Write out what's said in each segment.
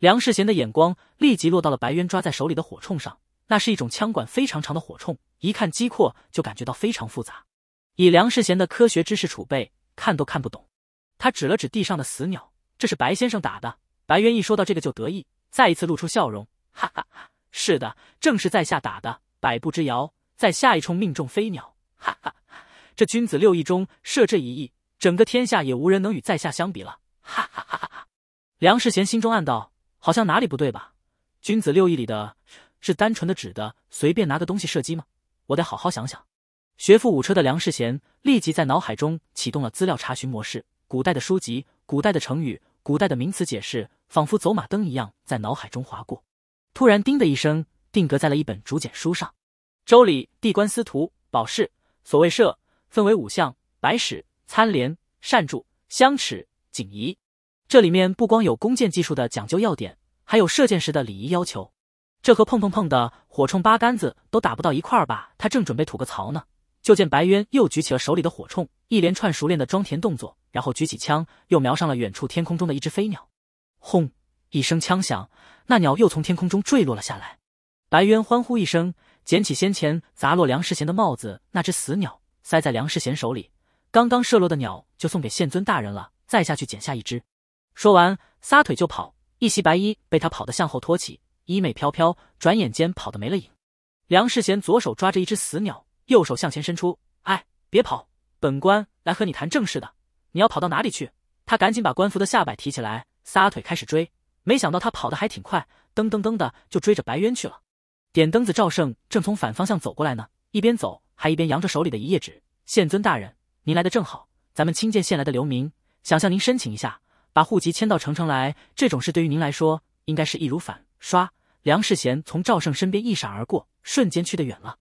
梁世贤的眼光立即落到了白渊抓在手里的火铳上，那是一种枪管非常长的火铳，一看机括就感觉到非常复杂。以梁世贤的科学知识储备，看都看不懂。他指了指地上的死鸟：“这是白先生打的。”白渊一说到这个就得意，再一次露出笑容：“哈哈，是的，正是在下打的。百步之遥，在下一冲命中飞鸟，哈哈，这君子六艺中设这一艺，整个天下也无人能与在下相比了。”哈哈哈哈哈。梁世贤心中暗道。好像哪里不对吧？君子六艺里的是单纯的指的随便拿个东西射击吗？我得好好想想。学富五车的梁世贤立即在脑海中启动了资料查询模式，古代的书籍、古代的成语、古代的名词解释，仿佛走马灯一样在脑海中划过。突然，叮的一声，定格在了一本竹简书上。周礼地官司徒保释，所谓射，分为五项：白矢、参连、善助、相尺、锦仪。这里面不光有弓箭技术的讲究要点，还有射箭时的礼仪要求，这和碰碰碰的火铳八竿子都打不到一块儿吧？他正准备吐个槽呢，就见白渊又举起了手里的火铳，一连串熟练的装填动作，然后举起枪，又瞄上了远处天空中的一只飞鸟。轰！一声枪响，那鸟又从天空中坠落了下来。白渊欢呼一声，捡起先前砸落梁世贤的帽子，那只死鸟塞在梁世贤手里。刚刚射落的鸟就送给县尊大人了，再下去捡下一只。说完，撒腿就跑，一袭白衣被他跑得向后拖起，衣袂飘飘，转眼间跑得没了影。梁世贤左手抓着一只死鸟，右手向前伸出：“哎，别跑，本官来和你谈正事的。你要跑到哪里去？”他赶紧把官服的下摆提起来，撒腿开始追。没想到他跑得还挺快，噔噔噔的就追着白渊去了。点灯子赵胜正从反方向走过来呢，一边走还一边扬着手里的一页纸：“县尊大人，您来的正好，咱们清涧县来的流民想向您申请一下。”把户籍迁到城城来，这种事对于您来说应该是易如反刷。梁世贤从赵胜身边一闪而过，瞬间去得远了。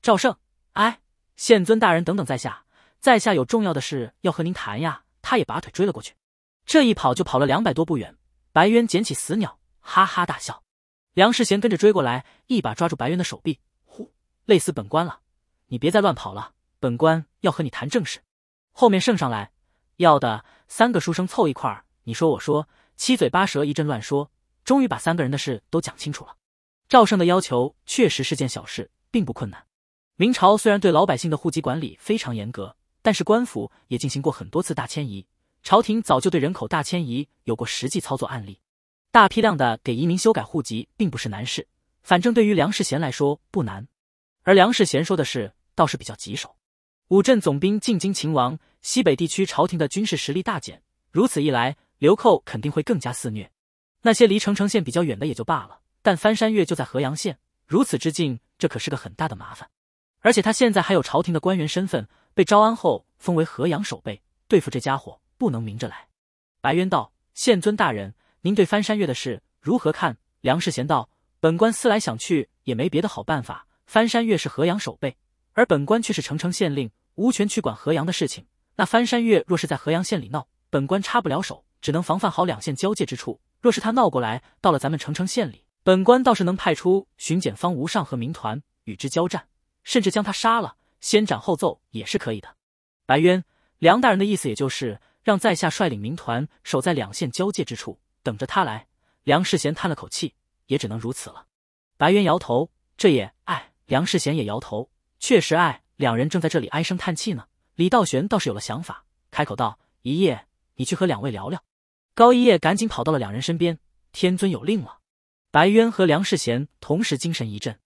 赵胜，哎，县尊大人，等等，在下，在下有重要的事要和您谈呀！他也拔腿追了过去，这一跑就跑了两百多步远。白渊捡起死鸟，哈哈大笑。梁世贤跟着追过来，一把抓住白渊的手臂，呼，累死本官了！你别再乱跑了，本官要和你谈正事。后面圣上来，要的三个书生凑一块。你说，我说，七嘴八舌一阵乱说，终于把三个人的事都讲清楚了。赵胜的要求确实是件小事，并不困难。明朝虽然对老百姓的户籍管理非常严格，但是官府也进行过很多次大迁移，朝廷早就对人口大迁移有过实际操作案例。大批量的给移民修改户籍并不是难事，反正对于梁世贤来说不难。而梁世贤说的是倒是比较棘手。五镇总兵进京擒王，西北地区朝廷的军事实力大减，如此一来。流寇肯定会更加肆虐，那些离城城县比较远的也就罢了，但翻山越就在河阳县，如此之近，这可是个很大的麻烦。而且他现在还有朝廷的官员身份，被招安后封为河阳守备，对付这家伙不能明着来。白渊道：“县尊大人，您对翻山越的事如何看？”梁世贤道：“本官思来想去也没别的好办法。翻山越是河阳守备，而本官却是城城县令，无权去管河阳的事情。那翻山越若是在河阳县里闹，本官插不了手。”只能防范好两县交界之处。若是他闹过来，到了咱们城城县里，本官倒是能派出巡检方吴尚和民团与之交战，甚至将他杀了，先斩后奏也是可以的。白渊，梁大人的意思也就是让在下率领民团守在两县交界之处，等着他来。梁世贤叹了口气，也只能如此了。白渊摇头，这也……哎。梁世贤也摇头，确实，哎。两人正在这里唉声叹气呢。李道玄倒是有了想法，开口道：“一叶，你去和两位聊聊。”高一叶赶紧跑到了两人身边。天尊有令了，白渊和梁世贤同时精神一振。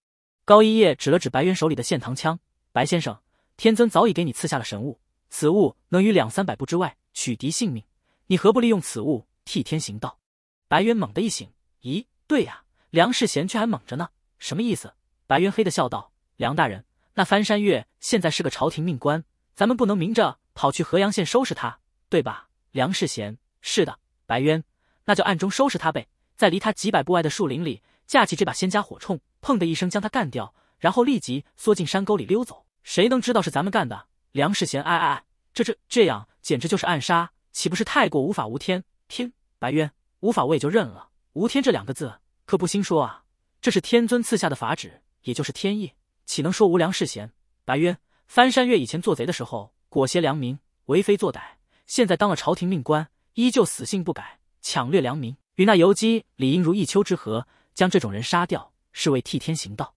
高一叶指了指白渊手里的线膛枪：“白先生，天尊早已给你赐下了神物，此物能于两三百步之外取敌性命，你何不利用此物替天行道？”白渊猛地一醒：“咦，对呀！”梁世贤却还懵着呢，什么意思？白渊黑的笑道：“梁大人，那翻山越现在是个朝廷命官，咱们不能明着跑去河阳县收拾他，对吧？”梁世贤：“是的。”白渊，那就暗中收拾他呗，在离他几百步外的树林里架起这把仙家火铳，砰的一声将他干掉，然后立即缩进山沟里溜走。谁能知道是咱们干的？梁世贤，哎哎，这这这样简直就是暗杀，岂不是太过无法无天？天，白渊，无法我也就认了，无天这两个字可不兴说啊，这是天尊赐下的法旨，也就是天意，岂能说无梁世贤？白渊，翻山越以前做贼的时候裹挟良民为非作歹，现在当了朝廷命官。依旧死性不改，抢掠良民，与那游击理应如一丘之貉。将这种人杀掉，是为替天行道。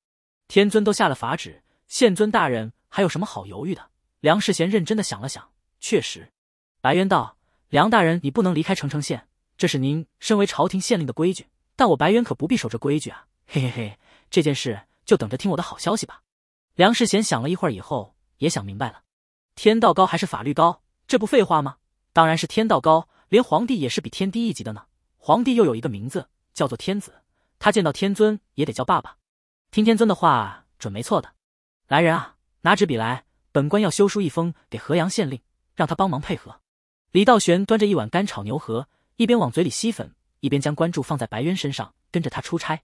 天尊都下了法旨，县尊大人还有什么好犹豫的？梁世贤认真的想了想，确实。白渊道：“梁大人，你不能离开澄城县，这是您身为朝廷县令的规矩。但我白渊可不必守这规矩啊！嘿嘿嘿，这件事就等着听我的好消息吧。”梁世贤想了一会儿以后，也想明白了：天道高还是法律高？这不废话吗？当然是天道高。连皇帝也是比天低一级的呢。皇帝又有一个名字叫做天子，他见到天尊也得叫爸爸，听天尊的话准没错的。来人啊，拿纸笔来，本官要修书一封给河阳县令，让他帮忙配合。李道玄端着一碗干炒牛河，一边往嘴里吸粉，一边将关注放在白渊身上，跟着他出差。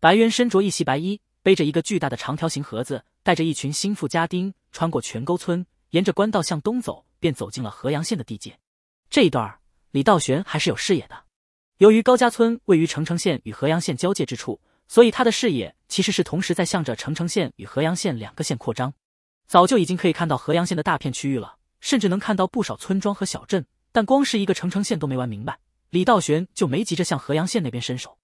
白渊身着一袭白衣，背着一个巨大的长条形盒子，带着一群心腹家丁，穿过泉沟村，沿着官道向东走，便走进了河阳县的地界。这一段儿。李道玄还是有视野的。由于高家村位于澄城县与河阳县交界之处，所以他的视野其实是同时在向着澄城县与河阳县两个县扩张。早就已经可以看到河阳县的大片区域了，甚至能看到不少村庄和小镇。但光是一个澄城县都没玩明白，李道玄就没急着向河阳县那边伸手。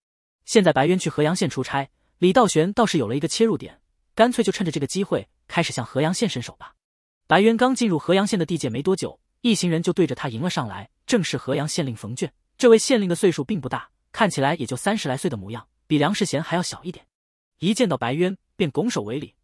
现在白渊去河阳县出差，李道玄倒是有了一个切入点，干脆就趁着这个机会开始向河阳县伸手吧。白渊刚进入河阳县的地界没多久，一行人就对着他迎了上来。正是河阳县令冯卷。这位县令的岁数并不大，看起来也就三十来岁的模样，比梁世贤还要小一点。一见到白渊，便拱手为礼：“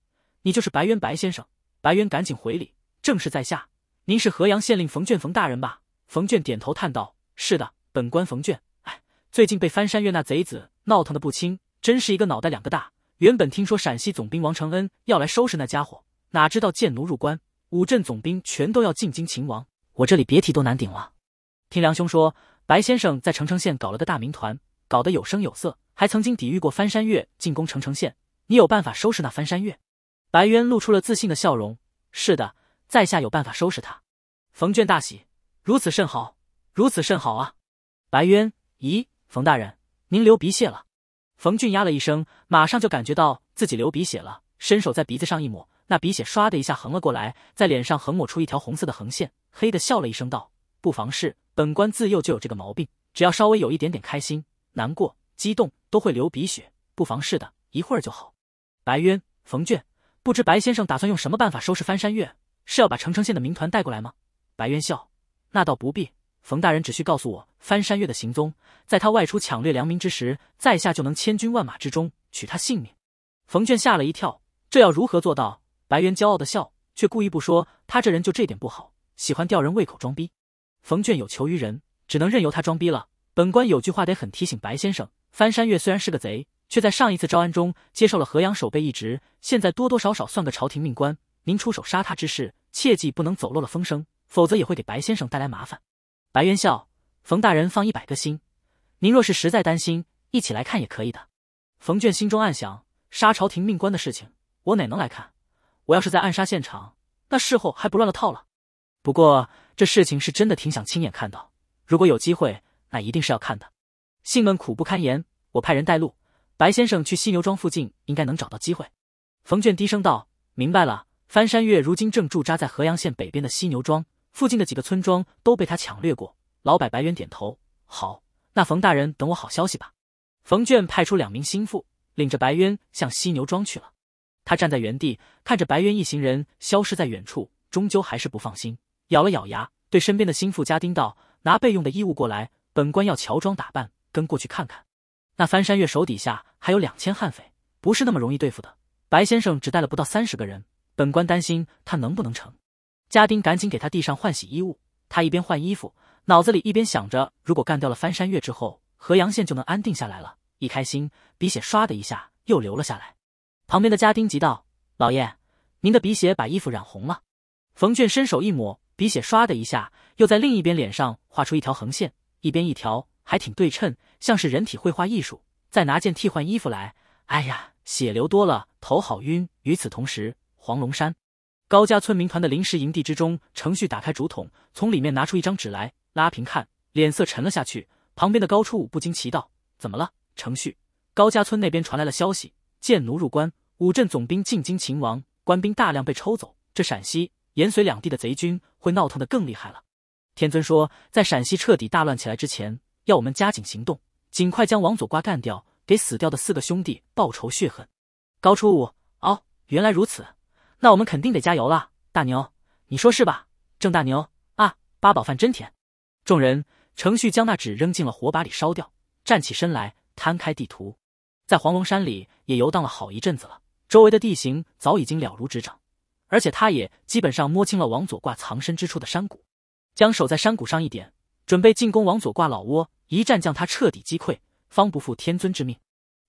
你就是白渊，白先生。”白渊赶紧回礼：“正是在下。您是河阳县令冯卷，冯大人吧？”冯卷点头叹道：“是的，本官冯卷。哎，最近被翻山越那贼子闹腾的不轻，真是一个脑袋两个大。原本听说陕西总兵王承恩要来收拾那家伙，哪知道贱奴入关，五镇总兵全都要进京擒王，我这里别提多难顶了。”听梁兄说，白先生在澄城县搞了个大民团，搞得有声有色，还曾经抵御过翻山越进攻澄城县。你有办法收拾那翻山越？白渊露出了自信的笑容。是的，在下有办法收拾他。冯俊大喜，如此甚好，如此甚好啊！白渊，咦，冯大人，您流鼻血了？冯俊压了一声，马上就感觉到自己流鼻血了，伸手在鼻子上一抹，那鼻血唰的一下横了过来，在脸上横抹出一条红色的横线，嘿的笑了一声，道。不妨事，本官自幼就有这个毛病，只要稍微有一点点开心、难过、激动，都会流鼻血。不妨事的，一会儿就好。白渊，冯卷，不知白先生打算用什么办法收拾翻山越？是要把澄城县的民团带过来吗？白渊笑，那倒不必。冯大人只需告诉我翻山越的行踪，在他外出抢掠良民之时，在下就能千军万马之中取他性命。冯卷吓了一跳，这要如何做到？白渊骄傲的笑，却故意不说，他这人就这点不好，喜欢吊人胃口，装逼。冯卷有求于人，只能任由他装逼了。本官有句话得很提醒白先生：翻山越虽然是个贼，却在上一次招安中接受了河阳守备一职，现在多多少少算个朝廷命官。您出手杀他之事，切记不能走漏了风声，否则也会给白先生带来麻烦。白渊笑：“冯大人放一百个心，您若是实在担心，一起来看也可以的。冯卷心中暗想：杀朝廷命官的事情，我哪能来看？我要是在暗杀现场，那事后还不乱了套了？不过这事情是真的挺想亲眼看到，如果有机会，那一定是要看的。信们苦不堪言，我派人带路，白先生去犀牛庄附近，应该能找到机会。冯卷低声道：“明白了。”翻山越如今正驻扎在河阳县北边的犀牛庄附近的几个村庄都被他抢掠过。老柏白猿点头：“好，那冯大人等我好消息吧。”冯卷派出两名心腹，领着白渊向犀牛庄去了。他站在原地，看着白渊一行人消失在远处，终究还是不放心。咬了咬牙，对身边的心腹家丁道：“拿备用的衣物过来，本官要乔装打扮，跟过去看看。那翻山越手底下还有两千悍匪，不是那么容易对付的。白先生只带了不到三十个人，本官担心他能不能成。”家丁赶紧给他递上换洗衣物，他一边换衣服，脑子里一边想着：如果干掉了翻山越之后，河阳县就能安定下来了。一开心，鼻血唰的一下又流了下来。旁边的家丁急道：“老爷，您的鼻血把衣服染红了。”冯卷伸手一抹。鼻血唰的一下，又在另一边脸上画出一条横线，一边一条，还挺对称，像是人体绘画艺术。再拿件替换衣服来，哎呀，血流多了，头好晕。与此同时，黄龙山高家村民团的临时营地之中，程旭打开竹筒，从里面拿出一张纸来，拉平看，脸色沉了下去。旁边的高初武不禁奇道：“怎么了？”程旭，高家村那边传来了消息，剑奴入关，五镇总兵进京擒王，官兵大量被抽走，这陕西。延绥两地的贼军会闹腾的更厉害了。天尊说，在陕西彻底大乱起来之前，要我们加紧行动，尽快将王佐瓜干掉，给死掉的四个兄弟报仇血恨。高初五，哦，原来如此，那我们肯定得加油了。大牛，你说是吧？郑大牛啊，八宝饭真甜。众人，程旭将那纸扔进了火把里烧掉，站起身来，摊开地图，在黄龙山里也游荡了好一阵子了，周围的地形早已经了如指掌。而且他也基本上摸清了王左挂藏身之处的山谷，将手在山谷上一点，准备进攻王左挂老窝，一战将他彻底击溃，方不负天尊之命。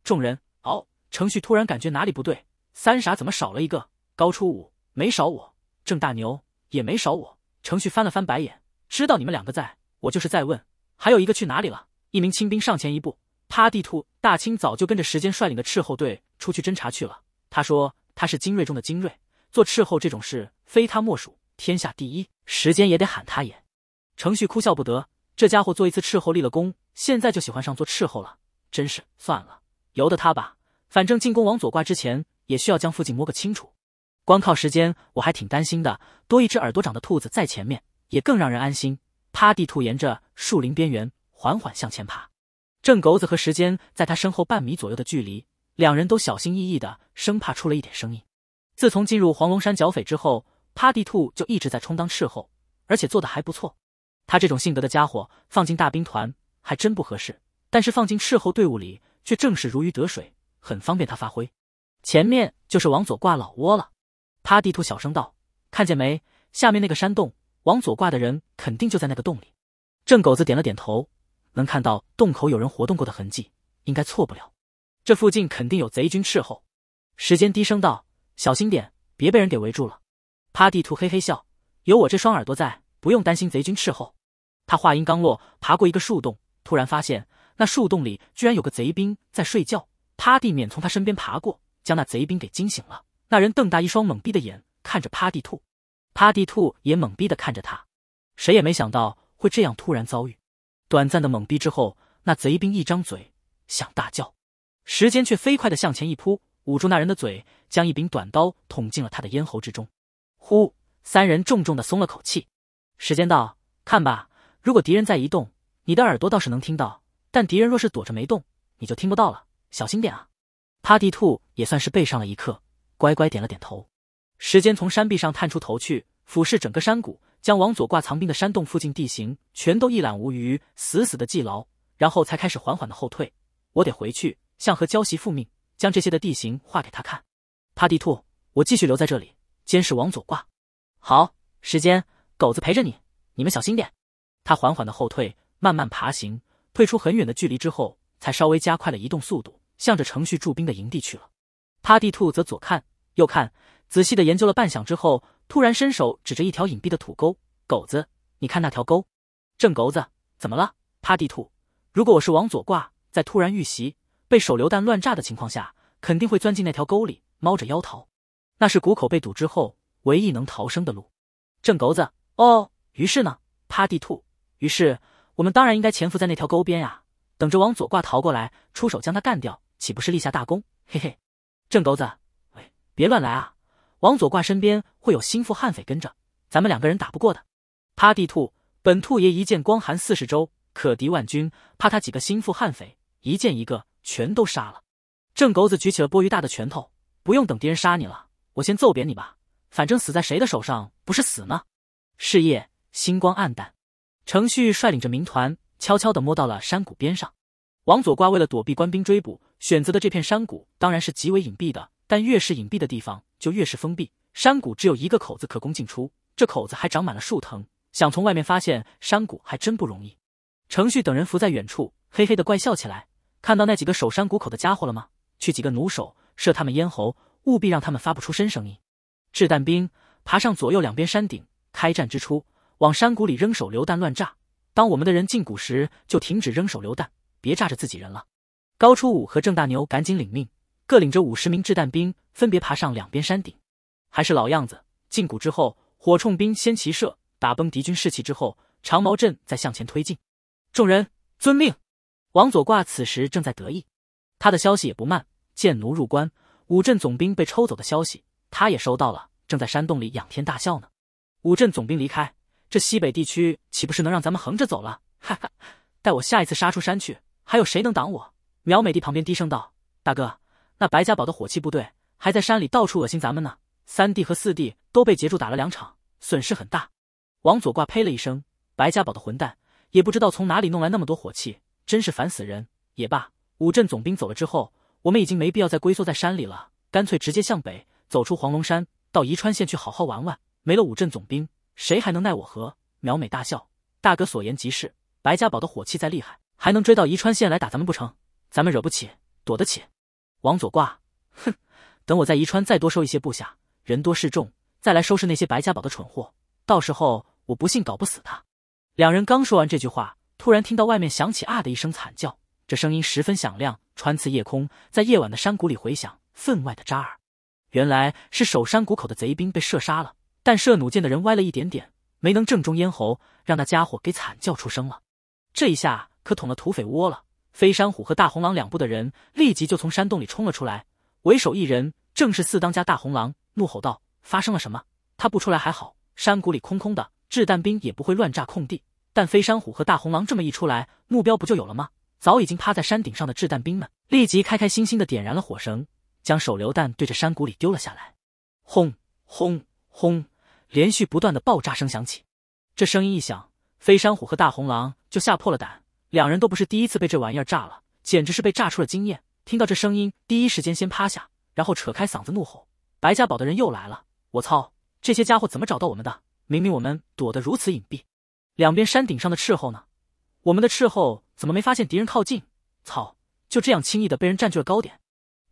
众人，哦，程旭突然感觉哪里不对，三傻怎么少了一个？高初五没少我，郑大牛也没少我。程旭翻了翻白眼，知道你们两个在，我就是在问，还有一个去哪里了？一名清兵上前一步，趴地兔大清早就跟着时间率领的斥候队出去侦查去了。他说他是精锐中的精锐。做斥候这种事，非他莫属，天下第一。时间也得喊他演。程旭哭笑不得，这家伙做一次斥候立了功，现在就喜欢上做斥候了，真是算了，由得他吧。反正进宫往左挂之前，也需要将附近摸个清楚。光靠时间，我还挺担心的。多一只耳朵长的兔子在前面，也更让人安心。趴地兔沿着树林边缘缓缓向前爬，郑狗子和时间在他身后半米左右的距离，两人都小心翼翼的，生怕出了一点声音。自从进入黄龙山剿匪之后，趴地兔就一直在充当斥候，而且做得还不错。他这种性格的家伙放进大兵团还真不合适，但是放进斥候队伍里却正是如鱼得水，很方便他发挥。前面就是往左挂老窝了，趴地兔小声道：“看见没？下面那个山洞往左挂的人肯定就在那个洞里。”郑狗子点了点头，能看到洞口有人活动过的痕迹，应该错不了。这附近肯定有贼军斥候。时间低声道。小心点，别被人给围住了。趴地兔嘿嘿笑，有我这双耳朵在，不用担心贼军伺候。他话音刚落，爬过一个树洞，突然发现那树洞里居然有个贼兵在睡觉。趴地面从他身边爬过，将那贼兵给惊醒了。那人瞪大一双懵逼的眼，看着趴地兔，趴地兔也懵逼的看着他。谁也没想到会这样突然遭遇。短暂的懵逼之后，那贼兵一张嘴想大叫，时间却飞快的向前一扑。捂住那人的嘴，将一柄短刀捅进了他的咽喉之中。呼，三人重重的松了口气。时间到，看吧，如果敌人在移动，你的耳朵倒是能听到；但敌人若是躲着没动，你就听不到了。小心点啊！趴地兔也算是备上了一课，乖乖点了点头。时间从山壁上探出头去，俯视整个山谷，将往左挂藏兵的山洞附近地形全都一览无余，死死的记牢，然后才开始缓缓的后退。我得回去向何娇媳复命。将这些的地形画给他看，趴地兔，我继续留在这里监视往左挂。好，时间，狗子陪着你，你们小心点。他缓缓的后退，慢慢爬行，退出很远的距离之后，才稍微加快了移动速度，向着程序驻兵的营地去了。趴地兔则左看右看，仔细的研究了半晌之后，突然伸手指着一条隐蔽的土沟，狗子，你看那条沟。正狗子，怎么了？趴地兔，如果我是往左挂，在突然遇袭。被手榴弹乱炸的情况下，肯定会钻进那条沟里猫着腰逃。那是谷口被堵之后唯一能逃生的路。郑狗子，哦，于是呢，趴地兔，于是我们当然应该潜伏在那条沟边呀，等着往左挂逃过来，出手将他干掉，岂不是立下大功？嘿嘿，郑狗子，喂，别乱来啊！往左挂身边会有心腹悍匪跟着，咱们两个人打不过的。趴地兔，本兔爷一剑光寒四十州，可敌万军，怕他几个心腹悍匪，一剑一个。全都杀了！郑狗子举起了波鱼大的拳头，不用等敌人杀你了，我先揍扁你吧。反正死在谁的手上，不是死呢。是夜，星光黯淡，程旭率领着民团悄悄地摸到了山谷边上。王佐瓜为了躲避官兵追捕，选择的这片山谷当然是极为隐蔽的，但越是隐蔽的地方就越是封闭。山谷只有一个口子可供进出，这口子还长满了树藤，想从外面发现山谷还真不容易。程旭等人伏在远处，嘿嘿的怪笑起来。看到那几个守山谷口的家伙了吗？去几个弩手射他们咽喉，务必让他们发不出声声音。掷弹兵爬上左右两边山顶，开战之初往山谷里扔手榴弹乱炸。当我们的人进谷时，就停止扔手榴弹，别炸着自己人了。高初五和郑大牛赶紧领命，各领着五十名掷弹兵，分别爬上两边山顶。还是老样子，进谷之后，火铳兵先齐射，打崩敌军士气之后，长矛阵再向前推进。众人遵命。王左挂此时正在得意，他的消息也不慢，见奴入关，五镇总兵被抽走的消息，他也收到了，正在山洞里仰天大笑呢。五镇总兵离开，这西北地区岂不是能让咱们横着走了？哈哈，待我下一次杀出山去，还有谁能挡我？苗美帝旁边低声道：“大哥，那白家堡的火器部队还在山里到处恶心咱们呢，三弟和四弟都被截住打了两场，损失很大。”王左挂呸了一声：“白家堡的混蛋，也不知道从哪里弄来那么多火器。”真是烦死人！也罢，武镇总兵走了之后，我们已经没必要再龟缩在山里了，干脆直接向北走出黄龙山，到宜川县去好好玩玩。没了武镇总兵，谁还能奈我何？苗美大笑：“大哥所言极是，白家堡的火气再厉害，还能追到宜川县来打咱们不成？咱们惹不起，躲得起。往左挂，哼！等我在宜川再多收一些部下，人多势众，再来收拾那些白家堡的蠢货。到时候，我不信搞不死他。”两人刚说完这句话。突然听到外面响起啊的一声惨叫，这声音十分响亮，穿刺夜空，在夜晚的山谷里回响，分外的扎耳。原来是守山谷口的贼兵被射杀了，但射弩箭的人歪了一点点，没能正中咽喉，让那家伙给惨叫出声了。这一下可捅了土匪窝了。飞山虎和大红狼两部的人立即就从山洞里冲了出来，为首一人正是四当家大红狼，怒吼道：“发生了什么？他不出来还好，山谷里空空的，掷弹兵也不会乱炸空地。”但飞山虎和大红狼这么一出来，目标不就有了吗？早已经趴在山顶上的掷弹兵们立即开开心心的点燃了火绳，将手榴弹对着山谷里丢了下来。轰轰轰！连续不断的爆炸声响起。这声音一响，飞山虎和大红狼就吓破了胆。两人都不是第一次被这玩意儿炸了，简直是被炸出了经验。听到这声音，第一时间先趴下，然后扯开嗓子怒吼：“白家堡的人又来了！我操，这些家伙怎么找到我们的？明明我们躲得如此隐蔽！”两边山顶上的斥候呢？我们的斥候怎么没发现敌人靠近？操！就这样轻易的被人占据了高点，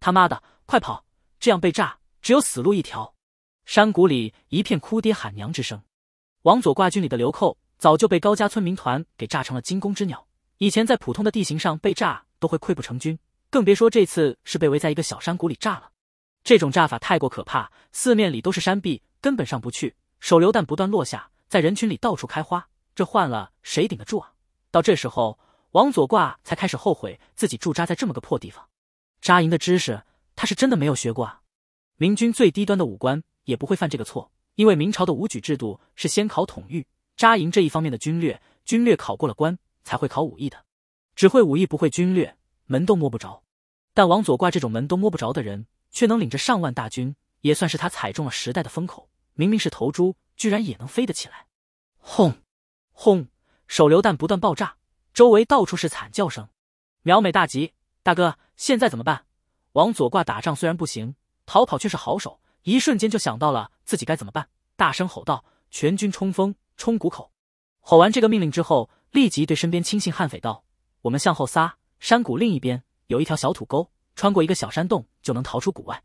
他妈的，快跑！这样被炸，只有死路一条。山谷里一片哭爹喊娘之声。往左挂军里的流寇早就被高家村民团给炸成了惊弓之鸟。以前在普通的地形上被炸都会溃不成军，更别说这次是被围在一个小山谷里炸了。这种炸法太过可怕，四面里都是山壁，根本上不去。手榴弹不断落下，在人群里到处开花。这换了谁顶得住啊？到这时候，王佐挂才开始后悔自己驻扎在这么个破地方。扎营的知识，他是真的没有学过啊。明军最低端的武官也不会犯这个错，因为明朝的武举制度是先考统御，扎营这一方面的军略，军略考过了关，才会考武艺的。只会武艺不会军略，门都摸不着。但王佐挂这种门都摸不着的人，却能领着上万大军，也算是他踩中了时代的风口。明明是头猪，居然也能飞得起来。轰！轰！手榴弹不断爆炸，周围到处是惨叫声。苗美大急：“大哥，现在怎么办？”往左挂打仗虽然不行，逃跑却是好手。一瞬间就想到了自己该怎么办，大声吼道：“全军冲锋，冲谷口！”吼完这个命令之后，立即对身边亲信悍匪道：“我们向后撒，山谷另一边有一条小土沟，穿过一个小山洞就能逃出谷外。”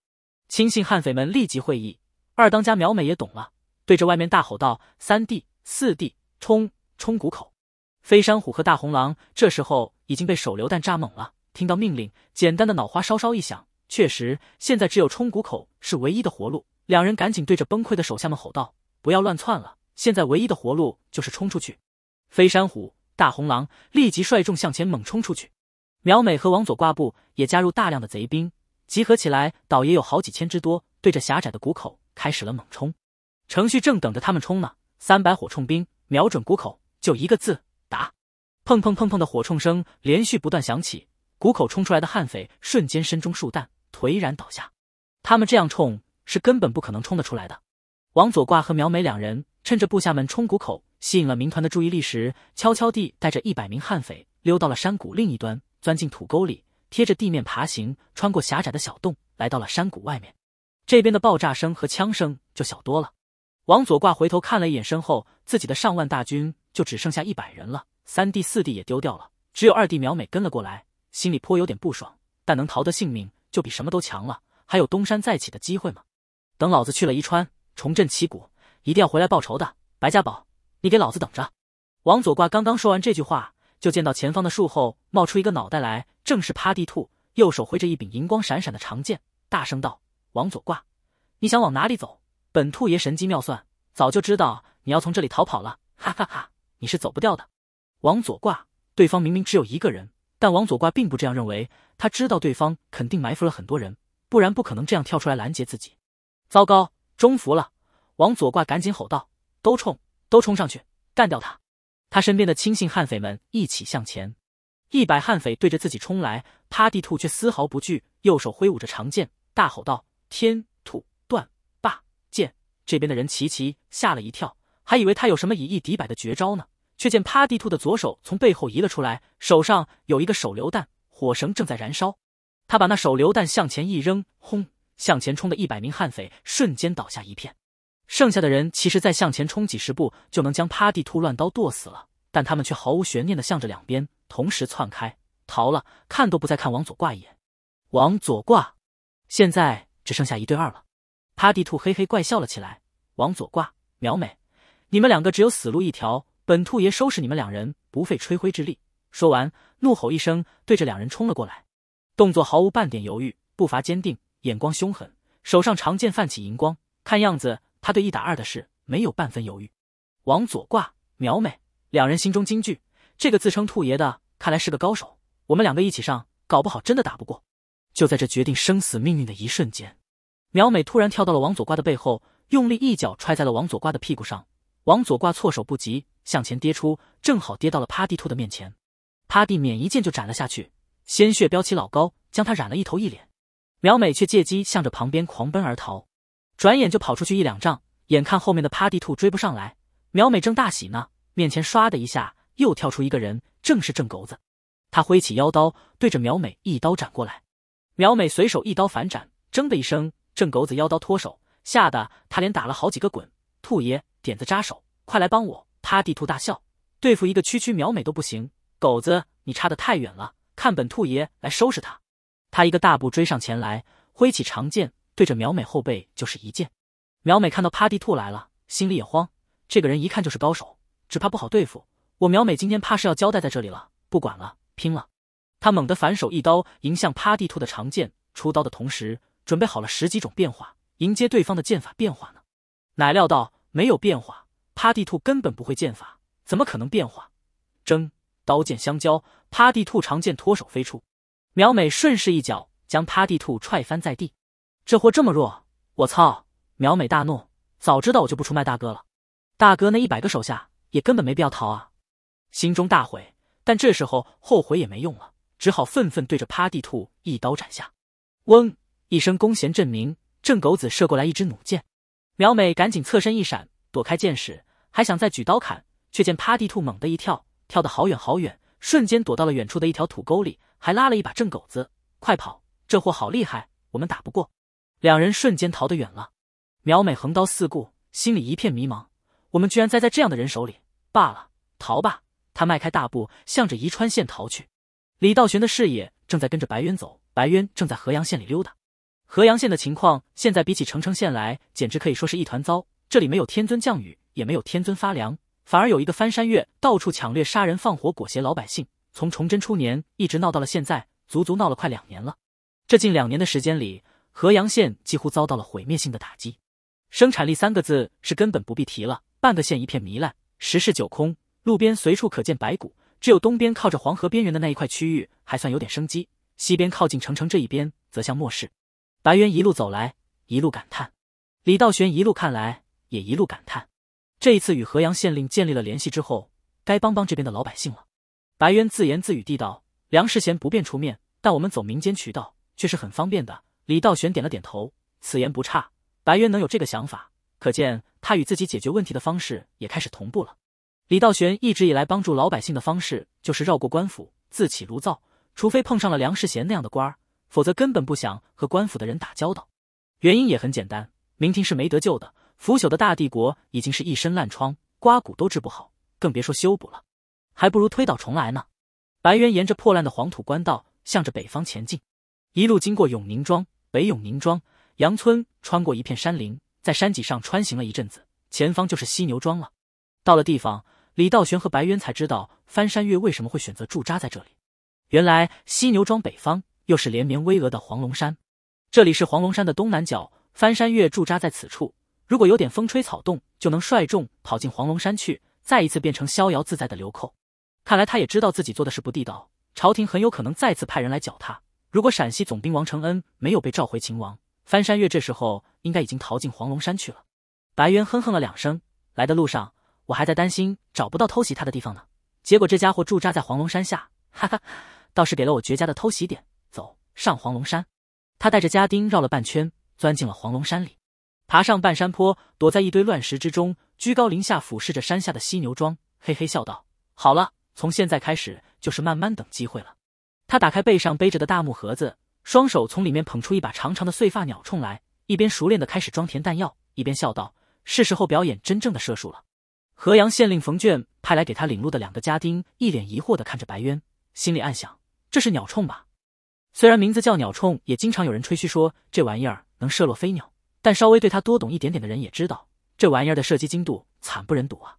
亲信悍匪们立即会意。二当家苗美也懂了，对着外面大吼道：“三弟、四弟，冲！”冲谷口，飞山虎和大红狼这时候已经被手榴弹炸懵了。听到命令，简单的脑花稍稍一响，确实现在只有冲谷口是唯一的活路。两人赶紧对着崩溃的手下们吼道：“不要乱窜了，现在唯一的活路就是冲出去！”飞山虎、大红狼立即率众向前猛冲出去。苗美和王左挂布也加入大量的贼兵，集合起来倒也有好几千之多，对着狭窄的谷口开始了猛冲。程旭正等着他们冲呢，三百火冲兵瞄准谷口。就一个字，打！砰砰砰砰的火铳声连续不断响起，谷口冲出来的悍匪瞬间身中数弹，颓然倒下。他们这样冲是根本不可能冲得出来的。王左挂和苗美两人趁着部下们冲谷口吸引了民团的注意力时，悄悄地带着一百名悍匪溜到了山谷另一端，钻进土沟里，贴着地面爬行，穿过狭窄的小洞，来到了山谷外面。这边的爆炸声和枪声就小多了。王左挂回头看了一眼身后。自己的上万大军就只剩下一百人了，三弟四弟也丢掉了，只有二弟苗美跟了过来，心里颇有点不爽，但能逃得性命就比什么都强了，还有东山再起的机会吗？等老子去了宜川，重振旗鼓，一定要回来报仇的！白家宝，你给老子等着！王左挂刚刚说完这句话，就见到前方的树后冒出一个脑袋来，正是趴地兔，右手挥着一柄银光闪闪的长剑，大声道：“王左挂，你想往哪里走？本兔爷神机妙算，早就知道。”你要从这里逃跑了，哈哈哈！你是走不掉的。往左挂，对方明明只有一个人，但往左挂并不这样认为，他知道对方肯定埋伏了很多人，不然不可能这样跳出来拦截自己。糟糕，中伏了！往左挂赶紧吼道：“都冲，都冲上去，干掉他！”他身边的亲信悍匪们一起向前，一百悍匪对着自己冲来，趴地兔却丝毫不惧，右手挥舞着长剑，大吼道：“天土断霸剑！”这边的人齐齐吓了一跳。还以为他有什么以一敌百的绝招呢，却见趴地兔的左手从背后移了出来，手上有一个手榴弹，火绳正在燃烧。他把那手榴弹向前一扔，轰！向前冲的一百名悍匪瞬间倒下一片。剩下的人其实再向前冲几十步就能将趴地兔乱刀剁死了，但他们却毫无悬念的向着两边同时窜开逃了，看都不再看往左挂一眼，往左挂。现在只剩下一对二了。趴地兔嘿嘿怪笑了起来，往左挂，秒美，你们两个只有死路一条，本兔爷收拾你们两人不费吹灰之力。说完，怒吼一声，对着两人冲了过来，动作毫无半点犹豫，步伐坚定，眼光凶狠，手上长剑泛起银光。看样子，他对一打二的事没有半分犹豫。王左挂、苗美两人心中惊惧，这个自称兔爷的看来是个高手，我们两个一起上，搞不好真的打不过。就在这决定生死命运的一瞬间，苗美突然跳到了王左挂的背后，用力一脚踹在了王左挂的屁股上。往左挂，措手不及，向前跌出，正好跌到了趴地兔的面前。趴地免一剑就斩了下去，鲜血飙起老高，将他染了一头一脸。苗美却借机向着旁边狂奔而逃，转眼就跑出去一两丈，眼看后面的趴地兔追不上来，苗美正大喜呢，面前唰的一下又跳出一个人，正是郑狗子。他挥起腰刀，对着苗美一刀斩过来。苗美随手一刀反斩，铮的一声，郑狗子腰刀脱手，吓得他连打了好几个滚。兔爷。点子扎手，快来帮我！趴地兔大笑，对付一个区区苗美都不行。狗子，你差得太远了，看本兔爷来收拾他！他一个大步追上前来，挥起长剑，对着苗美后背就是一剑。苗美看到趴地兔来了，心里也慌。这个人一看就是高手，只怕不好对付。我苗美今天怕是要交代在这里了。不管了，拼了！他猛地反手一刀迎向趴地兔的长剑，出刀的同时准备好了十几种变化，迎接对方的剑法变化呢。哪料到？没有变化，趴地兔根本不会剑法，怎么可能变化？争刀剑相交，趴地兔长剑脱手飞出，苗美顺势一脚将趴地兔踹翻在地。这货这么弱，我操！苗美大怒，早知道我就不出卖大哥了。大哥那一百个手下也根本没必要逃啊！心中大悔，但这时候后悔也没用了，只好愤愤对着趴地兔一刀斩下。嗡，一声弓弦震鸣，郑狗子射过来一支弩箭。苗美赶紧侧身一闪，躲开剑矢，还想再举刀砍，却见趴地兔猛地一跳，跳得好远好远，瞬间躲到了远处的一条土沟里，还拉了一把郑狗子：“快跑，这货好厉害，我们打不过。”两人瞬间逃得远了。苗美横刀四顾，心里一片迷茫：我们居然栽在这样的人手里。罢了，逃吧。他迈开大步，向着宜川县逃去。李道玄的视野正在跟着白渊走，白渊正在河阳县里溜达。河阳县的情况现在比起澄城县来，简直可以说是一团糟。这里没有天尊降雨，也没有天尊发粮，反而有一个翻山越，到处抢掠、杀人、放火、裹挟老百姓。从崇祯初年一直闹到了现在，足足闹了快两年了。这近两年的时间里，河阳县几乎遭到了毁灭性的打击。生产力三个字是根本不必提了，半个县一片糜烂，十室九空，路边随处可见白骨。只有东边靠着黄河边缘的那一块区域还算有点生机，西边靠近城城这一边则像末世。白渊一路走来，一路感叹；李道玄一路看来，也一路感叹。这一次与河阳县令建立了联系之后，该帮帮这边的老百姓了。白渊自言自语地道：“梁世贤不便出面，但我们走民间渠道却是很方便的。”李道玄点了点头，此言不差。白渊能有这个想法，可见他与自己解决问题的方式也开始同步了。李道玄一直以来帮助老百姓的方式，就是绕过官府，自起炉灶，除非碰上了梁世贤那样的官儿。否则根本不想和官府的人打交道，原因也很简单。明廷是没得救的，腐朽的大帝国已经是一身烂疮，刮骨都治不好，更别说修补了，还不如推倒重来呢。白渊沿着破烂的黄土官道，向着北方前进，一路经过永宁庄、北永宁庄、杨村，穿过一片山林，在山脊上穿行了一阵子，前方就是犀牛庄了。到了地方，李道玄和白渊才知道翻山越为什么会选择驻扎在这里。原来犀牛庄北方。又是连绵巍峨的黄龙山，这里是黄龙山的东南角。翻山越驻扎在此处，如果有点风吹草动，就能率众跑进黄龙山去，再一次变成逍遥自在的流寇。看来他也知道自己做的是不地道，朝廷很有可能再次派人来剿他。如果陕西总兵王承恩没有被召回秦王，翻山越这时候应该已经逃进黄龙山去了。白渊哼哼了两声，来的路上我还在担心找不到偷袭他的地方呢，结果这家伙驻扎在黄龙山下，哈哈，倒是给了我绝佳的偷袭点。上黄龙山，他带着家丁绕了半圈，钻进了黄龙山里，爬上半山坡，躲在一堆乱石之中，居高临下俯视着山下的犀牛庄，嘿嘿笑道：“好了，从现在开始就是慢慢等机会了。”他打开背上背着的大木盒子，双手从里面捧出一把长长的碎发鸟铳来，一边熟练的开始装填弹药，一边笑道：“是时候表演真正的射术了。”河阳县令冯卷派来给他领路的两个家丁一脸疑惑的看着白渊，心里暗想：“这是鸟铳吧？”虽然名字叫鸟铳，也经常有人吹嘘说这玩意儿能射落飞鸟，但稍微对他多懂一点点的人也知道，这玩意儿的射击精度惨不忍睹啊！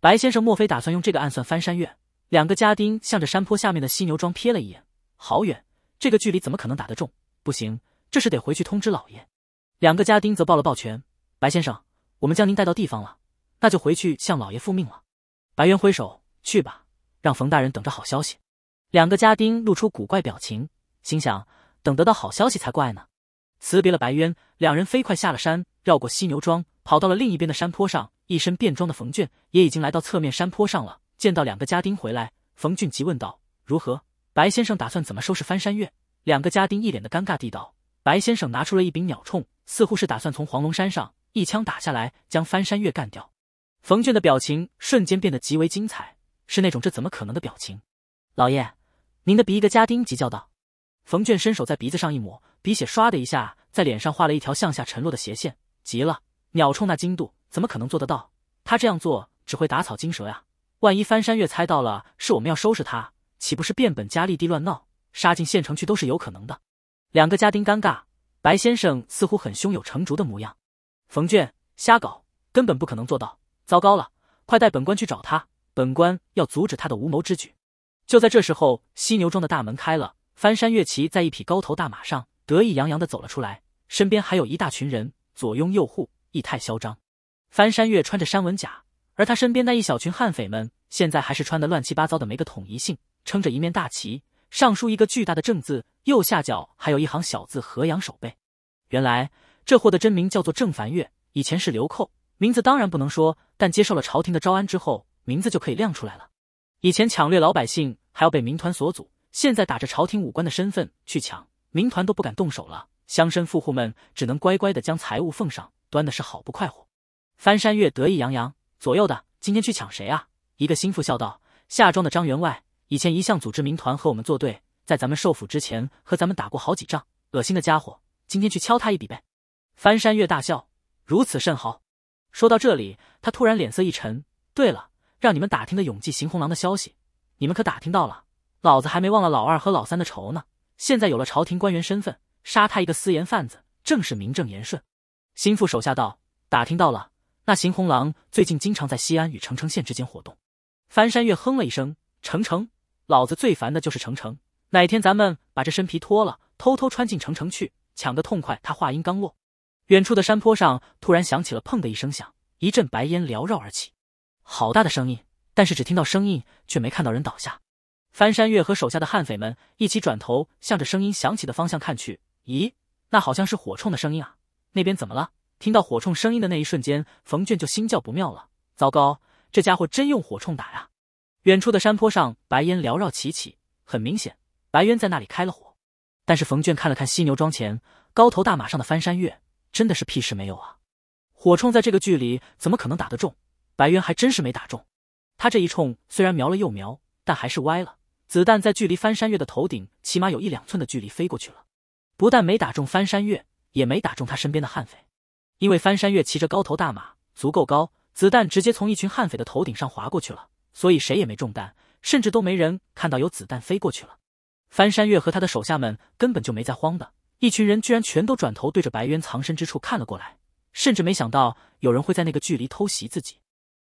白先生，莫非打算用这个暗算翻山越？两个家丁向着山坡下面的犀牛庄瞥了一眼，好远，这个距离怎么可能打得中？不行，这是得回去通知老爷。两个家丁则抱了抱拳：“白先生，我们将您带到地方了，那就回去向老爷复命了。”白猿挥手：“去吧，让冯大人等着好消息。”两个家丁露出古怪表情。心想，等得到好消息才怪呢。辞别了白渊，两人飞快下了山，绕过犀牛庄，跑到了另一边的山坡上。一身便装的冯俊也已经来到侧面山坡上了。见到两个家丁回来，冯俊急问道：“如何？白先生打算怎么收拾翻山越？”两个家丁一脸的尴尬地道：“白先生拿出了一柄鸟铳，似乎是打算从黄龙山上一枪打下来，将翻山越干掉。”冯俊的表情瞬间变得极为精彩，是那种这怎么可能的表情。老爷，您的鼻一个家丁急叫道。冯卷伸手在鼻子上一抹，鼻血唰的一下在脸上画了一条向下沉落的斜线。急了，鸟冲那精度怎么可能做得到？他这样做只会打草惊蛇呀！万一翻山越猜到了是我们要收拾他，岂不是变本加厉地乱闹，杀进县城去都是有可能的。两个家丁尴尬，白先生似乎很胸有成竹的模样。冯卷瞎搞，根本不可能做到。糟糕了，快带本官去找他，本官要阻止他的无谋之举。就在这时候，犀牛庄的大门开了。翻山越骑在一匹高头大马上，得意洋洋地走了出来，身边还有一大群人左拥右护，意态嚣张。翻山越穿着山文甲，而他身边那一小群悍匪们现在还是穿的乱七八糟的，没个统一性。撑着一面大旗，上书一个巨大的“正”字，右下角还有一行小字“河阳守备”。原来这货的真名叫做郑凡越，以前是流寇，名字当然不能说，但接受了朝廷的招安之后，名字就可以亮出来了。以前抢掠老百姓还要被民团所阻。现在打着朝廷武官的身份去抢民团都不敢动手了，乡绅富户们只能乖乖的将财物奉上，端的是好不快活。翻山越得意洋洋，左右的，今天去抢谁啊？一个心腹笑道：“夏庄的张员外，以前一向组织民团和我们作对，在咱们受府之前和咱们打过好几仗，恶心的家伙，今天去敲他一笔呗。”翻山越大笑，如此甚好。说到这里，他突然脸色一沉：“对了，让你们打听的永济行红狼的消息，你们可打听到了？”老子还没忘了老二和老三的仇呢，现在有了朝廷官员身份，杀他一个私盐贩子，正是名正言顺。心腹手下道：“打听到了，那邢红狼最近经常在西安与澄城县之间活动。”翻山越哼了一声：“澄城，老子最烦的就是澄城。哪天咱们把这身皮脱了，偷偷穿进城城去，抢个痛快。”他话音刚落，远处的山坡上突然响起了“砰的一声响，一阵白烟缭绕而起。好大的声音，但是只听到声音，却没看到人倒下。翻山越和手下的悍匪们一起转头，向着声音响起的方向看去。咦，那好像是火铳的声音啊！那边怎么了？听到火铳声音的那一瞬间，冯卷就心叫不妙了。糟糕，这家伙真用火铳打呀！远处的山坡上白烟缭绕起起，很明显白渊在那里开了火。但是冯卷看了看犀牛庄前高头大马上的翻山越，真的是屁事没有啊！火铳在这个距离怎么可能打得中？白渊还真是没打中。他这一冲虽然瞄了又瞄，但还是歪了。子弹在距离翻山越的头顶起码有一两寸的距离飞过去了，不但没打中翻山越，也没打中他身边的悍匪，因为翻山越骑着高头大马足够高，子弹直接从一群悍匪的头顶上划过去了，所以谁也没中弹，甚至都没人看到有子弹飞过去了。翻山越和他的手下们根本就没在慌的，一群人居然全都转头对着白渊藏身之处看了过来，甚至没想到有人会在那个距离偷袭自己。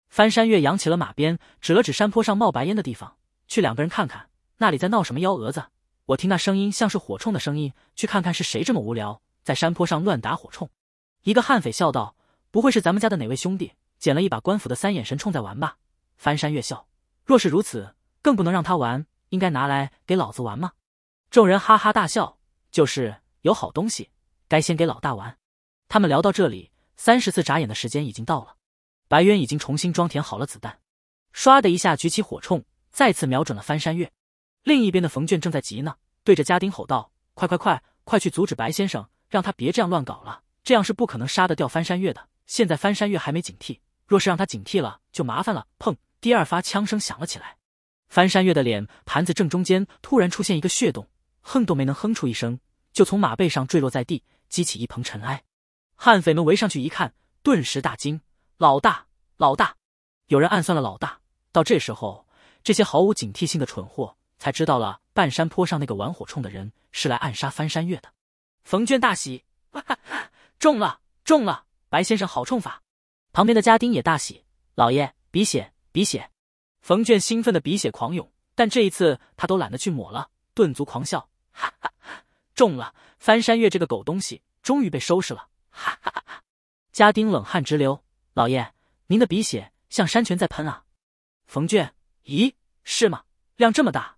翻山越扬起了马鞭，指了指山坡上冒白烟的地方，去两个人看看。那里在闹什么幺蛾子？我听那声音像是火铳的声音，去看看是谁这么无聊，在山坡上乱打火铳。一个悍匪笑道：“不会是咱们家的哪位兄弟捡了一把官府的三眼神铳在玩吧？”翻山越笑：“若是如此，更不能让他玩，应该拿来给老子玩吗？众人哈哈大笑：“就是有好东西，该先给老大玩。”他们聊到这里，三十次眨眼的时间已经到了，白渊已经重新装填好了子弹，唰的一下举起火铳，再次瞄准了翻山越。另一边的冯卷正在急呢，对着家丁吼道：“快快快，快去阻止白先生，让他别这样乱搞了。这样是不可能杀得掉翻山越的。现在翻山越还没警惕，若是让他警惕了，就麻烦了。”砰！第二发枪声响了起来，翻山越的脸盘子正中间突然出现一个血洞，哼都没能哼出一声，就从马背上坠落在地，激起一蓬尘埃。悍匪们围上去一看，顿时大惊：“老大，老大，有人暗算了老大！”到这时候，这些毫无警惕性的蠢货。才知道了，半山坡上那个玩火铳的人是来暗杀翻山越的。冯娟大喜，哈哈，中了，中了！白先生好冲法。旁边的家丁也大喜，老爷，鼻血，鼻血！冯娟兴奋的鼻血狂涌，但这一次他都懒得去抹了，顿足狂笑，哈哈，中了！翻山越这个狗东西终于被收拾了，哈哈哈哈！家丁冷汗直流，老爷，您的鼻血像山泉在喷啊！冯娟，咦，是吗？量这么大。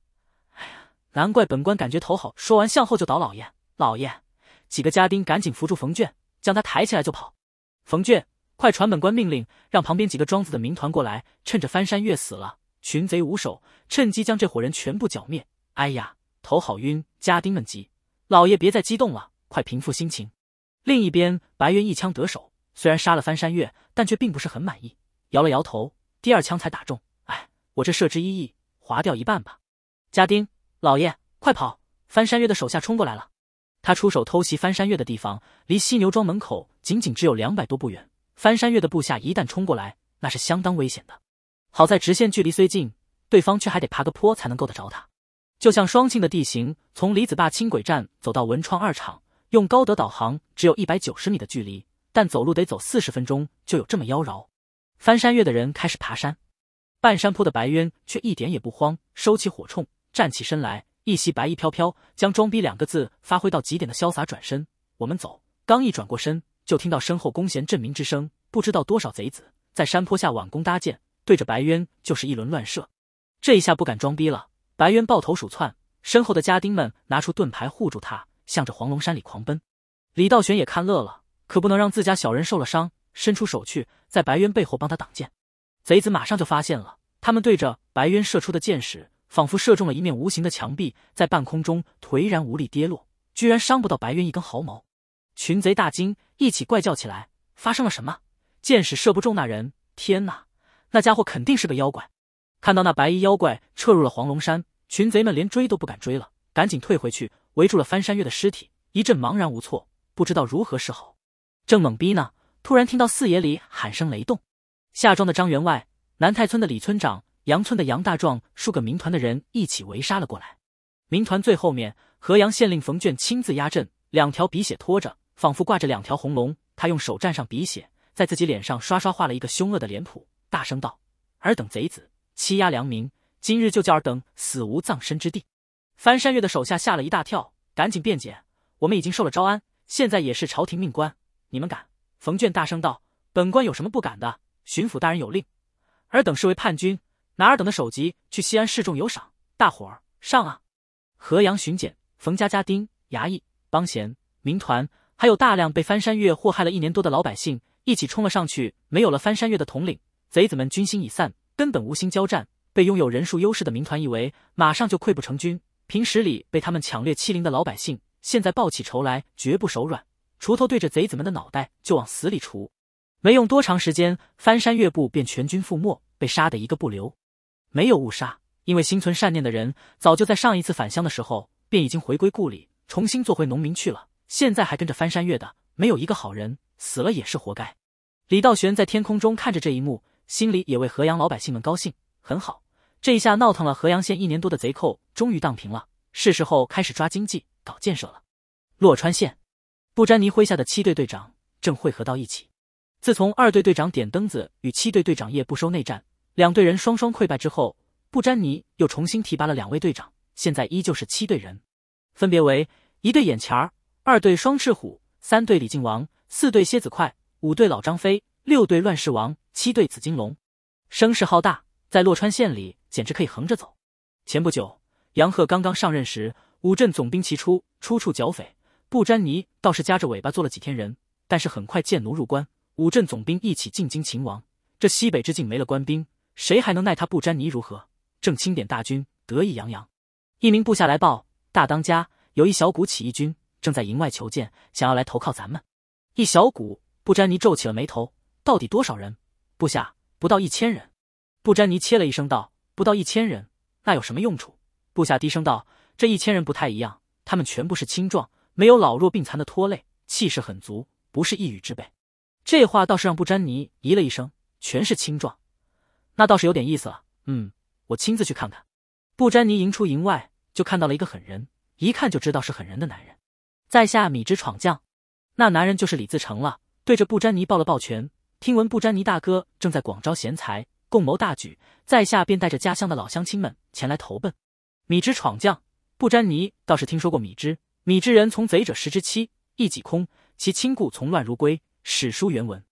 难怪本官感觉头好。说完，向后就倒。老爷，老爷，几个家丁赶紧扶住冯卷，将他抬起来就跑。冯卷，快传本官命令，让旁边几个庄子的民团过来。趁着翻山越死了，群贼无首，趁机将这伙人全部剿灭。哎呀，头好晕！家丁们急，老爷别再激动了，快平复心情。另一边，白猿一枪得手，虽然杀了翻山越，但却并不是很满意，摇了摇头。第二枪才打中。哎，我这射之一易，划掉一半吧。家丁。老爷，快跑！翻山岳的手下冲过来了。他出手偷袭翻山岳的地方，离犀牛庄门口仅仅只有两百多步远。翻山岳的部下一旦冲过来，那是相当危险的。好在直线距离虽近，对方却还得爬个坡才能够得着他。就像双庆的地形，从李子坝轻轨站走到文创二厂，用高德导航只有一百九十米的距离，但走路得走四十分钟，就有这么妖娆。翻山越的人开始爬山，半山坡的白渊却一点也不慌，收起火铳。站起身来，一袭白衣飘飘，将“装逼”两个字发挥到极点的潇洒转身，我们走。刚一转过身，就听到身后弓弦震鸣之声，不知道多少贼子在山坡下挽弓搭箭，对着白渊就是一轮乱射。这一下不敢装逼了，白渊抱头鼠窜，身后的家丁们拿出盾牌护住他，向着黄龙山里狂奔。李道玄也看乐了，可不能让自家小人受了伤，伸出手去，在白渊背后帮他挡箭。贼子马上就发现了，他们对着白渊射出的箭矢。仿佛射中了一面无形的墙壁，在半空中颓然无力跌落，居然伤不到白渊一根毫毛。群贼大惊，一起怪叫起来：“发生了什么？箭矢射不中那人！天哪，那家伙肯定是个妖怪！”看到那白衣妖怪撤入了黄龙山，群贼们连追都不敢追了，赶紧退回去，围住了翻山越的尸体，一阵茫然无措，不知道如何是好。正懵逼呢，突然听到四野里喊声雷动：夏庄的张员外，南泰村的李村长。杨村的杨大壮，数个民团的人一起围杀了过来。民团最后面，河阳县令冯卷亲自压阵，两条鼻血拖着，仿佛挂着两条红龙。他用手蘸上鼻血，在自己脸上刷刷画了一个凶恶的脸谱，大声道：“尔等贼子，欺压良民，今日就叫尔等死无葬身之地！”翻山越的手下吓了一大跳，赶紧辩解：“我们已经受了招安，现在也是朝廷命官，你们敢？”冯卷大声道：“本官有什么不敢的？巡抚大人有令，尔等是为叛军。”拿尔等的首级去西安示众有赏，大伙儿上啊！河阳巡检、冯家家丁、衙役、帮闲、民团，还有大量被翻山越祸害了一年多的老百姓，一起冲了上去。没有了翻山越的统领，贼子们军心已散，根本无心交战，被拥有人数优势的民团一围，马上就溃不成军。平时里被他们抢掠欺凌的老百姓，现在报起仇来绝不手软，锄头对着贼子们的脑袋就往死里锄。没用多长时间，翻山越部便全军覆没，被杀的一个不留。没有误杀，因为心存善念的人早就在上一次返乡的时候便已经回归故里，重新做回农民去了。现在还跟着翻山越的，没有一个好人，死了也是活该。李道玄在天空中看着这一幕，心里也为河阳老百姓们高兴。很好，这一下闹腾了河阳县一年多的贼寇终于荡平了，是时候开始抓经济、搞建设了。洛川县，布詹尼麾下的七队队长正汇合到一起。自从二队队长点灯子与七队队长叶不收内战。两队人双双溃败之后，布詹尼又重新提拔了两位队长，现在依旧是七队人，分别为一队眼前儿，二队双翅虎，三队李靖王，四队蝎子快，五队老张飞，六队乱世王，七队紫金龙，声势浩大，在洛川县里简直可以横着走。前不久，杨贺刚刚上任时，五镇总兵齐出，处处剿匪，布詹尼倒是夹着尾巴做了几天人，但是很快贱奴入关，五镇总兵一起进京擒王，这西北之境没了官兵。谁还能奈他布詹尼如何？正清点大军，得意洋洋。一名部下来报，大当家有一小股起义军正在营外求见，想要来投靠咱们。一小股，布詹尼皱起了眉头。到底多少人？部下不到一千人。布詹尼切了一声道：“不到一千人，那有什么用处？”部下低声道：“这一千人不太一样，他们全部是青壮，没有老弱病残的拖累，气势很足，不是一羽之辈。”这话倒是让布詹尼咦了一声：“全是青壮。”那倒是有点意思了。嗯，我亲自去看看。布詹尼迎出营外，就看到了一个狠人，一看就知道是狠人的男人。在下米之闯将，那男人就是李自成了。对着布詹尼抱了抱拳，听闻布詹尼大哥正在广招贤才，共谋大举，在下便带着家乡的老乡亲们前来投奔。米之闯将，布詹尼倒是听说过米之，米之人从贼者十之七，一己空其亲故从乱如归。史书原文。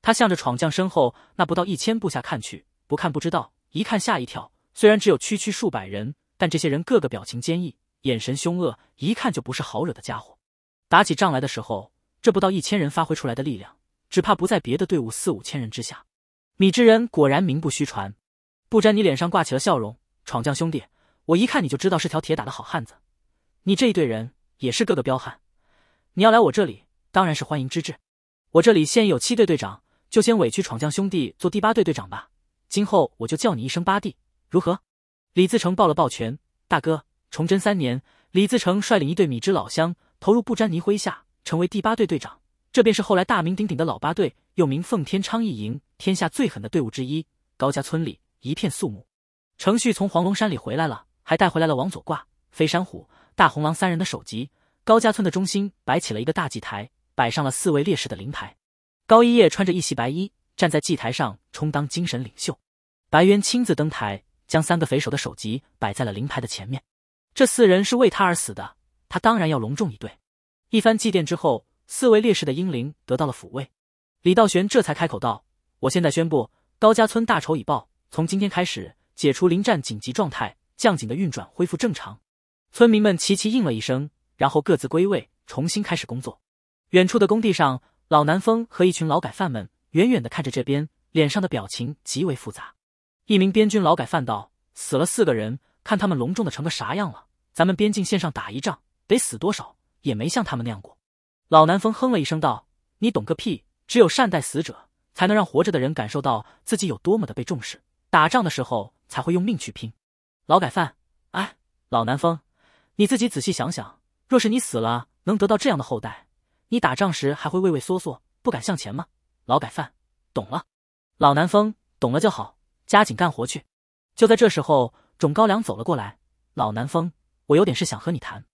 他向着闯将身后那不到一千部下看去。不看不知道，一看吓一跳。虽然只有区区数百人，但这些人个个表情坚毅，眼神凶恶，一看就不是好惹的家伙。打起仗来的时候，这不到一千人发挥出来的力量，只怕不在别的队伍四五千人之下。米之人果然名不虚传。不沾你脸上挂起了笑容，闯将兄弟，我一看你就知道是条铁打的好汉子。你这一队人也是个个彪悍，你要来我这里，当然是欢迎之至。我这里现有七队队长，就先委屈闯将兄弟做第八队队长吧。今后我就叫你一声八弟，如何？李自成抱了抱拳，大哥。崇祯三年，李自成率领一队米脂老乡投入不沾泥麾下，成为第八队队长。这便是后来大名鼎鼎的老八队，又名奉天昌邑营，天下最狠的队伍之一。高家村里一片肃穆。程旭从黄龙山里回来了，还带回来了王左挂、飞山虎、大红狼三人的首级。高家村的中心摆起了一个大祭台，摆上了四位烈士的灵牌。高一叶穿着一袭白衣。站在祭台上充当精神领袖，白渊亲自登台，将三个匪首的首级摆在了灵牌的前面。这四人是为他而死的，他当然要隆重以对。一番祭奠之后，四位烈士的英灵得到了抚慰。李道玄这才开口道：“我现在宣布，高家村大仇已报。从今天开始，解除临战紧急状态，将警的运转恢复正常。”村民们齐齐应了一声，然后各自归位，重新开始工作。远处的工地上，老南风和一群劳改犯们。远远的看着这边，脸上的表情极为复杂。一名边军劳改犯道：“死了四个人，看他们隆重的成个啥样了。咱们边境线上打一仗，得死多少也没像他们那样过。”老南风哼了一声道：“你懂个屁！只有善待死者，才能让活着的人感受到自己有多么的被重视。打仗的时候才会用命去拼。”劳改犯：“哎，老南风，你自己仔细想想，若是你死了能得到这样的后代，你打仗时还会畏畏缩缩不敢向前吗？”劳改犯，懂了。老南风，懂了就好，加紧干活去。就在这时候，种高粱走了过来。老南风，我有点事想和你谈。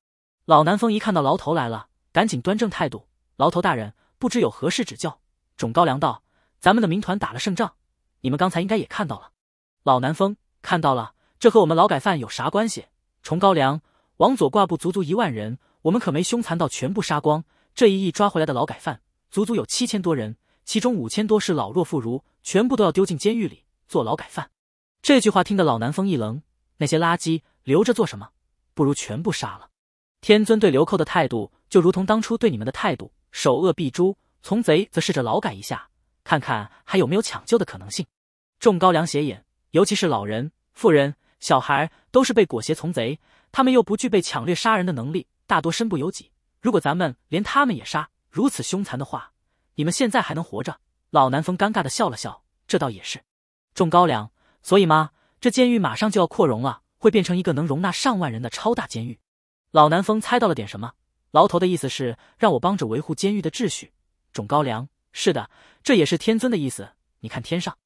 老南风一看到牢头来了，赶紧端正态度。牢头大人，不知有何事指教？种高粱道：“咱们的民团打了胜仗，你们刚才应该也看到了。”老南风看到了，这和我们劳改犯有啥关系？重高粱，往左挂部足足一万人，我们可没凶残到全部杀光。这一役抓回来的劳改犯，足足有七千多人。其中五千多是老弱妇孺，全部都要丢进监狱里做劳改犯。这句话听得老南风一愣：那些垃圾留着做什么？不如全部杀了。天尊对流寇的态度就如同当初对你们的态度，首恶必诛，从贼则试着劳改一下，看看还有没有抢救的可能性。众高粱斜眼，尤其是老人、妇人、小孩，都是被裹挟从贼，他们又不具备抢掠杀人的能力，大多身不由己。如果咱们连他们也杀，如此凶残的话。你们现在还能活着？老南风尴尬的笑了笑，这倒也是，种高粱，所以嘛，这监狱马上就要扩容了，会变成一个能容纳上万人的超大监狱。老南风猜到了点什么，牢头的意思是让我帮着维护监狱的秩序，种高粱，是的，这也是天尊的意思。你看天上，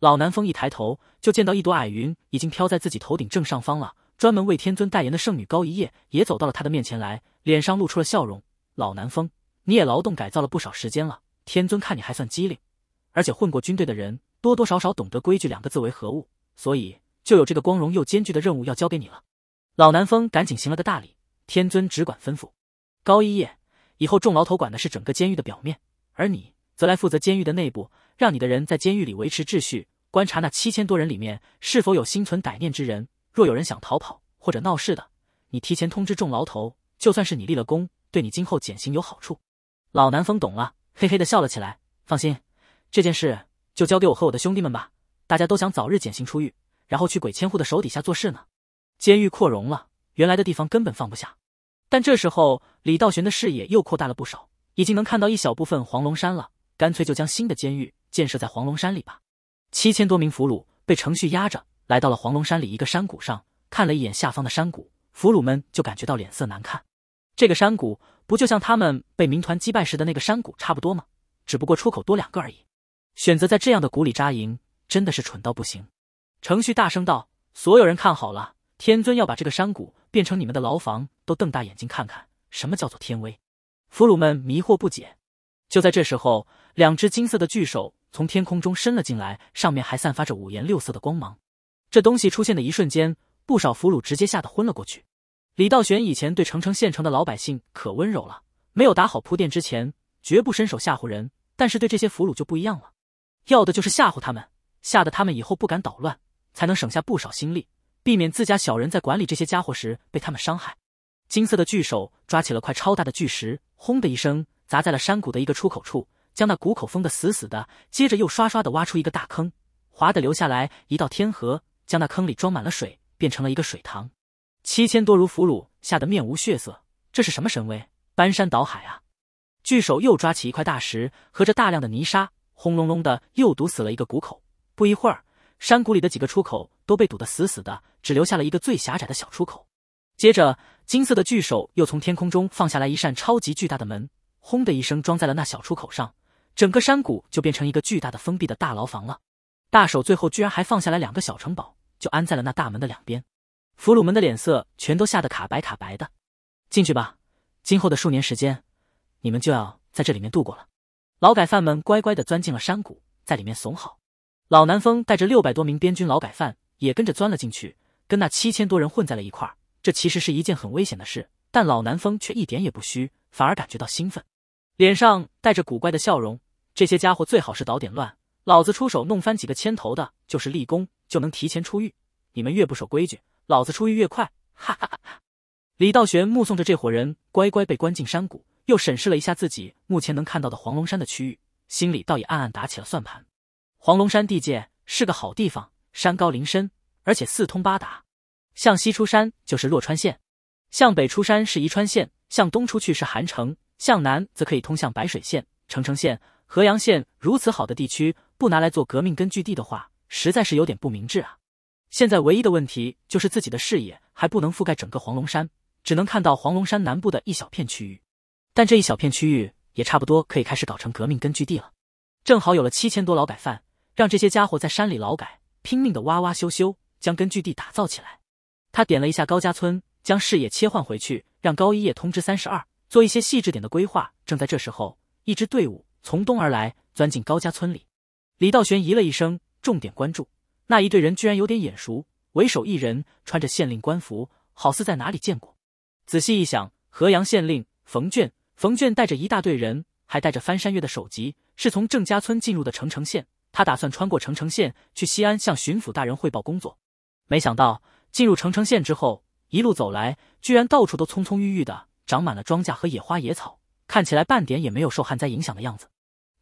老南风一抬头就见到一朵矮云已经飘在自己头顶正上方了。专门为天尊代言的圣女高一叶也走到了他的面前来，脸上露出了笑容。老南风，你也劳动改造了不少时间了。天尊看你还算机灵，而且混过军队的人多多少少懂得“规矩”两个字为何物，所以就有这个光荣又艰巨的任务要交给你了。老南风赶紧行了个大礼，天尊只管吩咐：高一叶以后，众牢头管的是整个监狱的表面，而你则来负责监狱的内部，让你的人在监狱里维持秩序，观察那七千多人里面是否有心存歹念之人。若有人想逃跑或者闹事的，你提前通知众牢头，就算是你立了功，对你今后减刑有好处。老南风懂了。嘿嘿的笑了起来，放心，这件事就交给我和我的兄弟们吧。大家都想早日减刑出狱，然后去鬼千户的手底下做事呢。监狱扩容了，原来的地方根本放不下。但这时候，李道玄的视野又扩大了不少，已经能看到一小部分黄龙山了。干脆就将新的监狱建设在黄龙山里吧。七千多名俘虏被程序压着，来到了黄龙山里一个山谷上，看了一眼下方的山谷，俘虏们就感觉到脸色难看。这个山谷。不就像他们被民团击败时的那个山谷差不多吗？只不过出口多两个而已。选择在这样的谷里扎营，真的是蠢到不行。程旭大声道：“所有人看好了，天尊要把这个山谷变成你们的牢房，都瞪大眼睛看看，什么叫做天威？”俘虏们迷惑不解。就在这时候，两只金色的巨手从天空中伸了进来，上面还散发着五颜六色的光芒。这东西出现的一瞬间，不少俘虏直接吓得昏了过去。李道玄以前对城城县城的老百姓可温柔了，没有打好铺垫之前，绝不伸手吓唬人。但是对这些俘虏就不一样了，要的就是吓唬他们，吓得他们以后不敢捣乱，才能省下不少心力，避免自家小人在管理这些家伙时被他们伤害。金色的巨手抓起了块超大的巨石，轰的一声砸在了山谷的一个出口处，将那谷口封得死死的。接着又刷刷的挖出一个大坑，滑的流下来一道天河，将那坑里装满了水，变成了一个水塘。七千多如俘虏吓得面无血色，这是什么神威？搬山倒海啊！巨手又抓起一块大石和着大量的泥沙，轰隆隆的又堵死了一个谷口。不一会儿，山谷里的几个出口都被堵得死死的，只留下了一个最狭窄的小出口。接着，金色的巨手又从天空中放下来一扇超级巨大的门，轰的一声装在了那小出口上，整个山谷就变成一个巨大的封闭的大牢房了。大手最后居然还放下来两个小城堡，就安在了那大门的两边。俘虏们的脸色全都吓得卡白卡白的，进去吧，今后的数年时间，你们就要在这里面度过了。劳改犯们乖乖的钻进了山谷，在里面怂好。老南风带着六百多名边军劳改犯也跟着钻了进去，跟那七千多人混在了一块儿。这其实是一件很危险的事，但老南风却一点也不虚，反而感觉到兴奋，脸上带着古怪的笑容。这些家伙最好是捣点乱，老子出手弄翻几个牵头的，就是立功就能提前出狱。你们越不守规矩。老子出狱越快，哈哈哈哈！李道玄目送着这伙人乖乖被关进山谷，又审视了一下自己目前能看到的黄龙山的区域，心里倒也暗暗打起了算盘。黄龙山地界是个好地方，山高林深，而且四通八达。向西出山就是洛川县，向北出山是宜川县，向东出去是韩城，向南则可以通向白水县、澄城县、合阳县。如此好的地区，不拿来做革命根据地的话，实在是有点不明智啊。现在唯一的问题就是自己的视野还不能覆盖整个黄龙山，只能看到黄龙山南部的一小片区域。但这一小片区域也差不多可以开始搞成革命根据地了，正好有了七千多劳改犯，让这些家伙在山里劳改，拼命的挖挖修修，将根据地打造起来。他点了一下高家村，将视野切换回去，让高一叶通知三十二，做一些细致点的规划。正在这时候，一支队伍从东而来，钻进高家村里。李道玄咦了一声，重点关注。那一队人居然有点眼熟，为首一人穿着县令官服，好似在哪里见过。仔细一想，河阳县令冯卷，冯卷带着一大队人，还带着翻山越的首级，是从郑家村进入的澄城县。他打算穿过澄城县去西安，向巡抚大人汇报工作。没想到进入澄城县之后，一路走来，居然到处都葱葱郁郁的，长满了庄稼和野花野草，看起来半点也没有受旱灾影响的样子。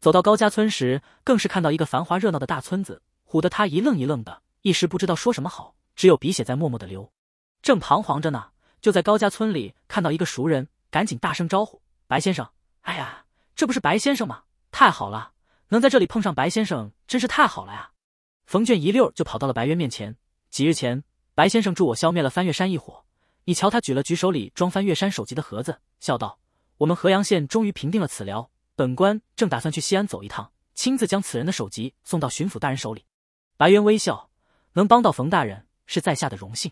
走到高家村时，更是看到一个繁华热闹的大村子。唬得他一愣一愣的，一时不知道说什么好，只有鼻血在默默的流。正彷徨着呢，就在高家村里看到一个熟人，赶紧大声招呼：“白先生，哎呀，这不是白先生吗？太好了，能在这里碰上白先生，真是太好了呀！”冯卷一溜儿就跑到了白渊面前。几日前，白先生助我消灭了翻越山一伙，你瞧，他举了举手里装翻越山首级的盒子，笑道：“我们河阳县终于平定了此辽，本官正打算去西安走一趟，亲自将此人的首级送到巡抚大人手里。”白猿微笑，能帮到冯大人是在下的荣幸。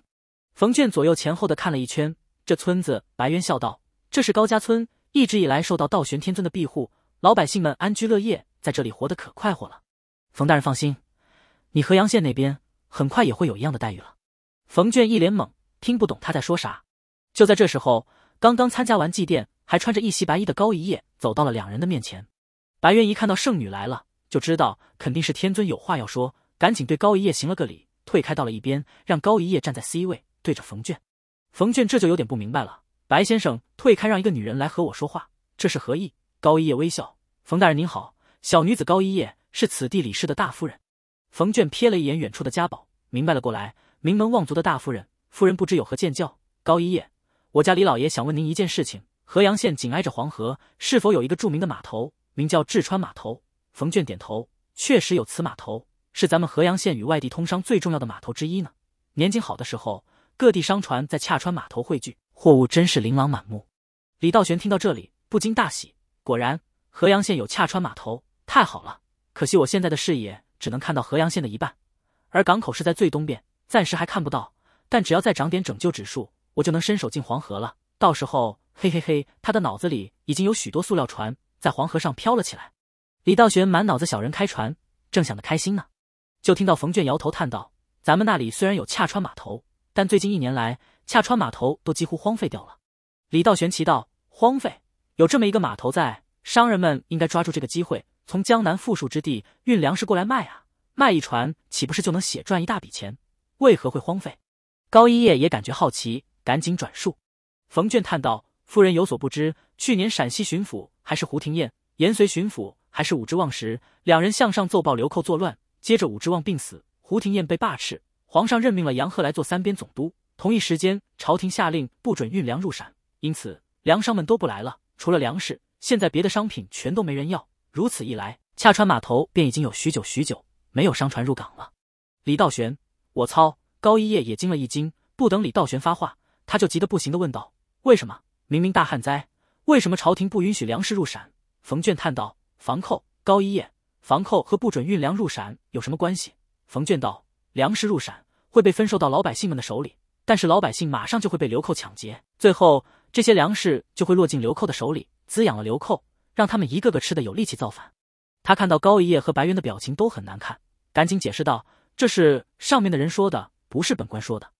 冯卷左右前后的看了一圈这村子，白猿笑道：“这是高家村，一直以来受到道玄天尊的庇护，老百姓们安居乐业，在这里活得可快活了。”冯大人放心，你河阳县那边很快也会有一样的待遇了。冯卷一脸懵，听不懂他在说啥。就在这时候，刚刚参加完祭奠，还穿着一袭白衣的高一夜走到了两人的面前。白猿一看到圣女来了，就知道肯定是天尊有话要说。赶紧对高一叶行了个礼，退开到了一边，让高一叶站在 C 位，对着冯卷。冯卷这就有点不明白了：白先生退开，让一个女人来和我说话，这是何意？高一叶微笑：“冯大人您好，小女子高一叶是此地李氏的大夫人。”冯卷瞥了一眼远处的家宝，明白了过来：名门望族的大夫人，夫人不知有何见教？高一叶，我家李老爷想问您一件事情：河阳县紧挨着黄河，是否有一个著名的码头，名叫智川码头？冯卷点头：“确实有此码头。”是咱们河阳县与外地通商最重要的码头之一呢。年景好的时候，各地商船在洽川码头汇聚，货物真是琳琅满目。李道玄听到这里，不禁大喜。果然，河阳县有洽川码头，太好了！可惜我现在的视野只能看到河阳县的一半，而港口是在最东边，暂时还看不到。但只要再涨点拯救指数，我就能伸手进黄河了。到时候，嘿嘿嘿！他的脑子里已经有许多塑料船在黄河上飘了起来。李道玄满脑子小人开船，正想得开心呢。就听到冯卷摇头叹道：“咱们那里虽然有洽川码头，但最近一年来，洽川码头都几乎荒废掉了。”李道玄奇道：“荒废？有这么一个码头在，商人们应该抓住这个机会，从江南富庶之地运粮食过来卖啊！卖一船，岂不是就能血赚一大笔钱？为何会荒废？”高一叶也感觉好奇，赶紧转述。冯卷叹道：“夫人有所不知，去年陕西巡抚还是胡廷彦，延绥巡抚还是武之望时，两人向上奏报流寇作乱。”接着，武之望病死，胡廷彦被罢斥，皇上任命了杨赫来做三边总督。同一时间，朝廷下令不准运粮入陕，因此粮商们都不来了。除了粮食，现在别的商品全都没人要。如此一来，恰川码头便已经有许久许久没有商船入港了。李道玄，我操！高一叶也惊了一惊，不等李道玄发话，他就急得不行的问道：“为什么？明明大旱灾，为什么朝廷不允许粮食入陕？”冯卷叹道：“防寇。”高一叶、防寇和不准运粮入陕有什么关系？冯卷道：“粮食入陕会被分售到老百姓们的手里，但是老百姓马上就会被流寇抢劫，最后这些粮食就会落进流寇的手里，滋养了流寇，让他们一个个吃得有力气造反。”他看到高一夜和白猿的表情都很难看，赶紧解释道：“这是上面的人说的，不是本官说的。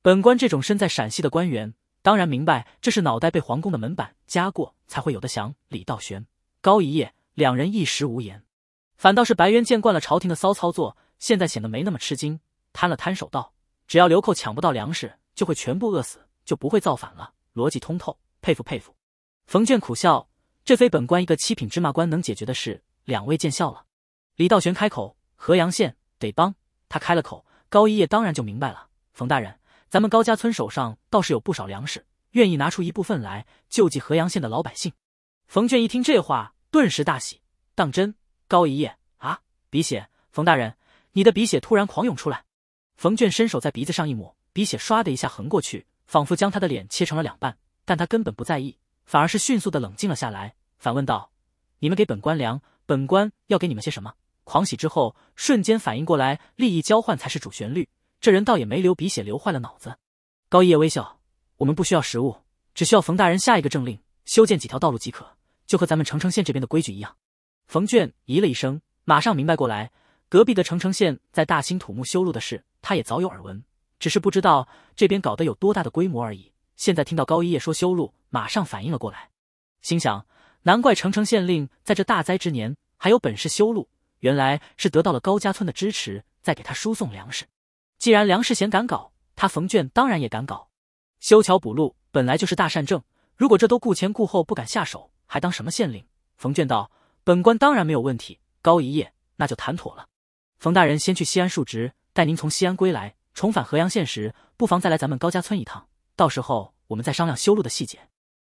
本官这种身在陕西的官员，当然明白这是脑袋被皇宫的门板夹过才会有的想。”李道玄、高一夜两人一时无言。反倒是白渊见惯了朝廷的骚操作，现在显得没那么吃惊，摊了摊手道：“只要流寇抢不到粮食，就会全部饿死，就不会造反了。”逻辑通透，佩服佩服。冯卷苦笑：“这非本官一个七品芝麻官能解决的事，两位见笑了。”李道玄开口：“河阳县得帮。”他开了口，高一叶当然就明白了：“冯大人，咱们高家村手上倒是有不少粮食，愿意拿出一部分来救济河阳县的老百姓。”冯卷一听这话，顿时大喜：“当真？”高一夜啊，鼻血！冯大人，你的鼻血突然狂涌出来。冯卷伸手在鼻子上一抹，鼻血唰的一下横过去，仿佛将他的脸切成了两半。但他根本不在意，反而是迅速的冷静了下来，反问道：“你们给本官粮，本官要给你们些什么？”狂喜之后，瞬间反应过来，利益交换才是主旋律。这人倒也没流鼻血，流坏了脑子。高一夜微笑：“我们不需要食物，只需要冯大人下一个政令，修建几条道路即可，就和咱们澄城县这边的规矩一样。”冯卷咦了一声，马上明白过来。隔壁的成城县在大兴土木修路的事，他也早有耳闻，只是不知道这边搞得有多大的规模而已。现在听到高一叶说修路，马上反应了过来，心想：难怪成城县令在这大灾之年还有本事修路，原来是得到了高家村的支持，在给他输送粮食。既然梁食贤敢搞，他冯卷当然也敢搞。修桥补路本来就是大善政，如果这都顾前顾后不敢下手，还当什么县令？冯卷道。本官当然没有问题，高一夜，那就谈妥了。冯大人先去西安述职，待您从西安归来，重返河阳县时，不妨再来咱们高家村一趟，到时候我们再商量修路的细节。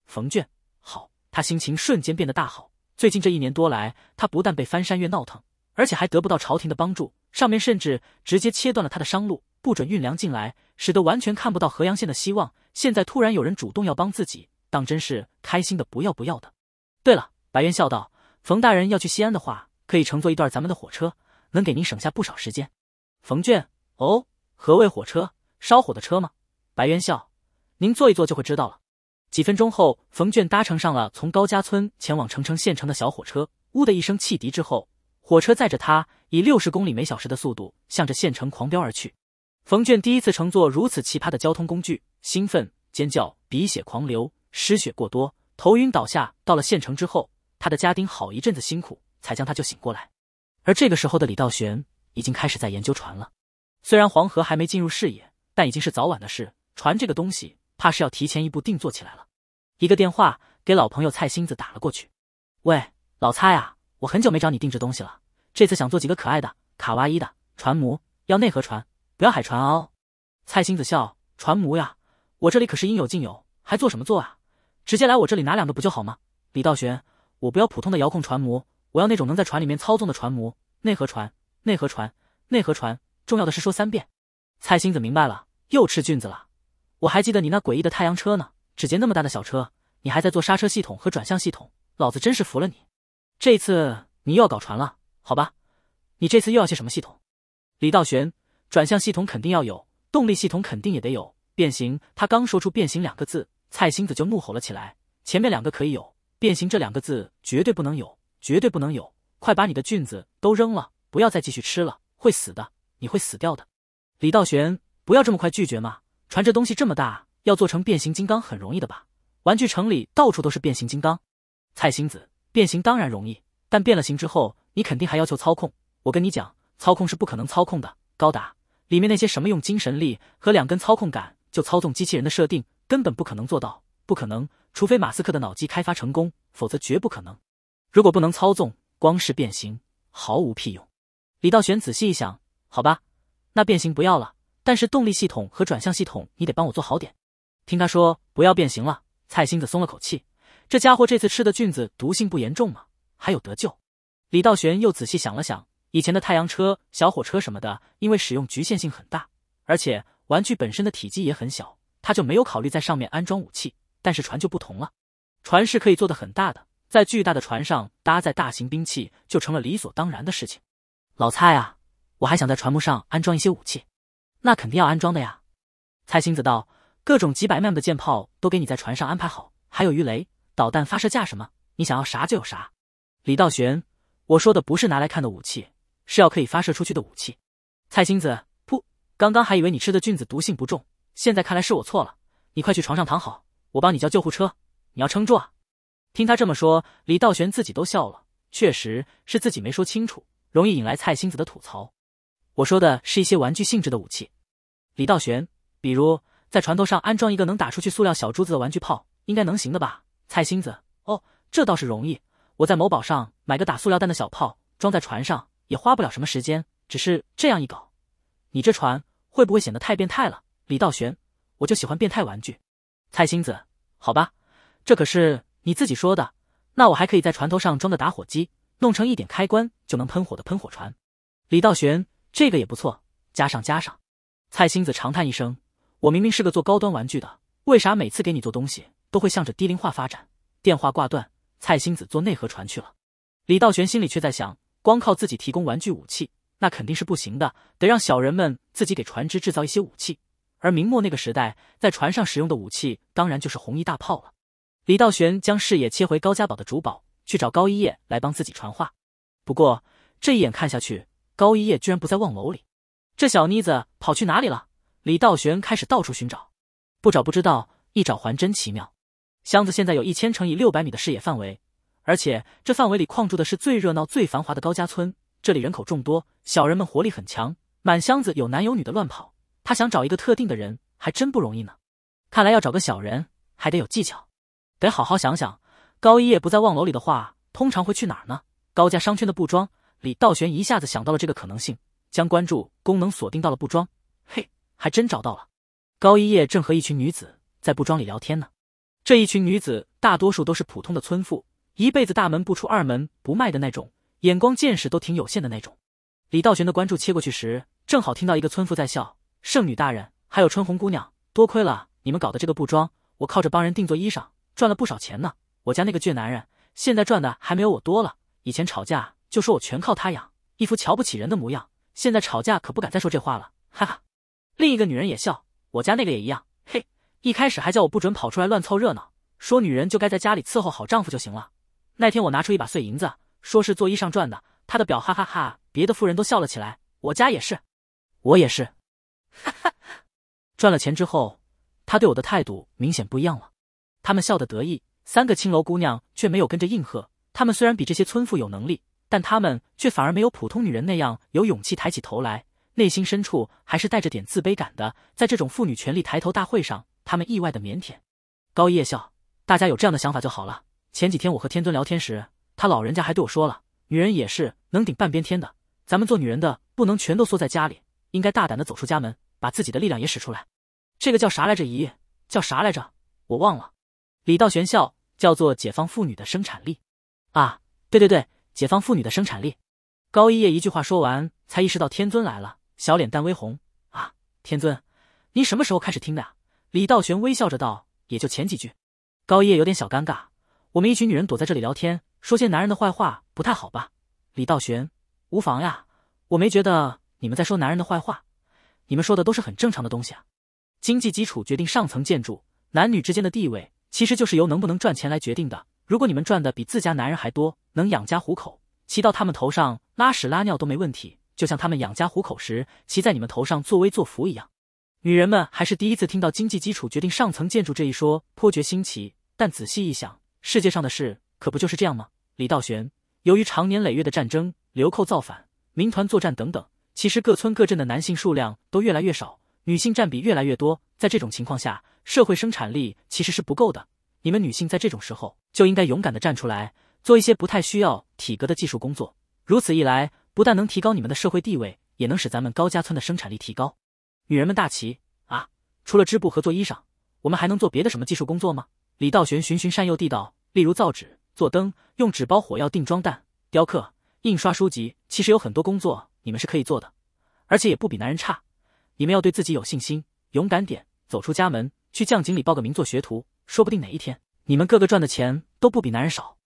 冯卷好，他心情瞬间变得大好。最近这一年多来，他不但被翻山越闹腾，而且还得不到朝廷的帮助，上面甚至直接切断了他的商路，不准运粮进来，使得完全看不到河阳县的希望。现在突然有人主动要帮自己，当真是开心的不要不要的。对了，白猿笑道。冯大人要去西安的话，可以乘坐一段咱们的火车，能给您省下不少时间。冯卷哦，何谓火车？烧火的车吗？白渊笑，您坐一坐就会知道了。几分钟后，冯卷搭乘上了从高家村前往澄城县城的小火车。呜的一声汽笛之后，火车载着他以六十公里每小时的速度，向着县城狂飙而去。冯卷第一次乘坐如此奇葩的交通工具，兴奋尖叫，鼻血狂流，失血过多，头晕倒下。到了县城之后。他的家丁好一阵子辛苦，才将他救醒过来。而这个时候的李道玄已经开始在研究船了。虽然黄河还没进入视野，但已经是早晚的事。船这个东西，怕是要提前一步定做起来了。一个电话给老朋友蔡星子打了过去：“喂，老蔡呀，我很久没找你定制东西了。这次想做几个可爱的卡哇伊的船模，要内河船，不要海船哦。”蔡星子笑：“船模呀，我这里可是应有尽有，还做什么做啊？直接来我这里拿两个不就好吗？”李道玄。我不要普通的遥控船模，我要那种能在船里面操纵的船模。内河船，内河船，内河船。重要的是说三遍。蔡星子明白了，又吃菌子了。我还记得你那诡异的太阳车呢，只尖那么大的小车，你还在做刹车系统和转向系统，老子真是服了你。这次你又要搞船了，好吧？你这次又要些什么系统？李道玄，转向系统肯定要有，动力系统肯定也得有。变形，他刚说出“变形”两个字，蔡星子就怒吼了起来。前面两个可以有。变形这两个字绝对不能有，绝对不能有！快把你的菌子都扔了，不要再继续吃了，会死的，你会死掉的。李道玄，不要这么快拒绝嘛！传这东西这么大，要做成变形金刚很容易的吧？玩具城里到处都是变形金刚。菜心子，变形当然容易，但变了形之后，你肯定还要求操控。我跟你讲，操控是不可能操控的。高达里面那些什么用精神力和两根操控杆就操纵机器人的设定，根本不可能做到，不可能。除非马斯克的脑机开发成功，否则绝不可能。如果不能操纵，光是变形毫无屁用。李道玄仔细一想，好吧，那变形不要了。但是动力系统和转向系统你得帮我做好点。听他说不要变形了，菜心子松了口气。这家伙这次吃的菌子毒性不严重吗？还有得救。李道玄又仔细想了想，以前的太阳车、小火车什么的，因为使用局限性很大，而且玩具本身的体积也很小，他就没有考虑在上面安装武器。但是船就不同了，船是可以做的很大的，在巨大的船上搭载大型兵器就成了理所当然的事情。老蔡啊，我还想在船木上安装一些武器，那肯定要安装的呀。蔡星子道：“各种几百 mm 的舰炮都给你在船上安排好，还有鱼雷、导弹发射架什么，你想要啥就有啥。”李道玄，我说的不是拿来看的武器，是要可以发射出去的武器。蔡星子，噗，刚刚还以为你吃的菌子毒性不重，现在看来是我错了，你快去床上躺好。我帮你叫救护车，你要撑住啊！听他这么说，李道玄自己都笑了。确实是自己没说清楚，容易引来蔡心子的吐槽。我说的是一些玩具性质的武器，李道玄，比如在船头上安装一个能打出去塑料小珠子的玩具炮，应该能行的吧？蔡心子，哦，这倒是容易。我在某宝上买个打塑料弹的小炮，装在船上也花不了什么时间。只是这样一搞，你这船会不会显得太变态了？李道玄，我就喜欢变态玩具。蔡星子，好吧，这可是你自己说的。那我还可以在船头上装个打火机，弄成一点开关就能喷火的喷火船。李道玄，这个也不错，加上加上。蔡星子长叹一声，我明明是个做高端玩具的，为啥每次给你做东西都会向着低龄化发展？电话挂断，蔡星子坐内河船去了。李道玄心里却在想，光靠自己提供玩具武器，那肯定是不行的，得让小人们自己给船只制造一些武器。而明末那个时代，在船上使用的武器当然就是红衣大炮了。李道玄将视野切回高家堡的主堡，去找高一叶来帮自己传话。不过这一眼看下去，高一叶居然不在望楼里，这小妮子跑去哪里了？李道玄开始到处寻找，不找不知道，一找还真奇妙。箱子现在有一千乘以六百米的视野范围，而且这范围里框住的是最热闹、最繁华的高家村。这里人口众多，小人们活力很强，满箱子有男有女的乱跑。他想找一个特定的人还真不容易呢，看来要找个小人还得有技巧，得好好想想。高一叶不在望楼里的话，通常会去哪儿呢？高家商圈的布庄，李道玄一下子想到了这个可能性，将关注功能锁定到了布庄。嘿，还真找到了！高一叶正和一群女子在布庄里聊天呢。这一群女子大多数都是普通的村妇，一辈子大门不出二门不迈的那种，眼光见识都挺有限的那种。李道玄的关注切过去时，正好听到一个村妇在笑。圣女大人，还有春红姑娘，多亏了你们搞的这个布庄，我靠着帮人定做衣裳，赚了不少钱呢。我家那个倔男人，现在赚的还没有我多了。以前吵架就说我全靠他养，一副瞧不起人的模样。现在吵架可不敢再说这话了。哈哈。另一个女人也笑，我家那个也一样。嘿，一开始还叫我不准跑出来乱凑热闹，说女人就该在家里伺候好丈夫就行了。那天我拿出一把碎银子，说是做衣裳赚的。他的表，哈哈哈！别的夫人都笑了起来，我家也是，我也是。哈哈，赚了钱之后，他对我的态度明显不一样了。他们笑得得意，三个青楼姑娘却没有跟着应和。她们虽然比这些村妇有能力，但她们却反而没有普通女人那样有勇气抬起头来，内心深处还是带着点自卑感的。在这种妇女权利抬头大会上，他们意外的腼腆。高一叶笑，大家有这样的想法就好了。前几天我和天尊聊天时，他老人家还对我说了：“女人也是能顶半边天的，咱们做女人的不能全都缩在家里，应该大胆的走出家门。”把自己的力量也使出来，这个叫啥来着？一叫啥来着？我忘了。李道玄笑，叫做解放妇女的生产力。啊，对对对，解放妇女的生产力。高一叶一句话说完，才意识到天尊来了，小脸蛋微红。啊，天尊，你什么时候开始听的？李道玄微笑着道：“也就前几句。”高一叶有点小尴尬。我们一群女人躲在这里聊天，说些男人的坏话，不太好吧？李道玄无妨呀，我没觉得你们在说男人的坏话。你们说的都是很正常的东西啊，经济基础决定上层建筑，男女之间的地位其实就是由能不能赚钱来决定的。如果你们赚的比自家男人还多，能养家糊口，骑到他们头上拉屎拉尿都没问题，就像他们养家糊口时骑在你们头上作威作福一样。女人们还是第一次听到经济基础决定上层建筑这一说，颇觉新奇。但仔细一想，世界上的事可不就是这样吗？李道玄，由于长年累月的战争、流寇造反、民团作战等等。其实各村各镇的男性数量都越来越少，女性占比越来越多。在这种情况下，社会生产力其实是不够的。你们女性在这种时候就应该勇敢的站出来，做一些不太需要体格的技术工作。如此一来，不但能提高你们的社会地位，也能使咱们高家村的生产力提高。女人们大齐啊，除了织布和做衣裳，我们还能做别的什么技术工作吗？李道玄循循善诱地道，例如造纸、做灯、用纸包火药定装弹、雕刻、印刷书籍。其实有很多工作。你们是可以做的，而且也不比男人差。你们要对自己有信心，勇敢点，走出家门，去酱井里报个名做学徒，说不定哪一天你们个个赚的钱都不比男人少。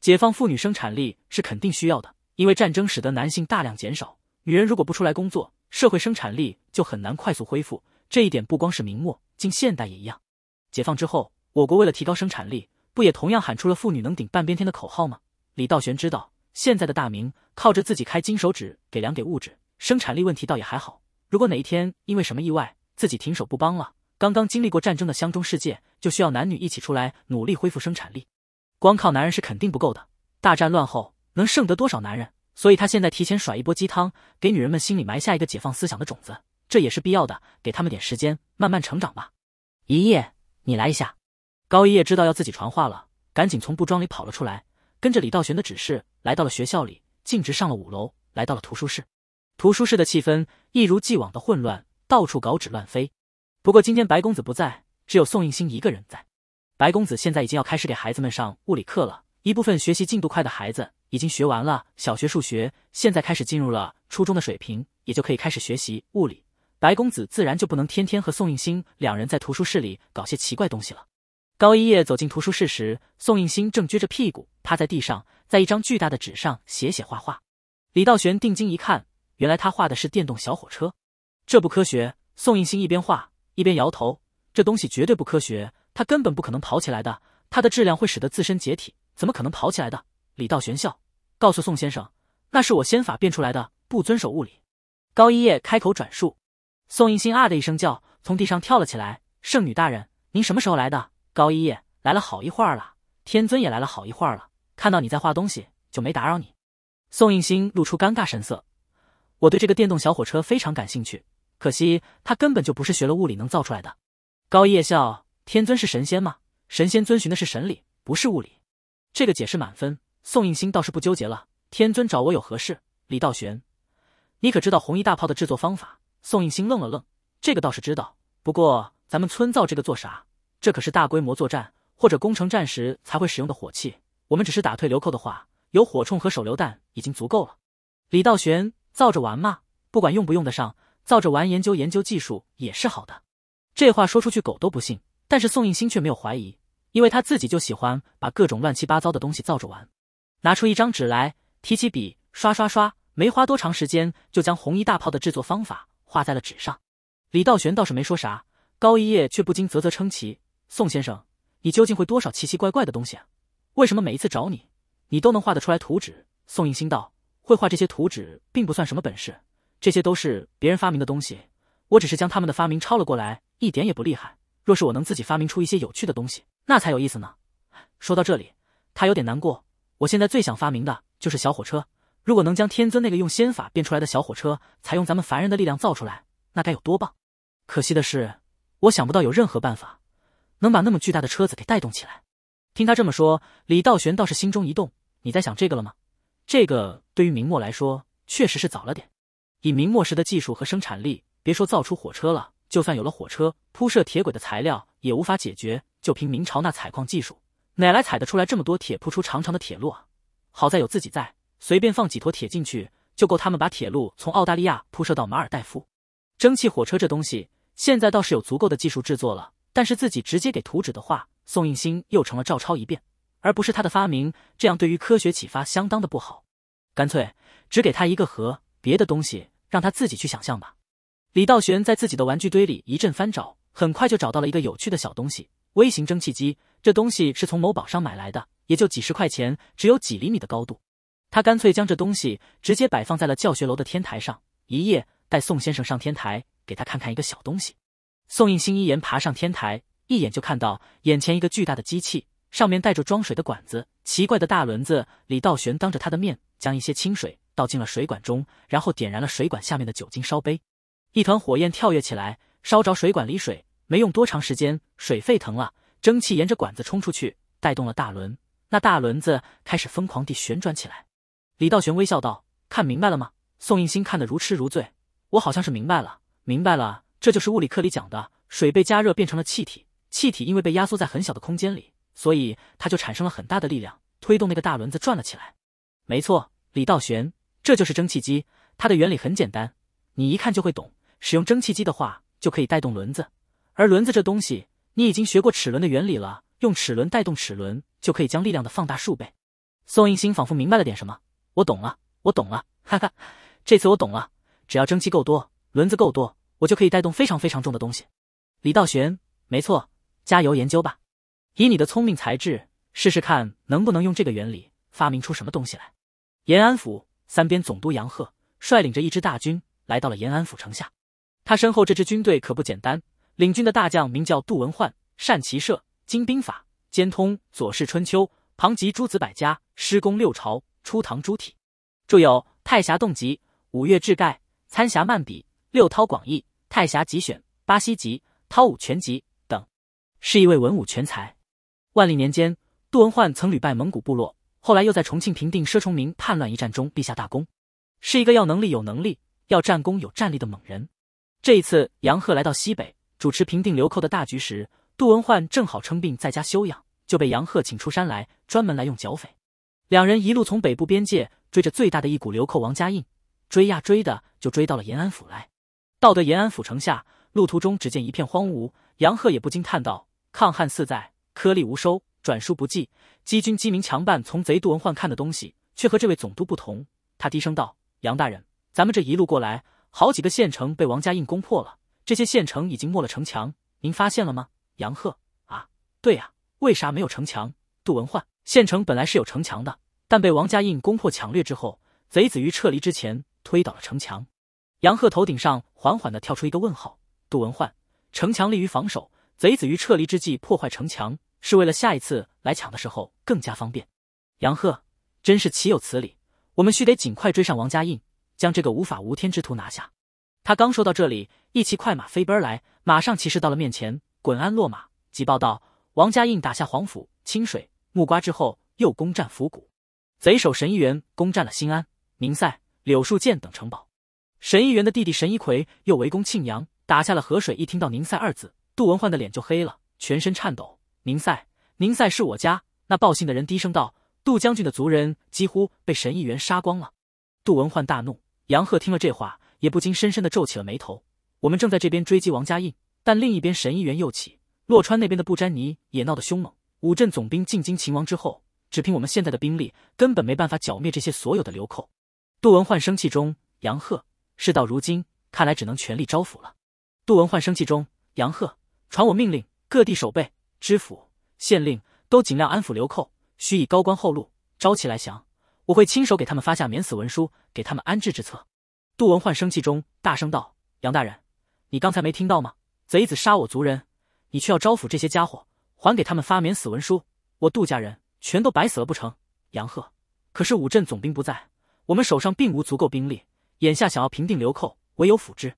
解放妇女生产力是肯定需要的，因为战争使得男性大量减少，女人如果不出来工作，社会生产力就很难快速恢复。这一点不光是明末，近现代也一样。解放之后，我国为了提高生产力，不也同样喊出了“妇女能顶半边天”的口号吗？李道玄知道。现在的大明靠着自己开金手指给粮给物质，生产力问题倒也还好。如果哪一天因为什么意外自己停手不帮了，刚刚经历过战争的乡中世界就需要男女一起出来努力恢复生产力。光靠男人是肯定不够的，大战乱后能剩得多少男人？所以他现在提前甩一波鸡汤，给女人们心里埋下一个解放思想的种子，这也是必要的。给他们点时间慢慢成长吧。一叶，你来一下。高一叶知道要自己传话了，赶紧从布庄里跑了出来。跟着李道玄的指示，来到了学校里，径直上了五楼，来到了图书室。图书室的气氛一如既往的混乱，到处稿纸乱飞。不过今天白公子不在，只有宋应星一个人在。白公子现在已经要开始给孩子们上物理课了，一部分学习进度快的孩子已经学完了小学数学，现在开始进入了初中的水平，也就可以开始学习物理。白公子自然就不能天天和宋应星两人在图书室里搞些奇怪东西了。高一叶走进图书室时，宋应星正撅着屁股趴在地上，在一张巨大的纸上写写画画。李道玄定睛一看，原来他画的是电动小火车，这不科学。宋应星一边画一边摇头：“这东西绝对不科学，它根本不可能跑起来的，它的质量会使得自身解体，怎么可能跑起来的？”李道玄笑，告诉宋先生：“那是我仙法变出来的，不遵守物理。”高一叶开口转述，宋应星啊的一声叫，从地上跳了起来：“圣女大人，您什么时候来的？”高一叶来了好一会儿了，天尊也来了好一会儿了。看到你在画东西，就没打扰你。宋应星露出尴尬神色。我对这个电动小火车非常感兴趣，可惜它根本就不是学了物理能造出来的。高一叶笑，天尊是神仙吗？神仙遵循的是神理，不是物理。这个解释满分。宋应星倒是不纠结了。天尊找我有何事？李道玄，你可知道红衣大炮的制作方法？宋应星愣了愣，这个倒是知道，不过咱们村造这个做啥？这可是大规模作战或者攻城战时才会使用的火器，我们只是打退流寇的话，有火铳和手榴弹已经足够了。李道玄造着玩嘛，不管用不用得上，造着玩研究研究技术也是好的。这话说出去狗都不信，但是宋应星却没有怀疑，因为他自己就喜欢把各种乱七八糟的东西造着玩。拿出一张纸来，提起笔，刷刷刷，没花多长时间就将红衣大炮的制作方法画在了纸上。李道玄倒是没说啥，高一叶却不禁啧啧称奇。宋先生，你究竟会多少奇奇怪怪的东西啊？为什么每一次找你，你都能画得出来图纸？宋应星道：“会画这些图纸并不算什么本事，这些都是别人发明的东西，我只是将他们的发明抄了过来，一点也不厉害。若是我能自己发明出一些有趣的东西，那才有意思呢。”说到这里，他有点难过。我现在最想发明的就是小火车。如果能将天尊那个用仙法变出来的小火车，采用咱们凡人的力量造出来，那该有多棒！可惜的是，我想不到有任何办法。能把那么巨大的车子给带动起来？听他这么说，李道玄倒是心中一动。你在想这个了吗？这个对于明末来说确实是早了点。以明末时的技术和生产力，别说造出火车了，就算有了火车，铺设铁轨的材料也无法解决。就凭明朝那采矿技术，哪来采得出来这么多铁铺出长长的铁路啊？好在有自己在，随便放几坨铁进去就够他们把铁路从澳大利亚铺设到马尔代夫。蒸汽火车这东西，现在倒是有足够的技术制作了。但是自己直接给图纸的话，宋应星又成了照抄一遍，而不是他的发明，这样对于科学启发相当的不好。干脆只给他一个盒，别的东西让他自己去想象吧。李道玄在自己的玩具堆里一阵翻找，很快就找到了一个有趣的小东西——微型蒸汽机。这东西是从某宝上买来的，也就几十块钱，只有几厘米的高度。他干脆将这东西直接摆放在了教学楼的天台上，一夜带宋先生上天台，给他看看一个小东西。宋应星一言爬上天台，一眼就看到眼前一个巨大的机器，上面带着装水的管子、奇怪的大轮子。李道玄当着他的面，将一些清水倒进了水管中，然后点燃了水管下面的酒精烧杯，一团火焰跳跃起来，烧着水管里水。没用多长时间，水沸腾了，蒸汽沿着管子冲出去，带动了大轮。那大轮子开始疯狂地旋转起来。李道玄微笑道：“看明白了吗？”宋应星看得如痴如醉：“我好像是明白了，明白了。”这就是物理课里讲的，水被加热变成了气体，气体因为被压缩在很小的空间里，所以它就产生了很大的力量，推动那个大轮子转了起来。没错，李道玄，这就是蒸汽机，它的原理很简单，你一看就会懂。使用蒸汽机的话，就可以带动轮子，而轮子这东西，你已经学过齿轮的原理了，用齿轮带动齿轮，就可以将力量的放大数倍。宋应星仿佛明白了点什么，我懂了，我懂了，哈哈，这次我懂了，只要蒸汽够多，轮子够多。我就可以带动非常非常重的东西，李道玄，没错，加油研究吧，以你的聪明才智，试试看能不能用这个原理发明出什么东西来。延安府三边总督杨鹤率领着一支大军来到了延安府城下，他身后这支军队可不简单，领军的大将名叫杜文焕，善骑射，精兵法，兼通左氏春秋、庞及诸子百家、诗工六朝、初唐诸体，著有《太霞洞集》《五岳志盖》《参侠漫笔》《六韬广义》。《太侠集选》《巴西集》《韬武全集》等，是一位文武全才。万历年间，杜文焕曾屡败蒙古部落，后来又在重庆平定奢崇明叛乱一战中立下大功，是一个要能力有能力，要战功有战力的猛人。这一次，杨鹤来到西北主持平定流寇的大局时，杜文焕正好称病在家休养，就被杨鹤请出山来，专门来用剿匪。两人一路从北部边界追着最大的一股流寇王家印，追呀追的，就追到了延安府来。到得延安府城下，路途中只见一片荒芜。杨鹤也不禁叹道：“抗旱四载，颗粒无收，转输不济。饥军饥民强半。”从贼杜文焕看的东西，却和这位总督不同。他低声道：“杨大人，咱们这一路过来，好几个县城被王家印攻破了。这些县城已经没了城墙，您发现了吗？”杨鹤：“啊，对呀，为啥没有城墙？”杜文焕：“县城本来是有城墙的，但被王家印攻破抢掠之后，贼子于撤离之前推倒了城墙。”杨鹤头顶上。缓缓地跳出一个问号。杜文焕，城墙利于防守，贼子于撤离之际破坏城墙，是为了下一次来抢的时候更加方便。杨赫，真是岂有此理！我们须得尽快追上王家印，将这个无法无天之徒拿下。他刚说到这里，一骑快马飞奔来，马上骑士到了面前，滚鞍落马，急报道：王家印打下黄府、清水、木瓜之后，又攻占府谷，贼首神议员攻占了新安、宁塞、柳树涧等城堡。神议员的弟弟神医葵又围攻庆阳，打下了河水。一听到“宁塞”二字，杜文焕的脸就黑了，全身颤抖。“宁塞，宁塞是我家。”那报信的人低声道。杜将军的族人几乎被神议员杀光了。杜文焕大怒。杨鹤听了这话，也不禁深深地皱起了眉头。我们正在这边追击王家印，但另一边神医员又起，洛川那边的布詹尼也闹得凶猛。五镇总兵进京擒王之后，只凭我们现在的兵力，根本没办法剿灭这些所有的流寇。杜文焕生气中，杨鹤。事到如今，看来只能全力招抚了。杜文焕生气中，杨鹤传我命令：各地守备、知府、县令都尽量安抚流寇，须以高官厚禄招其来降。我会亲手给他们发下免死文书，给他们安置之策。杜文焕生气中大声道：“杨大人，你刚才没听到吗？贼子杀我族人，你却要招抚这些家伙，还给他们发免死文书？我杜家人全都白死了不成？”杨鹤，可是五镇总兵不在，我们手上并无足够兵力。眼下想要平定流寇，唯有辅之。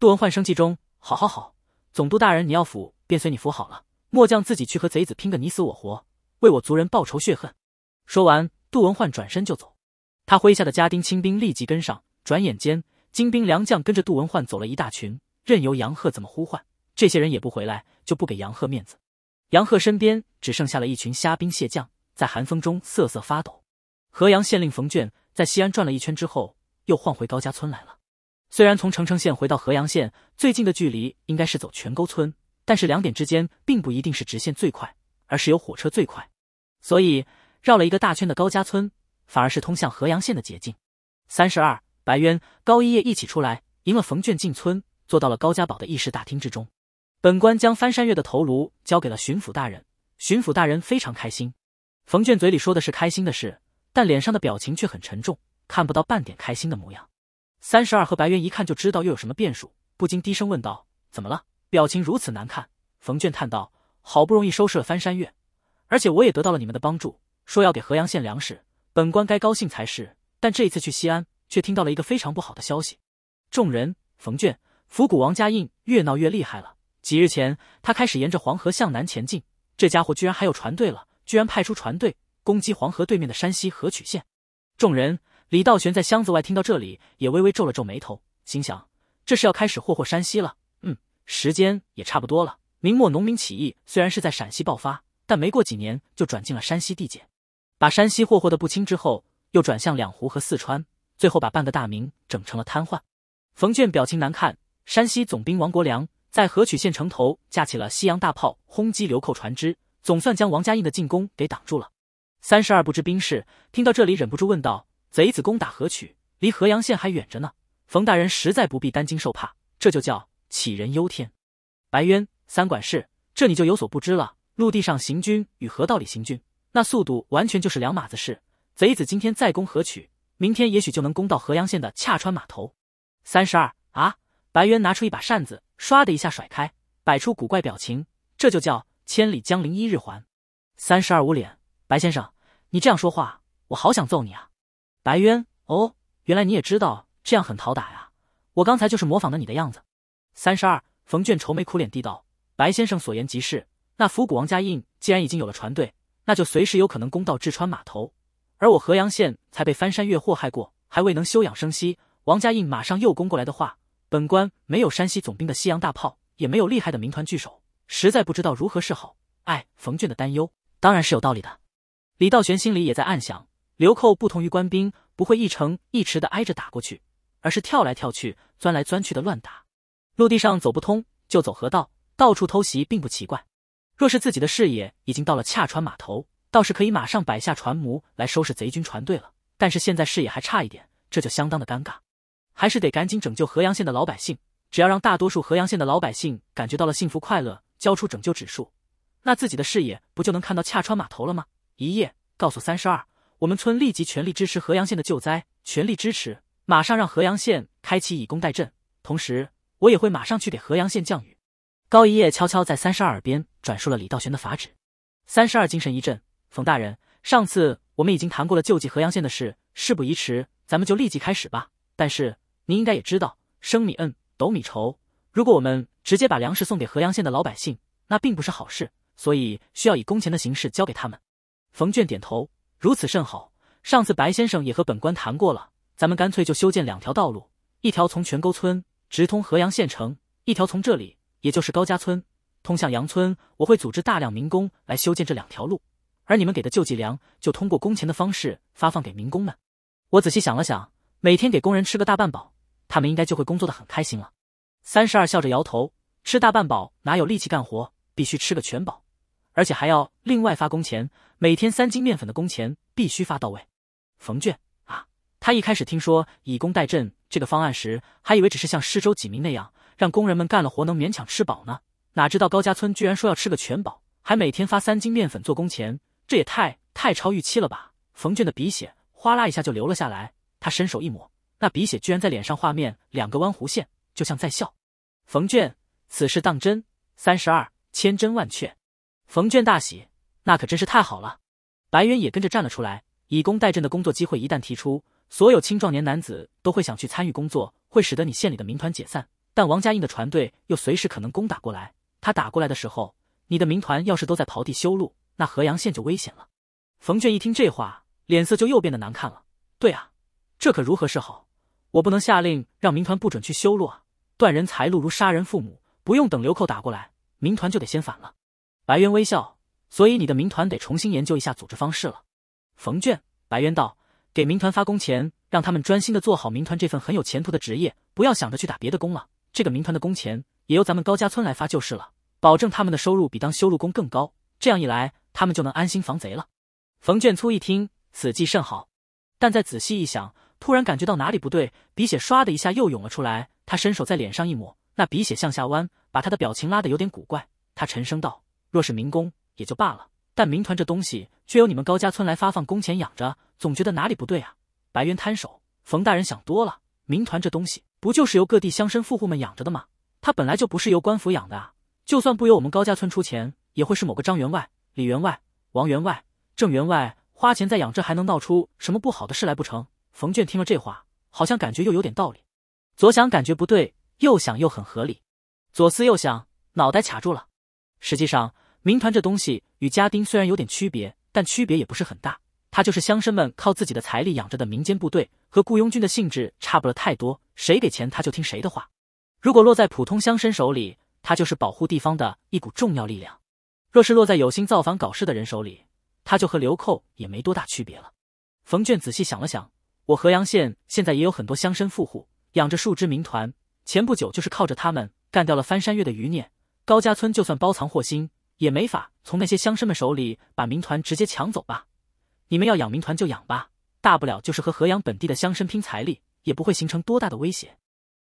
杜文焕生气中，好好好，总督大人，你要辅便随你辅好了。末将自己去和贼子拼个你死我活，为我族人报仇雪恨。说完，杜文焕转身就走，他麾下的家丁、亲兵立即跟上。转眼间，精兵、良将跟着杜文焕走了一大群，任由杨鹤怎么呼唤，这些人也不回来，就不给杨鹤面子。杨鹤身边只剩下了一群虾兵蟹将，在寒风中瑟瑟发抖。河阳县令冯卷在西安转了一圈之后。又换回高家村来了。虽然从澄城县回到河阳县，最近的距离应该是走全沟村，但是两点之间并不一定是直线最快，而是有火车最快。所以绕了一个大圈的高家村，反而是通向河阳县的捷径。三十二，白渊、高一叶一起出来，迎了冯卷进村，坐到了高家堡的议事大厅之中。本官将翻山越的头颅交给了巡抚大人，巡抚大人非常开心。冯卷嘴里说的是开心的事，但脸上的表情却很沉重。看不到半点开心的模样，三十二和白猿一看就知道又有什么变数，不禁低声问道：“怎么了？”表情如此难看。冯卷叹道：“好不容易收拾了翻山越，而且我也得到了你们的帮助，说要给河阳县粮食，本官该高兴才是。但这一次去西安，却听到了一个非常不好的消息。”众人，冯卷，府谷王家印越闹越厉害了。几日前，他开始沿着黄河向南前进，这家伙居然还有船队了，居然派出船队攻击黄河对面的山西河曲县。众人。李道玄在箱子外听到这里，也微微皱了皱眉头，心想：这是要开始霍霍山西了。嗯，时间也差不多了。明末农民起义虽然是在陕西爆发，但没过几年就转进了山西地界，把山西霍霍的不轻。之后又转向两湖和四川，最后把半个大明整成了瘫痪。冯卷表情难看。山西总兵王国梁在河曲县城头架起了西洋大炮，轰击流寇船只，总算将王家印的进攻给挡住了。三十二不知兵士听到这里，忍不住问道。贼子攻打河曲，离河阳县还远着呢。冯大人实在不必担惊受怕，这就叫杞人忧天。白渊，三管事，这你就有所不知了。陆地上行军与河道里行军，那速度完全就是两码子事。贼子今天再攻河曲，明天也许就能攻到河阳县的恰川码头。三十二啊！白渊拿出一把扇子，唰的一下甩开，摆出古怪表情。这就叫千里江陵一日还。三十二捂脸，白先生，你这样说话，我好想揍你啊！白渊，哦，原来你也知道这样很讨打呀！我刚才就是模仿的你的样子。三十二，冯卷愁眉苦脸地道：“白先生所言极是，那府谷王家印既然已经有了船队，那就随时有可能攻到至川码头。而我河阳县才被翻山越祸害过，还未能休养生息。王家印马上又攻过来的话，本官没有山西总兵的西洋大炮，也没有厉害的民团聚守，实在不知道如何是好。”哎，冯卷的担忧当然是有道理的。李道玄心里也在暗想。流寇不同于官兵，不会一城一池的挨着打过去，而是跳来跳去、钻来钻去的乱打。陆地上走不通，就走河道，到处偷袭并不奇怪。若是自己的视野已经到了恰川码头，倒是可以马上摆下船模来收拾贼军船队了。但是现在视野还差一点，这就相当的尴尬，还是得赶紧拯救河阳县的老百姓。只要让大多数河阳县的老百姓感觉到了幸福快乐，交出拯救指数，那自己的视野不就能看到恰川码头了吗？一夜告诉三十二。我们村立即全力支持河阳县的救灾，全力支持，马上让河阳县开启以工代赈。同时，我也会马上去给河阳县降雨。高一叶悄悄在三十二耳边转述了李道玄的法旨。三十二精神一振，冯大人，上次我们已经谈过了救济河阳县的事，事不宜迟，咱们就立即开始吧。但是您应该也知道，升米恩，斗米仇。如果我们直接把粮食送给河阳县的老百姓，那并不是好事，所以需要以工钱的形式交给他们。冯卷点头。如此甚好，上次白先生也和本官谈过了，咱们干脆就修建两条道路，一条从泉沟村直通河阳县城，一条从这里，也就是高家村通向杨村。我会组织大量民工来修建这两条路，而你们给的救济粮就通过工钱的方式发放给民工们。我仔细想了想，每天给工人吃个大半饱，他们应该就会工作的很开心了。三十二笑着摇头，吃大半饱哪有力气干活，必须吃个全饱。而且还要另外发工钱，每天三斤面粉的工钱必须发到位。冯卷啊，他一开始听说以工代赈这个方案时，还以为只是像施粥济民那样，让工人们干了活能勉强吃饱呢。哪知道高家村居然说要吃个全饱，还每天发三斤面粉做工钱，这也太太超预期了吧？冯卷的鼻血哗啦一下就流了下来，他伸手一抹，那鼻血居然在脸上画面两个弯弧线，就像在笑。冯卷，此事当真？三十二，千真万确。冯娟大喜，那可真是太好了。白渊也跟着站了出来。以工代赈的工作机会一旦提出，所有青壮年男子都会想去参与工作，会使得你县里的民团解散。但王家印的船队又随时可能攻打过来。他打过来的时候，你的民团要是都在刨地修路，那河阳县就危险了。冯娟一听这话，脸色就又变得难看了。对啊，这可如何是好？我不能下令让民团不准去修路啊！断人财路如杀人父母，不用等流寇打过来，民团就得先反了。白猿微笑，所以你的民团得重新研究一下组织方式了。冯卷，白猿道，给民团发工钱，让他们专心的做好民团这份很有前途的职业，不要想着去打别的工了。这个民团的工钱也由咱们高家村来发就是了，保证他们的收入比当修路工更高。这样一来，他们就能安心防贼了。冯卷粗一听，此计甚好，但再仔细一想，突然感觉到哪里不对，鼻血唰的一下又涌了出来。他伸手在脸上一抹，那鼻血向下弯，把他的表情拉得有点古怪。他沉声道。若是民工也就罢了，但民团这东西却由你们高家村来发放工钱养着，总觉得哪里不对啊！白渊摊手，冯大人想多了，民团这东西不就是由各地乡绅富户们养着的吗？他本来就不是由官府养的，啊！就算不由我们高家村出钱，也会是某个张员外、李员外、王员外、郑员外花钱在养，这还能闹出什么不好的事来不成？冯卷听了这话，好像感觉又有点道理，左想感觉不对，右想又很合理，左思右想，脑袋卡住了。实际上。民团这东西与家丁虽然有点区别，但区别也不是很大。他就是乡绅们靠自己的财力养着的民间部队，和雇佣军的性质差不了太多。谁给钱他就听谁的话。如果落在普通乡绅手里，他就是保护地方的一股重要力量；若是落在有心造反搞事的人手里，他就和流寇也没多大区别了。冯卷仔细想了想，我河阳县现在也有很多乡绅富户养着数支民团，前不久就是靠着他们干掉了翻山越的余孽。高家村就算包藏祸心。也没法从那些乡绅们手里把民团直接抢走吧？你们要养民团就养吧，大不了就是和河阳本地的乡绅拼财力，也不会形成多大的威胁。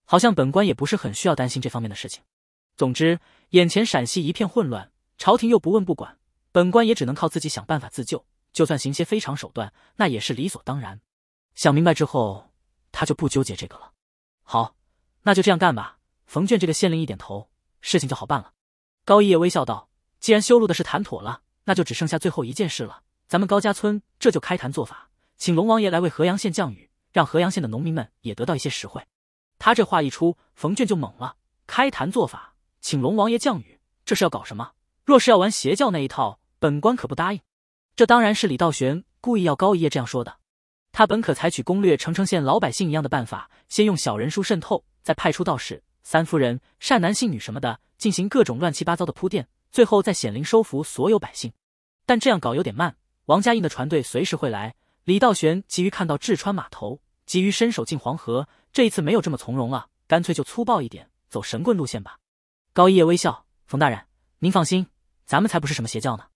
好像本官也不是很需要担心这方面的事情。总之，眼前陕西一片混乱，朝廷又不问不管，本官也只能靠自己想办法自救。就算行些非常手段，那也是理所当然。想明白之后，他就不纠结这个了。好，那就这样干吧。冯卷这个县令一点头，事情就好办了。高一叶微笑道。既然修路的事谈妥了，那就只剩下最后一件事了。咱们高家村这就开坛做法，请龙王爷来为河阳县降雨，让河阳县的农民们也得到一些实惠。他这话一出，冯卷就懵了：开坛做法，请龙王爷降雨，这是要搞什么？若是要玩邪教那一套，本官可不答应。这当然是李道玄故意要高一夜这样说的。他本可采取攻略澄城县老百姓一样的办法，先用小人书渗透，再派出道士、三夫人、善男信女什么的，进行各种乱七八糟的铺垫。最后再显灵收服所有百姓，但这样搞有点慢。王家印的船队随时会来，李道玄急于看到智川码头，急于伸手进黄河。这一次没有这么从容了，干脆就粗暴一点，走神棍路线吧。高一叶微笑：“冯大人，您放心，咱们才不是什么邪教呢。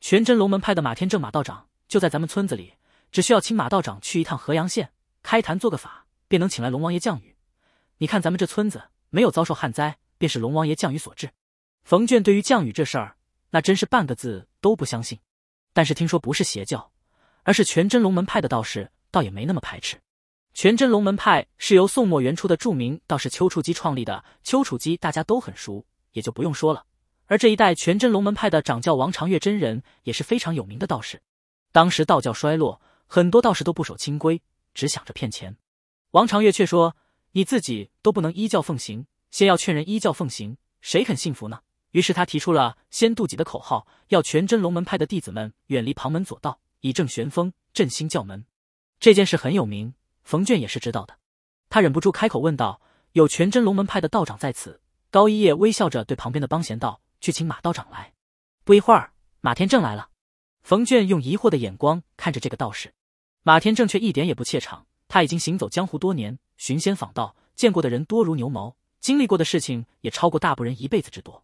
全真龙门派的马天正马道长就在咱们村子里，只需要请马道长去一趟河阳县，开坛做个法，便能请来龙王爷降雨。你看咱们这村子没有遭受旱灾，便是龙王爷降雨所致。”冯卷对于降雨这事儿，那真是半个字都不相信。但是听说不是邪教，而是全真龙门派的道士，倒也没那么排斥。全真龙门派是由宋末元初的著名道士丘处机创立的。丘处机大家都很熟，也就不用说了。而这一代全真龙门派的掌教王长月真人也是非常有名的道士。当时道教衰落，很多道士都不守清规，只想着骗钱。王长月却说：“你自己都不能依教奉行，先要劝人依教奉行，谁肯信服呢？”于是他提出了“先渡己”的口号，要全真龙门派的弟子们远离旁门左道，以正玄风，振兴教门。这件事很有名，冯卷也是知道的。他忍不住开口问道：“有全真龙门派的道长在此？”高一叶微笑着对旁边的帮闲道：“去请马道长来。”不一会儿，马天正来了。冯卷用疑惑的眼光看着这个道士，马天正却一点也不怯场。他已经行走江湖多年，寻仙访道，见过的人多如牛毛，经历过的事情也超过大部分人一辈子之多。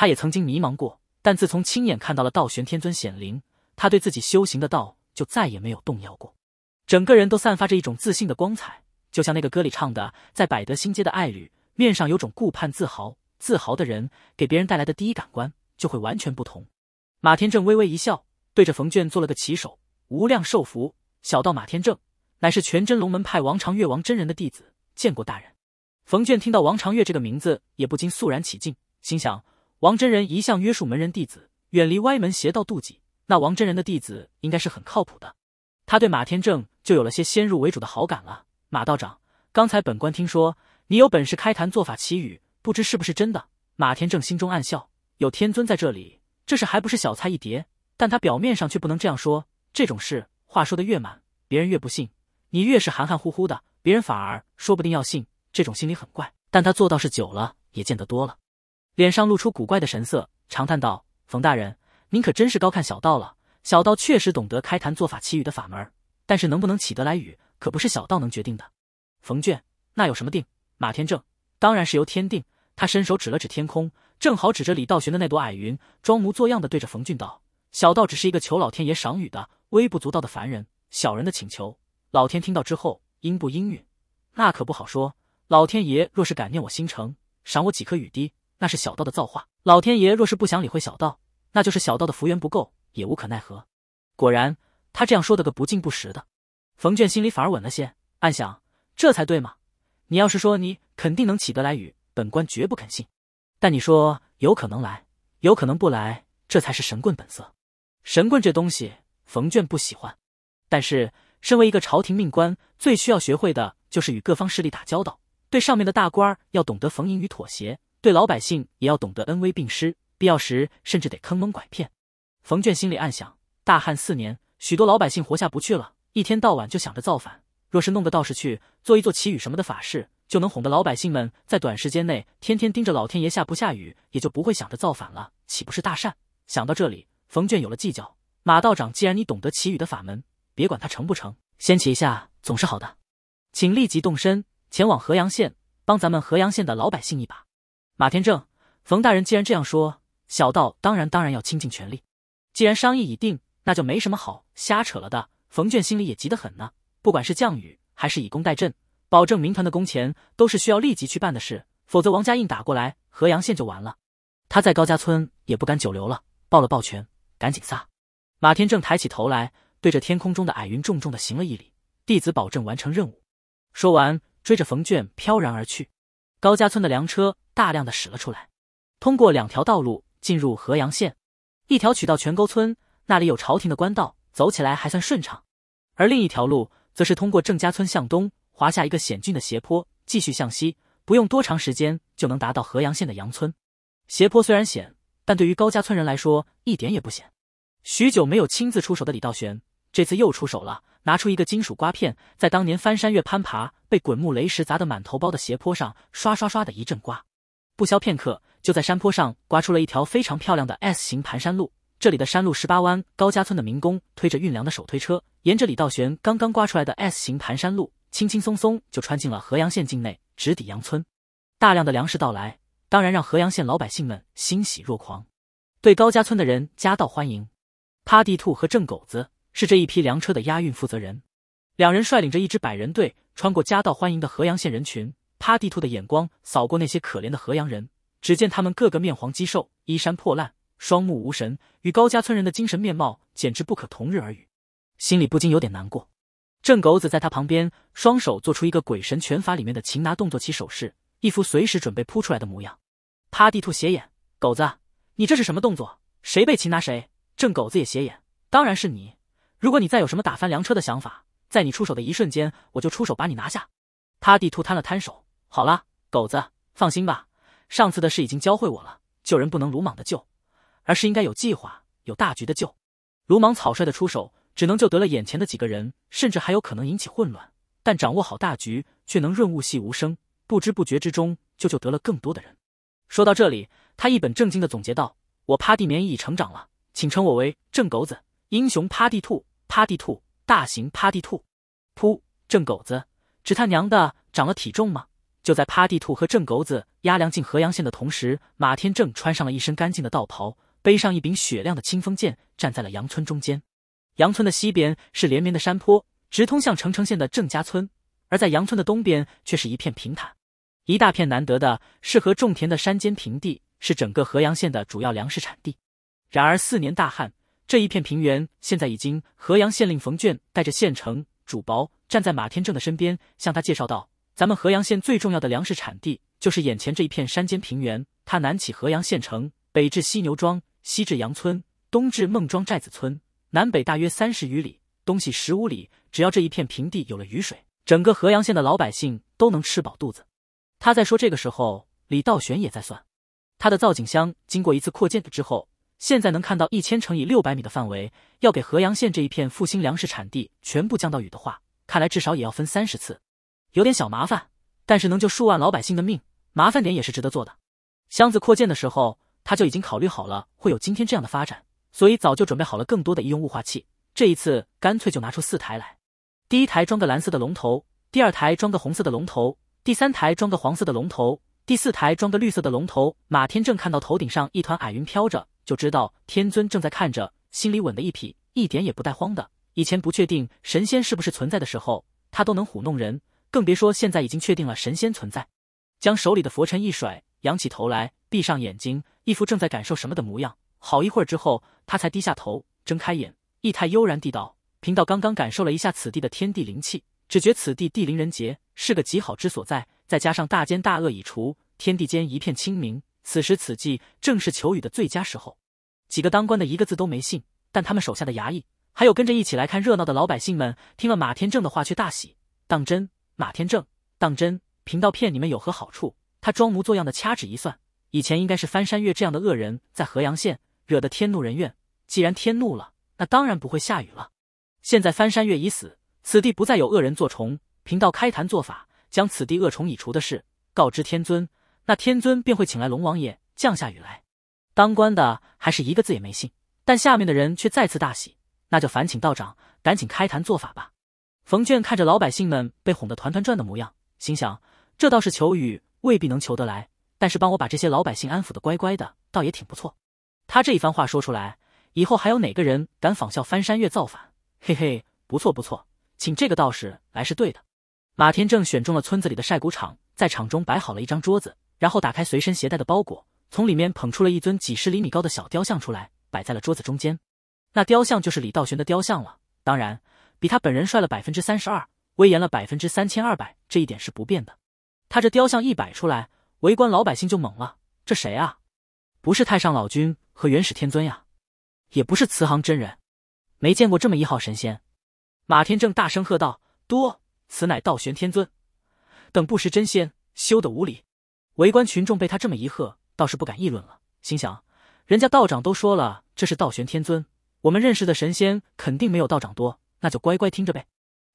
他也曾经迷茫过，但自从亲眼看到了道玄天尊显灵，他对自己修行的道就再也没有动摇过，整个人都散发着一种自信的光彩，就像那个歌里唱的，在百德新街的爱侣，面上有种顾盼自豪。自豪的人给别人带来的第一感官就会完全不同。马天正微微一笑，对着冯卷做了个起手，无量寿福。小道马天正乃是全真龙门派王长月王真人的弟子，见过大人。冯卷听到王长月这个名字，也不禁肃然起敬，心想。王真人一向约束门人弟子远离歪门邪道妒忌，那王真人的弟子应该是很靠谱的。他对马天正就有了些先入为主的好感了。马道长，刚才本官听说你有本事开坛做法祈雨，不知是不是真的？马天正心中暗笑，有天尊在这里，这事还不是小菜一碟。但他表面上却不能这样说，这种事话说的越满，别人越不信；你越是含含糊糊的，别人反而说不定要信。这种心理很怪，但他做道士久了，也见得多了。脸上露出古怪的神色，长叹道：“冯大人，您可真是高看小道了。小道确实懂得开坛做法祈雨的法门，但是能不能起得来雨，可不是小道能决定的。”冯卷，那有什么定？马天正当然是由天定。他伸手指了指天空，正好指着李道玄的那朵矮云，装模作样的对着冯俊道：“小道只是一个求老天爷赏雨的微不足道的凡人，小人的请求，老天听到之后应不应允，那可不好说。老天爷若是感念我心诚，赏我几颗雨滴。”那是小道的造化，老天爷若是不想理会小道，那就是小道的福缘不够，也无可奈何。果然，他这样说的个不近不实的，冯卷心里反而稳了些，暗想：这才对嘛！你要是说你肯定能起得来雨，本官绝不肯信；但你说有可能来，有可能不来，这才是神棍本色。神棍这东西，冯卷不喜欢。但是，身为一个朝廷命官，最需要学会的就是与各方势力打交道，对上面的大官儿要懂得逢迎与妥协。对老百姓也要懂得恩威并施，必要时甚至得坑蒙拐骗。冯卷心里暗想：大旱四年，许多老百姓活下不去了，一天到晚就想着造反。若是弄个道士去做一做祈雨什么的法事，就能哄得老百姓们在短时间内天天盯着老天爷下不下雨，也就不会想着造反了，岂不是大善？想到这里，冯卷有了计较。马道长，既然你懂得祈雨的法门，别管他成不成，先祈一下总是好的。请立即动身，前往河阳县，帮咱们河阳县的老百姓一把。马天正，冯大人既然这样说，小道当然当然要倾尽全力。既然商议已定，那就没什么好瞎扯了的。冯卷心里也急得很呢。不管是降雨，还是以工代赈，保证民团的工钱，都是需要立即去办的事。否则王家印打过来，河阳县就完了。他在高家村也不敢久留了，抱了抱拳，赶紧撒。马天正抬起头来，对着天空中的矮云重重的行了一礼：“弟子保证完成任务。”说完，追着冯卷飘然而去。高家村的粮车。大量的使了出来，通过两条道路进入河阳县，一条取到泉沟村，那里有朝廷的官道，走起来还算顺畅；而另一条路则是通过郑家村向东滑下一个险峻的斜坡，继续向西，不用多长时间就能达到河阳县的杨村。斜坡虽然险，但对于高家村人来说一点也不险。许久没有亲自出手的李道玄这次又出手了，拿出一个金属刮片，在当年翻山越攀爬被滚木雷石砸得满头包的斜坡上，刷刷刷的一阵刮。不消片刻，就在山坡上刮出了一条非常漂亮的 S 型盘山路。这里的山路十八弯，高家村的民工推着运粮的手推车，沿着李道玄刚刚刮出来的 S 型盘山路，轻轻松松就穿进了河阳县境内，直抵阳村。大量的粮食到来，当然让河阳县老百姓们欣喜若狂，对高家村的人夹道欢迎。趴地兔和郑狗子是这一批粮车的押运负责人，两人率领着一支百人队，穿过夹道欢迎的河阳县人群。趴地兔的眼光扫过那些可怜的河阳人，只见他们个个面黄肌瘦，衣衫破烂，双目无神，与高家村人的精神面貌简直不可同日而语，心里不禁有点难过。郑狗子在他旁边，双手做出一个鬼神拳法里面的擒拿动作起手势，一副随时准备扑出来的模样。趴地兔斜眼，狗子，你这是什么动作？谁被擒拿谁？郑狗子也斜眼，当然是你。如果你再有什么打翻粮车的想法，在你出手的一瞬间，我就出手把你拿下。趴地兔摊了摊手。好啦，狗子，放心吧。上次的事已经教会我了，救人不能鲁莽的救，而是应该有计划、有大局的救。鲁莽草率的出手，只能救得了眼前的几个人，甚至还有可能引起混乱。但掌握好大局，却能润物细无声，不知不觉之中就救得了更多的人。说到这里，他一本正经的总结道：“我趴地棉已成长了，请称我为正狗子英雄趴地兔，趴地兔，大型趴地兔。”噗！正狗子，只他娘的长了体重吗？就在趴地兔和郑狗子押粮进河阳县的同时，马天正穿上了一身干净的道袍，背上一柄雪亮的清风剑，站在了杨村中间。杨村的西边是连绵的山坡，直通向澄城县的郑家村；而在杨村的东边却是一片平坦，一大片难得的适合种田的山间平地，是整个河阳县的主要粮食产地。然而四年大旱，这一片平原现在已经……河阳县令冯卷带着县城主薄站在马天正的身边，向他介绍道。咱们河阳县最重要的粮食产地就是眼前这一片山间平原，它南起河阳县城，北至犀牛庄，西至杨村，东至孟庄寨子村，南北大约三十余里，东西十五里。只要这一片平地有了雨水，整个河阳县的老百姓都能吃饱肚子。他在说，这个时候李道玄也在算，他的造景箱经过一次扩建之后，现在能看到一千乘以六百米的范围。要给河阳县这一片复兴粮食产地全部降到雨的话，看来至少也要分三十次。有点小麻烦，但是能救数万老百姓的命，麻烦点也是值得做的。箱子扩建的时候，他就已经考虑好了会有今天这样的发展，所以早就准备好了更多的医用雾化器。这一次干脆就拿出四台来：第一台装个蓝色的龙头，第二台装个红色的龙头，第三台装个黄色的龙头，第四台装个绿色的龙头。马天正看到头顶上一团矮云飘着，就知道天尊正在看着，心里稳的一匹，一点也不带慌的。以前不确定神仙是不是存在的时候，他都能唬弄人。更别说现在已经确定了神仙存在，将手里的佛尘一甩，仰起头来，闭上眼睛，一副正在感受什么的模样。好一会儿之后，他才低下头，睁开眼，意态悠然地道：“贫道刚刚感受了一下此地的天地灵气，只觉此地地灵人杰，是个极好之所在。再加上大奸大恶已除，天地间一片清明。此时此际，正是求雨的最佳时候。”几个当官的一个字都没信，但他们手下的衙役，还有跟着一起来看热闹的老百姓们，听了马天正的话却大喜，当真。马天正，当真？贫道骗你们有何好处？他装模作样的掐指一算，以前应该是翻山越这样的恶人，在河阳县惹得天怒人怨。既然天怒了，那当然不会下雨了。现在翻山越已死，此地不再有恶人作虫。贫道开坛做法，将此地恶虫已除的事告知天尊，那天尊便会请来龙王爷降下雨来。当官的还是一个字也没信，但下面的人却再次大喜。那就烦请道长赶紧开坛做法吧。冯卷看着老百姓们被哄得团团转的模样，心想：这倒是求雨未必能求得来，但是帮我把这些老百姓安抚的乖乖的，倒也挺不错。他这一番话说出来，以后还有哪个人敢仿效翻山越造反？嘿嘿，不错不错，请这个道士来是对的。马天正选中了村子里的晒谷场，在场中摆好了一张桌子，然后打开随身携带的包裹，从里面捧出了一尊几十厘米高的小雕像出来，摆在了桌子中间。那雕像就是李道玄的雕像了，当然。比他本人帅了百分之三十二，威严了百分之三千二百，这一点是不变的。他这雕像一摆出来，围观老百姓就懵了：这谁啊？不是太上老君和元始天尊呀，也不是慈航真人，没见过这么一号神仙。马天正大声喝道：“多，此乃道玄天尊，等不识真仙，休得无礼！”围观群众被他这么一喝，倒是不敢议论了，心想：人家道长都说了，这是道玄天尊，我们认识的神仙肯定没有道长多。那就乖乖听着呗。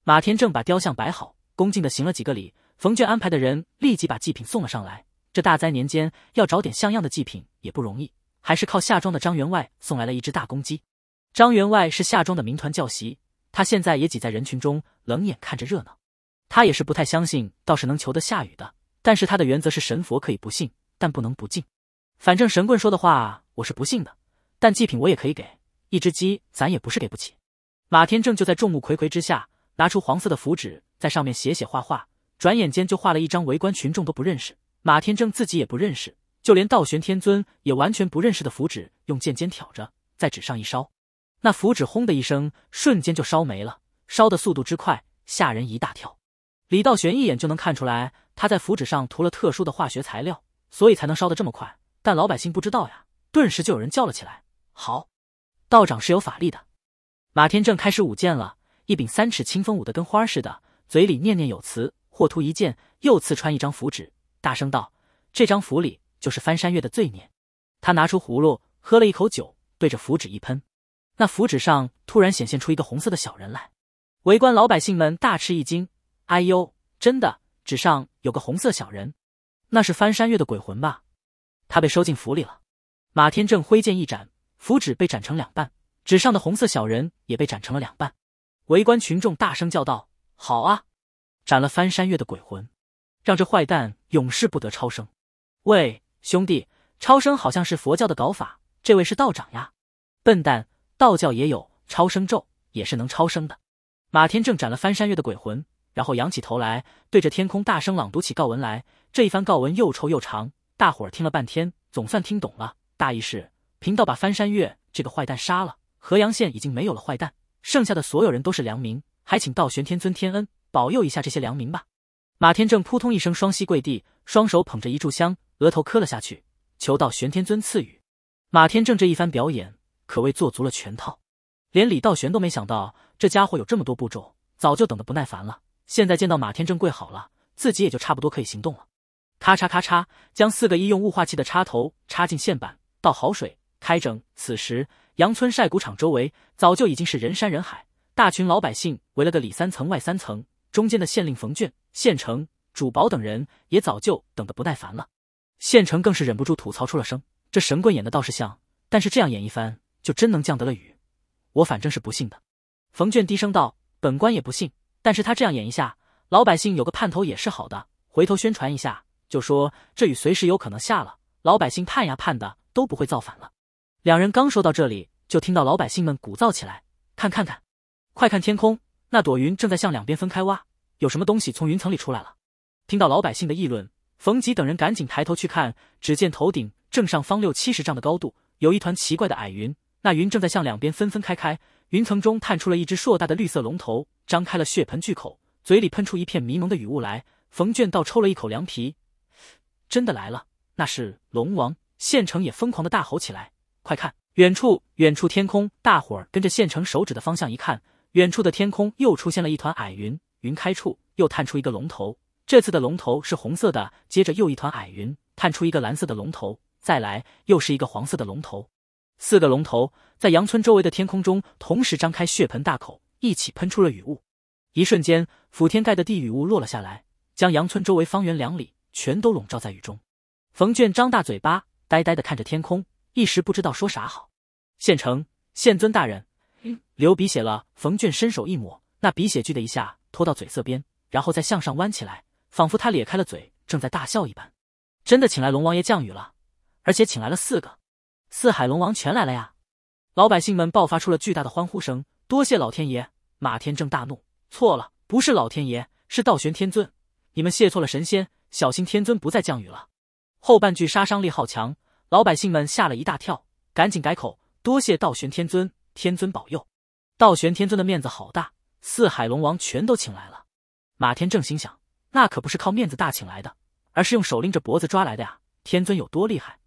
马天正把雕像摆好，恭敬的行了几个礼。冯娟安排的人立即把祭品送了上来。这大灾年间要找点像样的祭品也不容易，还是靠夏庄的张员外送来了一只大公鸡。张员外是夏庄的民团教习，他现在也挤在人群中，冷眼看着热闹。他也是不太相信，倒是能求得下雨的。但是他的原则是神佛可以不信，但不能不敬。反正神棍说的话我是不信的，但祭品我也可以给，一只鸡咱也不是给不起。马天正就在众目睽睽之下拿出黄色的符纸，在上面写写画画，转眼间就画了一张围观群众都不认识、马天正自己也不认识、就连道玄天尊也完全不认识的符纸，用剑尖挑着，在纸上一烧，那符纸轰的一声，瞬间就烧没了，烧的速度之快，吓人一大跳。李道玄一眼就能看出来，他在符纸上涂了特殊的化学材料，所以才能烧得这么快。但老百姓不知道呀，顿时就有人叫了起来：“好，道长是有法力的。”马天正开始舞剑了，一柄三尺清风舞得跟花似的，嘴里念念有词。霍突一剑又刺穿一张符纸，大声道：“这张符里就是翻山越的罪孽。”他拿出葫芦，喝了一口酒，对着符纸一喷，那符纸上突然显现出一个红色的小人来。围观老百姓们大吃一惊：“哎呦，真的！纸上有个红色小人，那是翻山越的鬼魂吧？他被收进府里了。”马天正挥剑一斩，符纸被斩成两半。纸上的红色小人也被斩成了两半，围观群众大声叫道：“好啊，斩了翻山越的鬼魂，让这坏蛋永世不得超生！”喂，兄弟，超生好像是佛教的搞法，这位是道长呀？笨蛋，道教也有超生咒，也是能超生的。马天正斩了翻山越的鬼魂，然后仰起头来，对着天空大声朗读起告文来。这一番告文又臭又长，大伙儿听了半天，总算听懂了，大意是：贫道把翻山越这个坏蛋杀了。河阳县已经没有了坏蛋，剩下的所有人都是良民，还请道玄天尊天恩保佑一下这些良民吧。马天正扑通一声，双膝跪地，双手捧着一炷香，额头磕了下去，求道玄天尊赐予。马天正这一番表演可谓做足了全套，连李道玄都没想到这家伙有这么多步骤，早就等得不耐烦了。现在见到马天正跪好了，自己也就差不多可以行动了。咔嚓咔嚓，将四个医用雾化器的插头插进线板，倒好水，开整。此时。阳村晒谷场周围早就已经是人山人海，大群老百姓围了个里三层外三层。中间的县令冯卷、县城主保等人也早就等得不耐烦了。县城更是忍不住吐槽出了声：“这神棍演的倒是像，但是这样演一番，就真能降得了雨？我反正是不信的。”冯卷低声道：“本官也不信，但是他这样演一下，老百姓有个盼头也是好的。回头宣传一下，就说这雨随时有可能下了，老百姓盼呀盼的，都不会造反了。”两人刚说到这里，就听到老百姓们鼓噪起来：“看，看看，快看天空，那朵云正在向两边分开挖，有什么东西从云层里出来了！”听到老百姓的议论，冯吉等人赶紧抬头去看，只见头顶正上方六七十丈的高度，有一团奇怪的矮云，那云正在向两边纷纷开开，云层中探出了一只硕大的绿色龙头，张开了血盆巨口，嘴里喷出一片迷蒙的雨雾来。冯卷倒抽了一口凉皮，真的来了，那是龙王！”县城也疯狂的大吼起来。快看，远处，远处天空，大伙儿跟着县城手指的方向一看，远处的天空又出现了一团矮云，云开处又探出一个龙头。这次的龙头是红色的，接着又一团矮云，探出一个蓝色的龙头，再来又是一个黄色的龙头。四个龙头在羊村周围的天空中同时张开血盆大口，一起喷出了雨雾。一瞬间，覆天盖的地雨雾落了下来，将羊村周围方圆两里全都笼罩在雨中。冯卷张大嘴巴，呆呆的看着天空。一时不知道说啥好。县城县尊大人，流鼻血了。冯俊伸手一抹，那鼻血“聚的一下拖到嘴侧边，然后再向上弯起来，仿佛他咧开了嘴，正在大笑一般。真的请来龙王爷降雨了，而且请来了四个四海龙王全来了呀！老百姓们爆发出了巨大的欢呼声。多谢老天爷！马天正大怒，错了，不是老天爷，是道玄天尊，你们谢错了神仙，小心天尊不再降雨了。后半句杀伤力好强。老百姓们吓了一大跳，赶紧改口，多谢道玄天尊，天尊保佑。道玄天尊的面子好大，四海龙王全都请来了。马天正心想，那可不是靠面子大请来的，而是用手拎着脖子抓来的呀！天尊有多厉害，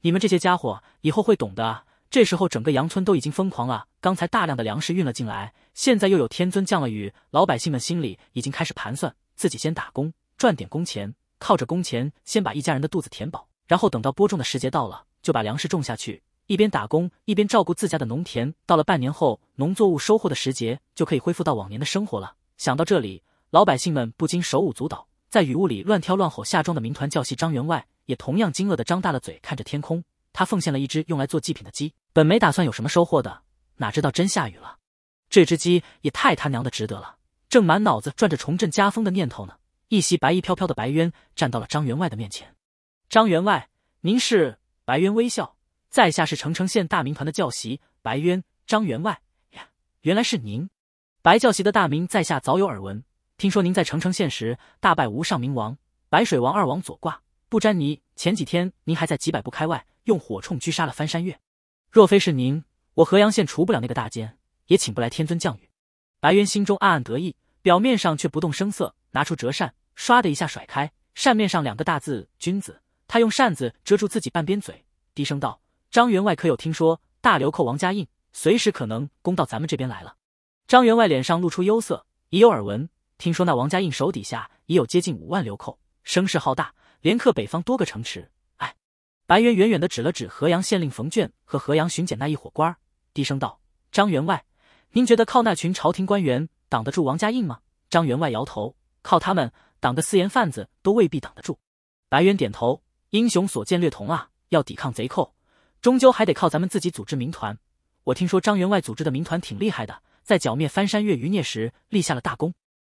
你们这些家伙以后会懂的。这时候，整个羊村都已经疯狂了。刚才大量的粮食运了进来，现在又有天尊降了雨，老百姓们心里已经开始盘算，自己先打工赚点工钱，靠着工钱先把一家人的肚子填饱。然后等到播种的时节到了，就把粮食种下去，一边打工一边照顾自家的农田。到了半年后，农作物收获的时节，就可以恢复到往年的生活了。想到这里，老百姓们不禁手舞足蹈，在雨雾里乱跳乱吼。夏庄的民团教习张员外也同样惊愕的张大了嘴，看着天空。他奉献了一只用来做祭品的鸡，本没打算有什么收获的，哪知道真下雨了。这只鸡也太他娘的值得了！正满脑子转着重振家风的念头呢，一袭白衣飘飘的白渊站到了张员外的面前。张员外，您是白渊微笑，在下是澄城县大明团的教习白渊。张员外呀，原来是您，白教习的大名，在下早有耳闻。听说您在澄城县时大败无上明王、白水王二王左挂不沾泥。前几天您还在几百步开外用火铳狙杀了翻山越。若非是您，我河阳县除不了那个大奸，也请不来天尊降雨。白渊心中暗暗得意，表面上却不动声色，拿出折扇，唰的一下甩开，扇面上两个大字君子。他用扇子遮住自己半边嘴，低声道：“张员外，可有听说大流寇王家印随时可能攻到咱们这边来了？”张员外脸上露出忧色，已有耳闻。听说那王家印手底下已有接近五万流寇，声势浩大，连克北方多个城池。哎，白猿远远的指了指河阳县令冯卷和河阳巡检那一伙官，低声道：“张员外，您觉得靠那群朝廷官员挡得住王家印吗？”张员外摇头：“靠他们挡个私盐贩子都未必挡得住。”白猿点头。英雄所见略同啊！要抵抗贼寇，终究还得靠咱们自己组织民团。我听说张员外组织的民团挺厉害的，在剿灭翻山越余孽时立下了大功。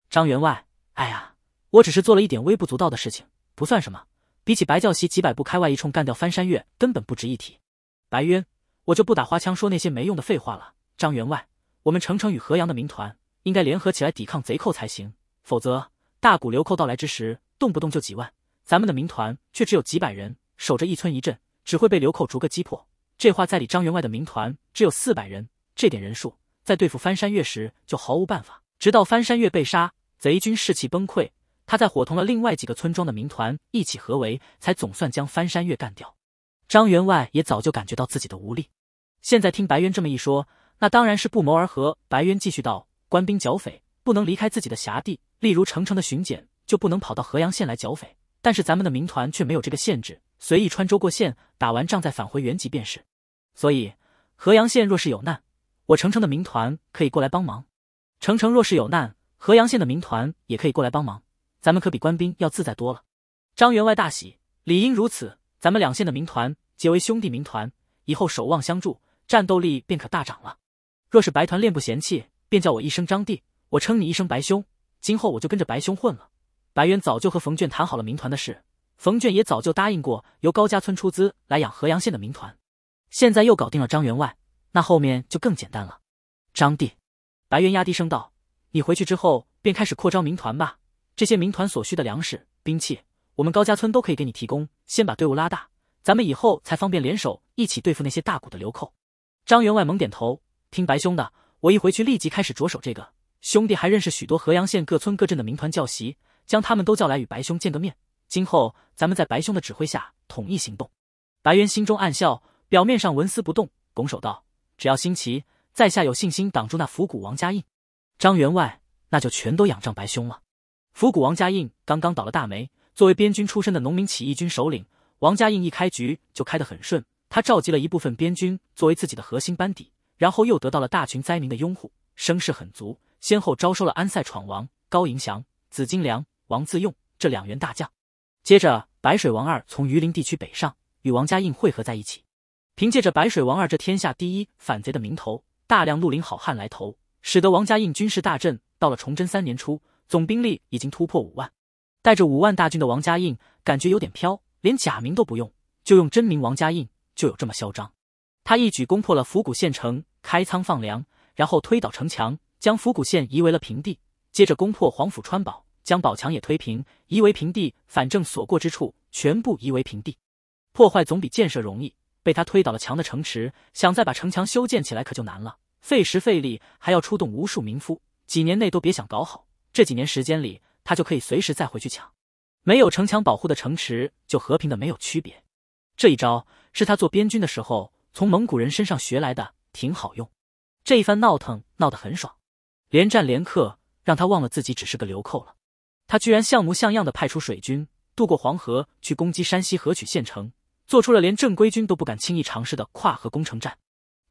张员外，哎呀，我只是做了一点微不足道的事情，不算什么。比起白教习几百步开外一冲干掉翻山越，根本不值一提。白渊，我就不打花枪说那些没用的废话了。张员外，我们程城与河阳的民团应该联合起来抵抗贼寇才行，否则大股流寇到来之时，动不动就几万。咱们的民团却只有几百人，守着一村一镇，只会被流寇逐个击破。这话在理。张员外的民团只有四百人，这点人数在对付翻山越时就毫无办法。直到翻山越被杀，贼军士气崩溃，他在伙同了另外几个村庄的民团一起合围，才总算将翻山越干掉。张员外也早就感觉到自己的无力，现在听白渊这么一说，那当然是不谋而合。白渊继续道：“官兵剿匪不能离开自己的辖地，例如城城的巡检就不能跑到河阳县来剿匪。”但是咱们的民团却没有这个限制，随意穿州过县，打完仗再返回原籍便是。所以河阳县若是有难，我城城的民团可以过来帮忙；城城若是有难，河阳县的民团也可以过来帮忙。咱们可比官兵要自在多了。张员外大喜，理应如此。咱们两县的民团结为兄弟，民团以后守望相助，战斗力便可大涨了。若是白团练不嫌弃，便叫我一声张弟，我称你一声白兄。今后我就跟着白兄混了。白渊早就和冯卷谈好了民团的事，冯卷也早就答应过由高家村出资来养河阳县的民团。现在又搞定了张员外，那后面就更简单了。张弟，白渊压低声道：“你回去之后便开始扩招民团吧，这些民团所需的粮食、兵器，我们高家村都可以给你提供。先把队伍拉大，咱们以后才方便联手一起对付那些大股的流寇。”张员外猛点头：“听白兄的，我一回去立即开始着手这个。兄弟还认识许多河阳县各村各镇的民团教习。”将他们都叫来与白兄见个面，今后咱们在白兄的指挥下统一行动。白猿心中暗笑，表面上纹丝不动，拱手道：“只要新奇，在下有信心挡住那府谷王家印。张员外，那就全都仰仗白兄了。”府谷王家印刚刚倒了大霉，作为边军出身的农民起义军首领，王家印一开局就开得很顺。他召集了一部分边军作为自己的核心班底，然后又得到了大群灾民的拥护，声势很足，先后招收了安塞闯王高迎祥、紫金良、王自用这两员大将，接着白水王二从榆林地区北上，与王家印汇合在一起。凭借着白水王二这天下第一反贼的名头，大量绿林好汉来投，使得王家印军事大振。到了崇祯三年初，总兵力已经突破五万。带着五万大军的王家印感觉有点飘，连假名都不用，就用真名王家印就有这么嚣张。他一举攻破了府谷县城，开仓放粮，然后推倒城墙，将府谷县夷为了平地。接着攻破黄甫川堡。将宝墙也推平，夷为平地。反正所过之处全部夷为平地，破坏总比建设容易。被他推倒了墙的城池，想再把城墙修建起来，可就难了，费时费力，还要出动无数民夫，几年内都别想搞好。这几年时间里，他就可以随时再回去抢。没有城墙保护的城池，就和平的没有区别。这一招是他做边军的时候从蒙古人身上学来的，挺好用。这一番闹腾闹得很爽，连战连克，让他忘了自己只是个流寇了。他居然像模像样的派出水军渡过黄河去攻击山西河曲县城，做出了连正规军都不敢轻易尝试的跨河攻城战。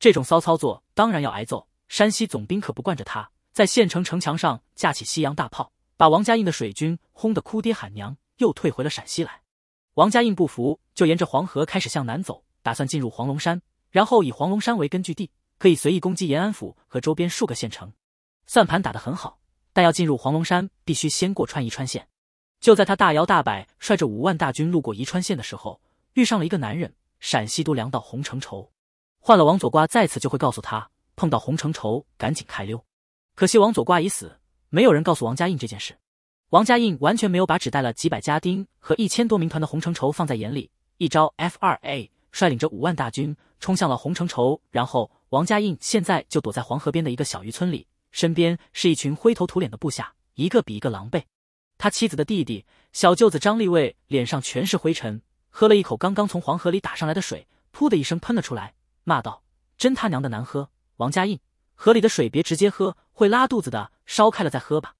这种骚操作当然要挨揍，山西总兵可不惯着他，在县城城墙上架起西洋大炮，把王家印的水军轰得哭爹喊娘，又退回了陕西来。王家印不服，就沿着黄河开始向南走，打算进入黄龙山，然后以黄龙山为根据地，可以随意攻击延安府和周边数个县城，算盘打得很好。但要进入黄龙山，必须先过穿宜川县。就在他大摇大摆率着五万大军路过宜川县的时候，遇上了一个男人——陕西都梁道洪承畴。换了王左挂再次就会告诉他碰到洪承畴赶紧开溜。可惜王左挂已死，没有人告诉王家印这件事。王家印完全没有把只带了几百家丁和一千多名团的洪承畴放在眼里，一招 F 二 A 率领着五万大军冲向了洪承畴。然后，王家印现在就躲在黄河边的一个小渔村里。身边是一群灰头土脸的部下，一个比一个狼狈。他妻子的弟弟、小舅子张立卫脸上全是灰尘，喝了一口刚刚从黄河里打上来的水，噗的一声喷了出来，骂道：“真他娘的难喝！”王家印，河里的水别直接喝，会拉肚子的，烧开了再喝吧。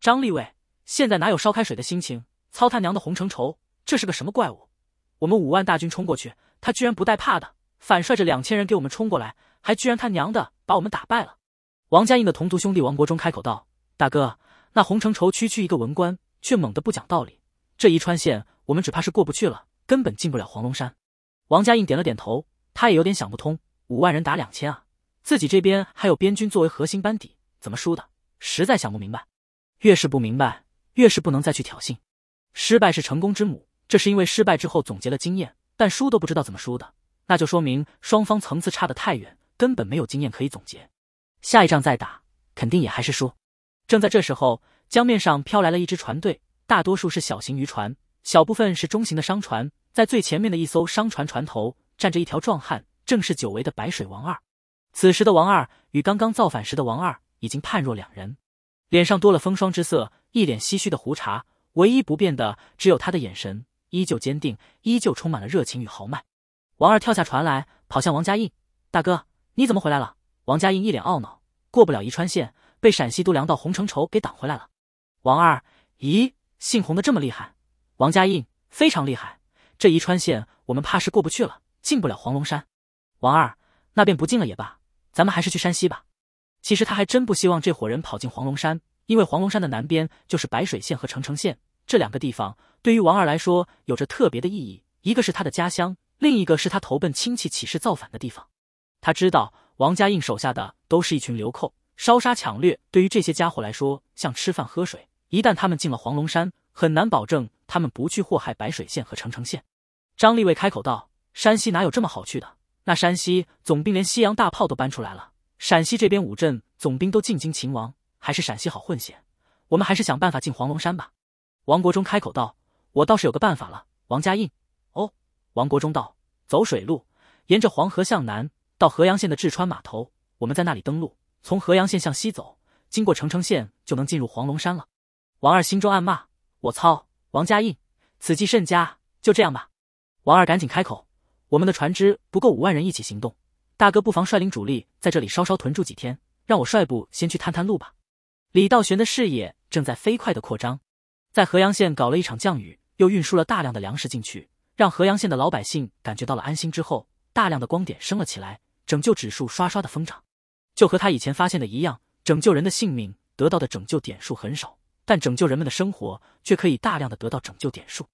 张立卫现在哪有烧开水的心情？操他娘的洪承畴，这是个什么怪物？我们五万大军冲过去，他居然不带怕的，反率着两千人给我们冲过来，还居然他娘的把我们打败了。王家印的同族兄弟王国忠开口道：“大哥，那洪承畴区区一个文官，却猛地不讲道理。这宜川县，我们只怕是过不去了，根本进不了黄龙山。”王家印点了点头，他也有点想不通，五万人打两千啊，自己这边还有边军作为核心班底，怎么输的？实在想不明白。越是不明白，越是不能再去挑衅。失败是成功之母，这是因为失败之后总结了经验，但输都不知道怎么输的，那就说明双方层次差得太远，根本没有经验可以总结。下一仗再打，肯定也还是输。正在这时候，江面上飘来了一支船队，大多数是小型渔船，小部分是中型的商船。在最前面的一艘商船船头站着一条壮汉，正是久违的白水王二。此时的王二与刚刚造反时的王二已经判若两人，脸上多了风霜之色，一脸唏嘘的胡茬。唯一不变的只有他的眼神，依旧坚定，依旧充满了热情与豪迈。王二跳下船来，跑向王家印大哥：“你怎么回来了？”王家印一脸懊恼，过不了宜川县，被陕西都粮道洪承畴给挡回来了。王二，咦，姓洪的这么厉害？王家印非常厉害，这宜川县我们怕是过不去了，进不了黄龙山。王二，那便不进了也罢，咱们还是去山西吧。其实他还真不希望这伙人跑进黄龙山，因为黄龙山的南边就是白水县和澄城县这两个地方，对于王二来说有着特别的意义。一个是他的家乡，另一个是他投奔亲戚起事造反的地方。他知道。王家印手下的都是一群流寇，烧杀抢掠，对于这些家伙来说，像吃饭喝水。一旦他们进了黄龙山，很难保证他们不去祸害白水县和澄城县。张立卫开口道：“山西哪有这么好去的？那山西总兵连西洋大炮都搬出来了。陕西这边五镇总兵都进京擒王，还是陕西好混些。我们还是想办法进黄龙山吧。”王国忠开口道：“我倒是有个办法了。”王家印，哦，王国忠道：“走水路，沿着黄河向南。”到河阳县的志川码头，我们在那里登陆。从河阳县向西走，经过澄城县，就能进入黄龙山了。王二心中暗骂：“我操！”王家印，此计甚佳。就这样吧。王二赶紧开口：“我们的船只不够，五万人一起行动。大哥不妨率领主力在这里稍稍屯住几天，让我率部先去探探路吧。”李道玄的视野正在飞快的扩张，在河阳县搞了一场降雨，又运输了大量的粮食进去，让河阳县的老百姓感觉到了安心之后，大量的光点升了起来。拯救指数刷刷的疯涨，就和他以前发现的一样，拯救人的性命得到的拯救点数很少，但拯救人们的生活却可以大量的得到拯救点数。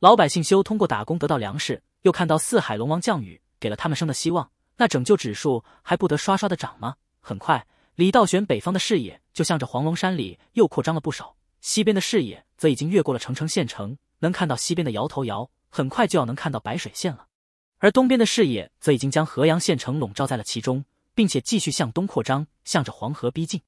老百姓修通过打工得到粮食，又看到四海龙王降雨，给了他们生的希望，那拯救指数还不得刷刷的涨吗？很快，李道玄北方的视野就向着黄龙山里又扩张了不少，西边的视野则已经越过了澄城县城，能看到西边的摇头窑，很快就要能看到白水县了。而东边的视野则已经将河阳县城笼罩在了其中，并且继续向东扩张，向着黄河逼近。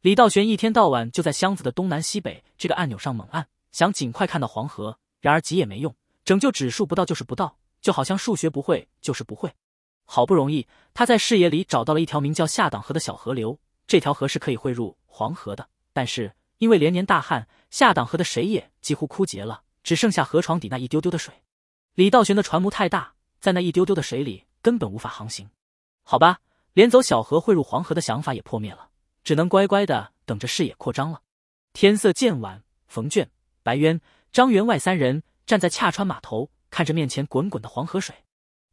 李道玄一天到晚就在箱子的东南西北这个按钮上猛按，想尽快看到黄河。然而急也没用，拯救指数不到就是不到，就好像数学不会就是不会。好不容易，他在视野里找到了一条名叫下党河的小河流，这条河是可以汇入黄河的，但是因为连年大旱，下党河的水也几乎枯竭了，只剩下河床底那一丢丢的水。李道玄的船模太大。在那一丢丢的水里根本无法航行，好吧，连走小河汇入黄河的想法也破灭了，只能乖乖的等着视野扩张了。天色渐晚，冯卷、白渊、张员外三人站在洽川码头，看着面前滚滚的黄河水。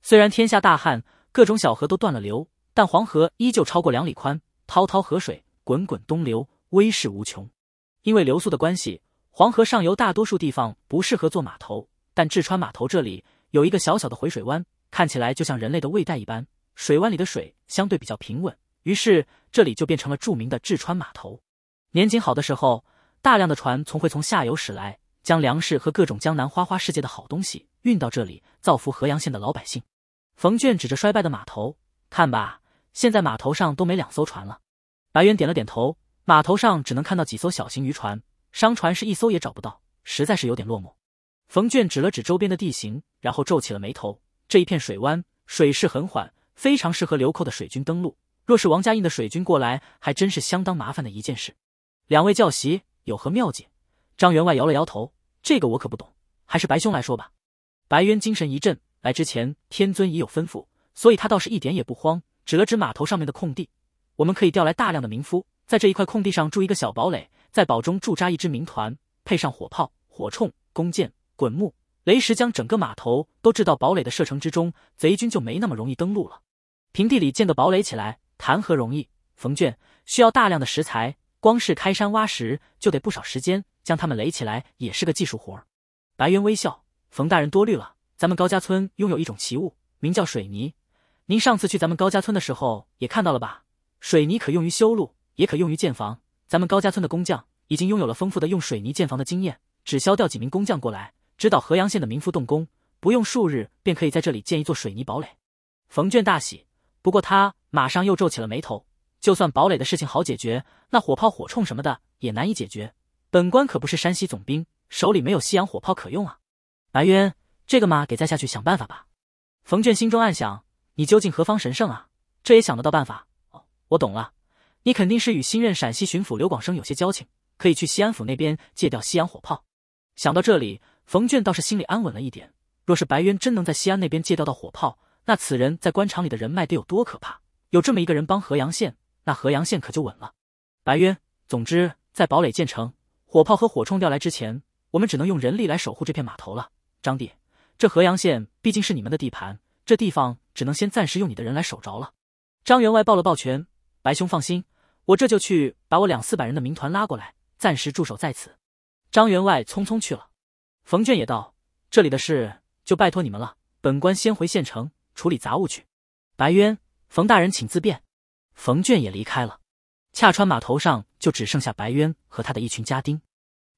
虽然天下大旱，各种小河都断了流，但黄河依旧超过两里宽，滔滔河水滚滚东流，威势无穷。因为流速的关系，黄河上游大多数地方不适合做码头，但治川码头这里。有一个小小的回水湾，看起来就像人类的胃袋一般。水湾里的水相对比较平稳，于是这里就变成了著名的志川码头。年景好的时候，大量的船从会从下游驶来，将粮食和各种江南花花世界的好东西运到这里，造福河阳县的老百姓。冯卷指着衰败的码头，看吧，现在码头上都没两艘船了。白猿点了点头，码头上只能看到几艘小型渔船，商船是一艘也找不到，实在是有点落寞。冯卷指了指周边的地形，然后皱起了眉头。这一片水湾，水势很缓，非常适合流寇的水军登陆。若是王家印的水军过来，还真是相当麻烦的一件事。两位教习有何妙计？张员外摇了摇头：“这个我可不懂，还是白兄来说吧。”白渊精神一振，来之前天尊已有吩咐，所以他倒是一点也不慌，指了指码头上面的空地：“我们可以调来大量的民夫，在这一块空地上筑一个小堡垒，在堡中驻扎一支民团，配上火炮、火铳、弓箭。”滚木雷石将整个码头都置到堡垒的射程之中，贼军就没那么容易登陆了。平地里建个堡垒起来，谈何容易？冯卷需要大量的石材，光是开山挖石就得不少时间，将它们垒起来也是个技术活儿。白猿微笑：“冯大人多虑了，咱们高家村拥有一种奇物，名叫水泥。您上次去咱们高家村的时候也看到了吧？水泥可用于修路，也可用于建房。咱们高家村的工匠已经拥有了丰富的用水泥建房的经验，只消调几名工匠过来。”指导河阳县的民夫动工，不用数日便可以在这里建一座水泥堡垒。冯卷大喜，不过他马上又皱起了眉头。就算堡垒的事情好解决，那火炮、火铳什么的也难以解决。本官可不是山西总兵，手里没有西洋火炮可用啊。白渊，这个嘛，给在下去想办法吧。冯卷心中暗想：你究竟何方神圣啊？这也想得到办法？哦，我懂了，你肯定是与新任陕西巡抚刘广生有些交情，可以去西安府那边借调西洋火炮。想到这里。冯倦倒是心里安稳了一点。若是白渊真能在西安那边借调到火炮，那此人在官场里的人脉得有多可怕？有这么一个人帮河阳县，那河阳县可就稳了。白渊，总之在堡垒建成、火炮和火铳调来之前，我们只能用人力来守护这片码头了。张弟，这河阳县毕竟是你们的地盘，这地方只能先暂时用你的人来守着了。张员外抱了抱拳，白兄放心，我这就去把我两四百人的民团拉过来，暂时驻守在此。张员外匆匆去了。冯倦也道：“这里的事就拜托你们了，本官先回县城处理杂物去。”白渊，冯大人请自便。冯倦也离开了。恰川码头上就只剩下白渊和他的一群家丁。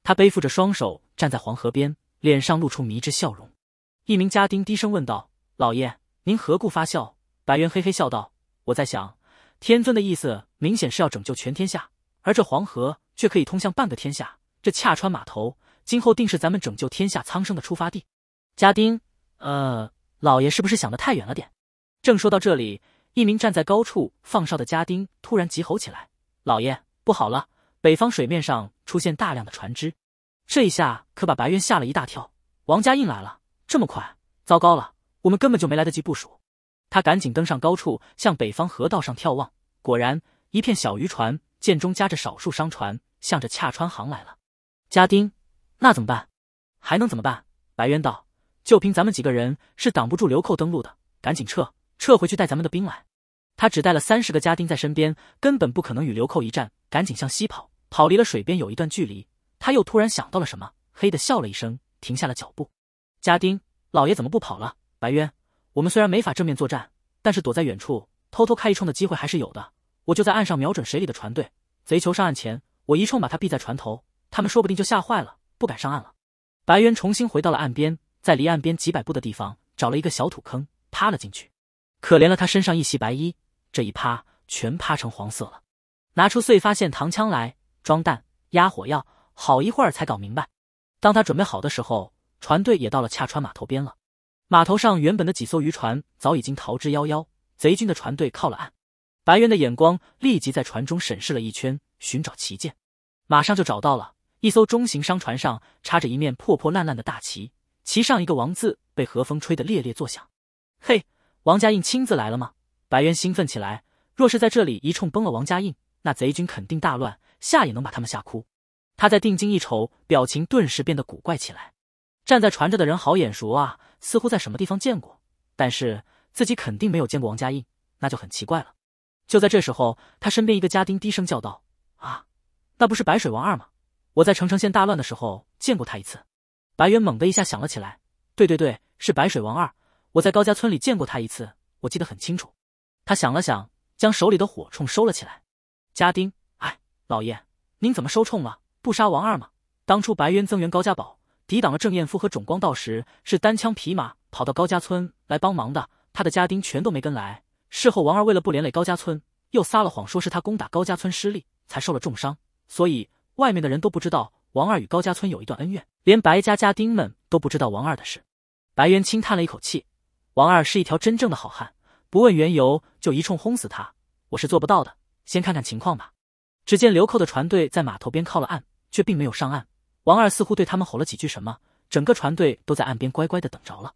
他背负着双手站在黄河边，脸上露出迷之笑容。一名家丁低声问道：“老爷，您何故发笑？”白渊嘿嘿笑道：“我在想，天尊的意思明显是要拯救全天下，而这黄河却可以通向半个天下，这恰川码头……”今后定是咱们拯救天下苍生的出发地。家丁，呃，老爷是不是想得太远了点？正说到这里，一名站在高处放哨的家丁突然急吼起来：“老爷不好了，北方水面上出现大量的船只！”这一下可把白渊吓了一大跳。王家印来了，这么快？糟糕了，我们根本就没来得及部署。他赶紧登上高处，向北方河道上眺望。果然，一片小渔船，舰中夹着少数商船，向着恰川行来了。家丁。那怎么办？还能怎么办？白渊道：“就凭咱们几个人，是挡不住流寇登陆的。赶紧撤，撤回去带咱们的兵来。”他只带了三十个家丁在身边，根本不可能与流寇一战。赶紧向西跑，跑离了水边有一段距离。他又突然想到了什么，嘿的笑了一声，停下了脚步。家丁，老爷怎么不跑了？白渊，我们虽然没法正面作战，但是躲在远处偷偷开一冲的机会还是有的。我就在岸上瞄准水里的船队，贼球上岸前，我一冲把他逼在船头，他们说不定就吓坏了。不敢上岸了，白猿重新回到了岸边，在离岸边几百步的地方找了一个小土坑，趴了进去。可怜了他身上一袭白衣，这一趴全趴成黄色了。拿出碎发线膛枪来装弹、压火药，好一会儿才搞明白。当他准备好的时候，船队也到了恰川码头边了。码头上原本的几艘渔船早已经逃之夭夭，贼军的船队靠了岸。白猿的眼光立即在船中审视了一圈，寻找旗舰，马上就找到了。一艘中型商船上插着一面破破烂烂的大旗，旗上一个王字被和风吹得猎猎作响。嘿，王家印亲自来了吗？白渊兴奋起来。若是在这里一冲崩了王家印，那贼军肯定大乱，吓也能把他们吓哭。他再定睛一瞅，表情顿时变得古怪起来。站在船这的人好眼熟啊，似乎在什么地方见过，但是自己肯定没有见过王家印，那就很奇怪了。就在这时候，他身边一个家丁低声叫道：“啊，那不是白水王二吗？”我在澄城县大乱的时候见过他一次，白猿猛地一下想了起来，对对对，是白水王二。我在高家村里见过他一次，我记得很清楚。他想了想，将手里的火铳收了起来。家丁，哎，老爷，您怎么收铳了？不杀王二吗？当初白猿增援高家堡，抵挡了郑彦夫和种光道时，是单枪匹马跑到高家村来帮忙的。他的家丁全都没跟来。事后王二为了不连累高家村，又撒了谎，说是他攻打高家村失利，才受了重伤。所以。外面的人都不知道王二与高家村有一段恩怨，连白家家丁们都不知道王二的事。白猿轻叹了一口气：“王二是一条真正的好汉，不问缘由就一冲轰死他，我是做不到的。先看看情况吧。”只见流寇的船队在码头边靠了岸，却并没有上岸。王二似乎对他们吼了几句什么，整个船队都在岸边乖乖的等着了。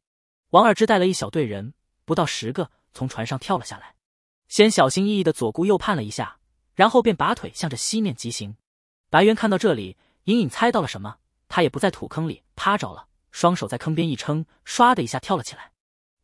王二只带了一小队人，不到十个，从船上跳了下来，先小心翼翼的左顾右盼了一下，然后便拔腿向着西面疾行。白猿看到这里，隐隐猜到了什么。他也不在土坑里趴着了，双手在坑边一撑，唰的一下跳了起来。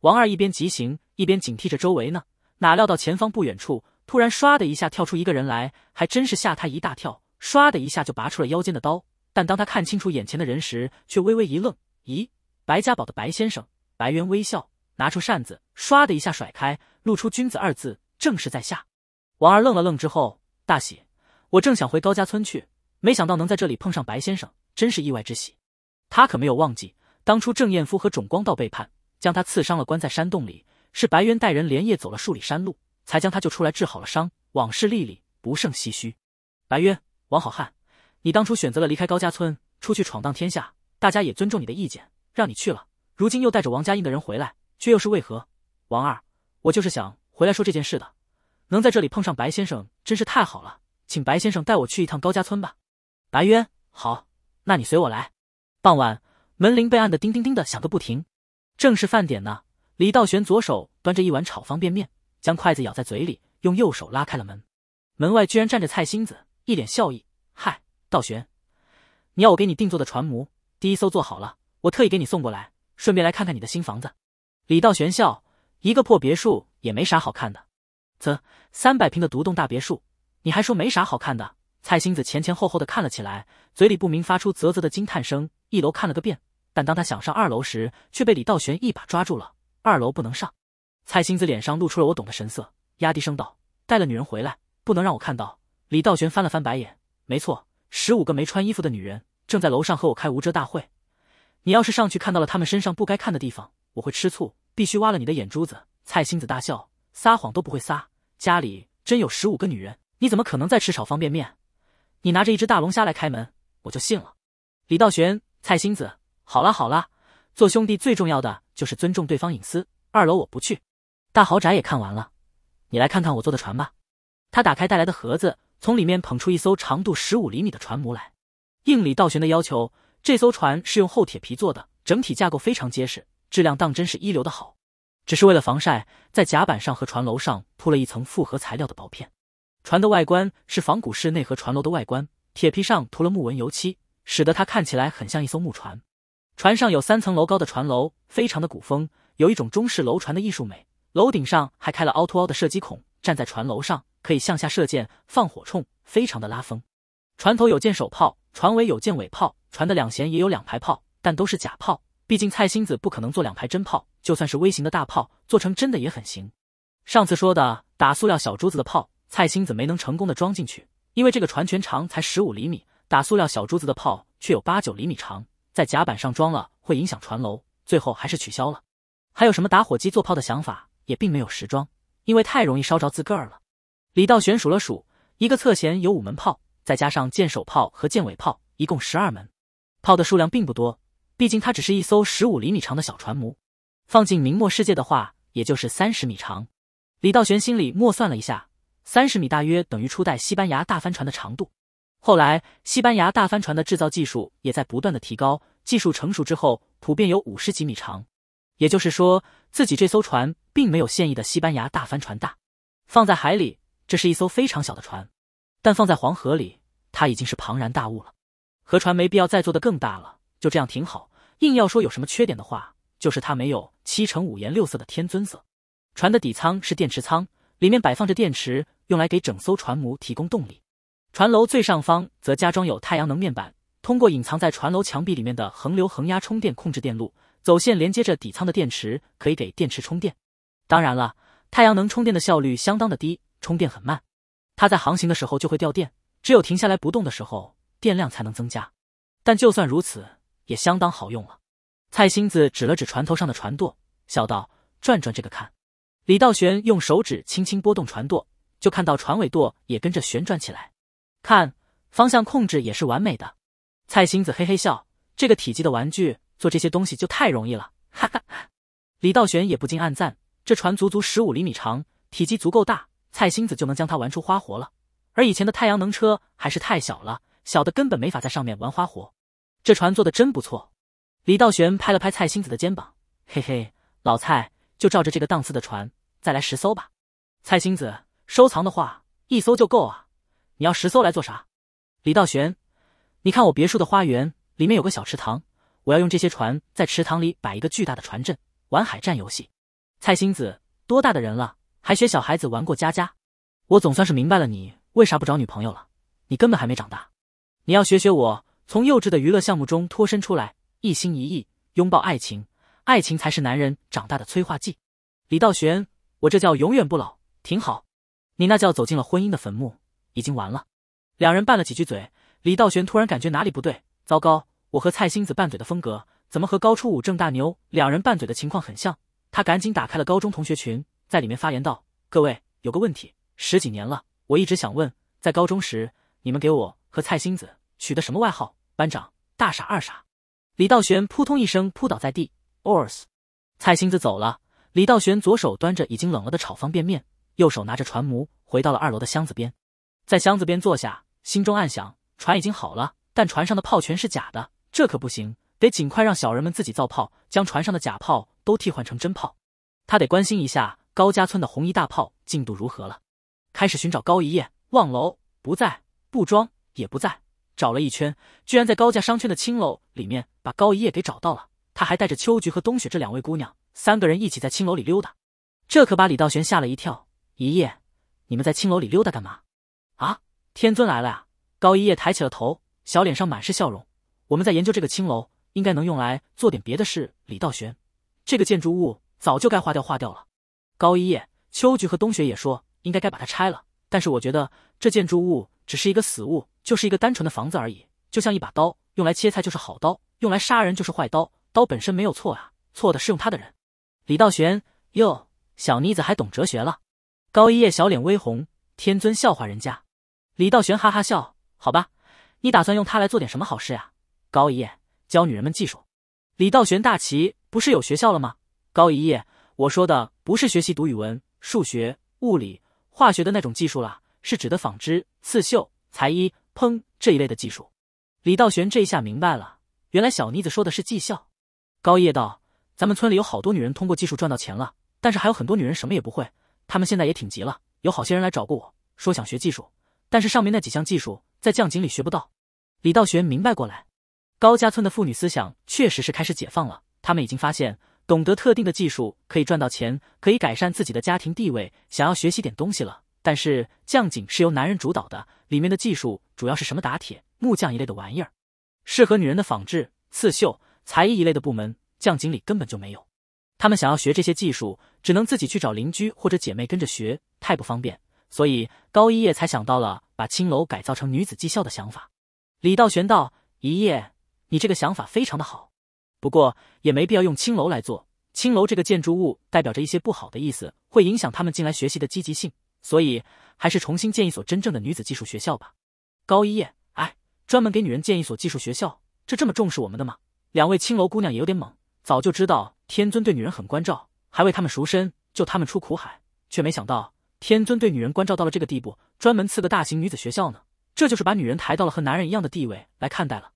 王二一边急行，一边警惕着周围呢。哪料到前方不远处，突然唰的一下跳出一个人来，还真是吓他一大跳。唰的一下就拔出了腰间的刀。但当他看清楚眼前的人时，却微微一愣：“咦，白家堡的白先生？”白猿微笑，拿出扇子，唰的一下甩开，露出“君子”二字，正是在下。王二愣了愣之后，大喜：“我正想回高家村去。”没想到能在这里碰上白先生，真是意外之喜。他可没有忘记当初郑彦夫和种光道背叛，将他刺伤了，关在山洞里。是白渊带人连夜走了数里山路，才将他救出来，治好了伤。往事历历，不胜唏嘘。白渊，王好汉，你当初选择了离开高家村，出去闯荡天下，大家也尊重你的意见，让你去了。如今又带着王家印的人回来，却又是为何？王二，我就是想回来说这件事的。能在这里碰上白先生，真是太好了。请白先生带我去一趟高家村吧。白渊，好，那你随我来。傍晚，门铃被按的叮叮叮的响个不停，正是饭点呢。李道玄左手端着一碗炒方便面，将筷子咬在嘴里，用右手拉开了门。门外居然站着菜心子，一脸笑意：“嗨，道玄，你要我给你定做的船模，第一艘做好了，我特意给你送过来，顺便来看看你的新房子。”李道玄笑：“一个破别墅也没啥好看的。”“啧，三百平的独栋大别墅，你还说没啥好看的？”蔡星子前前后后的看了起来，嘴里不明发出啧啧的惊叹声。一楼看了个遍，但当他想上二楼时，却被李道玄一把抓住了。二楼不能上。蔡星子脸上露出了我懂的神色，压低声道：“带了女人回来，不能让我看到。”李道玄翻了翻白眼：“没错，十五个没穿衣服的女人正在楼上和我开无遮大会。你要是上去看到了她们身上不该看的地方，我会吃醋，必须挖了你的眼珠子。”蔡星子大笑：“撒谎都不会撒，家里真有十五个女人，你怎么可能在吃炒方便面？”你拿着一只大龙虾来开门，我就信了。李道玄，蔡星子，好啦好啦，做兄弟最重要的就是尊重对方隐私。二楼我不去，大豪宅也看完了，你来看看我做的船吧。他打开带来的盒子，从里面捧出一艘长度十五厘米的船模来。应李道玄的要求，这艘船是用厚铁皮做的，整体架构非常结实，质量当真是一流的好。只是为了防晒，在甲板上和船楼上铺了一层复合材料的薄片。船的外观是仿古式内河船楼的外观，铁皮上涂了木纹油漆，使得它看起来很像一艘木船。船上有三层楼高的船楼，非常的古风，有一种中式楼船的艺术美。楼顶上还开了凹凸凹的射击孔，站在船楼上可以向下射箭、放火铳，非常的拉风。船头有箭手炮，船尾有箭尾炮，船的两舷也有两排炮，但都是假炮，毕竟菜心子不可能做两排真炮。就算是微型的大炮，做成真的也很行。上次说的打塑料小珠子的炮。菜星子没能成功的装进去，因为这个船全长才十五厘米，打塑料小珠子的炮却有八九厘米长，在甲板上装了会影响船楼，最后还是取消了。还有什么打火机做炮的想法，也并没有实装，因为太容易烧着自个儿了。李道玄数了数，一个侧舷有五门炮，再加上舰首炮和舰尾炮，一共十二门炮的数量并不多，毕竟它只是一艘十五厘米长的小船模。放进明末世界的话，也就是三十米长。李道玄心里默算了一下。三十米大约等于初代西班牙大帆船的长度，后来西班牙大帆船的制造技术也在不断的提高，技术成熟之后普遍有五十几米长。也就是说，自己这艘船并没有现役的西班牙大帆船大，放在海里，这是一艘非常小的船，但放在黄河里，它已经是庞然大物了。河船没必要再做的更大了，就这样挺好。硬要说有什么缺点的话，就是它没有七成五颜六色的天尊色。船的底舱是电池舱，里面摆放着电池。用来给整艘船模提供动力，船楼最上方则加装有太阳能面板，通过隐藏在船楼墙壁里面的恒流恒压充电控制电路，走线连接着底舱的电池，可以给电池充电。当然了，太阳能充电的效率相当的低，充电很慢。它在航行的时候就会掉电，只有停下来不动的时候电量才能增加。但就算如此，也相当好用了。蔡心子指了指船头上的船舵，笑道：“转转这个看。”李道玄用手指轻轻拨动船舵。就看到船尾舵也跟着旋转起来，看方向控制也是完美的。蔡星子嘿嘿笑，这个体积的玩具做这些东西就太容易了，哈哈。李道玄也不禁暗赞，这船足足十五厘米长，体积足够大，蔡星子就能将它玩出花活了。而以前的太阳能车还是太小了，小的根本没法在上面玩花活。这船做的真不错，李道玄拍了拍蔡星子的肩膀，嘿嘿，老蔡就照着这个档次的船再来十艘吧。蔡星子。收藏的话，一艘就够啊！你要十艘来做啥？李道玄，你看我别墅的花园里面有个小池塘，我要用这些船在池塘里摆一个巨大的船阵，玩海战游戏。蔡星子，多大的人了，还学小孩子玩过家家？我总算是明白了，你为啥不找女朋友了？你根本还没长大，你要学学我，从幼稚的娱乐项目中脱身出来，一心一意拥抱爱情，爱情才是男人长大的催化剂。李道玄，我这叫永远不老，挺好。你那叫走进了婚姻的坟墓，已经完了。两人拌了几句嘴，李道玄突然感觉哪里不对，糟糕！我和蔡星子拌嘴的风格，怎么和高初五、郑大牛两人拌嘴的情况很像？他赶紧打开了高中同学群，在里面发言道：“各位，有个问题，十几年了，我一直想问，在高中时，你们给我和蔡星子取的什么外号？班长、大傻、二傻。”李道玄扑通一声扑倒在地。ors，蔡星子走了，李道玄左手端着已经冷了的炒方便面。右手拿着船模回到了二楼的箱子边，在箱子边坐下，心中暗想：船已经好了，但船上的炮全是假的，这可不行，得尽快让小人们自己造炮，将船上的假炮都替换成真炮。他得关心一下高家村的红衣大炮进度如何了。开始寻找高一夜望楼不在，布庄也不在，找了一圈，居然在高家商圈的青楼里面把高一夜给找到了。他还带着秋菊和冬雪这两位姑娘，三个人一起在青楼里溜达，这可把李道玄吓了一跳。一夜，你们在青楼里溜达干嘛？啊，天尊来了呀！高一夜抬起了头，小脸上满是笑容。我们在研究这个青楼，应该能用来做点别的事。李道玄，这个建筑物早就该化掉，化掉了。高一夜、秋菊和冬雪也说，应该该把它拆了。但是我觉得这建筑物只是一个死物，就是一个单纯的房子而已。就像一把刀，用来切菜就是好刀，用来杀人就是坏刀。刀本身没有错啊，错的是用它的人。李道玄，哟，小妮子还懂哲学了。高一叶小脸微红，天尊笑话人家。李道玄哈哈笑，好吧，你打算用它来做点什么好事呀？高一叶教女人们技术。李道玄大奇，不是有学校了吗？高一叶，我说的不是学习读语文、数学、物理、化学的那种技术啦，是指的纺织、刺绣、裁衣、烹这一类的技术。李道玄这一下明白了，原来小妮子说的是技校。高一叶道，咱们村里有好多女人通过技术赚到钱了，但是还有很多女人什么也不会。他们现在也挺急了，有好些人来找过我，说想学技术，但是上面那几项技术在匠井里学不到。李道玄明白过来，高家村的妇女思想确实是开始解放了，他们已经发现懂得特定的技术可以赚到钱，可以改善自己的家庭地位，想要学习点东西了。但是匠井是由男人主导的，里面的技术主要是什么打铁、木匠一类的玩意儿，适合女人的纺织、刺绣、裁衣一类的部门，匠井里根本就没有。他们想要学这些技术，只能自己去找邻居或者姐妹跟着学，太不方便。所以高一叶才想到了把青楼改造成女子技校的想法。李道玄道：“一叶，你这个想法非常的好，不过也没必要用青楼来做。青楼这个建筑物代表着一些不好的意思，会影响他们进来学习的积极性。所以还是重新建一所真正的女子技术学校吧。”高一叶，哎，专门给女人建一所技术学校，这这么重视我们的吗？两位青楼姑娘也有点猛。”早就知道。天尊对女人很关照，还为他们赎身，救他们出苦海，却没想到天尊对女人关照到了这个地步，专门赐个大型女子学校呢。这就是把女人抬到了和男人一样的地位来看待了。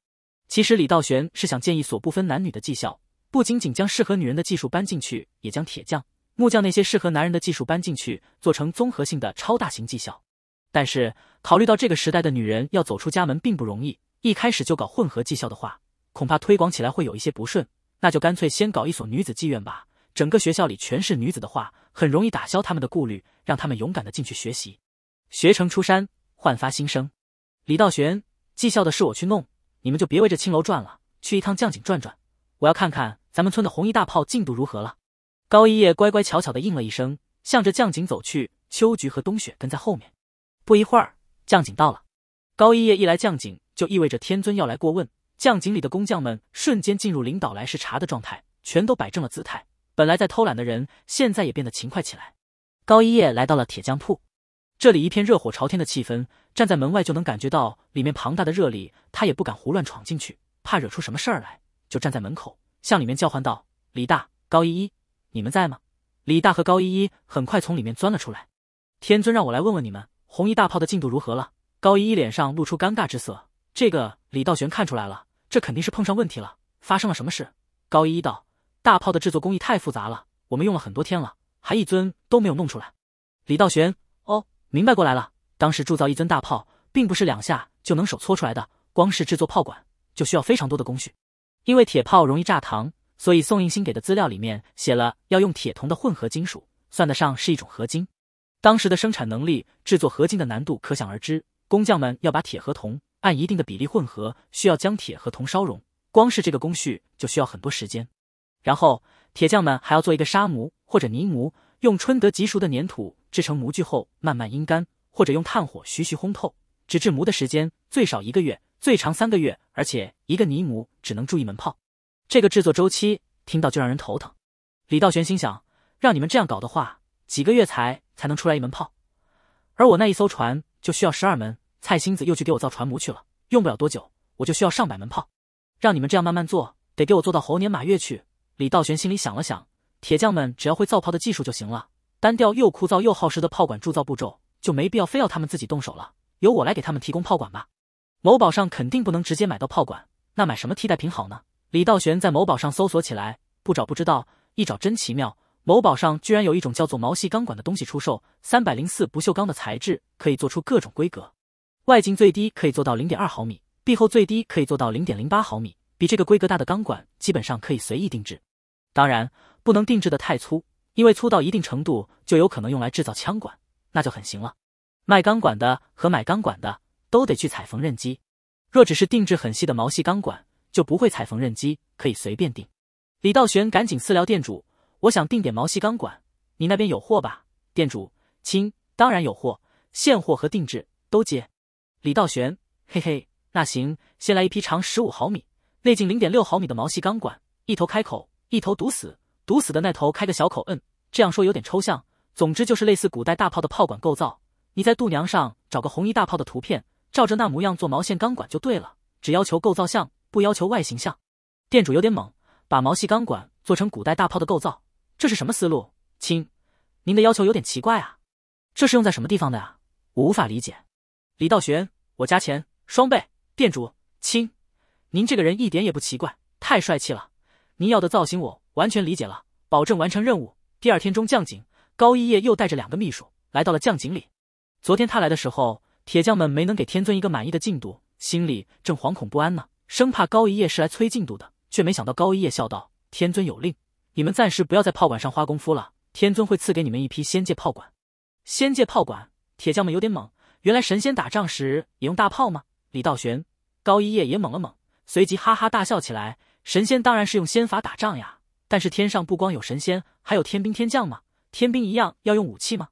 其实李道玄是想建一所不分男女的技校，不仅仅将适合女人的技术搬进去，也将铁匠、木匠那些适合男人的技术搬进去，做成综合性的超大型技校。但是考虑到这个时代的女人要走出家门并不容易，一开始就搞混合技校的话，恐怕推广起来会有一些不顺。那就干脆先搞一所女子妓院吧。整个学校里全是女子的话，很容易打消他们的顾虑，让他们勇敢的进去学习，学成出山，焕发新生。李道玄，技校的事我去弄，你们就别围着青楼转了，去一趟将井转转，我要看看咱们村的红衣大炮进度如何了。高一叶乖乖巧巧的应了一声，向着将井走去。秋菊和冬雪跟在后面。不一会儿，将井到了。高一叶一来将井，就意味着天尊要来过问。匠井里的工匠们瞬间进入领导来视察的状态，全都摆正了姿态。本来在偷懒的人，现在也变得勤快起来。高一叶来到了铁匠铺，这里一片热火朝天的气氛，站在门外就能感觉到里面庞大的热力。他也不敢胡乱闯进去，怕惹出什么事儿来，就站在门口向里面叫唤道：“李大，高一一，你们在吗？”李大和高一一很快从里面钻了出来。天尊让我来问问你们，红衣大炮的进度如何了？高一一脸上露出尴尬之色，这个李道玄看出来了。这肯定是碰上问题了，发生了什么事？高一一道，大炮的制作工艺太复杂了，我们用了很多天了，还一尊都没有弄出来。李道玄，哦，明白过来了。当时铸造一尊大炮，并不是两下就能手搓出来的，光是制作炮管就需要非常多的工序。因为铁炮容易炸膛，所以宋应星给的资料里面写了要用铁铜的混合金属，算得上是一种合金。当时的生产能力，制作合金的难度可想而知，工匠们要把铁和铜。按一定的比例混合，需要将铁和铜烧融。光是这个工序就需要很多时间。然后，铁匠们还要做一个沙模或者泥模，用春得极熟的粘土制成模具后慢慢阴干，或者用炭火徐徐烘透，直至模的时间最少一个月，最长三个月。而且一个泥模只能铸一门炮，这个制作周期听到就让人头疼。李道玄心想，让你们这样搞的话，几个月才才能出来一门炮，而我那一艘船就需要十二门。蔡星子又去给我造船模去了，用不了多久我就需要上百门炮，让你们这样慢慢做，得给我做到猴年马月去。李道玄心里想了想，铁匠们只要会造炮的技术就行了，单调又枯燥又耗时的炮管铸造步骤就没必要非要他们自己动手了，由我来给他们提供炮管吧。某宝上肯定不能直接买到炮管，那买什么替代品好呢？李道玄在某宝上搜索起来，不找不知道，一找真奇妙，某宝上居然有一种叫做毛细钢管的东西出售，三百零四不锈钢的材质，可以做出各种规格。外径最低可以做到零点二毫米，壁厚最低可以做到零点零八毫米，比这个规格大的钢管基本上可以随意定制。当然，不能定制的太粗，因为粗到一定程度就有可能用来制造枪管，那就很行了。卖钢管的和买钢管的都得去踩缝纫机。若只是定制很细的毛细钢管，就不会踩缝纫机，可以随便定。李道玄赶紧私聊店主：“我想定点毛细钢管，你那边有货吧？”店主亲，当然有货，现货和定制都接。李道玄，嘿嘿，那行，先来一批长十五毫米、内径零点六毫米的毛细钢管，一头开口，一头堵死，堵死的那头开个小口。摁。这样说有点抽象，总之就是类似古代大炮的炮管构造。你在度娘上找个红衣大炮的图片，照着那模样做毛线钢管就对了，只要求构造像，不要求外形像。店主有点猛，把毛细钢管做成古代大炮的构造，这是什么思路？亲，您的要求有点奇怪啊，这是用在什么地方的呀？我无法理解。李道玄，我加钱双倍。店主亲，您这个人一点也不奇怪，太帅气了。您要的造型我完全理解了，保证完成任务。第二天中将井高一叶又带着两个秘书来到了将井里。昨天他来的时候，铁匠们没能给天尊一个满意的进度，心里正惶恐不安呢，生怕高一叶是来催进度的，却没想到高一叶笑道：“天尊有令，你们暂时不要在炮管上花功夫了，天尊会赐给你们一批仙界炮管。”仙界炮管，铁匠们有点懵。原来神仙打仗时也用大炮吗？李道玄、高一叶也懵了懵，随即哈哈大笑起来。神仙当然是用仙法打仗呀，但是天上不光有神仙，还有天兵天将嘛。天兵一样要用武器吗？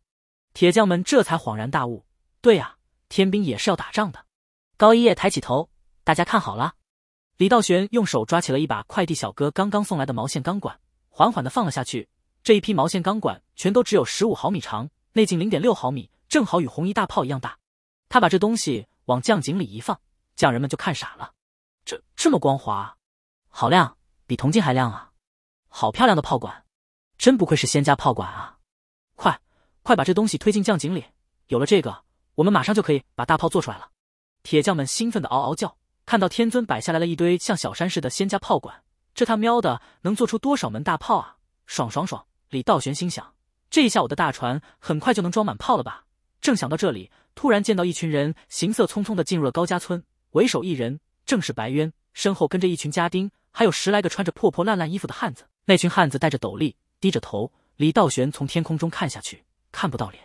铁匠们这才恍然大悟。对呀，天兵也是要打仗的。高一叶抬起头，大家看好了。李道玄用手抓起了一把快递小哥刚刚送来的毛线钢管，缓缓的放了下去。这一批毛线钢管全都只有十五毫米长，内径零点六毫米，正好与红衣大炮一样大。他把这东西往酱井里一放，匠人们就看傻了。这这么光滑，好亮，比铜镜还亮啊！好漂亮的炮管，真不愧是仙家炮管啊！快快把这东西推进酱井里，有了这个，我们马上就可以把大炮做出来了。铁匠们兴奋的嗷嗷叫。看到天尊摆下来了一堆像小山似的仙家炮管，这他喵的能做出多少门大炮啊！爽爽爽！李道玄心想，这一下我的大船很快就能装满炮了吧。正想到这里，突然见到一群人行色匆匆的进入了高家村，为首一人正是白渊，身后跟着一群家丁，还有十来个穿着破破烂烂衣服的汉子。那群汉子戴着斗笠，低着头。李道玄从天空中看下去，看不到脸，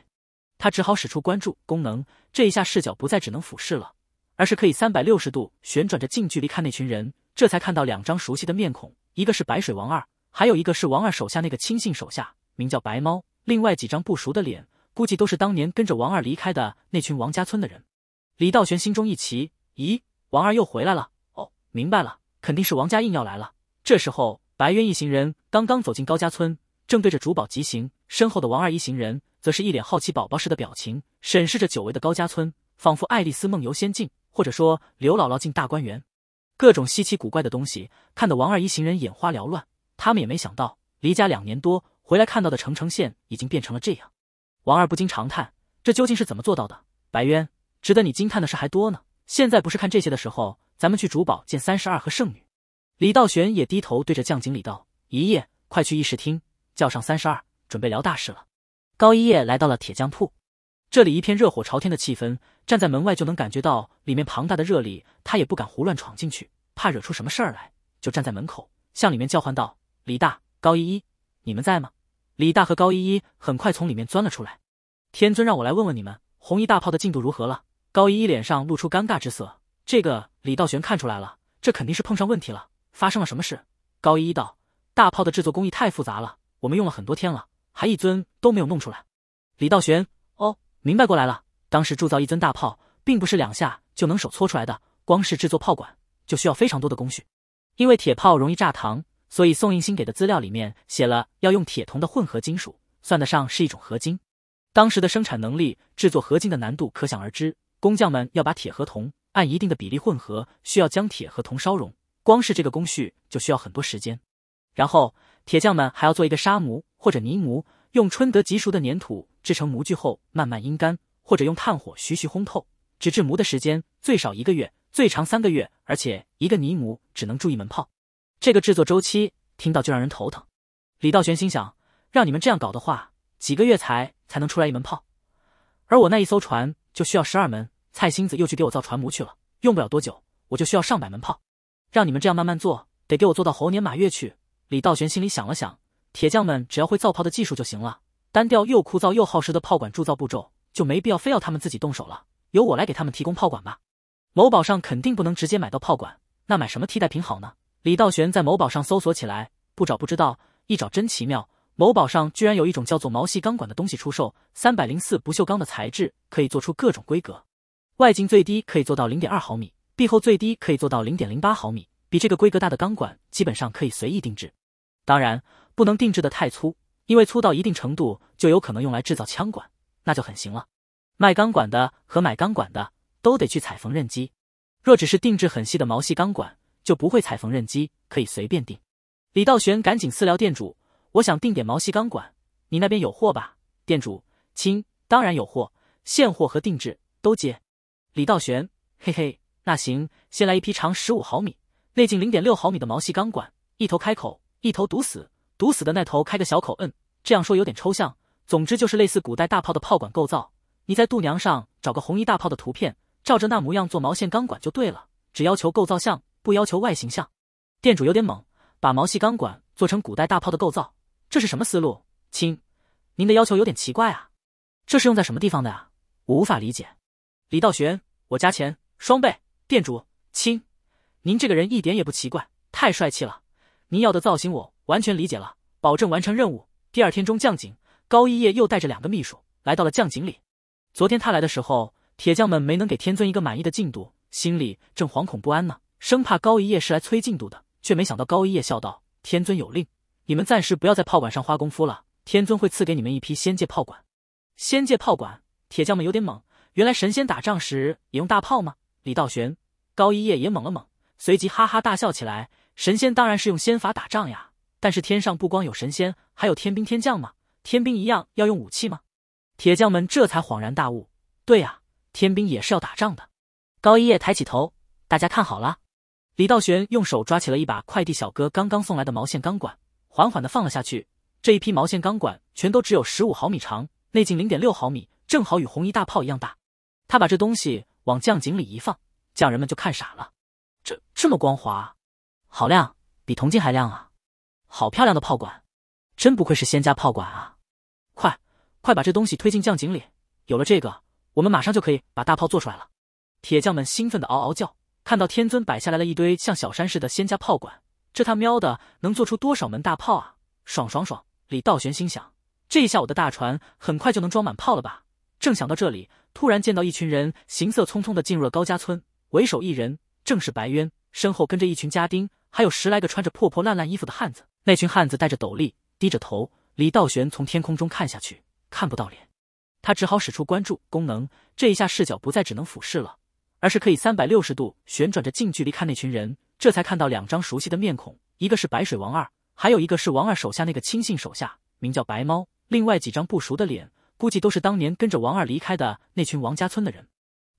他只好使出关注功能。这一下视角不再只能俯视了，而是可以三百六十度旋转着近距离看那群人。这才看到两张熟悉的面孔，一个是白水王二，还有一个是王二手下那个亲信手下，名叫白猫。另外几张不熟的脸。估计都是当年跟着王二离开的那群王家村的人。李道玄心中一奇，咦，王二又回来了？哦，明白了，肯定是王家硬要来了。这时候，白渊一行人刚刚走进高家村，正对着主堡疾行，身后的王二一行人则是一脸好奇宝宝似的表情，审视着久违的高家村，仿佛爱丽丝梦游仙境，或者说刘姥姥进大观园，各种稀奇古怪的东西看得王二一行人眼花缭乱。他们也没想到，离家两年多回来看到的城城县已经变成了这样。王二不禁长叹：“这究竟是怎么做到的？”白渊，值得你惊叹的事还多呢。现在不是看这些的时候，咱们去主堡见三十二和圣女。李道玄也低头对着将井里道：“一夜，快去议事厅，叫上三十二，准备聊大事了。”高一叶来到了铁匠铺，这里一片热火朝天的气氛，站在门外就能感觉到里面庞大的热力。他也不敢胡乱闯进去，怕惹出什么事儿来，就站在门口向里面叫唤道：“李大，高一一，你们在吗？”李大和高依依很快从里面钻了出来。天尊让我来问问你们，红衣大炮的进度如何了？高依依脸上露出尴尬之色。这个李道玄看出来了，这肯定是碰上问题了。发生了什么事？高依依道，大炮的制作工艺太复杂了，我们用了很多天了，还一尊都没有弄出来。李道玄，哦，明白过来了。当时铸造一尊大炮，并不是两下就能手搓出来的，光是制作炮管就需要非常多的工序，因为铁炮容易炸膛。所以宋应星给的资料里面写了要用铁铜的混合金属，算得上是一种合金。当时的生产能力，制作合金的难度可想而知。工匠们要把铁和铜按一定的比例混合，需要将铁和铜烧融，光是这个工序就需要很多时间。然后铁匠们还要做一个沙模或者泥模，用春得极熟的粘土制成模具后慢慢阴干，或者用炭火徐徐烘透，直至模的时间最少一个月，最长三个月。而且一个泥模只能铸一门炮。这个制作周期听到就让人头疼。李道玄心想，让你们这样搞的话，几个月才才能出来一门炮，而我那一艘船就需要十二门。蔡星子又去给我造船模去了，用不了多久我就需要上百门炮。让你们这样慢慢做，得给我做到猴年马月去。李道玄心里想了想，铁匠们只要会造炮的技术就行了。单调又枯燥又耗时的炮管铸造步骤就没必要非要他们自己动手了，由我来给他们提供炮管吧。某宝上肯定不能直接买到炮管，那买什么替代品好呢？李道玄在某宝上搜索起来，不找不知道，一找真奇妙。某宝上居然有一种叫做毛细钢管的东西出售，三百零四不锈钢的材质，可以做出各种规格，外径最低可以做到零点二毫米，壁厚最低可以做到零点零八毫米。比这个规格大的钢管基本上可以随意定制，当然不能定制的太粗，因为粗到一定程度就有可能用来制造枪管，那就很行了。卖钢管的和买钢管的都得去踩缝纫机。若只是定制很细的毛细钢管。就不会踩缝纫机，可以随便订。李道玄赶紧私聊店主：“我想订点毛细钢管，你那边有货吧？”店主亲：“当然有货，现货和定制都接。”李道玄：“嘿嘿，那行，先来一批长十五毫米、内径零点六毫米的毛细钢管，一头开口，一头堵死，堵死的那头开个小口。摁。这样说有点抽象，总之就是类似古代大炮的炮管构造。你在度娘上找个红衣大炮的图片，照着那模样做毛线钢管就对了，只要求构造像。”不要求外形像，店主有点猛，把毛细钢管做成古代大炮的构造，这是什么思路？亲，您的要求有点奇怪啊，这是用在什么地方的啊？我无法理解。李道玄，我加钱双倍。店主，亲，您这个人一点也不奇怪，太帅气了。您要的造型我完全理解了，保证完成任务。第二天中将井高一夜又带着两个秘书来到了将井里。昨天他来的时候，铁匠们没能给天尊一个满意的进度，心里正惶恐不安呢。生怕高一叶是来催进度的，却没想到高一叶笑道：“天尊有令，你们暂时不要在炮管上花功夫了。天尊会赐给你们一批仙界炮管。”仙界炮管，铁匠们有点懵。原来神仙打仗时也用大炮吗？李道玄、高一叶也懵了懵，随即哈哈大笑起来：“神仙当然是用仙法打仗呀！但是天上不光有神仙，还有天兵天将嘛。天兵一样要用武器吗？”铁匠们这才恍然大悟：“对呀，天兵也是要打仗的。”高一叶抬起头：“大家看好了。”李道玄用手抓起了一把快递小哥刚刚送来的毛线钢管，缓缓的放了下去。这一批毛线钢管全都只有十五毫米长，内径零点六毫米，正好与红衣大炮一样大。他把这东西往酱井里一放，匠人们就看傻了。这这么光滑，好亮，比铜镜还亮啊！好漂亮的炮管，真不愧是仙家炮管啊！快，快把这东西推进酱井里！有了这个，我们马上就可以把大炮做出来了。铁匠们兴奋的嗷嗷叫。看到天尊摆下来了一堆像小山似的仙家炮管，这他喵的能做出多少门大炮啊！爽爽爽！李道玄心想，这一下我的大船很快就能装满炮了吧？正想到这里，突然见到一群人行色匆匆地进入了高家村，为首一人正是白渊，身后跟着一群家丁，还有十来个穿着破破烂烂衣服的汉子。那群汉子戴着斗笠，低着头。李道玄从天空中看下去，看不到脸，他只好使出关注功能，这一下视角不再只能俯视了。而是可以三百六十度旋转着近距离看那群人，这才看到两张熟悉的面孔，一个是白水王二，还有一个是王二手下那个亲信手下，名叫白猫。另外几张不熟的脸，估计都是当年跟着王二离开的那群王家村的人。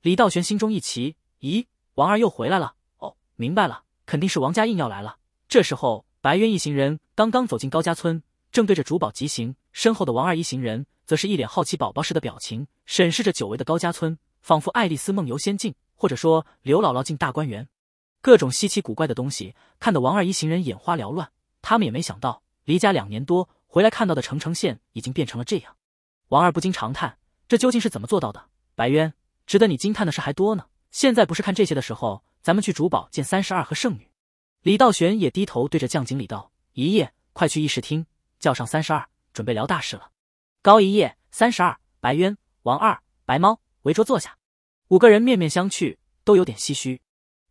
李道玄心中一奇：“咦，王二又回来了？哦，明白了，肯定是王家印要来了。”这时候，白渊一行人刚刚走进高家村，正对着主堡疾行，身后的王二一行人则是一脸好奇宝宝似的表情，审视着久违的高家村，仿佛爱丽丝梦游仙境。或者说，刘姥姥进大观园，各种稀奇古怪的东西看得王二一行人眼花缭乱。他们也没想到，离家两年多回来看到的澄城县已经变成了这样。王二不禁长叹：这究竟是怎么做到的？白渊，值得你惊叹的事还多呢。现在不是看这些的时候，咱们去主堡见三十二和圣女。李道玄也低头对着将井里道：一夜，快去议事厅，叫上三十二，准备聊大事了。高一夜，三十二、白渊、王二、白猫围桌坐下。五个人面面相觑，都有点唏嘘。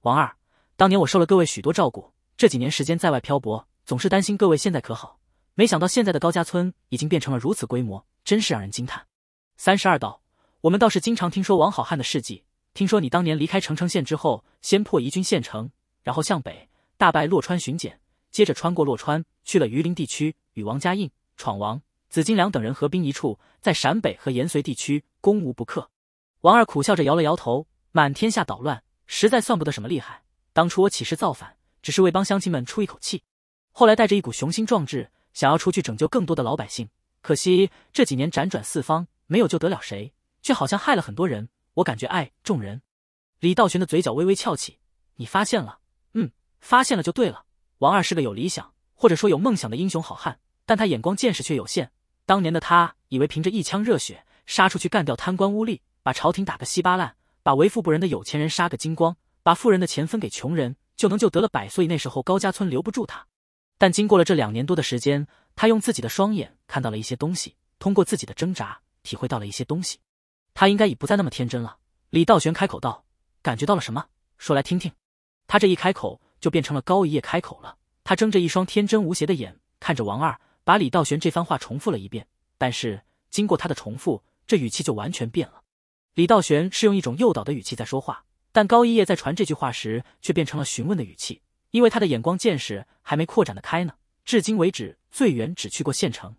王二，当年我受了各位许多照顾，这几年时间在外漂泊，总是担心各位现在可好。没想到现在的高家村已经变成了如此规模，真是让人惊叹。三十二道，我们倒是经常听说王好汉的事迹。听说你当年离开澄城县之后，先破宜君县城，然后向北大败洛川巡检，接着穿过洛川，去了榆林地区，与王家印、闯王、紫金梁等人合兵一处，在陕北和延绥地区攻无不克。王二苦笑着摇了摇头，满天下捣乱，实在算不得什么厉害。当初我起事造反，只是为帮乡亲们出一口气；后来带着一股雄心壮志，想要出去拯救更多的老百姓。可惜这几年辗转四方，没有救得了谁，却好像害了很多人。我感觉爱众人。李道玄的嘴角微微翘起：“你发现了？嗯，发现了就对了。王二是个有理想或者说有梦想的英雄好汉，但他眼光见识却有限。当年的他以为凭着一腔热血，杀出去干掉贪官污吏。”把朝廷打个稀巴烂，把为富不仁的有钱人杀个精光，把富人的钱分给穷人，就能就得了百岁。那时候高家村留不住他。但经过了这两年多的时间，他用自己的双眼看到了一些东西，通过自己的挣扎体会到了一些东西。他应该已不再那么天真了。李道玄开口道：“感觉到了什么？说来听听。”他这一开口就变成了高一夜开口了。他睁着一双天真无邪的眼看着王二，把李道玄这番话重复了一遍。但是经过他的重复，这语气就完全变了。李道玄是用一种诱导的语气在说话，但高一叶在传这句话时却变成了询问的语气，因为他的眼光见识还没扩展的开呢。至今为止，最远只去过县城。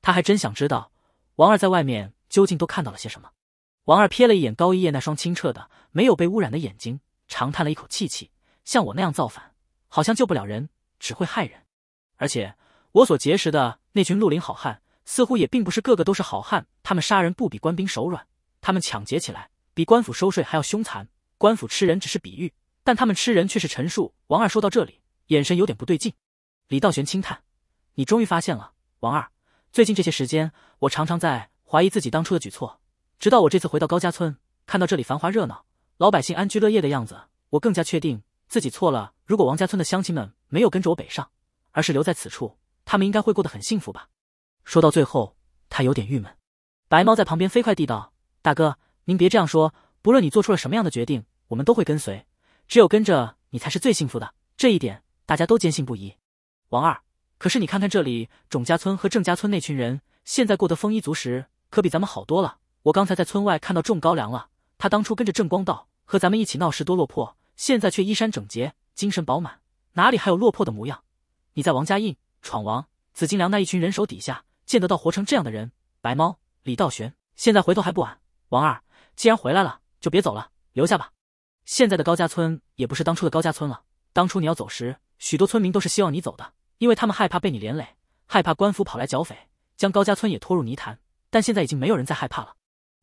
他还真想知道王二在外面究竟都看到了些什么。王二瞥了一眼高一叶那双清澈的、没有被污染的眼睛，长叹了一口气：“气像我那样造反，好像救不了人，只会害人。而且我所结识的那群绿林好汉，似乎也并不是个个都是好汉，他们杀人不比官兵手软。”他们抢劫起来比官府收税还要凶残，官府吃人只是比喻，但他们吃人却是陈述。王二说到这里，眼神有点不对劲。李道玄轻叹：“你终于发现了，王二。最近这些时间，我常常在怀疑自己当初的举措。直到我这次回到高家村，看到这里繁华热闹、老百姓安居乐业的样子，我更加确定自己错了。如果王家村的乡亲们没有跟着我北上，而是留在此处，他们应该会过得很幸福吧？”说到最后，他有点郁闷。白猫在旁边飞快地道。大哥，您别这样说。不论你做出了什么样的决定，我们都会跟随。只有跟着你才是最幸福的，这一点大家都坚信不疑。王二，可是你看看这里，种家村和郑家村那群人现在过得丰衣足食，可比咱们好多了。我刚才在村外看到种高粱了。他当初跟着郑光道和咱们一起闹事，多落魄，现在却衣衫整洁，精神饱满，哪里还有落魄的模样？你在王家印、闯王、紫金梁那一群人手底下见得到活成这样的人。白猫、李道玄，现在回头还不晚。王二，既然回来了，就别走了，留下吧。现在的高家村也不是当初的高家村了。当初你要走时，许多村民都是希望你走的，因为他们害怕被你连累，害怕官府跑来剿匪，将高家村也拖入泥潭。但现在已经没有人再害怕了。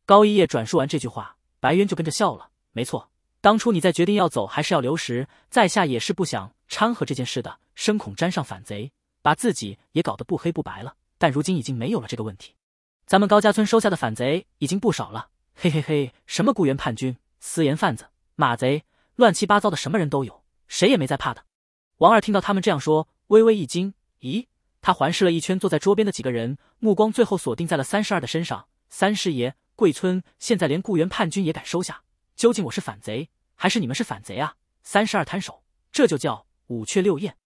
高一叶转述完这句话，白渊就跟着笑了。没错，当初你在决定要走还是要留时，在下也是不想掺和这件事的，深恐沾上反贼，把自己也搞得不黑不白了。但如今已经没有了这个问题。咱们高家村收下的反贼已经不少了。嘿嘿嘿，什么雇员叛军、私盐贩子、马贼，乱七八糟的，什么人都有，谁也没在怕的。王二听到他们这样说，微微一惊。咦？他环视了一圈坐在桌边的几个人，目光最后锁定在了三十二的身上。三师爷，贵村现在连雇员叛军也敢收下，究竟我是反贼，还是你们是反贼啊？三十二摊手，这就叫五雀六燕。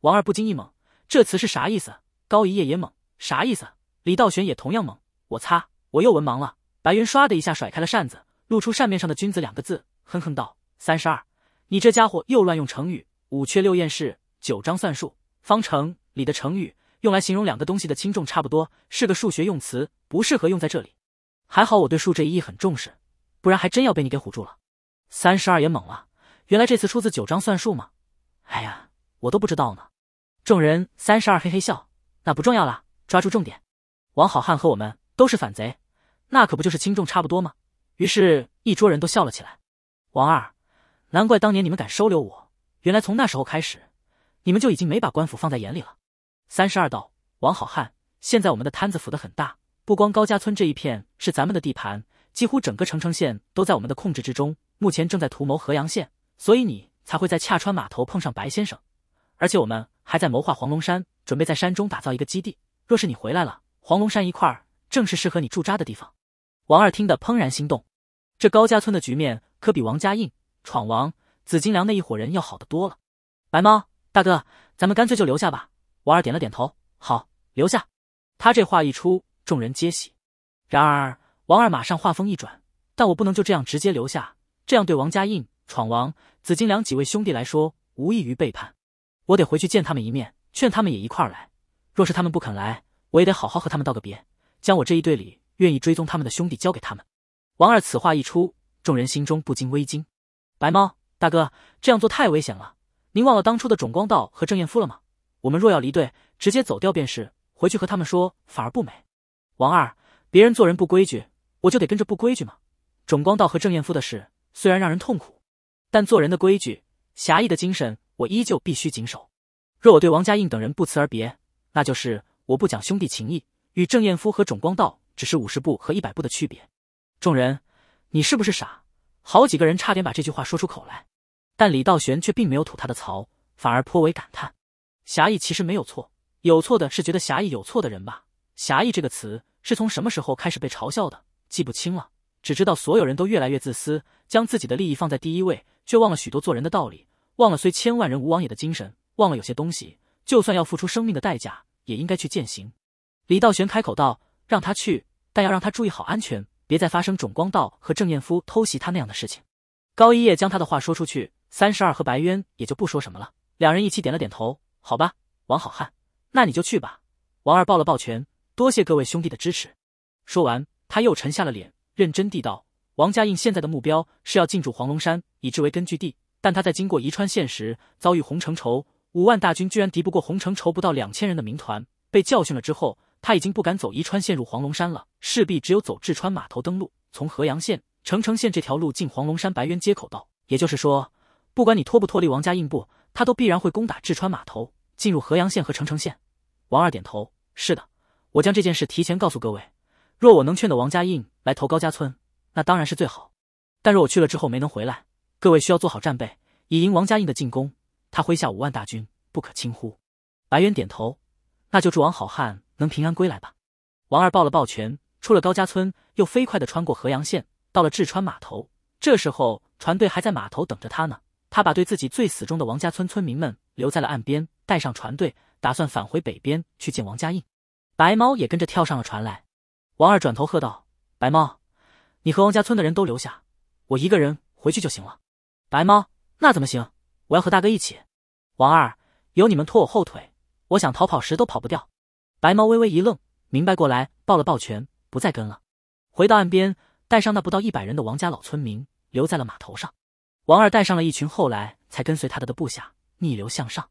王二不禁一懵，这词是啥意思？高一夜也懵，啥意思？李道玄也同样懵，我擦，我又文盲了。白云唰的一下甩开了扇子，露出扇面上的“君子”两个字，哼哼道：“三十二，你这家伙又乱用成语。五缺六燕是《九章算术》方程里的成语，用来形容两个东西的轻重差不多，是个数学用词，不适合用在这里。还好我对数这一义很重视，不然还真要被你给唬住了。”三十二也懵了，原来这次出自《九章算术》吗？哎呀，我都不知道呢。众人三十二嘿嘿笑，那不重要啦，抓住重点。王好汉和我们都是反贼。那可不就是轻重差不多吗？于是，一桌人都笑了起来。王二，难怪当年你们敢收留我，原来从那时候开始，你们就已经没把官府放在眼里了。三十二道王好汉，现在我们的摊子铺得很大，不光高家村这一片是咱们的地盘，几乎整个澄城县都在我们的控制之中。目前正在图谋河阳县，所以你才会在恰川码头碰上白先生。而且我们还在谋划黄龙山，准备在山中打造一个基地。若是你回来了，黄龙山一块正是适合你驻扎的地方。王二听得怦然心动，这高家村的局面可比王家印、闯王、紫金梁那一伙人要好得多了。白猫大哥，咱们干脆就留下吧。王二点了点头，好，留下。他这话一出，众人皆喜。然而，王二马上话锋一转：“但我不能就这样直接留下，这样对王家印、闯王、紫金梁几位兄弟来说，无异于背叛。我得回去见他们一面，劝他们也一块来。若是他们不肯来，我也得好好和他们道个别，将我这一队里……”愿意追踪他们的兄弟交给他们。王二此话一出，众人心中不禁微惊。白猫大哥这样做太危险了，您忘了当初的种光道和郑艳夫了吗？我们若要离队，直接走掉便是；回去和他们说，反而不美。王二，别人做人不规矩，我就得跟着不规矩吗？种光道和郑艳夫的事虽然让人痛苦，但做人的规矩、侠义的精神，我依旧必须谨守。若我对王家印等人不辞而别，那就是我不讲兄弟情义，与郑艳夫和种光道。只是五十步和一百步的区别。众人，你是不是傻？好几个人差点把这句话说出口来，但李道玄却并没有吐他的槽，反而颇为感叹：侠义其实没有错，有错的是觉得侠义有错的人吧？侠义这个词是从什么时候开始被嘲笑的？记不清了，只知道所有人都越来越自私，将自己的利益放在第一位，却忘了许多做人的道理，忘了虽千万人吾往也的精神，忘了有些东西就算要付出生命的代价也应该去践行。李道玄开口道。让他去，但要让他注意好安全，别再发生种光道和郑彦夫偷袭他那样的事情。高一叶将他的话说出去，三十二和白渊也就不说什么了。两人一起点了点头。好吧，王好汉，那你就去吧。王二抱了抱拳，多谢各位兄弟的支持。说完，他又沉下了脸，认真地道：“王家印现在的目标是要进驻黄龙山，以之为根据地。但他在经过宜川县时，遭遇洪承畴五万大军，居然敌不过洪承畴不到两千人的民团，被教训了之后。”他已经不敢走宜川，县入黄龙山了，势必只有走志川码头登陆，从河阳县、澄城县这条路进黄龙山白渊街口道。也就是说，不管你脱不脱离王家印部，他都必然会攻打志川码头，进入河阳县和澄城县。王二点头，是的，我将这件事提前告诉各位。若我能劝得王家印来投高家村，那当然是最好；但若我去了之后没能回来，各位需要做好战备，以迎王家印的进攻。他麾下五万大军，不可轻忽。白渊点头，那就祝王好汉。能平安归来吧？王二抱了抱拳，出了高家村，又飞快地穿过河阳县，到了志川码头。这时候船队还在码头等着他呢。他把对自己最死忠的王家村村民们留在了岸边，带上船队，打算返回北边去见王家印。白猫也跟着跳上了船来。王二转头喝道：“白猫，你和王家村的人都留下，我一个人回去就行了。”白猫，那怎么行？我要和大哥一起。王二，有你们拖我后腿，我想逃跑时都跑不掉。白猫微微一愣，明白过来，抱了抱拳，不再跟了。回到岸边，带上那不到一百人的王家老村民，留在了码头上。王二带上了一群后来才跟随他的的部下，逆流向上，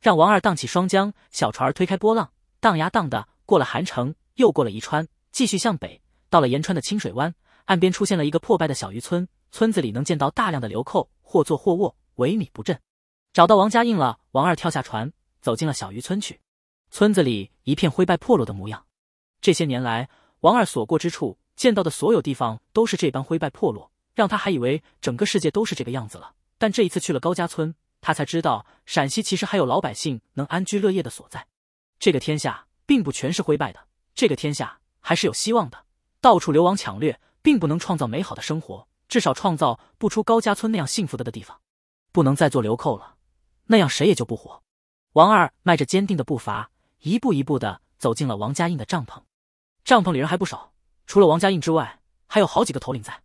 让王二荡起双浆小船儿，推开波浪，荡呀荡的过了韩城，又过了宜川，继续向北，到了延川的清水湾岸边，出现了一个破败的小渔村。村子里能见到大量的流寇，或坐或卧，萎靡不振。找到王家印了，王二跳下船，走进了小渔村去。村子里一片灰败破落的模样，这些年来，王二所过之处，见到的所有地方都是这般灰败破落，让他还以为整个世界都是这个样子了。但这一次去了高家村，他才知道陕西其实还有老百姓能安居乐业的所在。这个天下并不全是灰败的，这个天下还是有希望的。到处流亡抢掠，并不能创造美好的生活，至少创造不出高家村那样幸福的地方。不能再做流寇了，那样谁也救不活。王二迈着坚定的步伐。一步一步的走进了王家印的帐篷，帐篷里人还不少，除了王家印之外，还有好几个头领在。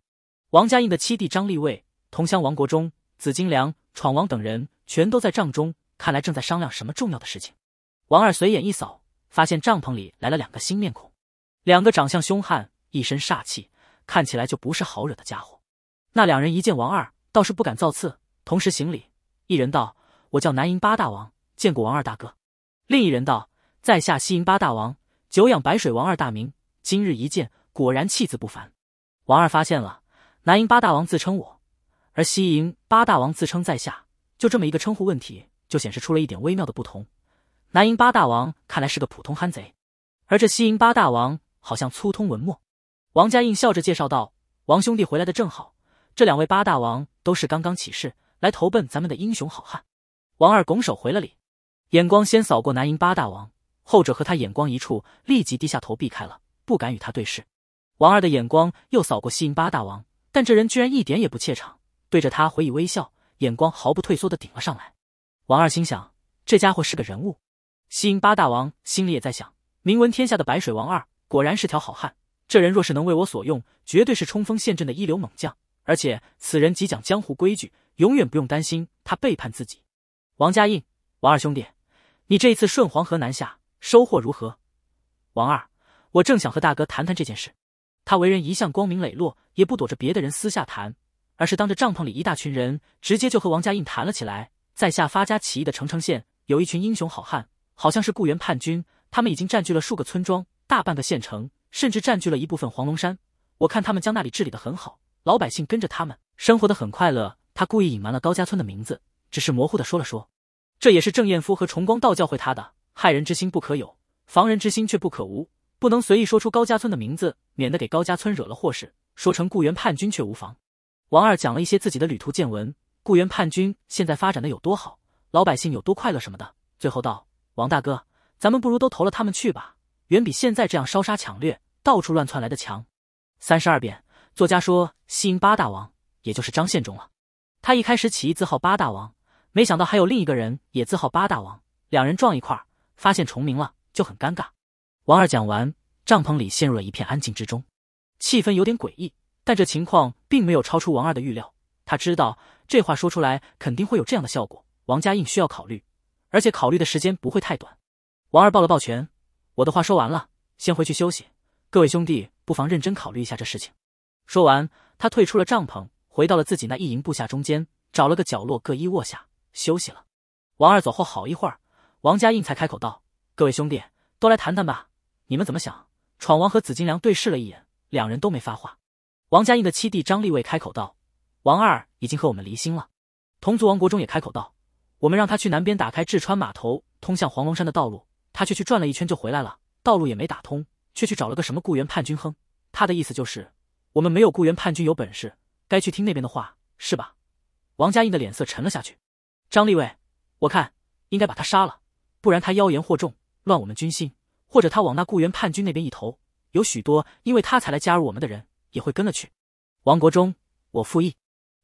王家印的七弟张立卫、同乡王国忠、紫金良、闯王等人全都在帐中，看来正在商量什么重要的事情。王二随眼一扫，发现帐篷里来了两个新面孔，两个长相凶悍，一身煞气，看起来就不是好惹的家伙。那两人一见王二，倒是不敢造次，同时行礼。一人道：“我叫南营八大王，见过王二大哥。”另一人道：在下西营八大王，久仰白水王二大名，今日一见，果然气字不凡。王二发现了，南营八大王自称我，而西营八大王自称在下，就这么一个称呼问题，就显示出了一点微妙的不同。南营八大王看来是个普通憨贼，而这西营八大王好像粗通文墨。王家印笑着介绍道：“王兄弟回来的正好，这两位八大王都是刚刚起事来投奔咱们的英雄好汉。”王二拱手回了礼，眼光先扫过南营八大王。后者和他眼光一触，立即低下头避开了，不敢与他对视。王二的眼光又扫过西营八大王，但这人居然一点也不怯场，对着他回以微笑，眼光毫不退缩的顶了上来。王二心想：这家伙是个人物。西营八大王心里也在想：名闻天下的白水王二果然是条好汉，这人若是能为我所用，绝对是冲锋陷阵的一流猛将。而且此人极讲江湖规矩，永远不用担心他背叛自己。王家印，王二兄弟，你这一次顺黄河南下。收获如何，王二？我正想和大哥谈谈这件事。他为人一向光明磊落，也不躲着别的人私下谈，而是当着帐篷里一大群人，直接就和王家印谈了起来。在下发家起义的澄城县，有一群英雄好汉，好像是顾员叛军，他们已经占据了数个村庄，大半个县城，甚至占据了一部分黄龙山。我看他们将那里治理的很好，老百姓跟着他们生活的很快乐。他故意隐瞒了高家村的名字，只是模糊的说了说。这也是郑彦夫和崇光道教会他的。害人之心不可有，防人之心却不可无。不能随意说出高家村的名字，免得给高家村惹了祸事。说成顾源叛军却无妨。王二讲了一些自己的旅途见闻，顾源叛军现在发展的有多好，老百姓有多快乐什么的。最后道：“王大哥，咱们不如都投了他们去吧，远比现在这样烧杀抢掠、到处乱窜来的强。”三十二变，作家说西营八大王，也就是张献忠了。他一开始起义自号八大王，没想到还有另一个人也自号八大王，两人撞一块。发现重名了就很尴尬。王二讲完，帐篷里陷入了一片安静之中，气氛有点诡异。但这情况并没有超出王二的预料，他知道这话说出来肯定会有这样的效果。王家印需要考虑，而且考虑的时间不会太短。王二抱了抱拳：“我的话说完了，先回去休息。各位兄弟，不妨认真考虑一下这事情。”说完，他退出了帐篷，回到了自己那一营部下中间，找了个角落各一卧下休息了。王二走后好一会儿。王家印才开口道：“各位兄弟，都来谈谈吧，你们怎么想？”闯王和紫金梁对视了一眼，两人都没发话。王家印的七弟张立卫开口道：“王二已经和我们离心了。”同族王国忠也开口道：“我们让他去南边打开智川码头通向黄龙山的道路，他却去转了一圈就回来了，道路也没打通，却去找了个什么雇员叛军哼，他的意思就是我们没有雇员叛军有本事，该去听那边的话，是吧？”王家印的脸色沉了下去。张立卫，我看应该把他杀了。不然他妖言惑众，乱我们军心；或者他往那固原叛军那边一投，有许多因为他才来加入我们的人也会跟了去。王国忠，我附议。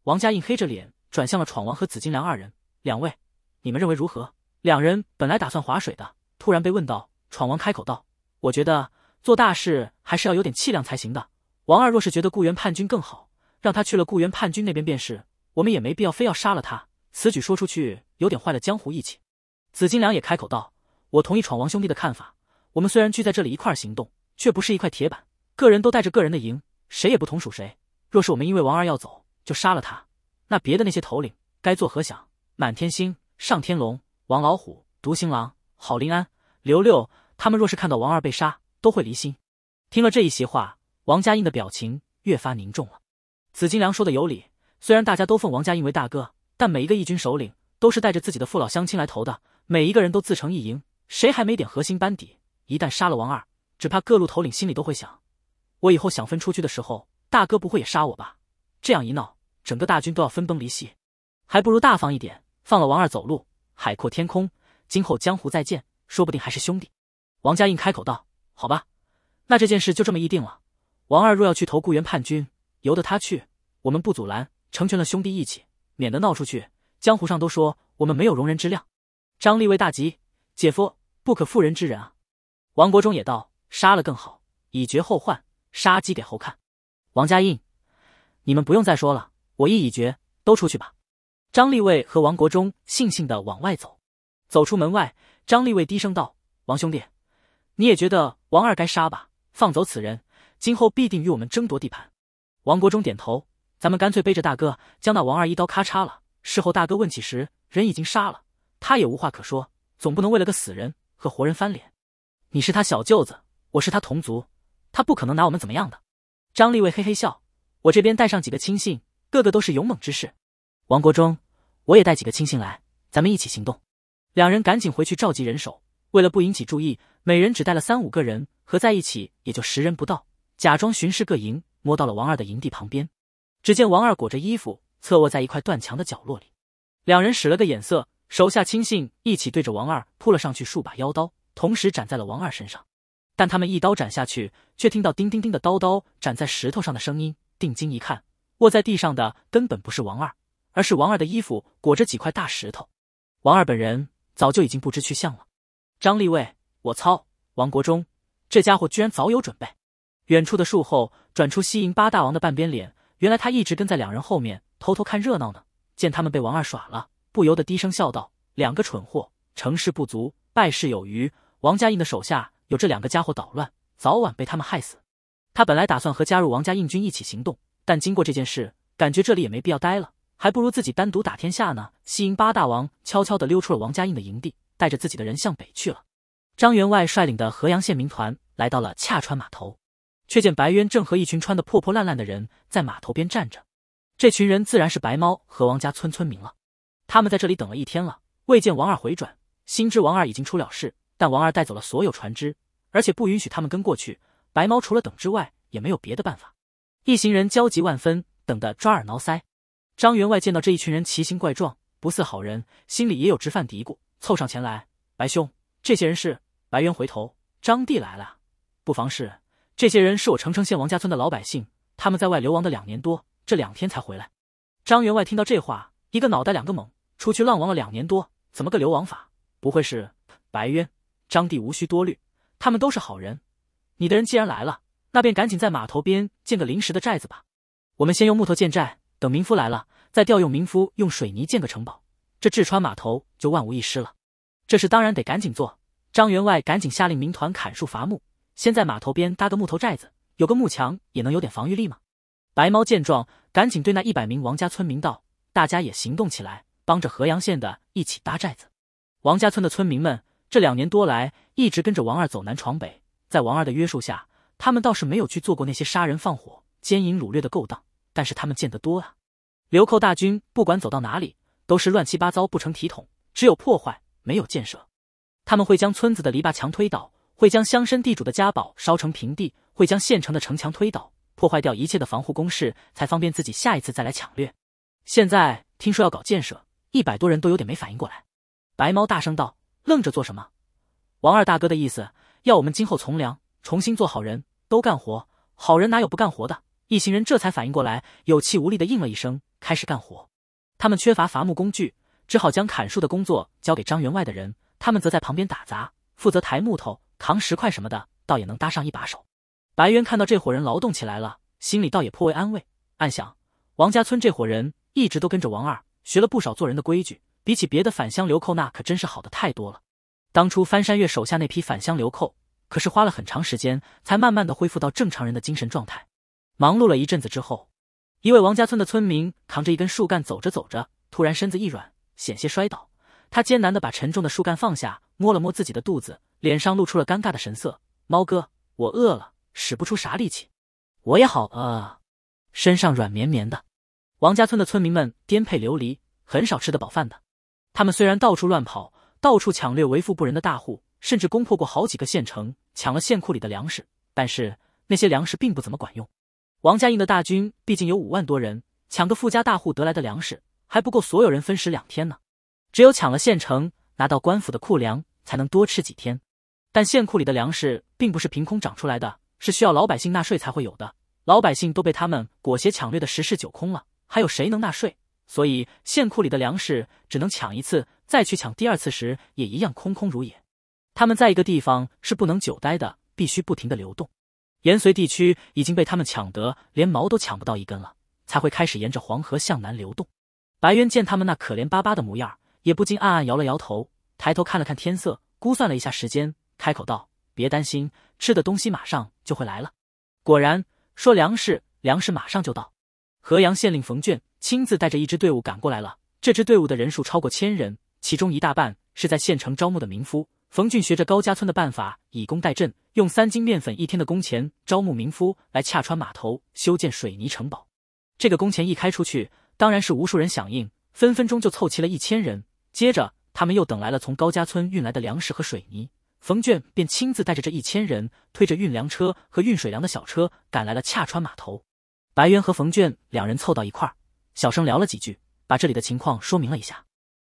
王家印黑着脸转向了闯王和紫金梁二人：“两位，你们认为如何？”两人本来打算划水的，突然被问到，闯王开口道：“我觉得做大事还是要有点气量才行的。王二若是觉得固原叛军更好，让他去了固原叛军那边便是，我们也没必要非要杀了他。此举说出去，有点坏了江湖义气。”紫金梁也开口道：“我同意闯王兄弟的看法。我们虽然聚在这里一块行动，却不是一块铁板，个人都带着个人的营，谁也不同属谁。若是我们因为王二要走就杀了他，那别的那些头领该作何想？满天星、上天龙、王老虎、独行狼、郝林安、刘六，他们若是看到王二被杀，都会离心。”听了这一席话，王家印的表情越发凝重了。紫金梁说的有理，虽然大家都奉王家印为大哥，但每一个义军首领都是带着自己的父老乡亲来投的。每一个人都自成一营，谁还没点核心班底？一旦杀了王二，只怕各路头领心里都会想：我以后想分出去的时候，大哥不会也杀我吧？这样一闹，整个大军都要分崩离析，还不如大方一点，放了王二走路，海阔天空。今后江湖再见，说不定还是兄弟。王家印开口道：“好吧，那这件事就这么议定了。王二若要去投顾员叛军，由得他去，我们不阻拦，成全了兄弟义气，免得闹出去，江湖上都说我们没有容人之量。”张立卫大急：“姐夫，不可负人之人啊！”王国忠也道：“杀了更好，以绝后患。杀鸡给猴看。”王家印：“你们不用再说了，我意已决，都出去吧。”张立卫和王国忠悻悻地往外走。走出门外，张立卫低声道：“王兄弟，你也觉得王二该杀吧？放走此人，今后必定与我们争夺地盘。”王国忠点头：“咱们干脆背着大哥，将那王二一刀咔嚓了。事后大哥问起时，人已经杀了。”他也无话可说，总不能为了个死人和活人翻脸。你是他小舅子，我是他同族，他不可能拿我们怎么样的。张立卫嘿嘿笑，我这边带上几个亲信，个个都是勇猛之士。王国忠，我也带几个亲信来，咱们一起行动。两人赶紧回去召集人手，为了不引起注意，每人只带了三五个人，合在一起也就十人不到，假装巡视各营，摸到了王二的营地旁边。只见王二裹着衣服，侧卧在一块断墙的角落里，两人使了个眼色。手下亲信一起对着王二扑了上去，数把腰刀同时斩在了王二身上。但他们一刀斩下去，却听到叮叮叮的刀刀斩在石头上的声音。定睛一看，卧在地上的根本不是王二，而是王二的衣服裹着几块大石头。王二本人早就已经不知去向了。张立卫，我操！王国忠，这家伙居然早有准备。远处的树后转出西营八大王的半边脸，原来他一直跟在两人后面偷偷看热闹呢。见他们被王二耍了。不由得低声笑道：“两个蠢货，成事不足，败事有余。王家印的手下有这两个家伙捣乱，早晚被他们害死。”他本来打算和加入王家印军一起行动，但经过这件事，感觉这里也没必要待了，还不如自己单独打天下呢。吸引八大王，悄悄的溜出了王家印的营地，带着自己的人向北去了。张员外率领的河阳县民团来到了洽川码头，却见白渊正和一群穿的破破烂烂的人在码头边站着。这群人自然是白猫和王家村村民了。他们在这里等了一天了，未见王二回转，心知王二已经出了事。但王二带走了所有船只，而且不允许他们跟过去。白猫除了等之外，也没有别的办法。一行人焦急万分，等得抓耳挠腮。张员外见到这一群人奇形怪状，不似好人，心里也有直犯嘀咕，凑上前来：“白兄，这些人是？”白猿回头：“张帝来了，不妨事。这些人是我澄城县王家村的老百姓，他们在外流亡的两年多，这两天才回来。”张员外听到这话，一个脑袋两个懵。出去浪亡了两年多，怎么个流亡法？不会是白渊？张帝无需多虑，他们都是好人。你的人既然来了，那便赶紧在码头边建个临时的寨子吧。我们先用木头建寨，等民夫来了，再调用民夫用水泥建个城堡，这志川码头就万无一失了。这事当然得赶紧做。张员外赶紧下令民团砍树伐木，先在码头边搭个木头寨子，有个木墙也能有点防御力吗？白猫见状，赶紧对那一百名王家村民道：“大家也行动起来。”帮着河阳县的一起搭寨子，王家村的村民们这两年多来一直跟着王二走南闯北，在王二的约束下，他们倒是没有去做过那些杀人放火、奸淫掳掠的勾当。但是他们见得多啊，流寇大军不管走到哪里都是乱七八糟、不成体统，只有破坏没有建设。他们会将村子的篱笆墙推倒，会将乡绅地主的家宝烧成平地，会将县城的城墙推倒，破坏掉一切的防护工事，才方便自己下一次再来抢掠。现在听说要搞建设。一百多人都有点没反应过来，白猫大声道：“愣着做什么？”王二大哥的意思，要我们今后从良，重新做好人，都干活。好人哪有不干活的？一行人这才反应过来，有气无力的应了一声，开始干活。他们缺乏伐木工具，只好将砍树的工作交给张员外的人，他们则在旁边打杂，负责抬木头、扛石块什么的，倒也能搭上一把手。白渊看到这伙人劳动起来了，心里倒也颇为安慰，暗想：王家村这伙人一直都跟着王二。学了不少做人的规矩，比起别的返乡流寇那可真是好的太多了。当初翻山越手下那批返乡流寇，可是花了很长时间才慢慢的恢复到正常人的精神状态。忙碌了一阵子之后，一位王家村的村民扛着一根树干走着走着，突然身子一软，险些摔倒。他艰难的把沉重的树干放下，摸了摸自己的肚子，脸上露出了尴尬的神色。猫哥，我饿了，使不出啥力气。我也好饿，身上软绵绵的。王家村的村民们颠沛流离，很少吃得饱饭的。他们虽然到处乱跑，到处抢掠为富不仁的大户，甚至攻破过好几个县城，抢了县库里的粮食，但是那些粮食并不怎么管用。王家印的大军毕竟有五万多人，抢个富家大户得来的粮食还不够所有人分食两天呢。只有抢了县城，拿到官府的库粮，才能多吃几天。但县库里的粮食并不是凭空长出来的，是需要老百姓纳税才会有的。老百姓都被他们裹挟抢掠的十室九空了。还有谁能纳税？所以县库里的粮食只能抢一次，再去抢第二次时也一样空空如也。他们在一个地方是不能久待的，必须不停的流动。延绥地区已经被他们抢得连毛都抢不到一根了，才会开始沿着黄河向南流动。白渊见他们那可怜巴巴的模样，也不禁暗暗摇了摇头，抬头看了看天色，估算了一下时间，开口道：“别担心，吃的东西马上就会来了。”果然，说粮食，粮食马上就到。河阳县令冯俊亲自带着一支队伍赶过来了，这支队伍的人数超过千人，其中一大半是在县城招募的民夫。冯俊学着高家村的办法，以工代赈，用三斤面粉一天的工钱招募民夫来恰川码头修建水泥城堡。这个工钱一开出去，当然是无数人响应，分分钟就凑齐了一千人。接着，他们又等来了从高家村运来的粮食和水泥，冯俊便亲自带着这一千人，推着运粮车和运水粮的小车，赶来了恰川码头。白猿和冯卷两人凑到一块儿，小声聊了几句，把这里的情况说明了一下。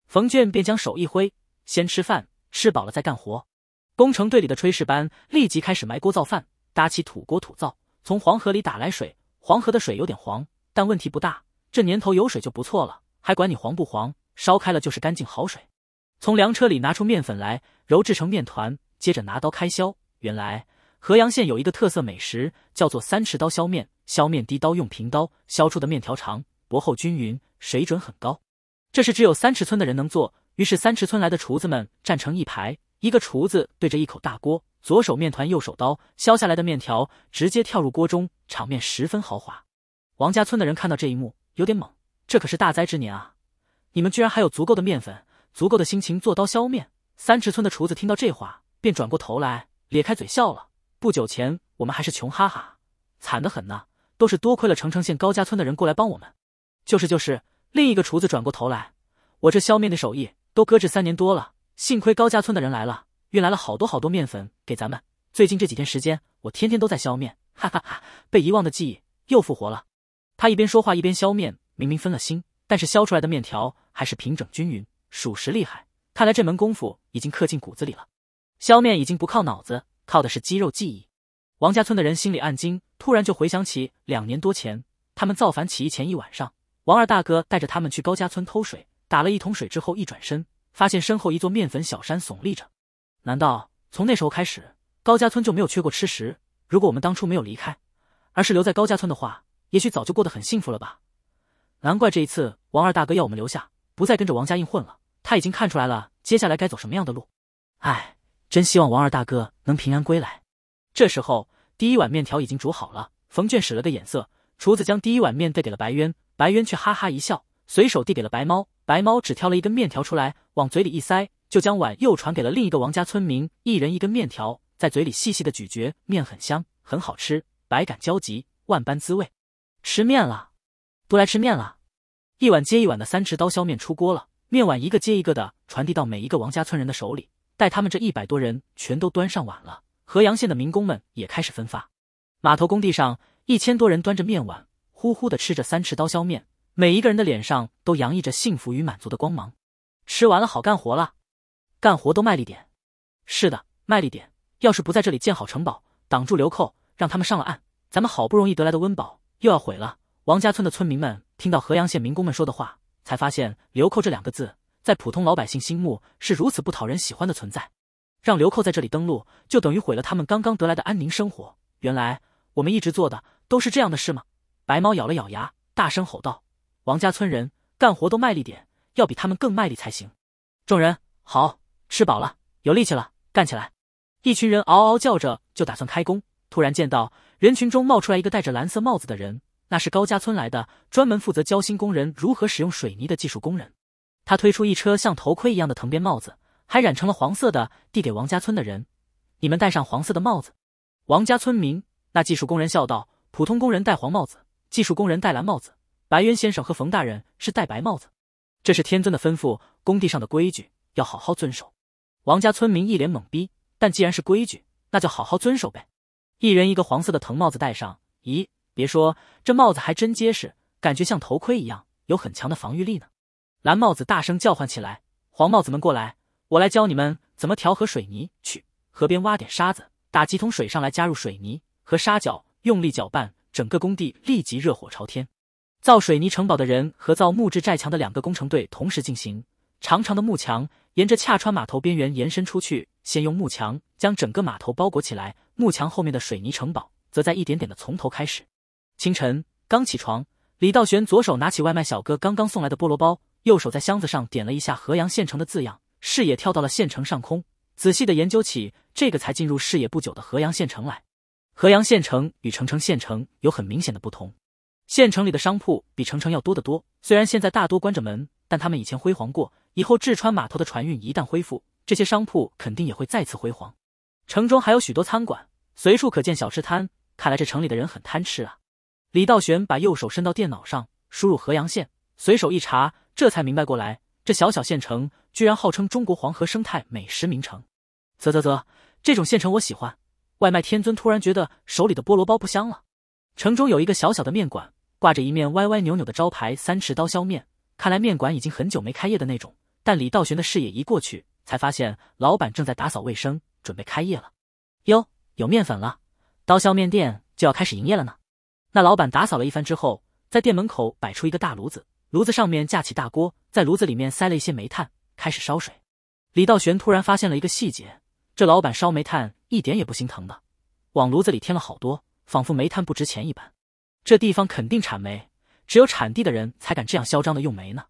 冯卷便将手一挥：“先吃饭，吃饱了再干活。”工程队里的炊事班立即开始埋锅造饭，搭起土锅土灶，从黄河里打来水。黄河的水有点黄，但问题不大。这年头有水就不错了，还管你黄不黄？烧开了就是干净好水。从粮车里拿出面粉来，揉制成面团，接着拿刀开削。原来河阳县有一个特色美食，叫做三尺刀削面。削面滴刀用平刀削出的面条长、薄、厚均匀，水准很高。这是只有三尺村的人能做。于是三尺村来的厨子们站成一排，一个厨子对着一口大锅，左手面团，右手刀，削下来的面条直接跳入锅中，场面十分豪华。王家村的人看到这一幕，有点懵：这可是大灾之年啊，你们居然还有足够的面粉，足够的心情做刀削面？三尺村的厨子听到这话，便转过头来，咧开嘴笑了。不久前我们还是穷哈哈，惨得很呢。都是多亏了城城县高家村的人过来帮我们，就是就是。另一个厨子转过头来，我这削面的手艺都搁置三年多了，幸亏高家村的人来了，运来了好多好多面粉给咱们。最近这几天时间，我天天都在削面，哈哈哈，被遗忘的记忆又复活了。他一边说话一边削面，明明分了心，但是削出来的面条还是平整均匀，属实厉害。看来这门功夫已经刻进骨子里了，削面已经不靠脑子，靠的是肌肉记忆。王家村的人心里暗惊。突然就回想起两年多前，他们造反起义前一晚上，王二大哥带着他们去高家村偷水，打了一桶水之后，一转身发现身后一座面粉小山耸立着。难道从那时候开始，高家村就没有缺过吃食？如果我们当初没有离开，而是留在高家村的话，也许早就过得很幸福了吧？难怪这一次王二大哥要我们留下，不再跟着王家印混了。他已经看出来了，接下来该走什么样的路。唉，真希望王二大哥能平安归来。这时候。第一碗面条已经煮好了，冯倦使了个眼色，厨子将第一碗面递给了白渊，白渊却哈哈一笑，随手递给了白猫，白猫只挑了一根面条出来，往嘴里一塞，就将碗又传给了另一个王家村民，一人一根面条，在嘴里细细的咀嚼，面很香，很好吃，百感交集，万般滋味。吃面了，都来吃面了，一碗接一碗的三尺刀削面出锅了，面碗一个接一个的传递到每一个王家村人的手里，待他们这一百多人全都端上碗了。河阳县的民工们也开始分发，码头工地上一千多人端着面碗，呼呼的吃着三尺刀削面，每一个人的脸上都洋溢着幸福与满足的光芒。吃完了好干活了，干活都卖力点。是的，卖力点。要是不在这里建好城堡，挡住流寇，让他们上了岸，咱们好不容易得来的温饱又要毁了。王家村的村民们听到河阳县民工们说的话，才发现“流寇”这两个字在普通老百姓心目是如此不讨人喜欢的存在。让流寇在这里登陆，就等于毁了他们刚刚得来的安宁生活。原来我们一直做的都是这样的事吗？白猫咬了咬牙，大声吼道：“王家村人干活都卖力点，要比他们更卖力才行。”众人好，吃饱了，有力气了，干起来！一群人嗷嗷叫着，就打算开工。突然见到人群中冒出来一个戴着蓝色帽子的人，那是高家村来的，专门负责教新工人如何使用水泥的技术工人。他推出一车像头盔一样的藤编帽子。还染成了黄色的，递给王家村的人：“你们戴上黄色的帽子。”王家村民那技术工人笑道：“普通工人戴黄帽子，技术工人戴蓝帽子。白渊先生和冯大人是戴白帽子，这是天尊的吩咐，工地上的规矩，要好好遵守。”王家村民一脸懵逼，但既然是规矩，那就好好遵守呗。一人一个黄色的藤帽子戴上，咦，别说这帽子还真结实，感觉像头盔一样，有很强的防御力呢。蓝帽子大声叫唤起来：“黄帽子们过来！”我来教你们怎么调和水泥。去河边挖点沙子，打几桶水上来，加入水泥和沙角，用力搅拌。整个工地立即热火朝天。造水泥城堡的人和造木质寨墙的两个工程队同时进行。长长的木墙沿着恰川码头边缘延伸出去，先用木墙将整个码头包裹起来。木墙后面的水泥城堡则在一点点的从头开始。清晨刚起床，李道玄左手拿起外卖小哥刚刚送来的菠萝包，右手在箱子上点了一下河阳县城的字样。视野跳到了县城上空，仔细的研究起这个才进入视野不久的河阳县城来。河阳县城与城城县城有很明显的不同，县城里的商铺比城城要多得多。虽然现在大多关着门，但他们以前辉煌过。以后志川码头的船运一旦恢复，这些商铺肯定也会再次辉煌。城中还有许多餐馆，随处可见小吃摊，看来这城里的人很贪吃啊。李道玄把右手伸到电脑上，输入河阳县，随手一查，这才明白过来，这小小县城。居然号称中国黄河生态美食名城，啧啧啧，这种县城我喜欢。外卖天尊突然觉得手里的菠萝包不香了。城中有一个小小的面馆，挂着一面歪歪扭扭的招牌“三尺刀削面”，看来面馆已经很久没开业的那种。但李道玄的视野一过去，才发现老板正在打扫卫生，准备开业了。哟，有面粉了，刀削面店就要开始营业了呢。那老板打扫了一番之后，在店门口摆出一个大炉子，炉子上面架起大锅，在炉子里面塞了一些煤炭。开始烧水，李道玄突然发现了一个细节：这老板烧煤炭一点也不心疼的，往炉子里添了好多，仿佛煤炭不值钱一般。这地方肯定产煤，只有产地的人才敢这样嚣张的用煤呢。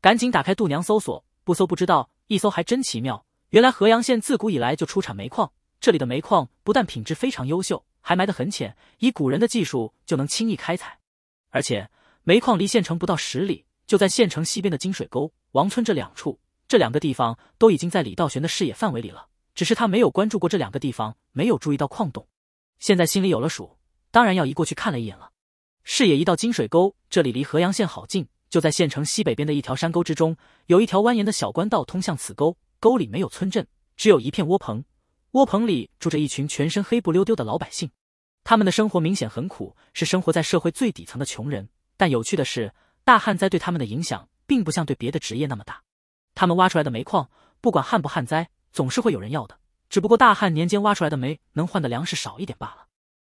赶紧打开度娘搜索，不搜不知道，一搜还真奇妙。原来河阳县自古以来就出产煤矿，这里的煤矿不但品质非常优秀，还埋得很浅，以古人的技术就能轻易开采。而且煤矿离县城不到十里，就在县城西边的金水沟、王村这两处。这两个地方都已经在李道玄的视野范围里了，只是他没有关注过这两个地方，没有注意到矿洞。现在心里有了数，当然要移过去看了一眼了。视野一到金水沟，这里离河阳县好近，就在县城西北边的一条山沟之中，有一条蜿蜒的小官道通向此沟。沟里没有村镇，只有一片窝棚，窝棚里住着一群全身黑不溜丢的老百姓。他们的生活明显很苦，是生活在社会最底层的穷人。但有趣的是，大旱灾对他们的影响并不像对别的职业那么大。他们挖出来的煤矿，不管旱不旱灾，总是会有人要的。只不过大旱年间挖出来的煤，能换的粮食少一点罢了。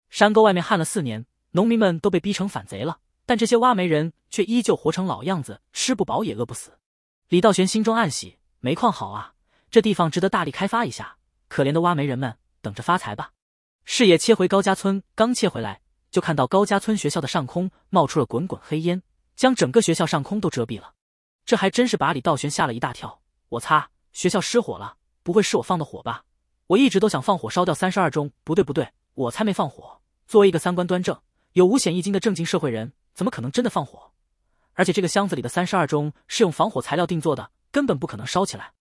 山沟外面旱了四年，农民们都被逼成反贼了，但这些挖煤人却依旧活成老样子，吃不饱也饿不死。李道玄心中暗喜，煤矿好啊，这地方值得大力开发一下。可怜的挖煤人们，等着发财吧。视野切回高家村，刚切回来，就看到高家村学校的上空冒出了滚滚黑烟，将整个学校上空都遮蔽了。这还真是把李道玄吓了一大跳！我擦，学校失火了，不会是我放的火吧？我一直都想放火烧掉三十二中，不对不对，我才没放火。作为一个三观端正、有五险一金的正经社会人，怎么可能真的放火？而且这个箱子里的三十二中是用防火材料定做的，根本不可能烧起来。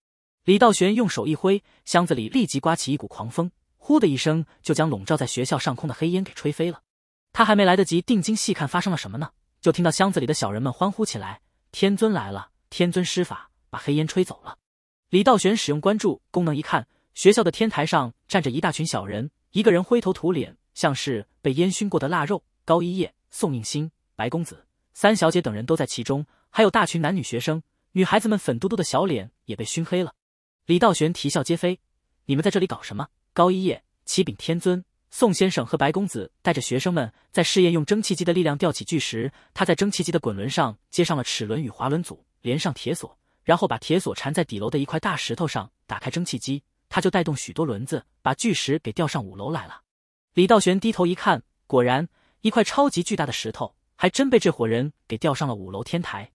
李道玄用手一挥，箱子里立即刮起一股狂风，呼的一声就将笼罩在学校上空的黑烟给吹飞了。他还没来得及定睛细看发生了什么呢，就听到箱子里的小人们欢呼起来：“天尊来了！”天尊施法，把黑烟吹走了。李道玄使用关注功能一看，学校的天台上站着一大群小人，一个人灰头土脸，像是被烟熏过的腊肉。高一叶、宋应星、白公子、三小姐等人都在其中，还有大群男女学生，女孩子们粉嘟嘟的小脸也被熏黑了。李道玄啼笑皆非：“你们在这里搞什么？”高一叶启禀天尊：“宋先生和白公子带着学生们在试验用蒸汽机的力量吊起巨石，他在蒸汽机的滚轮上接上了齿轮与滑轮组。”连上铁索，然后把铁索缠在底楼的一块大石头上，打开蒸汽机，他就带动许多轮子，把巨石给吊上五楼来了。李道玄低头一看，果然一块超级巨大的石头，还真被这伙人给吊上了五楼天台。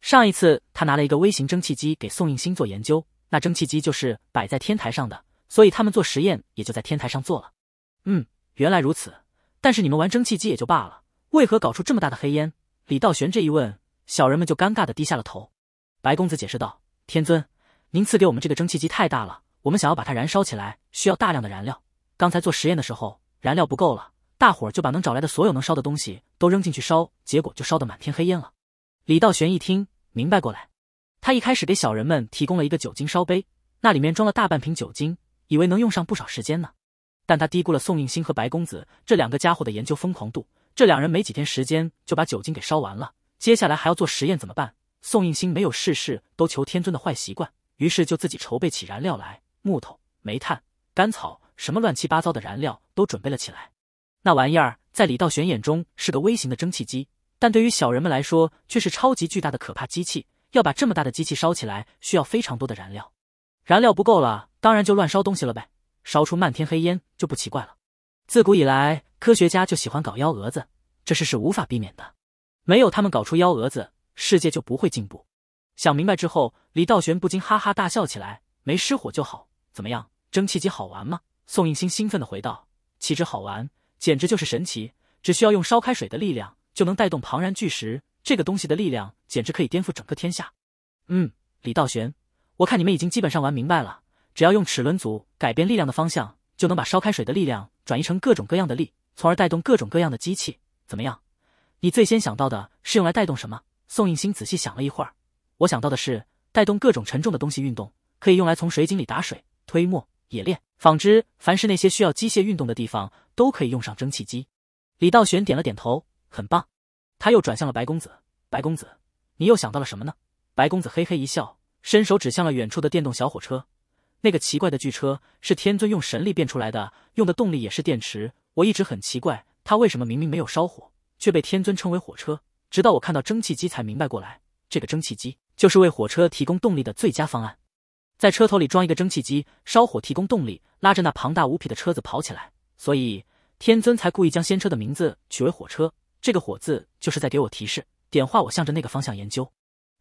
上一次他拿了一个微型蒸汽机给宋应星做研究，那蒸汽机就是摆在天台上的，所以他们做实验也就在天台上做了。嗯，原来如此。但是你们玩蒸汽机也就罢了，为何搞出这么大的黑烟？李道玄这一问。小人们就尴尬的低下了头。白公子解释道：“天尊，您赐给我们这个蒸汽机太大了，我们想要把它燃烧起来，需要大量的燃料。刚才做实验的时候，燃料不够了，大伙儿就把能找来的所有能烧的东西都扔进去烧，结果就烧得满天黑烟了。”李道玄一听，明白过来。他一开始给小人们提供了一个酒精烧杯，那里面装了大半瓶酒精，以为能用上不少时间呢。但他低估了宋应星和白公子这两个家伙的研究疯狂度，这两人没几天时间就把酒精给烧完了。接下来还要做实验怎么办？宋应星没有事事都求天尊的坏习惯，于是就自己筹备起燃料来，木头、煤炭、甘草，什么乱七八糟的燃料都准备了起来。那玩意儿在李道玄眼中是个微型的蒸汽机，但对于小人们来说却是超级巨大的可怕机器。要把这么大的机器烧起来，需要非常多的燃料。燃料不够了，当然就乱烧东西了呗，烧出漫天黑烟就不奇怪了。自古以来，科学家就喜欢搞幺蛾子，这事是无法避免的。没有他们搞出幺蛾子，世界就不会进步。想明白之后，李道玄不禁哈哈大笑起来。没失火就好。怎么样，蒸汽机好玩吗？宋应星兴奋地回道：“岂止好玩，简直就是神奇！只需要用烧开水的力量，就能带动庞然巨石。这个东西的力量，简直可以颠覆整个天下。”嗯，李道玄，我看你们已经基本上玩明白了。只要用齿轮组改变力量的方向，就能把烧开水的力量转移成各种各样的力，从而带动各种各样的机器。怎么样？你最先想到的是用来带动什么？宋应星仔细想了一会儿，我想到的是带动各种沉重的东西运动，可以用来从水井里打水、推磨、冶炼、纺织。凡是那些需要机械运动的地方，都可以用上蒸汽机。李道玄点了点头，很棒。他又转向了白公子：“白公子，你又想到了什么呢？”白公子嘿嘿一笑，伸手指向了远处的电动小火车。那个奇怪的巨车是天尊用神力变出来的，用的动力也是电池。我一直很奇怪，它为什么明明没有烧火？却被天尊称为火车，直到我看到蒸汽机才明白过来，这个蒸汽机就是为火车提供动力的最佳方案，在车头里装一个蒸汽机，烧火提供动力，拉着那庞大无匹的车子跑起来，所以天尊才故意将仙车的名字取为火车，这个火字就是在给我提示，点化我向着那个方向研究。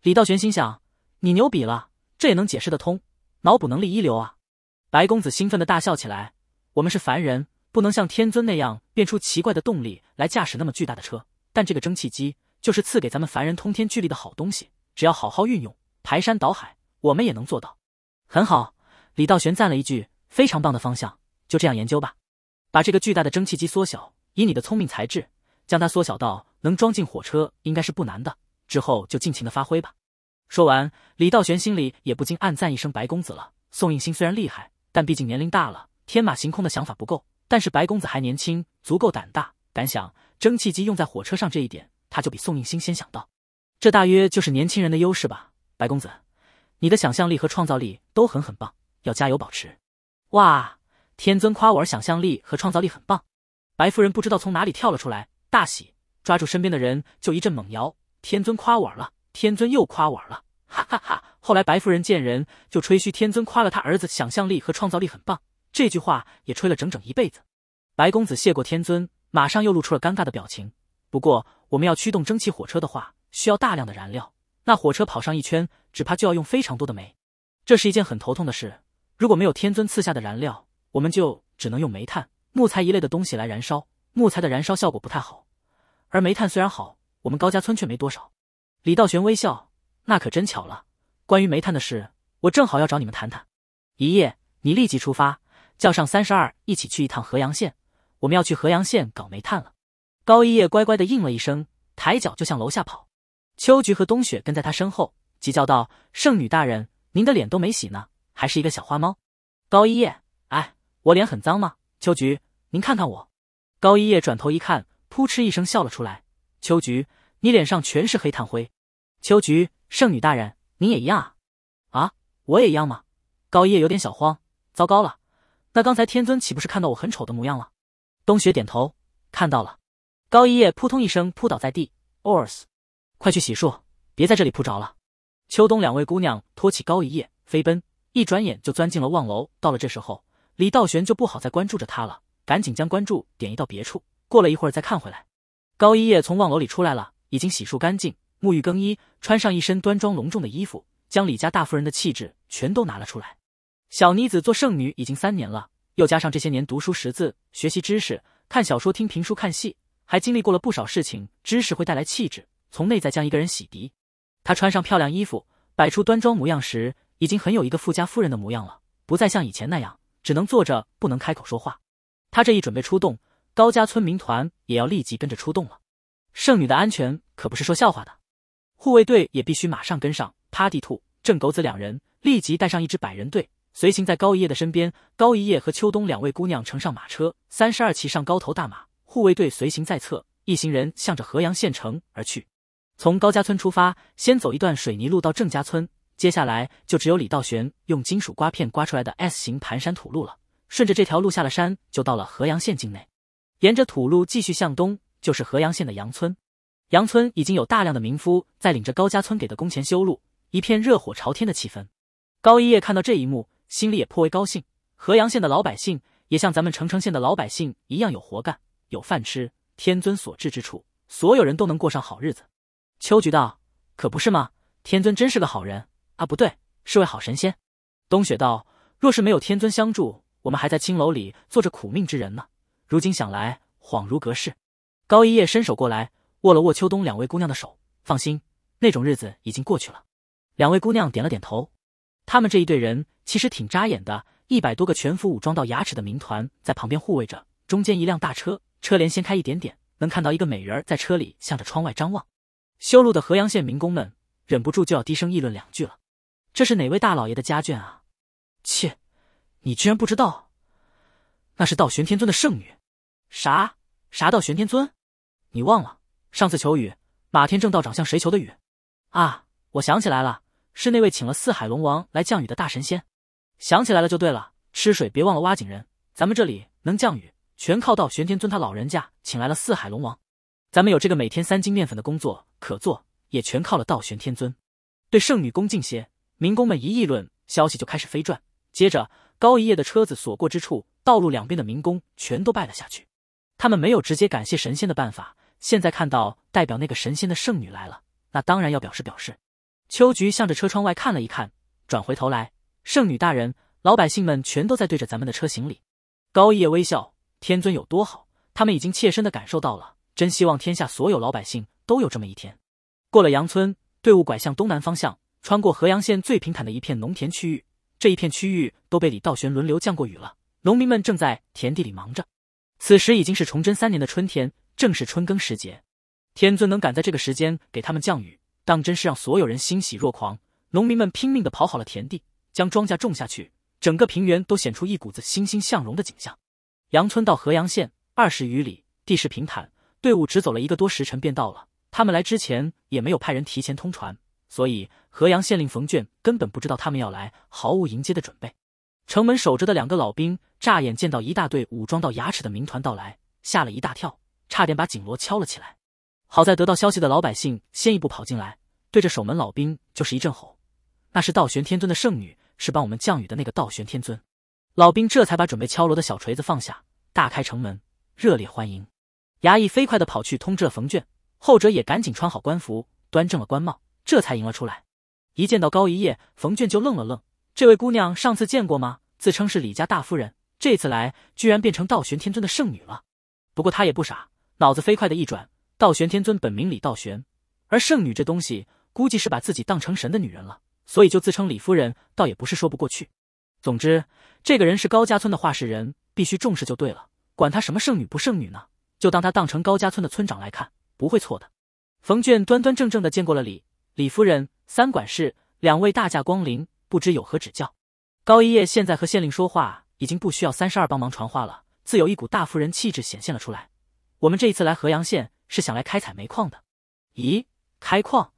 李道玄心想，你牛逼了，这也能解释得通，脑补能力一流啊！白公子兴奋的大笑起来，我们是凡人。不能像天尊那样变出奇怪的动力来驾驶那么巨大的车，但这个蒸汽机就是赐给咱们凡人通天巨力的好东西。只要好好运用，排山倒海，我们也能做到。很好，李道玄赞了一句：“非常棒的方向，就这样研究吧。”把这个巨大的蒸汽机缩小，以你的聪明才智，将它缩小到能装进火车，应该是不难的。之后就尽情的发挥吧。说完，李道玄心里也不禁暗赞一声：“白公子了。”宋应星虽然厉害，但毕竟年龄大了，天马行空的想法不够。但是白公子还年轻，足够胆大，敢想蒸汽机用在火车上这一点，他就比宋应星先想到。这大约就是年轻人的优势吧。白公子，你的想象力和创造力都很很棒，要加油保持。哇，天尊夸我儿想象力和创造力很棒！白夫人不知道从哪里跳了出来，大喜，抓住身边的人就一阵猛摇。天尊夸我儿了，天尊又夸我儿了，哈哈哈！后来白夫人见人就吹嘘天尊夸了他儿子想象力和创造力很棒。这句话也吹了整整一辈子。白公子谢过天尊，马上又露出了尴尬的表情。不过，我们要驱动蒸汽火车的话，需要大量的燃料。那火车跑上一圈，只怕就要用非常多的煤。这是一件很头痛的事。如果没有天尊赐下的燃料，我们就只能用煤炭、木材一类的东西来燃烧。木材的燃烧效果不太好，而煤炭虽然好，我们高家村却没多少。李道玄微笑：“那可真巧了。关于煤炭的事，我正好要找你们谈谈。一夜，你立即出发。”叫上三十二一起去一趟河阳县，我们要去河阳县搞煤炭了。高一叶乖乖的应了一声，抬脚就向楼下跑。秋菊和冬雪跟在他身后，急叫道：“圣女大人，您的脸都没洗呢，还是一个小花猫。”高一叶，哎，我脸很脏吗？秋菊，您看看我。高一叶转头一看，扑哧一声笑了出来：“秋菊，你脸上全是黑炭灰。”秋菊，圣女大人，你也一样啊？啊，我也一样吗？高一叶有点小慌，糟糕了。那刚才天尊岂不是看到我很丑的模样了？冬雪点头，看到了。高一叶扑通一声扑倒在地，ors，快去洗漱，别在这里扑着了。秋冬两位姑娘托起高一叶飞奔，一转眼就钻进了望楼。到了这时候，李道玄就不好再关注着他了，赶紧将关注点移到别处，过了一会儿再看回来。高一叶从望楼里出来了，已经洗漱干净，沐浴更衣，穿上一身端庄隆重的衣服，将李家大夫人的气质全都拿了出来。小妮子做圣女已经三年了，又加上这些年读书识字、学习知识、看小说、听评书、看戏，还经历过了不少事情。知识会带来气质，从内在将一个人洗涤。她穿上漂亮衣服，摆出端庄模样时，已经很有一个富家夫人的模样了，不再像以前那样只能坐着不能开口说话。她这一准备出动，高家村民团也要立即跟着出动了。圣女的安全可不是说笑话的，护卫队也必须马上跟上。趴地兔、郑狗子两人立即带上一支百人队。随行在高一叶的身边，高一叶和秋冬两位姑娘乘上马车，三十二骑上高头大马，护卫队随行在侧，一行人向着河阳县城而去。从高家村出发，先走一段水泥路到郑家村，接下来就只有李道玄用金属刮片刮出来的 S 型盘山土路了。顺着这条路下了山，就到了河阳县境内。沿着土路继续向东，就是河阳县的杨村。杨村已经有大量的民夫在领着高家村给的工钱修路，一片热火朝天的气氛。高一叶看到这一幕。心里也颇为高兴，河阳县的老百姓也像咱们澄城县的老百姓一样有活干、有饭吃。天尊所至之处，所有人都能过上好日子。秋菊道：“可不是吗？天尊真是个好人啊！”不对，是位好神仙。冬雪道：“若是没有天尊相助，我们还在青楼里做着苦命之人呢。如今想来，恍如隔世。”高一叶伸手过来，握了握秋冬两位姑娘的手：“放心，那种日子已经过去了。”两位姑娘点了点头。他们这一队人其实挺扎眼的，一百多个全副武装到牙齿的民团在旁边护卫着，中间一辆大车，车帘掀开一点点，能看到一个美人儿在车里向着窗外张望。修路的河阳县民工们忍不住就要低声议论两句了：“这是哪位大老爷的家眷啊？”“切，你居然不知道，那是道玄天尊的圣女。”“啥？啥道玄天尊？你忘了上次求雨，马天正道长向谁求的雨？”“啊，我想起来了。”是那位请了四海龙王来降雨的大神仙，想起来了就对了。吃水别忘了挖井人，咱们这里能降雨，全靠道玄天尊他老人家请来了四海龙王。咱们有这个每天三斤面粉的工作可做，也全靠了道玄天尊。对圣女恭敬些。民工们一议论，消息就开始飞转。接着，高一叶的车子所过之处，道路两边的民工全都拜了下去。他们没有直接感谢神仙的办法，现在看到代表那个神仙的圣女来了，那当然要表示表示。秋菊向着车窗外看了一看，转回头来，圣女大人，老百姓们全都在对着咱们的车行礼。高叶微笑，天尊有多好，他们已经切身的感受到了，真希望天下所有老百姓都有这么一天。过了杨村，队伍拐向东南方向，穿过合阳县最平坦的一片农田区域，这一片区域都被李道玄轮流降过雨了，农民们正在田地里忙着。此时已经是崇祯三年的春天，正是春耕时节，天尊能赶在这个时间给他们降雨。当真是让所有人欣喜若狂，农民们拼命地刨好了田地，将庄稼种下去，整个平原都显出一股子欣欣向荣的景象。杨村到河阳县二十余里，地势平坦，队伍只走了一个多时辰便到了。他们来之前也没有派人提前通传，所以河阳县令冯卷根本不知道他们要来，毫无迎接的准备。城门守着的两个老兵乍眼见到一大队武装到牙齿的民团到来，吓了一大跳，差点把警锣敲了起来。好在得到消息的老百姓先一步跑进来。对着守门老兵就是一阵吼，那是道玄天尊的圣女，是帮我们降雨的那个道玄天尊。老兵这才把准备敲锣的小锤子放下，大开城门，热烈欢迎。衙役飞快地跑去通知了冯卷，后者也赶紧穿好官服，端正了官帽，这才迎了出来。一见到高一夜，冯卷就愣了愣：这位姑娘上次见过吗？自称是李家大夫人，这次来居然变成道玄天尊的圣女了。不过他也不傻，脑子飞快地一转，道玄天尊本名李道玄，而圣女这东西。估计是把自己当成神的女人了，所以就自称李夫人，倒也不是说不过去。总之，这个人是高家村的话事人，必须重视就对了。管他什么圣女不圣女呢，就当他当成高家村的村长来看，不会错的。冯卷端端正正的见过了李李夫人三管事，两位大驾光临，不知有何指教。高一夜现在和县令说话已经不需要三十二帮忙传话了，自有一股大夫人气质显现了出来。我们这一次来河阳县是想来开采煤矿的。咦，开矿？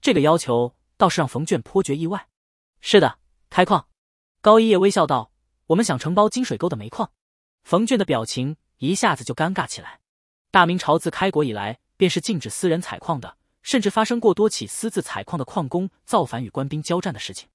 这个要求倒是让冯卷颇觉意外。是的，开矿。高一叶微笑道：“我们想承包金水沟的煤矿。”冯卷的表情一下子就尴尬起来。大明朝自开国以来，便是禁止私人采矿的，甚至发生过多起私自采矿的矿工造反与官兵交战的事情。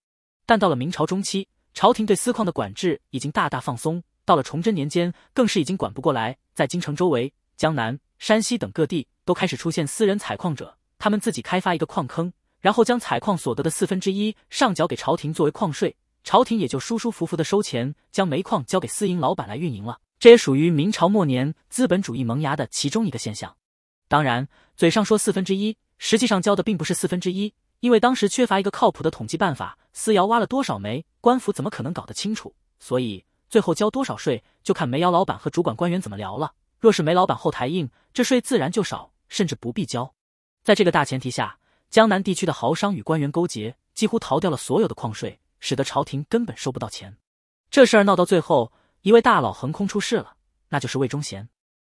但到了明朝中期，朝廷对私矿的管制已经大大放松，到了崇祯年间，更是已经管不过来，在京城周围、江南、山西等各地都开始出现私人采矿者。他们自己开发一个矿坑，然后将采矿所得的四分之一上缴给朝廷作为矿税，朝廷也就舒舒服服的收钱，将煤矿交给私营老板来运营了。这也属于明朝末年资本主义萌芽的其中一个现象。当然，嘴上说四分之一，实际上交的并不是四分之一，因为当时缺乏一个靠谱的统计办法，私窑挖了多少煤，官府怎么可能搞得清楚？所以最后交多少税，就看煤窑老板和主管官员怎么聊了。若是煤老板后台硬，这税自然就少，甚至不必交。在这个大前提下，江南地区的豪商与官员勾结，几乎逃掉了所有的矿税，使得朝廷根本收不到钱。这事儿闹到最后，一位大佬横空出世了，那就是魏忠贤。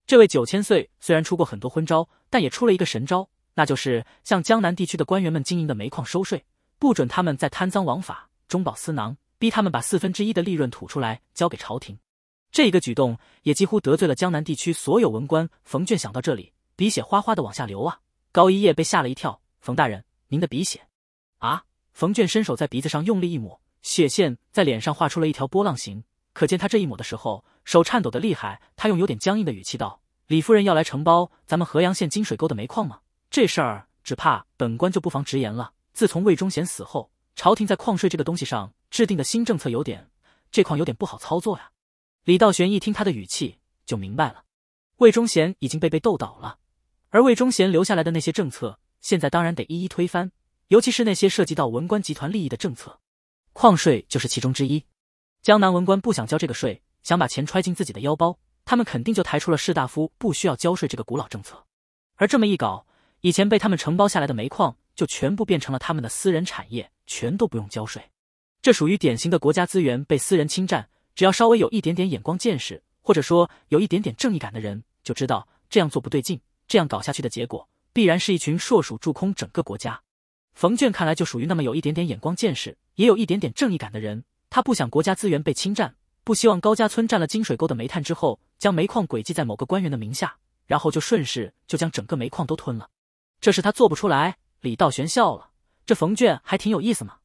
这位九千岁虽然出过很多昏招，但也出了一个神招，那就是向江南地区的官员们经营的煤矿收税，不准他们在贪赃枉法、中饱私囊，逼他们把四分之一的利润吐出来交给朝廷。这一个举动也几乎得罪了江南地区所有文官。冯卷想到这里，鼻血哗哗的往下流啊！高一叶被吓了一跳，冯大人，您的鼻血！啊！冯卷伸手在鼻子上用力一抹，血线在脸上画出了一条波浪形，可见他这一抹的时候手颤抖的厉害。他用有点僵硬的语气道：“李夫人要来承包咱们河阳县金水沟的煤矿吗？这事儿只怕本官就不妨直言了。自从魏忠贤死后，朝廷在矿税这个东西上制定的新政策有点，这矿有点不好操作呀。”李道玄一听他的语气就明白了，魏忠贤已经被被斗倒了。而魏忠贤留下来的那些政策，现在当然得一一推翻，尤其是那些涉及到文官集团利益的政策，矿税就是其中之一。江南文官不想交这个税，想把钱揣进自己的腰包，他们肯定就抬出了士大夫不需要交税这个古老政策。而这么一搞，以前被他们承包下来的煤矿就全部变成了他们的私人产业，全都不用交税。这属于典型的国家资源被私人侵占。只要稍微有一点点眼光见识，或者说有一点点正义感的人，就知道这样做不对劲。这样搞下去的结果，必然是一群硕鼠蛀空整个国家。冯卷看来就属于那么有一点点眼光见识，也有一点点正义感的人。他不想国家资源被侵占，不希望高家村占了金水沟的煤炭之后，将煤矿诡计在某个官员的名下，然后就顺势就将整个煤矿都吞了。这事他做不出来。李道玄笑了，这冯卷还挺有意思嘛。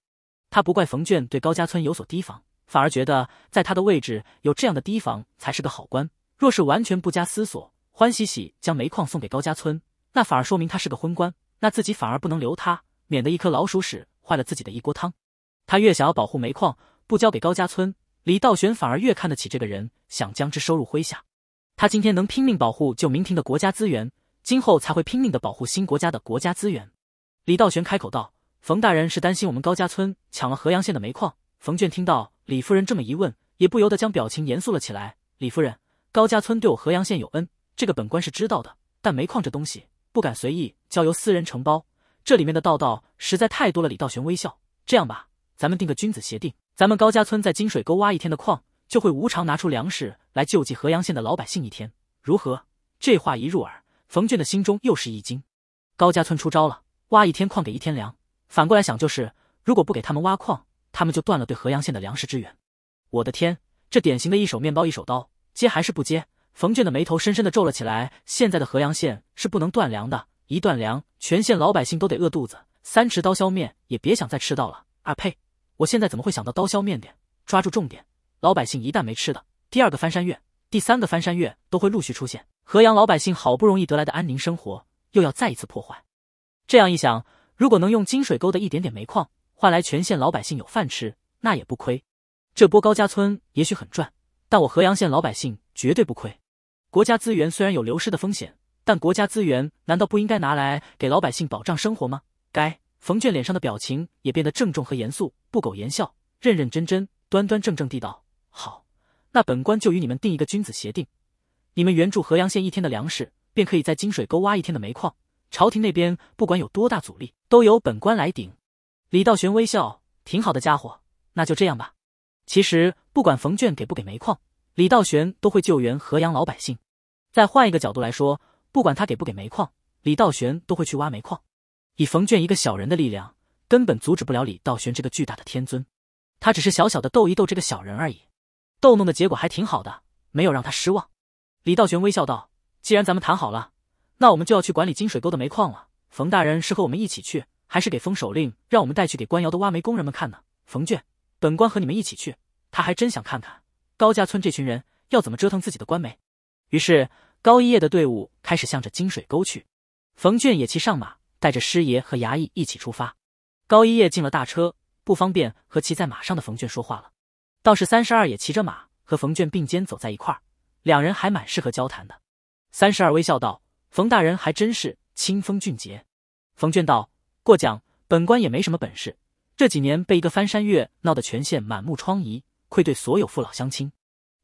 他不怪冯卷对高家村有所提防，反而觉得在他的位置有这样的提防才是个好官。若是完全不加思索。欢喜喜将煤矿送给高家村，那反而说明他是个昏官，那自己反而不能留他，免得一颗老鼠屎坏了自己的一锅汤。他越想要保护煤矿，不交给高家村，李道玄反而越看得起这个人，想将之收入麾下。他今天能拼命保护旧明廷的国家资源，今后才会拼命的保护新国家的国家资源。李道玄开口道：“冯大人是担心我们高家村抢了河阳县的煤矿？”冯卷听到李夫人这么一问，也不由得将表情严肃了起来。李夫人，高家村对我河阳县有恩。这个本官是知道的，但煤矿这东西不敢随意交由私人承包，这里面的道道实在太多了。李道玄微笑：“这样吧，咱们定个君子协定，咱们高家村在金水沟挖一天的矿，就会无偿拿出粮食来救济河阳县的老百姓一天，如何？”这话一入耳，冯俊的心中又是一惊。高家村出招了，挖一天矿给一天粮。反过来想，就是如果不给他们挖矿，他们就断了对河阳县的粮食支援。我的天，这典型的一手面包一手刀，接还是不接？冯俊的眉头深深的皱了起来。现在的河阳县是不能断粮的，一断粮，全县老百姓都得饿肚子，三尺刀削面也别想再吃到了。啊呸！我现在怎么会想到刀削面点？抓住重点，老百姓一旦没吃的，第二个翻山越，第三个翻山越都会陆续出现。河阳老百姓好不容易得来的安宁生活又要再一次破坏。这样一想，如果能用金水沟的一点点煤矿换来全县老百姓有饭吃，那也不亏。这波高家村也许很赚，但我河阳县老百姓绝对不亏。国家资源虽然有流失的风险，但国家资源难道不应该拿来给老百姓保障生活吗？该冯卷脸上的表情也变得郑重和严肃，不苟言笑，认认真真、端端正正地道：“好，那本官就与你们定一个君子协定，你们援助河阳县一天的粮食，便可以在金水沟挖一天的煤矿。朝廷那边不管有多大阻力，都由本官来顶。”李道玄微笑：“挺好的家伙，那就这样吧。其实不管冯卷给不给煤矿。”李道玄都会救援河阳老百姓。再换一个角度来说，不管他给不给煤矿，李道玄都会去挖煤矿。以冯卷一个小人的力量，根本阻止不了李道玄这个巨大的天尊。他只是小小的逗一逗这个小人而已，逗弄的结果还挺好的，没有让他失望。李道玄微笑道：“既然咱们谈好了，那我们就要去管理金水沟的煤矿了。冯大人是和我们一起去，还是给封手令让我们带去给官窑的挖煤工人们看呢？”冯卷，本官和你们一起去。他还真想看看。高家村这群人要怎么折腾自己的官媒？于是高一叶的队伍开始向着金水沟去。冯卷也骑上马，带着师爷和衙役一起出发。高一叶进了大车，不方便和骑在马上的冯卷说话了。倒是三十二也骑着马，和冯卷并肩走在一块儿，两人还蛮适合交谈的。三十二微笑道：“冯大人还真是清风俊杰。”冯卷道：“过奖，本官也没什么本事，这几年被一个翻山越闹得全县满目疮痍。”愧对所有父老乡亲。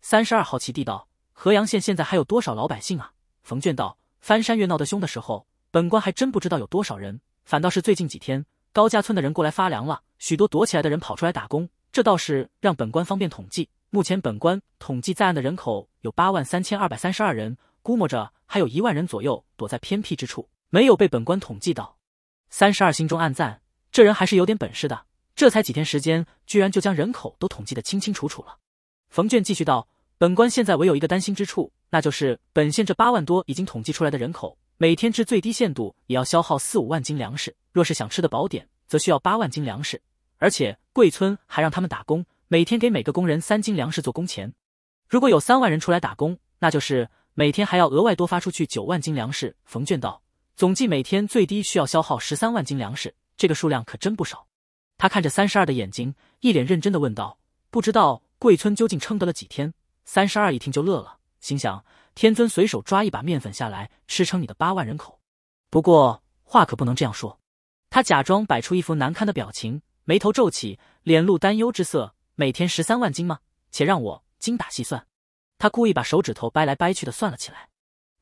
三十二好奇地道：“河阳县现在还有多少老百姓啊？”冯卷道：“翻山越闹得凶的时候，本官还真不知道有多少人。反倒是最近几天，高家村的人过来发粮了，许多躲起来的人跑出来打工，这倒是让本官方便统计。目前本官统计在案的人口有八万三千二百三十二人，估摸着还有一万人左右躲在偏僻之处，没有被本官统计到。”三十二心中暗赞：“这人还是有点本事的。”这才几天时间，居然就将人口都统计的清清楚楚了。冯卷继续道：“本官现在唯有一个担心之处，那就是本县这八万多已经统计出来的人口，每天至最低限度也要消耗四五万斤粮食。若是想吃的饱点，则需要八万斤粮食。而且贵村还让他们打工，每天给每个工人三斤粮食做工钱。如果有三万人出来打工，那就是每天还要额外多发出去九万斤粮食。”冯卷道：“总计每天最低需要消耗十三万斤粮食，这个数量可真不少。”他看着三十二的眼睛，一脸认真的问道：“不知道贵村究竟撑得了几天？”三十二一听就乐了，心想：“天尊随手抓一把面粉下来，吃撑你的八万人口。”不过话可不能这样说。他假装摆出一副难堪的表情，眉头皱起，脸露担忧之色：“每天十三万斤吗？且让我精打细算。”他故意把手指头掰来掰去的算了起来。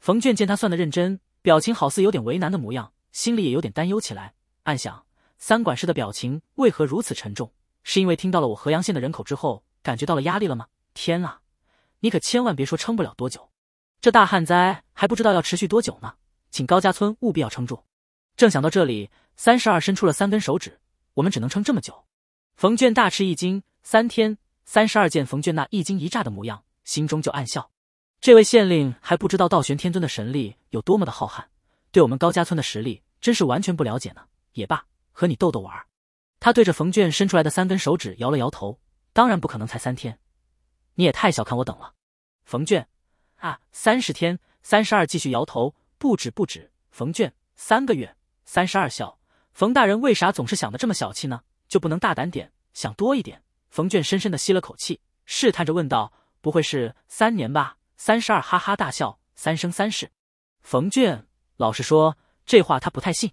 冯卷见他算的认真，表情好似有点为难的模样，心里也有点担忧起来，暗想。三管事的表情为何如此沉重？是因为听到了我河阳县的人口之后，感觉到了压力了吗？天啊，你可千万别说撑不了多久，这大旱灾还不知道要持续多久呢，请高家村务必要撑住。正想到这里，三十二伸出了三根手指，我们只能撑这么久。冯卷大吃一惊。三天，三十二见冯卷那一惊一乍的模样，心中就暗笑，这位县令还不知道道玄天尊的神力有多么的浩瀚，对我们高家村的实力真是完全不了解呢。也罢。和你逗逗玩儿，他对着冯卷伸出来的三根手指摇了摇头，当然不可能才三天，你也太小看我等了。冯卷啊，三十天，三十二继续摇头，不止不止。冯卷三个月，三十二笑，冯大人为啥总是想的这么小气呢？就不能大胆点，想多一点？冯卷深深的吸了口气，试探着问道：“不会是三年吧？”三十二哈哈大笑，三生三世。冯卷老实说，这话他不太信。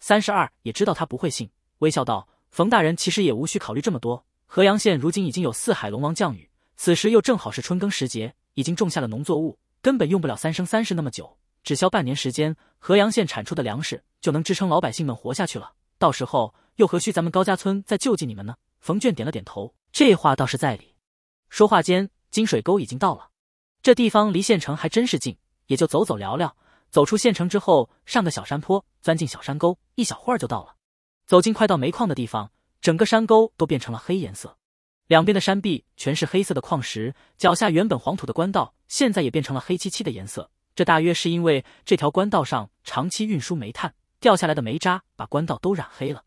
三十二也知道他不会信，微笑道：“冯大人其实也无需考虑这么多。河阳县如今已经有四海龙王降雨，此时又正好是春耕时节，已经种下了农作物，根本用不了三生三世那么久，只消半年时间，河阳县产出的粮食就能支撑老百姓们活下去了。到时候又何须咱们高家村再救济你们呢？”冯卷点了点头，这话倒是在理。说话间，金水沟已经到了，这地方离县城还真是近，也就走走聊聊。走出县城之后，上个小山坡，钻进小山沟，一小会儿就到了。走进快到煤矿的地方，整个山沟都变成了黑颜色，两边的山壁全是黑色的矿石，脚下原本黄土的官道现在也变成了黑漆漆的颜色。这大约是因为这条官道上长期运输煤炭，掉下来的煤渣把官道都染黑了。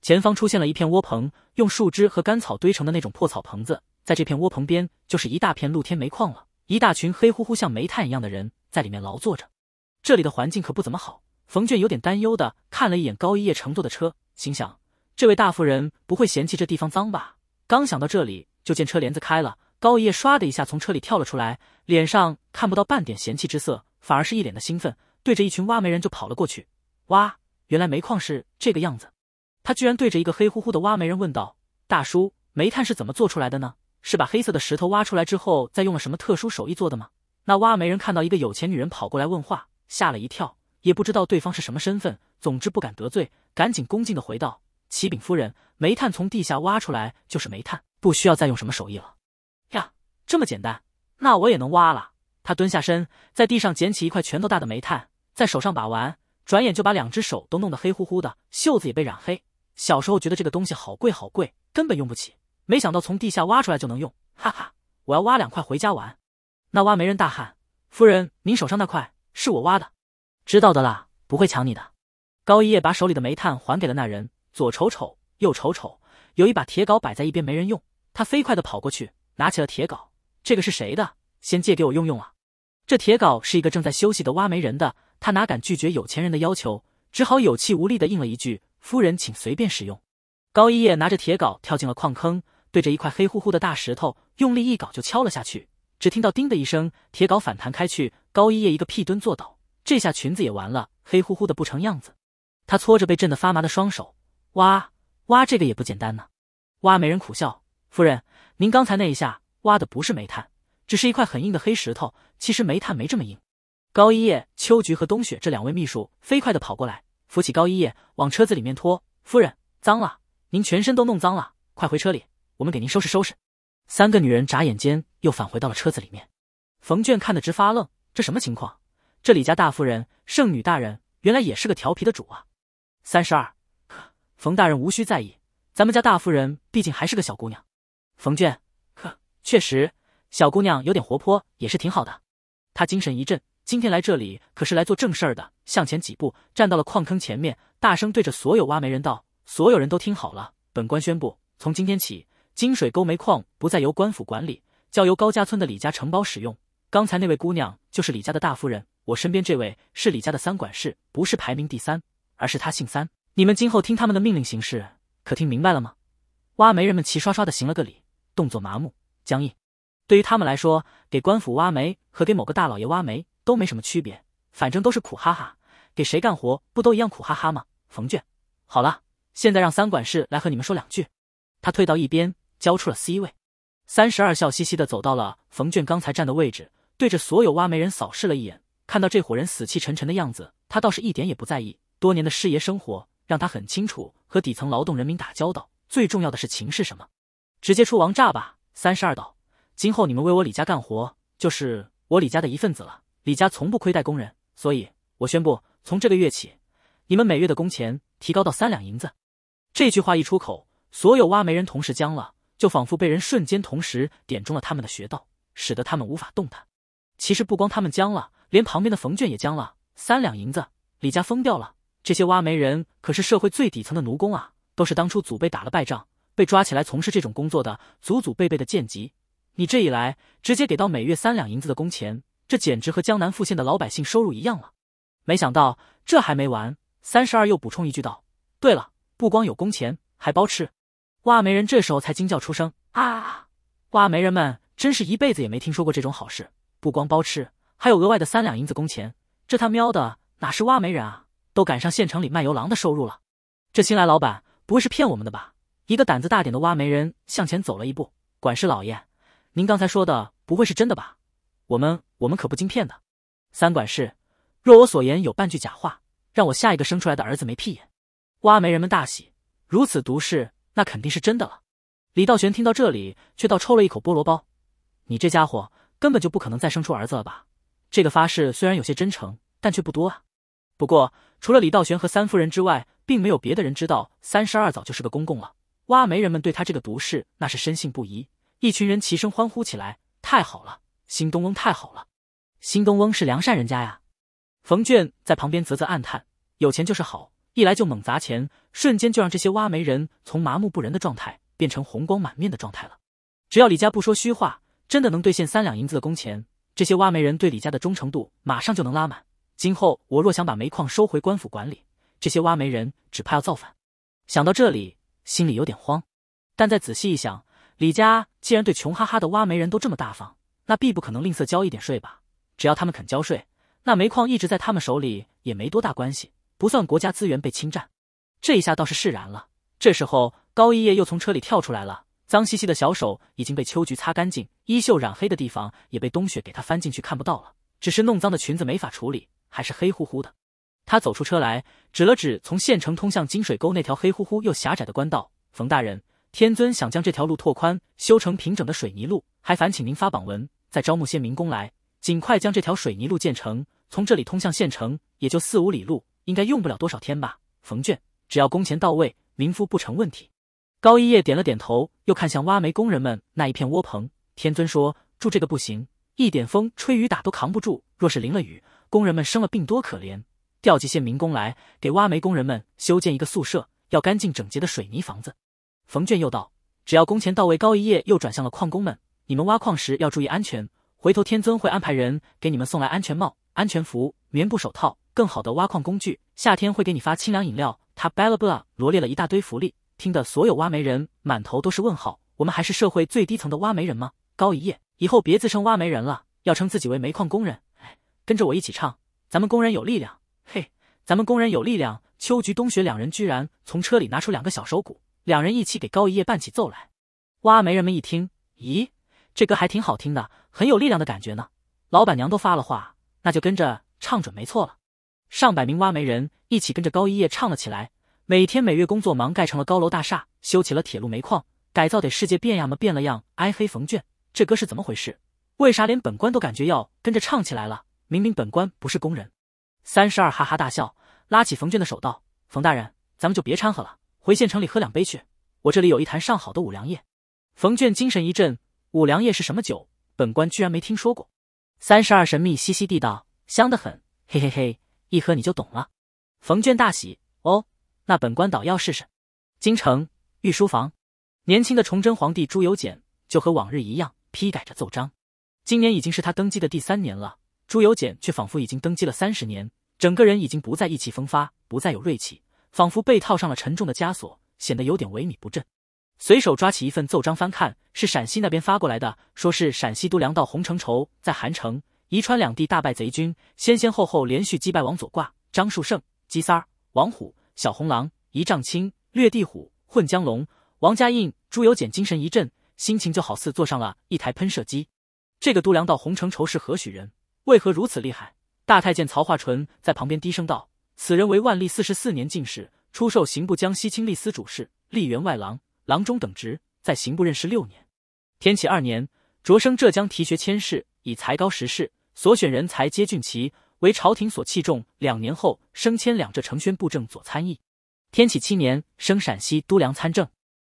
前方出现了一片窝棚，用树枝和干草堆成的那种破草棚子，在这片窝棚边就是一大片露天煤矿了，一大群黑乎乎像煤炭一样的人在里面劳作着。这里的环境可不怎么好，冯娟有点担忧的看了一眼高一叶乘坐的车，心想：这位大夫人不会嫌弃这地方脏吧？刚想到这里，就见车帘子开了，高一叶唰的一下从车里跳了出来，脸上看不到半点嫌弃之色，反而是一脸的兴奋，对着一群挖煤人就跑了过去。哇，原来煤矿是这个样子！他居然对着一个黑乎乎的挖煤人问道：“大叔，煤炭是怎么做出来的呢？是把黑色的石头挖出来之后，再用了什么特殊手艺做的吗？”那挖煤人看到一个有钱女人跑过来问话。吓了一跳，也不知道对方是什么身份，总之不敢得罪，赶紧恭敬的回道：“启禀夫人，煤炭从地下挖出来就是煤炭，不需要再用什么手艺了。”呀，这么简单，那我也能挖了。他蹲下身，在地上捡起一块拳头大的煤炭，在手上把玩，转眼就把两只手都弄得黑乎乎的，袖子也被染黑。小时候觉得这个东西好贵好贵，根本用不起，没想到从地下挖出来就能用，哈哈，我要挖两块回家玩。那挖煤人大喊：“夫人您手上那块？是我挖的，知道的啦，不会抢你的。高一叶把手里的煤炭还给了那人，左瞅瞅，右瞅瞅，有一把铁镐摆在一边没人用，他飞快的跑过去，拿起了铁镐。这个是谁的？先借给我用用啊！这铁镐是一个正在休息的挖煤人的，他哪敢拒绝有钱人的要求，只好有气无力的应了一句：“夫人，请随便使用。”高一叶拿着铁镐跳进了矿坑，对着一块黑乎乎的大石头用力一镐就敲了下去，只听到“叮”的一声，铁镐反弹开去。高一叶一个屁蹲坐倒，这下裙子也完了，黑乎乎的不成样子。他搓着被震得发麻的双手，挖挖这个也不简单呢。挖没人苦笑：“夫人，您刚才那一下挖的不是煤炭，只是一块很硬的黑石头。其实煤炭没这么硬。”高一叶、秋菊和冬雪这两位秘书飞快的跑过来，扶起高一叶往车子里面拖。夫人脏了，您全身都弄脏了，快回车里，我们给您收拾收拾。三个女人眨眼间又返回到了车子里面。冯娟看得直发愣。这什么情况？这李家大夫人、圣女大人原来也是个调皮的主啊！三十二，冯大人无需在意，咱们家大夫人毕竟还是个小姑娘。冯呵，确实，小姑娘有点活泼也是挺好的。他精神一振，今天来这里可是来做正事儿的。向前几步，站到了矿坑前面，大声对着所有挖煤人道：“所有人都听好了，本官宣布，从今天起，金水沟煤矿不再由官府管理，交由高家村的李家承包使用。”刚才那位姑娘就是李家的大夫人，我身边这位是李家的三管事，不是排名第三，而是他姓三。你们今后听他们的命令行事，可听明白了吗？挖煤人们齐刷刷的行了个礼，动作麻木僵硬。对于他们来说，给官府挖煤和给某个大老爷挖煤都没什么区别，反正都是苦哈哈。给谁干活不都一样苦哈哈吗？冯卷，好了，现在让三管事来和你们说两句。他退到一边，交出了 C 位。三十二笑嘻嘻的走到了冯卷刚才站的位置。对着所有挖煤人扫视了一眼，看到这伙人死气沉沉的样子，他倒是一点也不在意。多年的师爷生活让他很清楚，和底层劳动人民打交道，最重要的是情是什么。直接出王炸吧，三十二道，今后你们为我李家干活，就是我李家的一份子了。李家从不亏待工人，所以我宣布，从这个月起，你们每月的工钱提高到三两银子。这句话一出口，所有挖煤人同时僵了，就仿佛被人瞬间同时点中了他们的穴道，使得他们无法动弹。其实不光他们僵了，连旁边的冯卷也僵了。三两银子，李家疯掉了。这些挖煤人可是社会最底层的奴工啊，都是当初祖辈打了败仗被抓起来从事这种工作的，祖祖辈辈的贱籍。你这一来，直接给到每月三两银子的工钱，这简直和江南富县的老百姓收入一样了。没想到这还没完，三十二又补充一句道：“对了，不光有工钱，还包吃。”挖煤人这时候才惊叫出声：“啊！”挖煤人们真是一辈子也没听说过这种好事。不光包吃，还有额外的三两银子工钱。这他喵的哪是挖煤人啊，都赶上县城里卖油郎的收入了。这新来老板不会是骗我们的吧？一个胆子大点的挖煤人向前走了一步，管事老爷，您刚才说的不会是真的吧？我们我们可不经骗的。三管事，若我所言有半句假话，让我下一个生出来的儿子没屁眼。挖煤人们大喜，如此毒誓，那肯定是真的了。李道玄听到这里，却倒抽了一口菠萝包。你这家伙！根本就不可能再生出儿子了吧？这个发誓虽然有些真诚，但却不多啊。不过除了李道玄和三夫人之外，并没有别的人知道三十二早就是个公公了。挖煤人们对他这个毒誓那是深信不疑，一群人齐声欢呼起来：“太好了，新东翁太好了，新东翁是良善人家呀！”冯卷在旁边啧啧暗叹：“有钱就是好，一来就猛砸钱，瞬间就让这些挖煤人从麻木不仁的状态变成红光满面的状态了。只要李家不说虚话。”真的能兑现三两银子的工钱，这些挖煤人对李家的忠诚度马上就能拉满。今后我若想把煤矿收回官府管理，这些挖煤人只怕要造反。想到这里，心里有点慌。但再仔细一想，李家既然对穷哈哈的挖煤人都这么大方，那必不可能吝啬交一点税吧？只要他们肯交税，那煤矿一直在他们手里也没多大关系，不算国家资源被侵占。这一下倒是释然了。这时候，高一叶又从车里跳出来了。脏兮兮的小手已经被秋菊擦干净，衣袖染黑的地方也被冬雪给她翻进去看不到了。只是弄脏的裙子没法处理，还是黑乎乎的。他走出车来，指了指从县城通向金水沟那条黑乎乎又狭窄的官道：“冯大人，天尊想将这条路拓宽，修成平整的水泥路，还烦请您发榜文，再招募些民工来，尽快将这条水泥路建成。从这里通向县城也就四五里路，应该用不了多少天吧？冯卷，只要工钱到位，民夫不成问题。”高一叶点了点头，又看向挖煤工人们那一片窝棚。天尊说：“住这个不行，一点风吹雨打都扛不住。若是淋了雨，工人们生了病，多可怜。”调集些民工来，给挖煤工人们修建一个宿舍，要干净整洁的水泥房子。冯卷又道：“只要工钱到位。”高一叶又转向了矿工们：“你们挖矿时要注意安全。回头天尊会安排人给你们送来安全帽、安全服、棉布手套，更好的挖矿工具。夏天会给你发清凉饮料。”他巴拉巴拉罗列了一大堆福利。听得所有挖煤人满头都是问号，我们还是社会最低层的挖煤人吗？高一夜，以后别自称挖煤人了，要称自己为煤矿工人。哎，跟着我一起唱，咱们工人有力量！嘿，咱们工人有力量！秋菊、冬雪两人居然从车里拿出两个小手鼓，两人一起给高一夜伴起奏来。挖煤人们一听，咦，这歌还挺好听的，很有力量的感觉呢。老板娘都发了话，那就跟着唱准没错了。上百名挖煤人一起跟着高一夜唱了起来。每天每月工作忙，盖成了高楼大厦，修起了铁路煤矿，改造得世界变样么？变了样，挨黑冯卷，这歌是怎么回事？为啥连本官都感觉要跟着唱起来了？明明本官不是工人。三十二哈哈大笑，拉起冯卷的手道：“冯大人，咱们就别掺和了，回县城里喝两杯去。我这里有一坛上好的五粮液。”冯卷精神一振：“五粮液是什么酒？本官居然没听说过。”三十二神秘兮兮地道：“香得很，嘿嘿嘿，一喝你就懂了。”冯卷大喜：“哦。”那本官倒要试试。京城御书房，年轻的崇祯皇帝朱由检就和往日一样批改着奏章。今年已经是他登基的第三年了，朱由检却仿佛已经登基了三十年，整个人已经不再意气风发，不再有锐气，仿佛被套上了沉重的枷锁，显得有点萎靡不振。随手抓起一份奏章翻看，是陕西那边发过来的，说是陕西都粮道洪承畴在韩城、宜川两地大败贼军，先先后后连续击败王左挂、张树胜、姬三儿、王虎。小红狼一丈青掠地虎混江龙，王嘉胤、朱由检精神一振，心情就好似坐上了一台喷射机。这个都梁道洪承畴是何许人？为何如此厉害？大太监曹化淳在旁边低声道：“此人为万历四十四年进士，出授刑部江西清吏司主事、吏员外郎、郎中等职，在刑部任职六年。天启二年擢升浙江提学佥事，以才高识士，所选人才皆俊奇。”为朝廷所器重，两年后升迁两浙承宣布政左参议。天启七年升陕西都梁参政。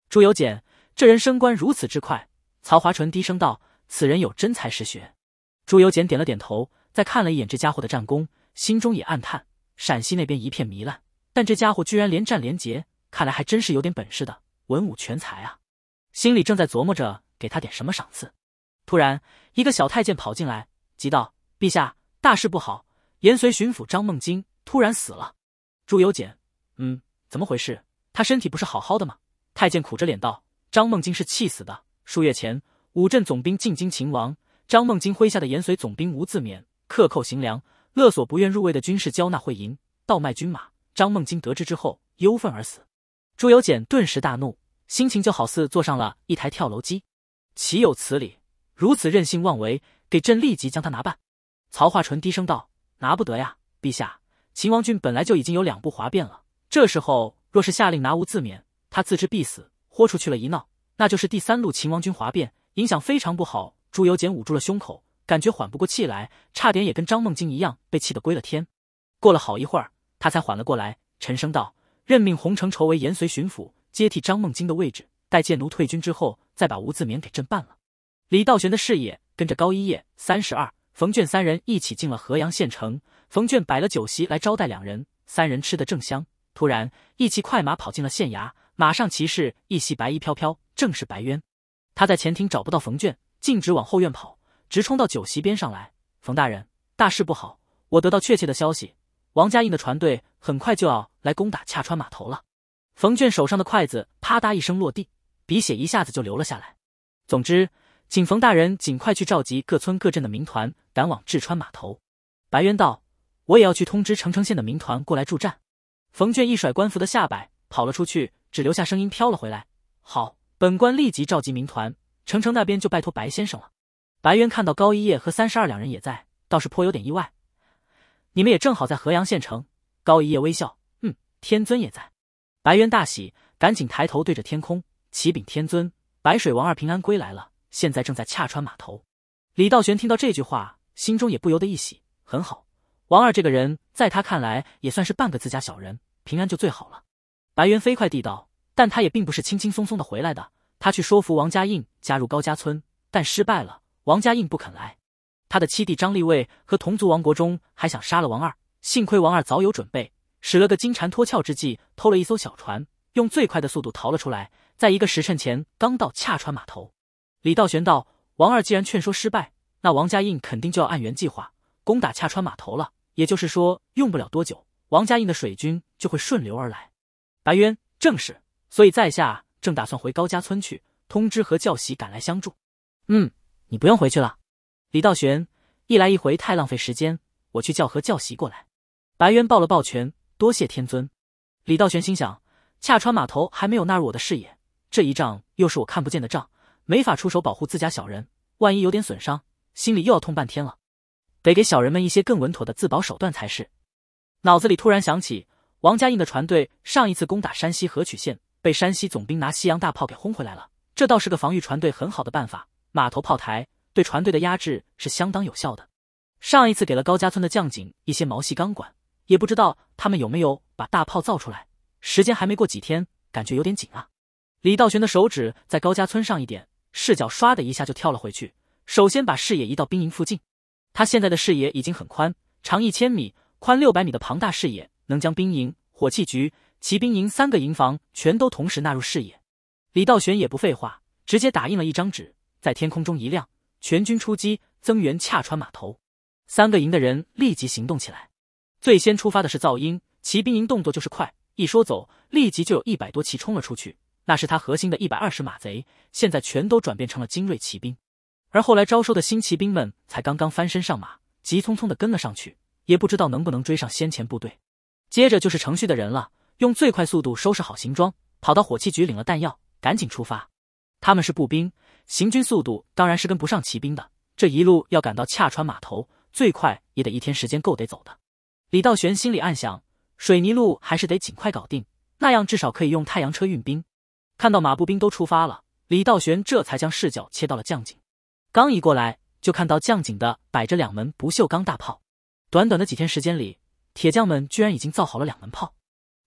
朱由检这人升官如此之快，曹华纯低声道：“此人有真才实学。”朱由检点了点头，再看了一眼这家伙的战功，心中也暗叹：陕西那边一片糜烂，但这家伙居然连战连捷，看来还真是有点本事的，文武全才啊！心里正在琢磨着给他点什么赏赐，突然一个小太监跑进来，急道：“陛下，大事不好！”延绥巡抚张梦金突然死了。朱由检，嗯，怎么回事？他身体不是好好的吗？太监苦着脸道：“张梦金是气死的。数月前，武镇总兵进京擒王，张梦金麾下的延绥总兵吴自勉克扣行粮，勒索不愿入卫的军士交纳会银，倒卖军马。张梦金得知之后，忧愤而死。”朱由检顿时大怒，心情就好似坐上了一台跳楼机。岂有此理！如此任性妄为，给朕立即将他拿办！曹化淳低声道。拿不得呀，陛下！秦王军本来就已经有两步哗变了，这时候若是下令拿吴自勉，他自知必死，豁出去了一闹，那就是第三路秦王军哗变，影响非常不好。朱由检捂住了胸口，感觉缓不过气来，差点也跟张梦晶一样被气得归了天。过了好一会儿，他才缓了过来，沉声道：“任命洪承畴为延绥巡抚，接替张梦晶的位置。待贱奴退军之后，再把吴自勉给朕办了。”李道玄的视野跟着高一叶三十二。冯卷三人一起进了河阳县城，冯卷摆了酒席来招待两人。三人吃得正香，突然一骑快马跑进了县衙，马上骑士一袭白衣飘飘，正是白渊。他在前厅找不到冯卷，径直往后院跑，直冲到酒席边上来。冯大人，大事不好！我得到确切的消息，王家印的船队很快就要来攻打恰川码头了。冯卷手上的筷子啪嗒一声落地，鼻血一下子就流了下来。总之。请冯大人尽快去召集各村各镇的民团，赶往志川码头。白渊道：“我也要去通知澄城县的民团过来助战。”冯卷一甩官服的下摆，跑了出去，只留下声音飘了回来：“好，本官立即召集民团，澄城那边就拜托白先生了。”白渊看到高一叶和三十二两人也在，倒是颇有点意外。你们也正好在河阳县城。高一叶微笑：“嗯，天尊也在。”白渊大喜，赶紧抬头对着天空：“启禀天尊，白水王二平安归来了。”现在正在恰川码头。李道玄听到这句话，心中也不由得一喜。很好，王二这个人，在他看来也算是半个自家小人，平安就最好了。白猿飞快地道，但他也并不是轻轻松松的回来的。他去说服王家印加入高家村，但失败了。王家印不肯来，他的七弟张立卫和同族王国忠还想杀了王二，幸亏王二早有准备，使了个金蝉脱壳之计，偷了一艘小船，用最快的速度逃了出来，在一个时辰前刚到恰川码头。李道玄道：“王二既然劝说失败，那王家印肯定就要按原计划攻打恰川码头了。也就是说，用不了多久，王家印的水军就会顺流而来。”白渊：“正是，所以在下正打算回高家村去通知和教习赶来相助。”“嗯，你不用回去了。”李道玄：“一来一回太浪费时间，我去叫和教习过来。”白渊抱了抱拳：“多谢天尊。”李道玄心想：“恰川码头还没有纳入我的视野，这一仗又是我看不见的仗。”没法出手保护自家小人，万一有点损伤，心里又要痛半天了。得给小人们一些更稳妥的自保手段才是。脑子里突然想起，王家印的船队上一次攻打山西河曲县，被山西总兵拿西洋大炮给轰回来了。这倒是个防御船队很好的办法。码头炮台对船队的压制是相当有效的。上一次给了高家村的将警一些毛细钢管，也不知道他们有没有把大炮造出来。时间还没过几天，感觉有点紧啊。李道玄的手指在高家村上一点。视角唰的一下就跳了回去，首先把视野移到兵营附近。他现在的视野已经很宽，长一千米、宽六百米的庞大视野，能将兵营、火器局、骑兵营三个营房全都同时纳入视野。李道玄也不废话，直接打印了一张纸，在天空中一亮，全军出击，增援恰川码头。三个营的人立即行动起来。最先出发的是噪音骑兵营，动作就是快，一说走，立即就有一百多骑冲了出去。那是他核心的一百二十马贼，现在全都转变成了精锐骑兵，而后来招收的新骑兵们才刚刚翻身上马，急匆匆地跟了上去，也不知道能不能追上先前部队。接着就是程旭的人了，用最快速度收拾好行装，跑到火器局领了弹药，赶紧出发。他们是步兵，行军速度当然是跟不上骑兵的。这一路要赶到洽川码头，最快也得一天时间够得走的。李道玄心里暗想，水泥路还是得尽快搞定，那样至少可以用太阳车运兵。看到马步兵都出发了，李道玄这才将视角切到了将井。刚一过来，就看到将井的摆着两门不锈钢大炮。短短的几天时间里，铁匠们居然已经造好了两门炮。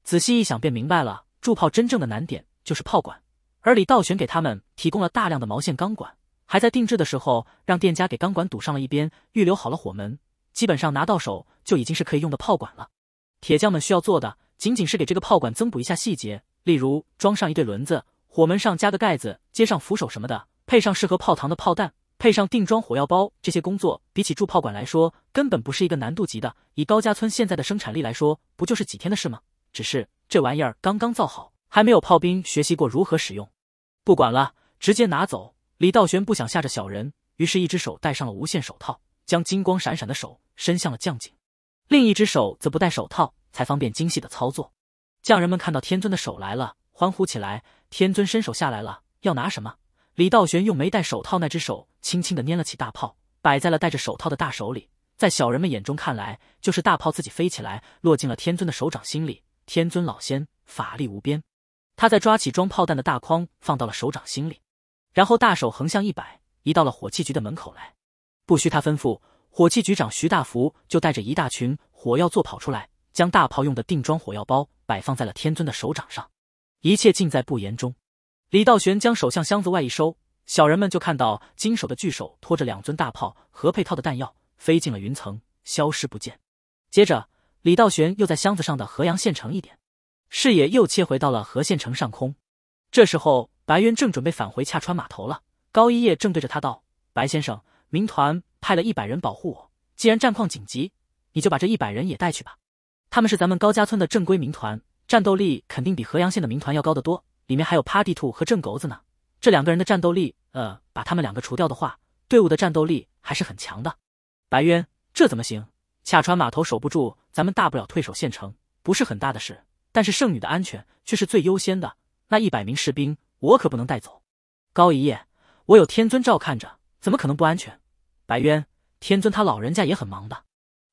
仔细一想，便明白了铸炮真正的难点就是炮管，而李道玄给他们提供了大量的毛线钢管，还在定制的时候让店家给钢管堵上了一边，预留好了火门，基本上拿到手就已经是可以用的炮管了。铁匠们需要做的仅仅是给这个炮管增补一下细节。例如装上一对轮子，火门上加个盖子，接上扶手什么的，配上适合泡糖的炮弹，配上定装火药包，这些工作比起铸炮管来说，根本不是一个难度级的。以高家村现在的生产力来说，不就是几天的事吗？只是这玩意儿刚刚造好，还没有炮兵学习过如何使用。不管了，直接拿走。李道玄不想吓着小人，于是一只手戴上了无线手套，将金光闪闪的手伸向了将井，另一只手则不戴手套，才方便精细的操作。匠人们看到天尊的手来了，欢呼起来。天尊伸手下来了，要拿什么？李道玄用没戴手套那只手，轻轻的拈了起大炮，摆在了戴着手套的大手里。在小人们眼中看来，就是大炮自己飞起来，落进了天尊的手掌心里。天尊老仙法力无边，他再抓起装炮弹的大筐，放到了手掌心里，然后大手横向一摆，移到了火器局的门口来。不需他吩咐，火器局长徐大福就带着一大群火药做跑出来，将大炮用的定装火药包。摆放在了天尊的手掌上，一切尽在不言中。李道玄将手向箱子外一收，小人们就看到金手的巨手拖着两尊大炮和配套的弹药飞进了云层，消失不见。接着，李道玄又在箱子上的河阳县城一点，视野又切回到了河县城上空。这时候，白渊正准备返回恰川码头了。高一叶正对着他道：“白先生，民团派了一百人保护我，既然战况紧急，你就把这一百人也带去吧。”他们是咱们高家村的正规民团，战斗力肯定比河阳县的民团要高得多。里面还有趴地兔和郑狗子呢，这两个人的战斗力，呃，把他们两个除掉的话，队伍的战斗力还是很强的。白渊，这怎么行？恰川码头守不住，咱们大不了退守县城，不是很大的事。但是圣女的安全却是最优先的，那一百名士兵我可不能带走。高一夜，我有天尊照看着，怎么可能不安全？白渊，天尊他老人家也很忙的。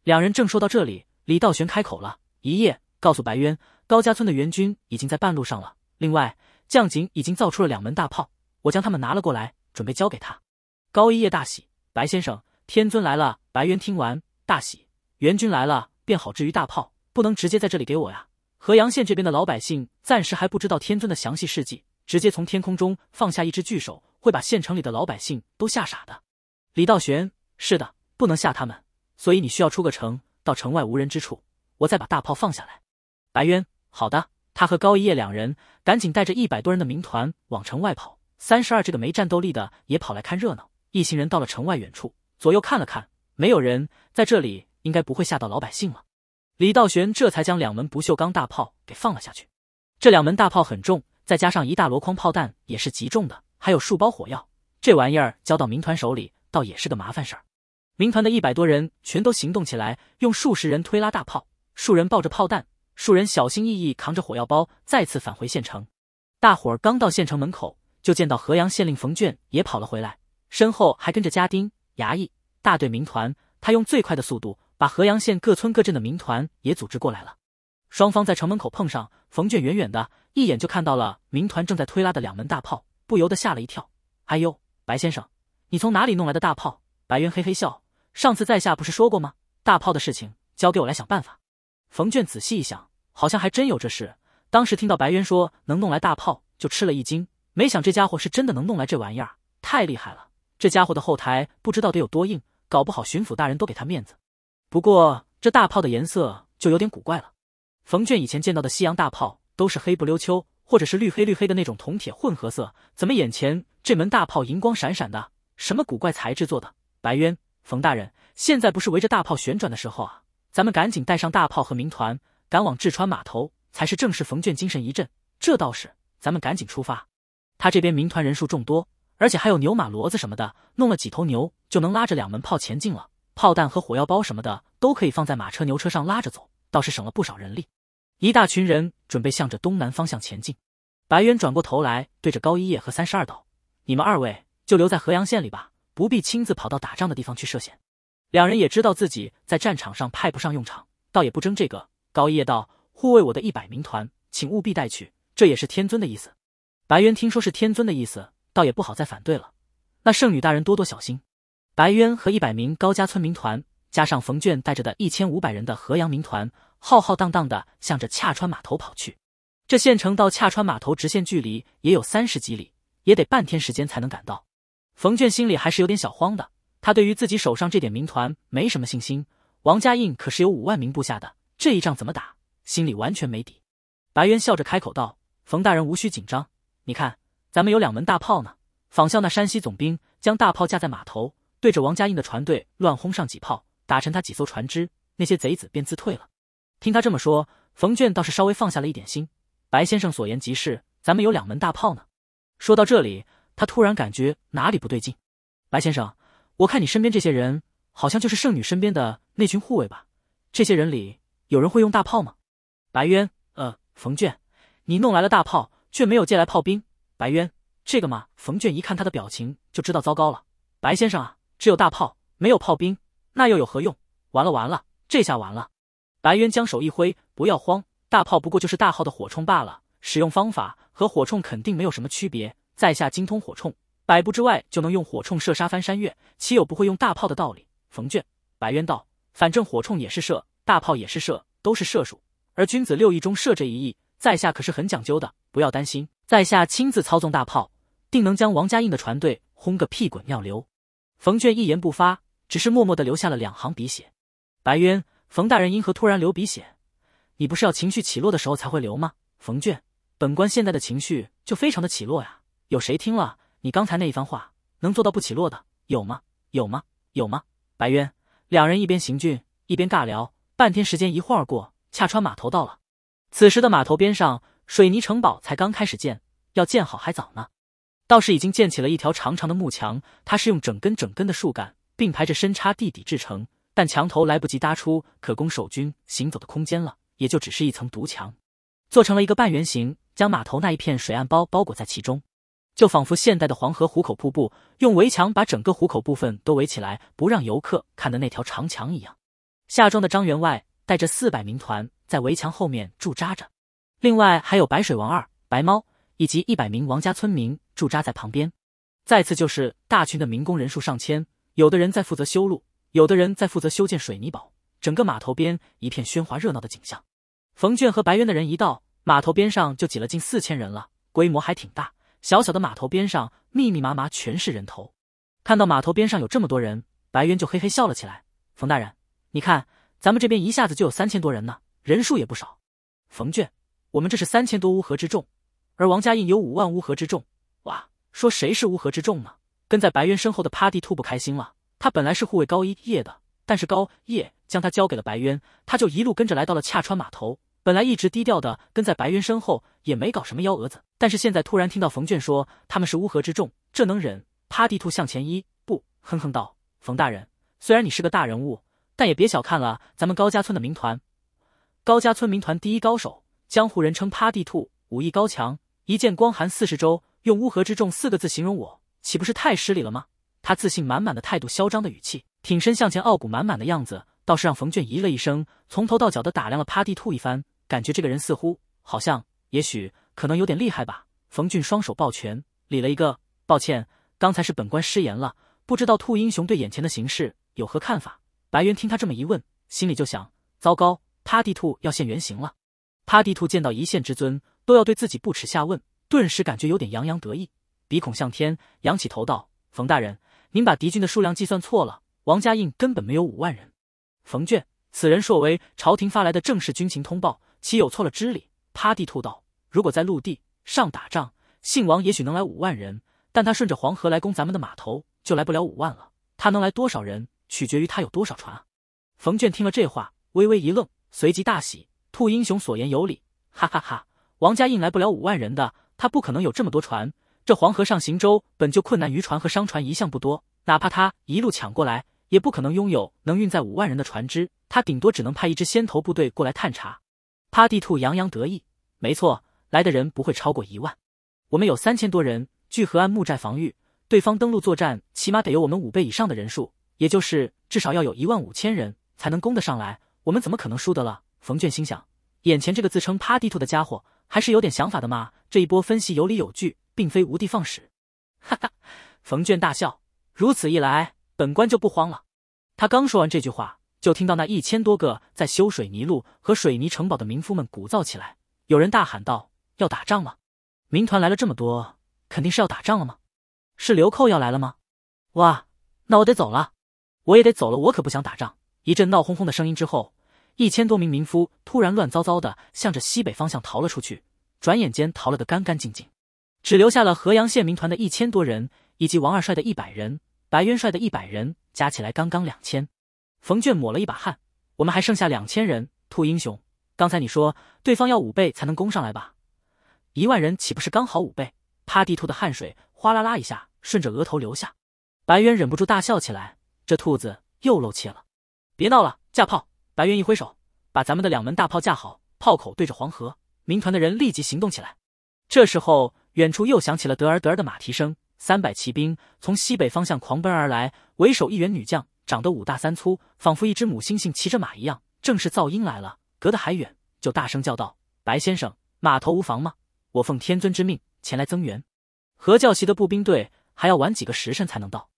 两人正说到这里。李道玄开口了，一夜告诉白渊，高家村的援军已经在半路上了。另外，将井已经造出了两门大炮，我将他们拿了过来，准备交给他。高一夜大喜，白先生，天尊来了！白渊听完大喜，援军来了便好。至于大炮，不能直接在这里给我呀。河阳县这边的老百姓暂时还不知道天尊的详细事迹，直接从天空中放下一只巨手，会把县城里的老百姓都吓傻的。李道玄，是的，不能吓他们，所以你需要出个城。到城外无人之处，我再把大炮放下来。白渊，好的。他和高一叶两人赶紧带着一百多人的民团往城外跑。三十二这个没战斗力的也跑来看热闹。一行人到了城外远处，左右看了看，没有人在这里，应该不会吓到老百姓了。李道玄这才将两门不锈钢大炮给放了下去。这两门大炮很重，再加上一大箩筐炮弹也是极重的，还有数包火药，这玩意儿交到民团手里，倒也是个麻烦事儿。民团的一百多人全都行动起来，用数十人推拉大炮，数人抱着炮弹，数人小心翼翼扛着火药包，再次返回县城。大伙儿刚到县城门口，就见到河阳县令冯卷也跑了回来，身后还跟着家丁、衙役、大队民团。他用最快的速度把河阳县各村各镇的民团也组织过来了。双方在城门口碰上，冯卷远远的一眼就看到了民团正在推拉的两门大炮，不由得吓了一跳：“哎呦，白先生，你从哪里弄来的大炮？”白猿嘿嘿笑。上次在下不是说过吗？大炮的事情交给我来想办法。冯卷仔细一想，好像还真有这事。当时听到白渊说能弄来大炮，就吃了一惊。没想这家伙是真的能弄来这玩意儿，太厉害了！这家伙的后台不知道得有多硬，搞不好巡抚大人都给他面子。不过这大炮的颜色就有点古怪了。冯卷以前见到的西洋大炮都是黑不溜秋，或者是绿黑绿黑的那种铜铁混合色，怎么眼前这门大炮银光闪闪的？什么古怪材质做的？白渊。冯大人，现在不是围着大炮旋转的时候啊！咱们赶紧带上大炮和民团，赶往志川码头才是正式冯卷精神一振，这倒是，咱们赶紧出发。他这边民团人数众多，而且还有牛马骡子什么的，弄了几头牛就能拉着两门炮前进了。炮弹和火药包什么的都可以放在马车牛车上拉着走，倒是省了不少人力。一大群人准备向着东南方向前进。白渊转过头来，对着高一叶和三十二道：“你们二位就留在河阳县里吧。”不必亲自跑到打仗的地方去涉险，两人也知道自己在战场上派不上用场，倒也不争这个。高一业道：“护卫我的一百名团，请务必带去，这也是天尊的意思。”白渊听说是天尊的意思，倒也不好再反对了。那圣女大人多多小心。白渊和一百名高家村民团，加上冯卷带着的一千五百人的河阳民团，浩浩荡荡的向着洽川码头跑去。这县城到洽川码头直线距离也有三十几里，也得半天时间才能赶到。冯卷心里还是有点小慌的，他对于自己手上这点民团没什么信心。王家印可是有五万名部下的，这一仗怎么打，心里完全没底。白渊笑着开口道：“冯大人无需紧张，你看，咱们有两门大炮呢。仿效那山西总兵，将大炮架在码头，对着王家印的船队乱轰上几炮，打沉他几艘船只，那些贼子便自退了。”听他这么说，冯卷倒是稍微放下了一点心。白先生所言极是，咱们有两门大炮呢。说到这里。他突然感觉哪里不对劲，白先生，我看你身边这些人好像就是圣女身边的那群护卫吧？这些人里有人会用大炮吗？白渊，呃，冯卷，你弄来了大炮，却没有借来炮兵。白渊，这个嘛，冯卷一看他的表情就知道糟糕了。白先生啊，只有大炮没有炮兵，那又有何用？完了完了，这下完了。白渊将手一挥，不要慌，大炮不过就是大号的火铳罢了，使用方法和火铳肯定没有什么区别。在下精通火铳，百步之外就能用火铳射杀翻山越，岂有不会用大炮的道理？冯卷，白渊道，反正火铳也是射，大炮也是射，都是射术。而君子六艺中射这一艺，在下可是很讲究的，不要担心，在下亲自操纵大炮，定能将王家印的船队轰个屁滚尿流。冯卷一言不发，只是默默的留下了两行鼻血。白渊，冯大人因何突然流鼻血？你不是要情绪起落的时候才会流吗？冯卷，本官现在的情绪就非常的起落呀。有谁听了你刚才那一番话能做到不起落的？有吗？有吗？有吗？白渊两人一边行军一边尬聊，半天时间一晃过，恰穿码头到了。此时的码头边上，水泥城堡才刚开始建，要建好还早呢。倒是已经建起了一条长长的木墙，它是用整根整根的树干并排着深插地底制成，但墙头来不及搭出可供守军行走的空间了，也就只是一层独墙，做成了一个半圆形，将码头那一片水岸包包裹在其中。就仿佛现代的黄河壶口瀑布，用围墙把整个壶口部分都围起来，不让游客看的那条长墙一样。夏庄的张员外带着四百民团在围墙后面驻扎着，另外还有白水王二、白猫以及一百名王家村民驻扎在旁边。再次就是大群的民工，人数上千，有的人在负责修路，有的人在负责修建水泥堡。整个码头边一片喧哗热闹的景象。冯卷和白渊的人一到码头边上，就挤了近四千人了，规模还挺大。小小的码头边上密密麻麻全是人头，看到码头边上有这么多人，白渊就嘿嘿笑了起来。冯大人，你看咱们这边一下子就有三千多人呢，人数也不少。冯卷，我们这是三千多乌合之众，而王家印有五万乌合之众。哇，说谁是乌合之众呢？跟在白渊身后的趴地兔不开心了。他本来是护卫高一叶的，但是高叶将他交给了白渊，他就一路跟着来到了恰川码头。本来一直低调的跟在白猿身后，也没搞什么幺蛾子。但是现在突然听到冯卷说他们是乌合之众，这能忍？趴地兔向前一步，哼哼道：“冯大人，虽然你是个大人物，但也别小看了咱们高家村的民团。高家村民团第一高手，江湖人称趴地兔，武艺高强，一剑光寒四十州。用乌合之众四个字形容我，岂不是太失礼了吗？”他自信满满的态度，嚣张的语气，挺身向前，傲骨满满的样子。倒是让冯俊咦了一声，从头到脚的打量了趴地兔一番，感觉这个人似乎好像也许可能有点厉害吧。冯俊双手抱拳，理了一个抱歉：“刚才是本官失言了，不知道兔英雄对眼前的形势有何看法？”白猿听他这么一问，心里就想：糟糕，趴地兔要现原形了。趴地兔见到一线之尊都要对自己不耻下问，顿时感觉有点洋洋得意，鼻孔向天，仰起头道：“冯大人，您把敌军的数量计算错了，王家印根本没有五万人。”冯卷，此人硕为朝廷发来的正式军情通报，岂有错了之理？趴地吐道：“如果在陆地上打仗，信王也许能来五万人，但他顺着黄河来攻咱们的码头，就来不了五万了。他能来多少人，取决于他有多少船啊！”冯卷听了这话，微微一愣，随即大喜，兔英雄所言有理，哈哈哈！王家印来不了五万人的，他不可能有这么多船。这黄河上行舟本就困难，渔船和商船一向不多，哪怕他一路抢过来。也不可能拥有能运载五万人的船只，他顶多只能派一支先头部队过来探查。趴地兔洋洋得意，没错，来的人不会超过一万。我们有三千多人，据河岸木寨防御，对方登陆作战起码得有我们五倍以上的人数，也就是至少要有一万五千人才能攻得上来。我们怎么可能输得了？冯卷心想，眼前这个自称趴地兔的家伙还是有点想法的嘛，这一波分析有理有据，并非无的放矢。哈哈，冯卷大笑，如此一来。本官就不慌了。他刚说完这句话，就听到那一千多个在修水泥路和水泥城堡的民夫们鼓噪起来。有人大喊道：“要打仗吗？民团来了这么多，肯定是要打仗了吗？是流寇要来了吗？”哇，那我得走了，我也得走了，我可不想打仗。一阵闹哄哄的声音之后，一千多名民夫突然乱糟糟的向着西北方向逃了出去。转眼间逃了个干干净净，只留下了河阳县民团的一千多人以及王二帅的一百人。白元帅的一百人加起来刚刚两千，冯卷抹了一把汗，我们还剩下两千人。兔英雄，刚才你说对方要五倍才能攻上来吧？一万人岂不是刚好五倍？趴地兔的汗水哗啦啦一下顺着额头流下，白渊忍不住大笑起来，这兔子又露怯了。别闹了，架炮！白渊一挥手，把咱们的两门大炮架好，炮口对着黄河。民团的人立即行动起来。这时候，远处又响起了得儿得儿的马蹄声。三百骑兵从西北方向狂奔而来，为首一员女将长得五大三粗，仿佛一只母猩猩骑着马一样。正是噪音来了，隔得还远，就大声叫道：“白先生，码头无妨吗？我奉天尊之命前来增援。何教习的步兵队还要晚几个时辰才能到。”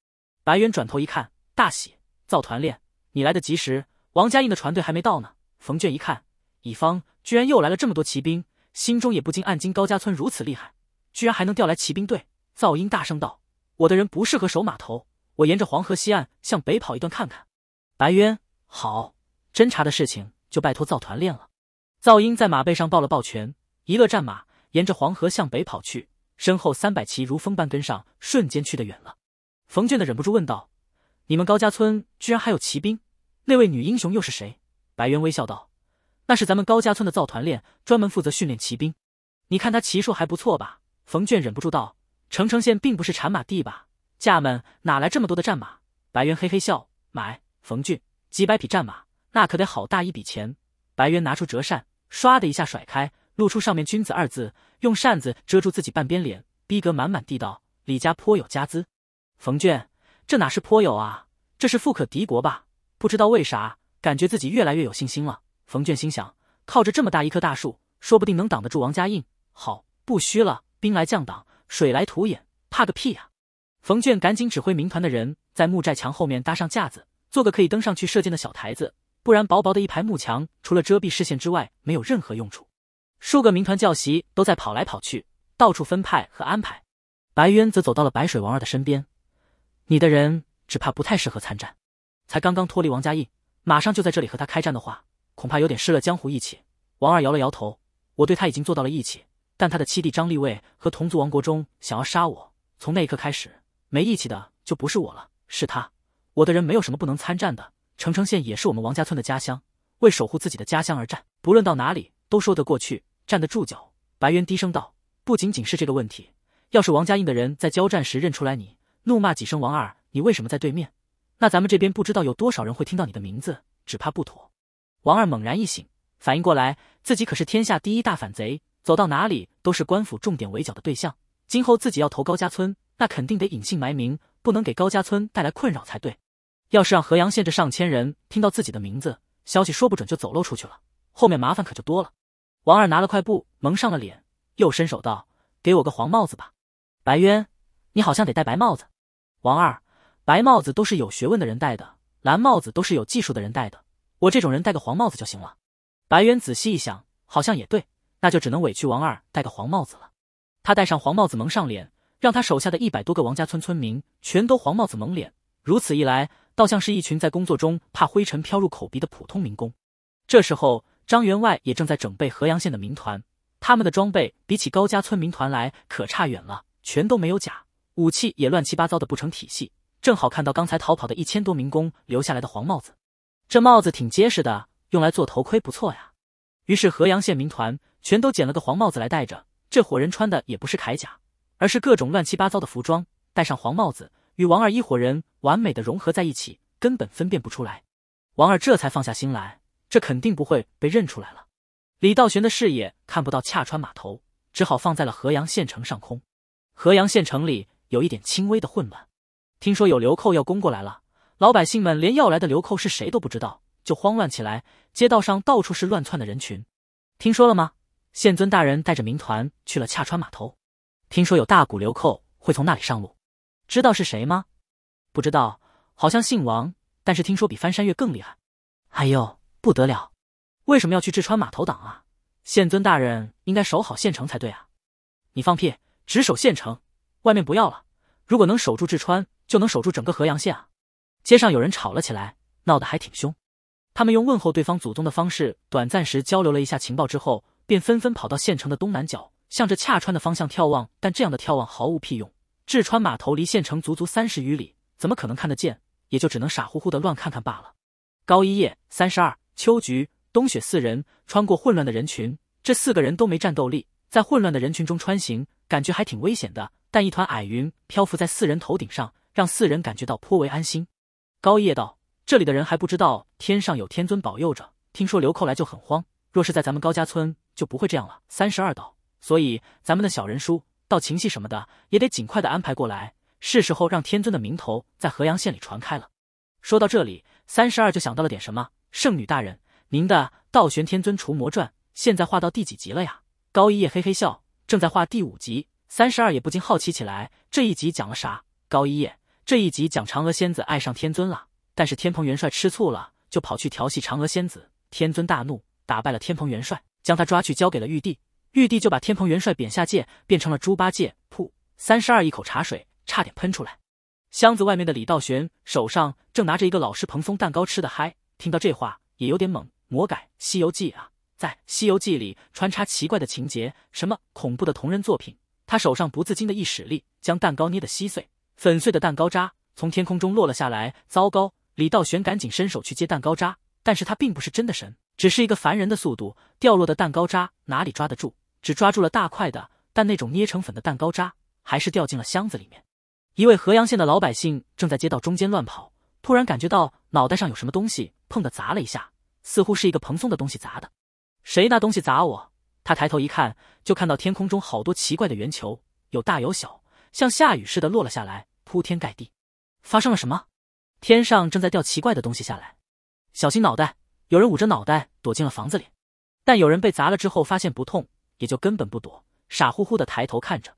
白猿转头一看，大喜：“赵团练，你来得及时！王家印的船队还没到呢。”冯卷一看，乙方居然又来了这么多骑兵，心中也不禁暗惊：高家村如此厉害，居然还能调来骑兵队。噪音大声道：“我的人不适合守码头，我沿着黄河西岸向北跑一段看看。”白渊，好，侦查的事情就拜托造团练了。噪音在马背上抱了抱拳，一勒战马，沿着黄河向北跑去，身后三百骑如风般跟上，瞬间去得远了。冯卷的忍不住问道：“你们高家村居然还有骑兵？那位女英雄又是谁？”白渊微笑道：“那是咱们高家村的造团练，专门负责训练骑兵。你看他骑术还不错吧？”冯卷忍不住道。澄城县并不是产马地吧？价们哪来这么多的战马？白猿嘿嘿笑，买冯俊几百匹战马，那可得好大一笔钱。白猿拿出折扇，唰的一下甩开，露出上面君子二字，用扇子遮住自己半边脸，逼格满满地道：“李家颇有家资。”冯俊，这哪是颇有啊，这是富可敌国吧？不知道为啥，感觉自己越来越有信心了。冯俊心想，靠着这么大一棵大树，说不定能挡得住王家印。好，不虚了，兵来将挡。水来土掩，怕个屁呀！冯卷赶紧指挥民团的人在木寨墙后面搭上架子，做个可以登上去射箭的小台子，不然薄薄的一排木墙，除了遮蔽视线之外，没有任何用处。数个民团教习都在跑来跑去，到处分派和安排。白渊则走到了白水王二的身边：“你的人只怕不太适合参战，才刚刚脱离王家印，马上就在这里和他开战的话，恐怕有点失了江湖义气。”王二摇了摇头：“我对他已经做到了义气。”但他的七弟张立卫和同族王国忠想要杀我，从那一刻开始，没义气的就不是我了，是他。我的人没有什么不能参战的，城城县也是我们王家村的家乡，为守护自己的家乡而战，不论到哪里都说得过去，站得住脚。白猿低声道：“不仅仅是这个问题，要是王家印的人在交战时认出来你，怒骂几声王二，你为什么在对面？那咱们这边不知道有多少人会听到你的名字，只怕不妥。”王二猛然一醒，反应过来，自己可是天下第一大反贼。走到哪里都是官府重点围剿的对象。今后自己要投高家村，那肯定得隐姓埋名，不能给高家村带来困扰才对。要是让河阳县这上千人听到自己的名字，消息说不准就走漏出去了，后面麻烦可就多了。王二拿了块布蒙上了脸，又伸手道：“给我个黄帽子吧。”白渊，你好像得戴白帽子。王二，白帽子都是有学问的人戴的，蓝帽子都是有技术的人戴的，我这种人戴个黄帽子就行了。白渊仔细一想，好像也对。那就只能委屈王二戴个黄帽子了。他戴上黄帽子蒙上脸，让他手下的一百多个王家村村民全都黄帽子蒙脸。如此一来，倒像是一群在工作中怕灰尘飘入口鼻的普通民工。这时候，张员外也正在整备河阳县的民团。他们的装备比起高家村民团来可差远了，全都没有甲，武器也乱七八糟的不成体系。正好看到刚才逃跑的一千多名工留下来的黄帽子，这帽子挺结实的，用来做头盔不错呀。于是河阳县民团全都捡了个黄帽子来戴着，这伙人穿的也不是铠甲，而是各种乱七八糟的服装，戴上黄帽子，与王二一伙人完美的融合在一起，根本分辨不出来。王二这才放下心来，这肯定不会被认出来了。李道玄的视野看不到恰川码头，只好放在了河阳县城上空。河阳县城里有一点轻微的混乱，听说有流寇要攻过来了，老百姓们连要来的流寇是谁都不知道。就慌乱起来，街道上到处是乱窜的人群。听说了吗？县尊大人带着民团去了洽川码头，听说有大股流寇会从那里上路。知道是谁吗？不知道，好像姓王，但是听说比翻山越更厉害。哎呦，不得了！为什么要去志川码头挡啊？县尊大人应该守好县城才对啊！你放屁，只守县城，外面不要了。如果能守住志川，就能守住整个河阳县啊！街上有人吵了起来，闹得还挺凶。他们用问候对方祖宗的方式，短暂时交流了一下情报之后，便纷纷跑到县城的东南角，向着恰川的方向眺望。但这样的眺望毫无屁用，志川码头离县城足足三十余里，怎么可能看得见？也就只能傻乎乎的乱看看罢了。高一叶、三十二、秋菊、冬雪四人穿过混乱的人群，这四个人都没战斗力，在混乱的人群中穿行，感觉还挺危险的。但一团矮云漂浮在四人头顶上，让四人感觉到颇为安心。高一叶道。这里的人还不知道天上有天尊保佑着，听说流寇来就很慌。若是在咱们高家村，就不会这样了。三十二道，所以咱们的小人书、道情戏什么的，也得尽快的安排过来。是时候让天尊的名头在河阳县里传开了。说到这里，三十二就想到了点什么：圣女大人，您的《道玄天尊除魔传》现在画到第几集了呀？高一叶嘿嘿笑，正在画第五集。三十二也不禁好奇起来，这一集讲了啥？高一叶，这一集讲嫦娥仙子爱上天尊了。但是天蓬元帅吃醋了，就跑去调戏嫦娥仙子。天尊大怒，打败了天蓬元帅，将他抓去交给了玉帝。玉帝就把天蓬元帅贬下界，变成了猪八戒。噗，三十二一口茶水差点喷出来。箱子外面的李道玄手上正拿着一个老式蓬松蛋糕，吃的嗨。听到这话也有点懵。魔改《西游记》啊，在《西游记》里穿插奇怪的情节，什么恐怖的同人作品？他手上不自禁的一使力，将蛋糕捏得稀碎，粉碎的蛋糕渣从天空中落了下来。糟糕。李道玄赶紧伸手去接蛋糕渣，但是他并不是真的神，只是一个凡人的速度，掉落的蛋糕渣哪里抓得住？只抓住了大块的，但那种捏成粉的蛋糕渣还是掉进了箱子里面。一位河阳县的老百姓正在街道中间乱跑，突然感觉到脑袋上有什么东西碰的砸了一下，似乎是一个蓬松的东西砸的。谁拿东西砸我？他抬头一看，就看到天空中好多奇怪的圆球，有大有小，像下雨似的落了下来，铺天盖地。发生了什么？天上正在掉奇怪的东西下来，小心脑袋！有人捂着脑袋躲进了房子里，但有人被砸了之后发现不痛，也就根本不躲，傻乎乎的抬头看着。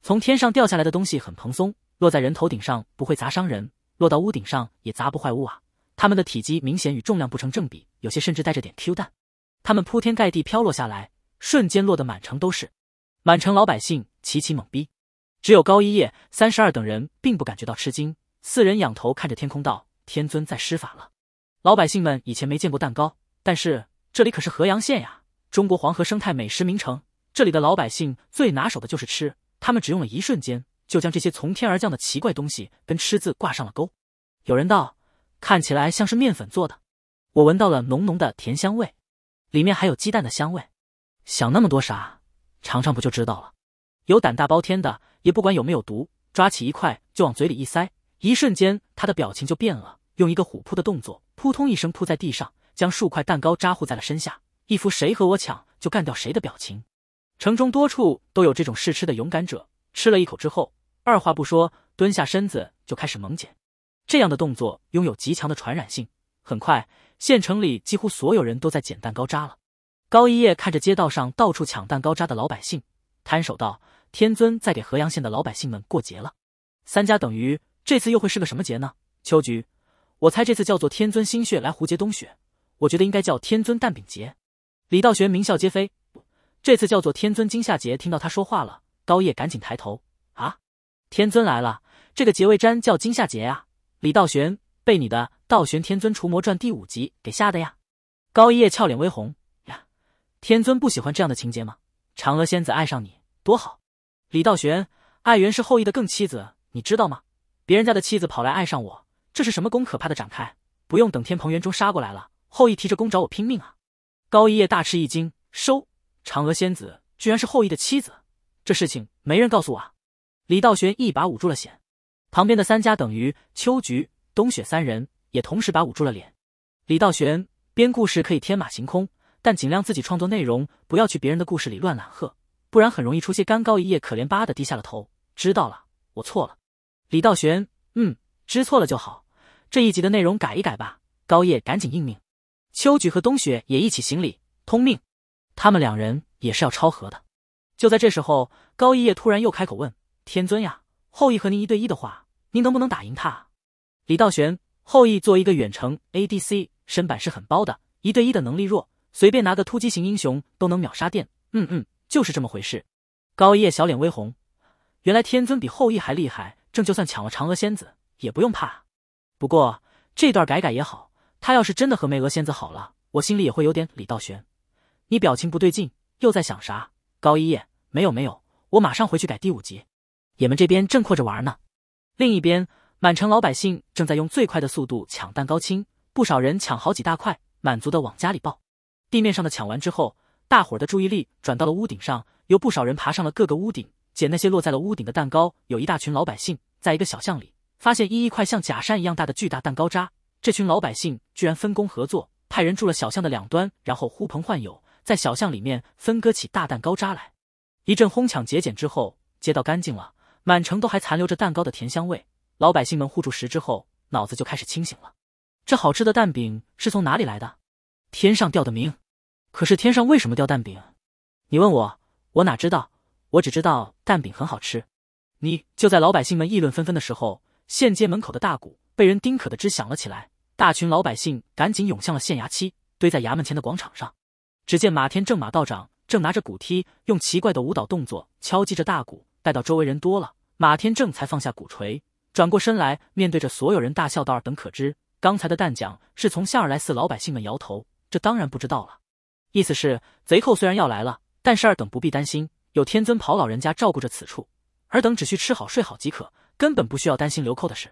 从天上掉下来的东西很蓬松，落在人头顶上不会砸伤人，落到屋顶上也砸不坏屋瓦。它们的体积明显与重量不成正比，有些甚至带着点 Q 弹。它们铺天盖地飘落下来，瞬间落得满城都是。满城老百姓齐齐懵逼，只有高一叶、三十二等人并不感觉到吃惊。四人仰头看着天空，道：“天尊在施法了。”老百姓们以前没见过蛋糕，但是这里可是河阳县呀，中国黄河生态美食名城。这里的老百姓最拿手的就是吃。他们只用了一瞬间，就将这些从天而降的奇怪东西跟吃字挂上了钩。有人道：“看起来像是面粉做的。”我闻到了浓浓的甜香味，里面还有鸡蛋的香味。想那么多啥？尝尝不就知道了。有胆大包天的，也不管有没有毒，抓起一块就往嘴里一塞。一瞬间，他的表情就变了，用一个虎扑的动作，扑通一声扑在地上，将数块蛋糕扎护在了身下，一副谁和我抢就干掉谁的表情。城中多处都有这种试吃的勇敢者，吃了一口之后，二话不说，蹲下身子就开始猛捡。这样的动作拥有极强的传染性，很快，县城里几乎所有人都在捡蛋糕渣了。高一叶看着街道上到处抢蛋糕渣的老百姓，摊手道：“天尊在给河阳县的老百姓们过节了。”三家等于。这次又会是个什么劫呢？秋菊，我猜这次叫做天尊心血来胡节冬雪，我觉得应该叫天尊蛋饼劫。李道玄明笑皆非，这次叫做天尊惊吓劫。听到他说话了，高叶赶紧抬头啊！天尊来了，这个劫未沾叫惊吓劫啊！李道玄被你的《道玄天尊除魔传》第五集给吓的呀！高一叶俏脸微红呀，天尊不喜欢这样的情节吗？嫦娥仙子爱上你多好！李道玄，爱媛是后羿的更妻子，你知道吗？别人家的妻子跑来爱上我，这是什么弓？可怕的展开！不用等天蓬元忠杀过来了，后羿提着弓找我拼命啊！高一叶大吃一惊，收！嫦娥仙子居然是后羿的妻子，这事情没人告诉我啊！李道玄一把捂住了脸，旁边的三家等于秋菊、冬雪三人也同时把捂住了脸。李道玄编故事可以天马行空，但尽量自己创作内容，不要去别人的故事里乱揽和，不然很容易出些干。高一叶可怜巴巴的低下了头，知道了，我错了。李道玄，嗯，知错了就好。这一集的内容改一改吧。高叶赶紧应命。秋菊和冬雪也一起行礼，通命。他们两人也是要超核的。就在这时候，高一叶突然又开口问：“天尊呀，后羿和您一对一的话，您能不能打赢他？”李道玄，后羿作为一个远程 ADC，身板是很包的，一对一的能力弱，随便拿个突击型英雄都能秒杀电。嗯嗯，就是这么回事。高一叶小脸微红，原来天尊比后羿还厉害。正就算抢了嫦娥仙子也不用怕，不过这段改改也好。他要是真的和梅娥仙子好了，我心里也会有点。李道玄，你表情不对劲，又在想啥？高一夜，没有没有，我马上回去改第五集。也们这边正扩着玩呢。另一边，满城老百姓正在用最快的速度抢蛋糕青，不少人抢好几大块，满足的往家里抱。地面上的抢完之后，大伙儿的注意力转到了屋顶上，有不少人爬上了各个屋顶。捡那些落在了屋顶的蛋糕，有一大群老百姓在一个小巷里发现一一块像假山一样大的巨大蛋糕渣。这群老百姓居然分工合作，派人住了小巷的两端，然后呼朋唤友，在小巷里面分割起大蛋糕渣来。一阵哄抢节俭之后，街道干净了，满城都还残留着蛋糕的甜香味。老百姓们互助食之后，脑子就开始清醒了。这好吃的蛋饼是从哪里来的？天上掉的明，可是天上为什么掉蛋饼？你问我，我哪知道。我只知道蛋饼很好吃。你就在老百姓们议论纷纷的时候，县街门口的大鼓被人丁可的吱响了起来，大群老百姓赶紧涌向了县衙七，堆在衙门前的广场上。只见马天正马道长正拿着鼓梯，用奇怪的舞蹈动作敲击着大鼓。待到周围人多了，马天正才放下鼓槌，转过身来面对着所有人大笑道：“二等可知，刚才的蛋讲是从下而来？四老百姓们摇头，这当然不知道了。意思是贼寇虽然要来了，但是二等不必担心。”有天尊跑老人家照顾着此处，尔等只需吃好睡好即可，根本不需要担心流寇的事。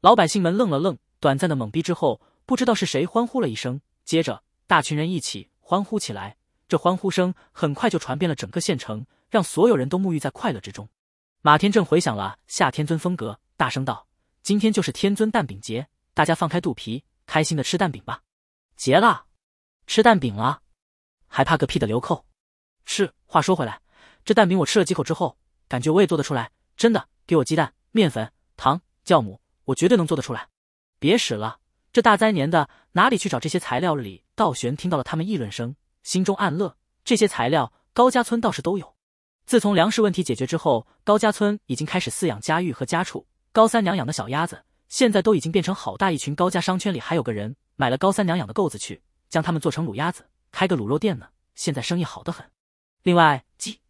老百姓们愣了愣，短暂的懵逼之后，不知道是谁欢呼了一声，接着大群人一起欢呼起来。这欢呼声很快就传遍了整个县城，让所有人都沐浴在快乐之中。马天正回想了夏天尊风格，大声道：“今天就是天尊蛋饼节，大家放开肚皮，开心的吃蛋饼吧！结了，吃蛋饼了，还怕个屁的流寇？是，话说回来。”这蛋饼我吃了几口之后，感觉我也做得出来，真的。给我鸡蛋、面粉、糖、酵母，我绝对能做得出来。别使了，这大灾年的哪里去找这些材料？李道玄听到了他们议论声，心中暗乐。这些材料高家村倒是都有。自从粮食问题解决之后，高家村已经开始饲养家玉和家畜。高三娘养的小鸭子，现在都已经变成好大一群。高家商圈里还有个人买了高三娘养的狗子去，将它们做成卤鸭子，开个卤肉店呢。现在生意好得很。另外，鸡。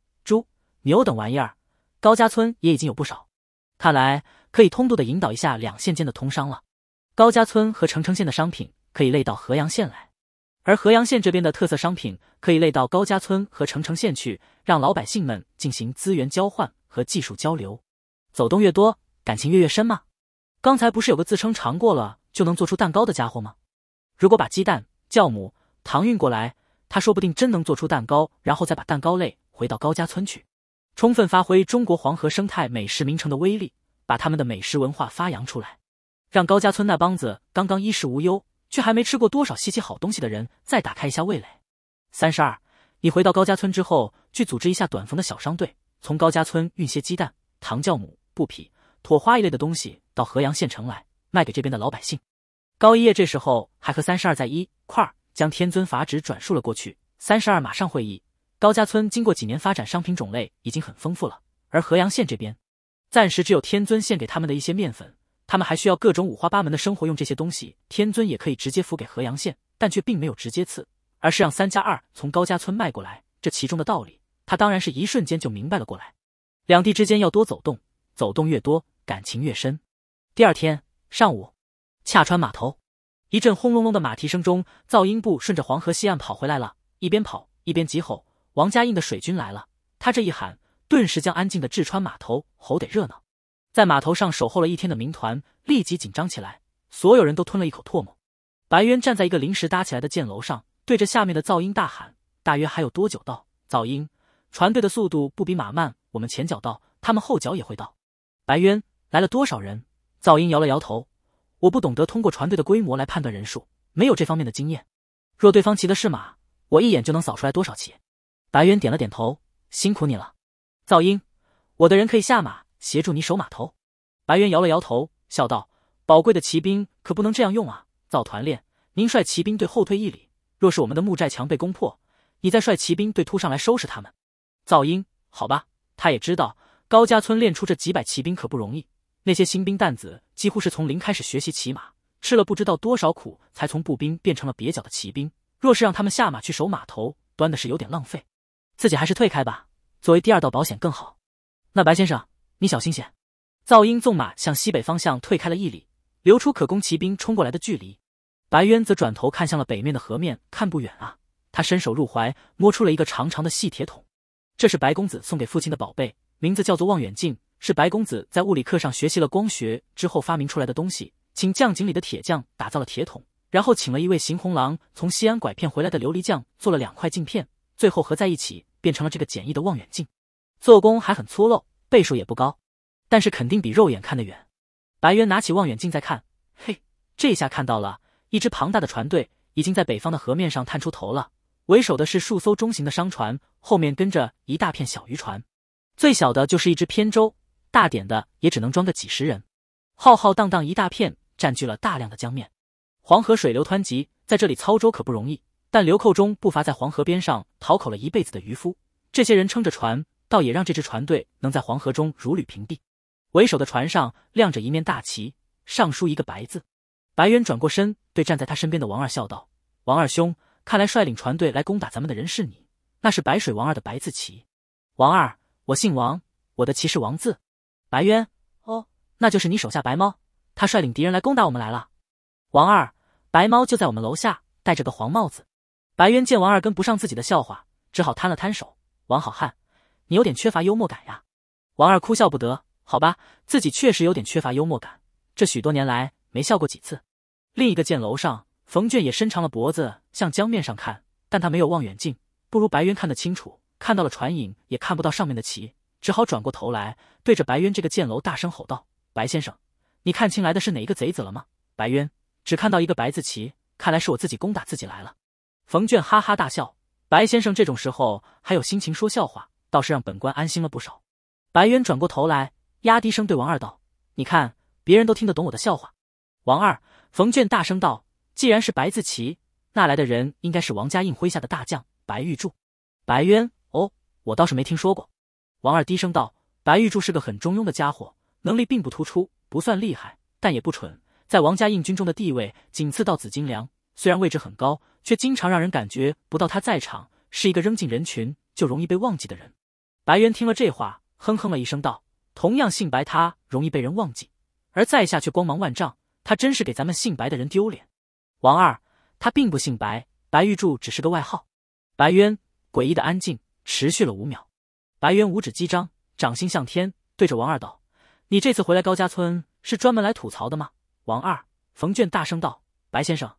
牛等玩意儿，高家村也已经有不少，看来可以通度的引导一下两县间的通商了。高家村和澄城县的商品可以类到河阳县来，而河阳县这边的特色商品可以类到高家村和澄城县去，让老百姓们进行资源交换和技术交流，走动越多，感情越越深嘛。刚才不是有个自称尝过了就能做出蛋糕的家伙吗？如果把鸡蛋、酵母、糖运过来，他说不定真能做出蛋糕，然后再把蛋糕类回到高家村去。充分发挥中国黄河生态美食名城的威力，把他们的美食文化发扬出来，让高家村那帮子刚刚衣食无忧却还没吃过多少稀奇好东西的人再打开一下味蕾。三十二，你回到高家村之后，去组织一下短逢的小商队，从高家村运些鸡蛋、糖酵母、布匹、妥花一类的东西到河阳县城来，卖给这边的老百姓。高一叶这时候还和三十二在一块，将天尊法旨转述了过去。三十二马上会议。高家村经过几年发展，商品种类已经很丰富了。而河阳县这边，暂时只有天尊献给他们的一些面粉，他们还需要各种五花八门的生活用这些东西。天尊也可以直接付给河阳县，但却并没有直接赐，而是让三加二从高家村卖过来。这其中的道理，他当然是一瞬间就明白了过来。两地之间要多走动，走动越多，感情越深。第二天上午，恰川码头，一阵轰隆隆的马蹄声中，噪音部顺着黄河西岸跑回来了，一边跑一边急吼。王家印的水军来了，他这一喊，顿时将安静的志川码头吼得热闹。在码头上守候了一天的民团立即紧张起来，所有人都吞了一口唾沫。白渊站在一个临时搭起来的箭楼上，对着下面的噪音大喊：“大约还有多久到？”噪音：“船队的速度不比马慢，我们前脚到，他们后脚也会到。”白渊：“来了多少人？”噪音摇了摇头：“我不懂得通过船队的规模来判断人数，没有这方面的经验。若对方骑的是马，我一眼就能扫出来多少骑。”白猿点了点头，辛苦你了，噪音，我的人可以下马协助你守码头。白猿摇了摇头，笑道：“宝贵的骑兵可不能这样用啊！造团练，您率骑兵队后退一里，若是我们的木寨墙被攻破，你再率骑兵队突上来收拾他们。”噪音，好吧，他也知道高家村练出这几百骑兵可不容易，那些新兵蛋子几乎是从零开始学习骑马，吃了不知道多少苦，才从步兵变成了蹩脚的骑兵。若是让他们下马去守码头，端的是有点浪费。自己还是退开吧，作为第二道保险更好。那白先生，你小心些。噪音纵马向西北方向退开了一里，留出可供骑兵冲过来的距离。白渊则转头看向了北面的河面，看不远啊。他伸手入怀，摸出了一个长长的细铁桶，这是白公子送给父亲的宝贝，名字叫做望远镜，是白公子在物理课上学习了光学之后发明出来的东西。请匠井里的铁匠打造了铁桶，然后请了一位行红狼从西安拐骗回来的琉璃匠做了两块镜片。最后合在一起，变成了这个简易的望远镜，做工还很粗陋，倍数也不高，但是肯定比肉眼看得远。白猿拿起望远镜在看，嘿，这下看到了一只庞大的船队，已经在北方的河面上探出头了。为首的是数艘中型的商船，后面跟着一大片小渔船，最小的就是一只扁舟，大点的也只能装个几十人，浩浩荡荡一大片，占据了大量的江面。黄河水流湍急，在这里操舟可不容易。但流寇中不乏在黄河边上讨口了一辈子的渔夫，这些人撑着船，倒也让这支船队能在黄河中如履平地。为首的船上亮着一面大旗，上书一个白字。白渊转过身，对站在他身边的王二笑道：“王二兄，看来率领船队来攻打咱们的人是你，那是白水王二的白字旗。”王二，我姓王，我的旗是王字。白渊，哦，那就是你手下白猫，他率领敌人来攻打我们来了。王二，白猫就在我们楼下，戴着个黄帽子。白渊见王二跟不上自己的笑话，只好摊了摊手：“王好汉，你有点缺乏幽默感呀。”王二哭笑不得：“好吧，自己确实有点缺乏幽默感，这许多年来没笑过几次。”另一个箭楼上，冯卷也伸长了脖子向江面上看，但他没有望远镜，不如白渊看得清楚。看到了船影，也看不到上面的旗，只好转过头来，对着白渊这个箭楼大声吼道：“白先生，你看清来的是哪一个贼子了吗？”白渊只看到一个白字旗，看来是我自己攻打自己来了。冯卷哈哈大笑，白先生这种时候还有心情说笑话，倒是让本官安心了不少。白渊转过头来，压低声对王二道：“你看，别人都听得懂我的笑话。”王二，冯卷大声道：“既然是白字旗，那来的人应该是王家印麾下的大将白玉柱。”白渊，哦，我倒是没听说过。王二低声道：“白玉柱是个很中庸的家伙，能力并不突出，不算厉害，但也不蠢，在王家印军中的地位仅次于紫金梁，虽然位置很高。”却经常让人感觉不到他在场，是一个扔进人群就容易被忘记的人。白渊听了这话，哼哼了一声，道：“同样姓白，他容易被人忘记，而在下却光芒万丈。他真是给咱们姓白的人丢脸。”王二，他并不姓白，白玉柱只是个外号。白渊诡异的安静持续了五秒，白渊五指击张，掌心向天，对着王二道：“你这次回来高家村是专门来吐槽的吗？”王二，冯卷大声道：“白先生。”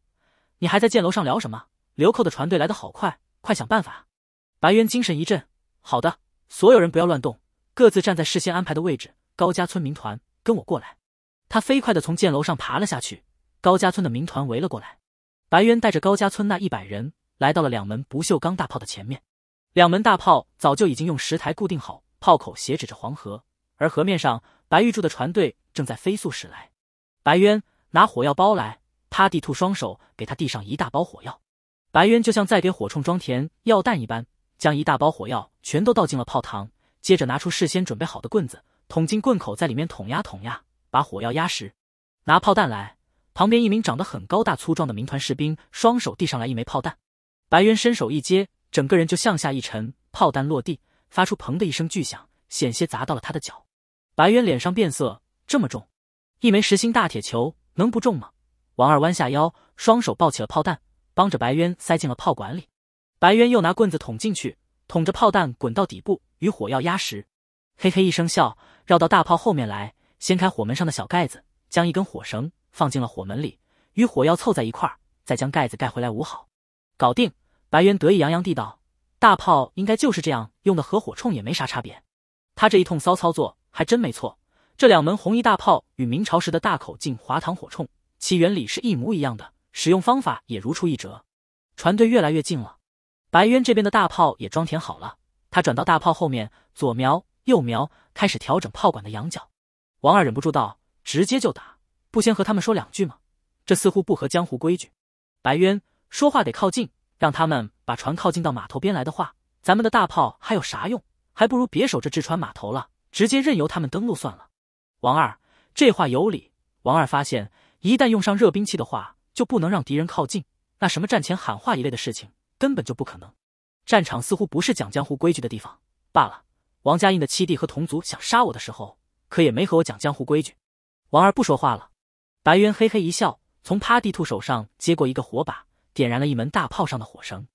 你还在箭楼上聊什么？流寇的船队来得好快，快想办法！白渊精神一振。好的，所有人不要乱动，各自站在事先安排的位置。高家村民团，跟我过来。他飞快的从箭楼上爬了下去。高家村的民团围了过来，白渊带着高家村那一百人来到了两门不锈钢大炮的前面。两门大炮早就已经用石台固定好，炮口斜指着黄河，而河面上白玉柱的船队正在飞速驶来。白渊，拿火药包来。趴地兔双手给他递上一大包火药，白渊就像在给火铳装填药弹一般，将一大包火药全都倒进了炮膛，接着拿出事先准备好的棍子，捅进棍口，在里面捅呀捅呀，把火药压实。拿炮弹来！旁边一名长得很高大粗壮的民团士兵双手递上来一枚炮弹，白渊伸手一接，整个人就向下一沉，炮弹落地，发出砰的一声巨响，险些砸到了他的脚。白渊脸上变色，这么重，一枚实心大铁球能不重吗？王二弯下腰，双手抱起了炮弹，帮着白渊塞进了炮管里。白渊又拿棍子捅进去，捅着炮弹滚到底部与火药压实。嘿嘿一声笑，绕到大炮后面来，掀开火门上的小盖子，将一根火绳放进了火门里，与火药凑在一块儿，再将盖子盖回来捂好。搞定！白渊得意洋洋地道：“大炮应该就是这样用的，和火铳也没啥差别。”他这一通骚操作还真没错。这两门红衣大炮与明朝时的大口径滑膛火铳。其原理是一模一样的，使用方法也如出一辙。船队越来越近了，白渊这边的大炮也装填好了。他转到大炮后面，左瞄右瞄，开始调整炮管的仰角。王二忍不住道：“直接就打，不先和他们说两句吗？这似乎不合江湖规矩。”白渊说话得靠近，让他们把船靠近到码头边来的话，咱们的大炮还有啥用？还不如别守着志川码头了，直接任由他们登陆算了。王二这话有理。王二发现。一旦用上热兵器的话，就不能让敌人靠近。那什么战前喊话一类的事情，根本就不可能。战场似乎不是讲江湖规矩的地方罢了。王家印的七弟和同族想杀我的时候，可也没和我讲江湖规矩。王二不说话了。白渊嘿嘿一笑，从趴地兔手上接过一个火把，点燃了一门大炮上的火绳。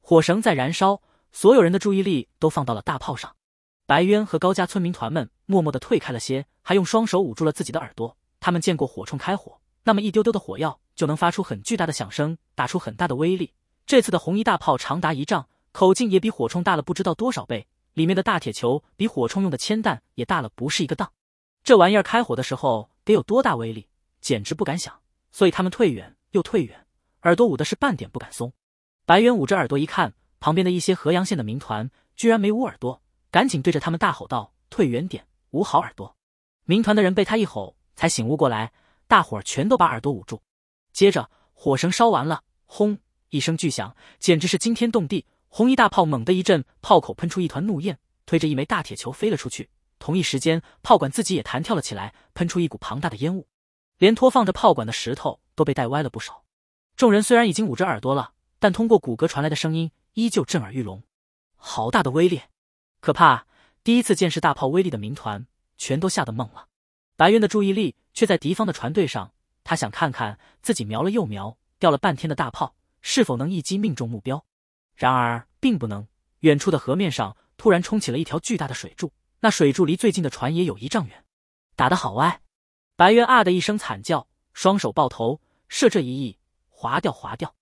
火绳在燃烧，所有人的注意力都放到了大炮上。白渊和高家村民团们默默的退开了些，还用双手捂住了自己的耳朵。他们见过火铳开火。那么一丢丢的火药就能发出很巨大的响声，打出很大的威力。这次的红衣大炮长达一丈，口径也比火铳大了不知道多少倍，里面的大铁球比火铳用的铅弹也大了不是一个档。这玩意儿开火的时候得有多大威力，简直不敢想。所以他们退远又退远，耳朵捂的是半点不敢松。白猿捂着耳朵一看，旁边的一些河阳县的民团居然没捂耳朵，赶紧对着他们大吼道：“退远点，捂好耳朵！”民团的人被他一吼才醒悟过来。大伙儿全都把耳朵捂住，接着火绳烧完了，轰一声巨响，简直是惊天动地。红衣大炮猛的一震，炮口喷出一团怒焰，推着一枚大铁球飞了出去。同一时间，炮管自己也弹跳了起来，喷出一股庞大的烟雾，连拖放着炮管的石头都被带歪了不少。众人虽然已经捂着耳朵了，但通过骨骼传来的声音依旧震耳欲聋。好大的威力，可怕！第一次见识大炮威力的民团全都吓得懵了。白渊的注意力。却在敌方的船队上，他想看看自己瞄了又瞄，掉了半天的大炮是否能一击命中目标。然而并不能。远处的河面上突然冲起了一条巨大的水柱，那水柱离最近的船也有一丈远。打得好歪！白猿啊的一声惨叫，双手抱头，射这一役划掉划掉。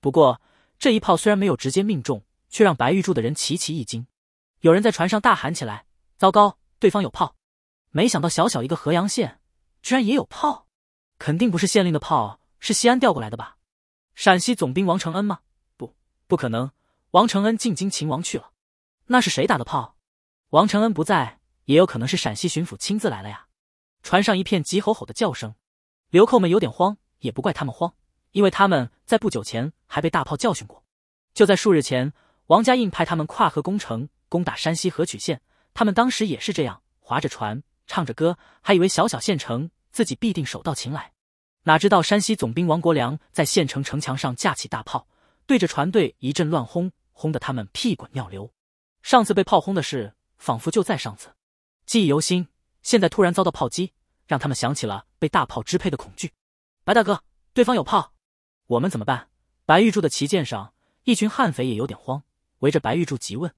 不过这一炮虽然没有直接命中，却让白玉柱的人齐齐一惊，有人在船上大喊起来：“糟糕，对方有炮！”没想到小小一个河阳县。居然也有炮，肯定不是县令的炮，是西安调过来的吧？陕西总兵王承恩吗？不，不可能，王承恩进京擒王去了。那是谁打的炮？王承恩不在，也有可能是陕西巡抚亲自来了呀。船上一片急吼吼的叫声，流寇们有点慌，也不怪他们慌，因为他们在不久前还被大炮教训过。就在数日前，王家印派他们跨河攻城，攻打山西河曲县，他们当时也是这样，划着船。唱着歌，还以为小小县城自己必定手到擒来，哪知道山西总兵王国梁在县城城墙上架起大炮，对着船队一阵乱轰，轰得他们屁滚尿流。上次被炮轰的事仿佛就在上次，记忆犹新。现在突然遭到炮击，让他们想起了被大炮支配的恐惧。白大哥，对方有炮，我们怎么办？白玉柱的旗舰上，一群悍匪也有点慌，围着白玉柱急问。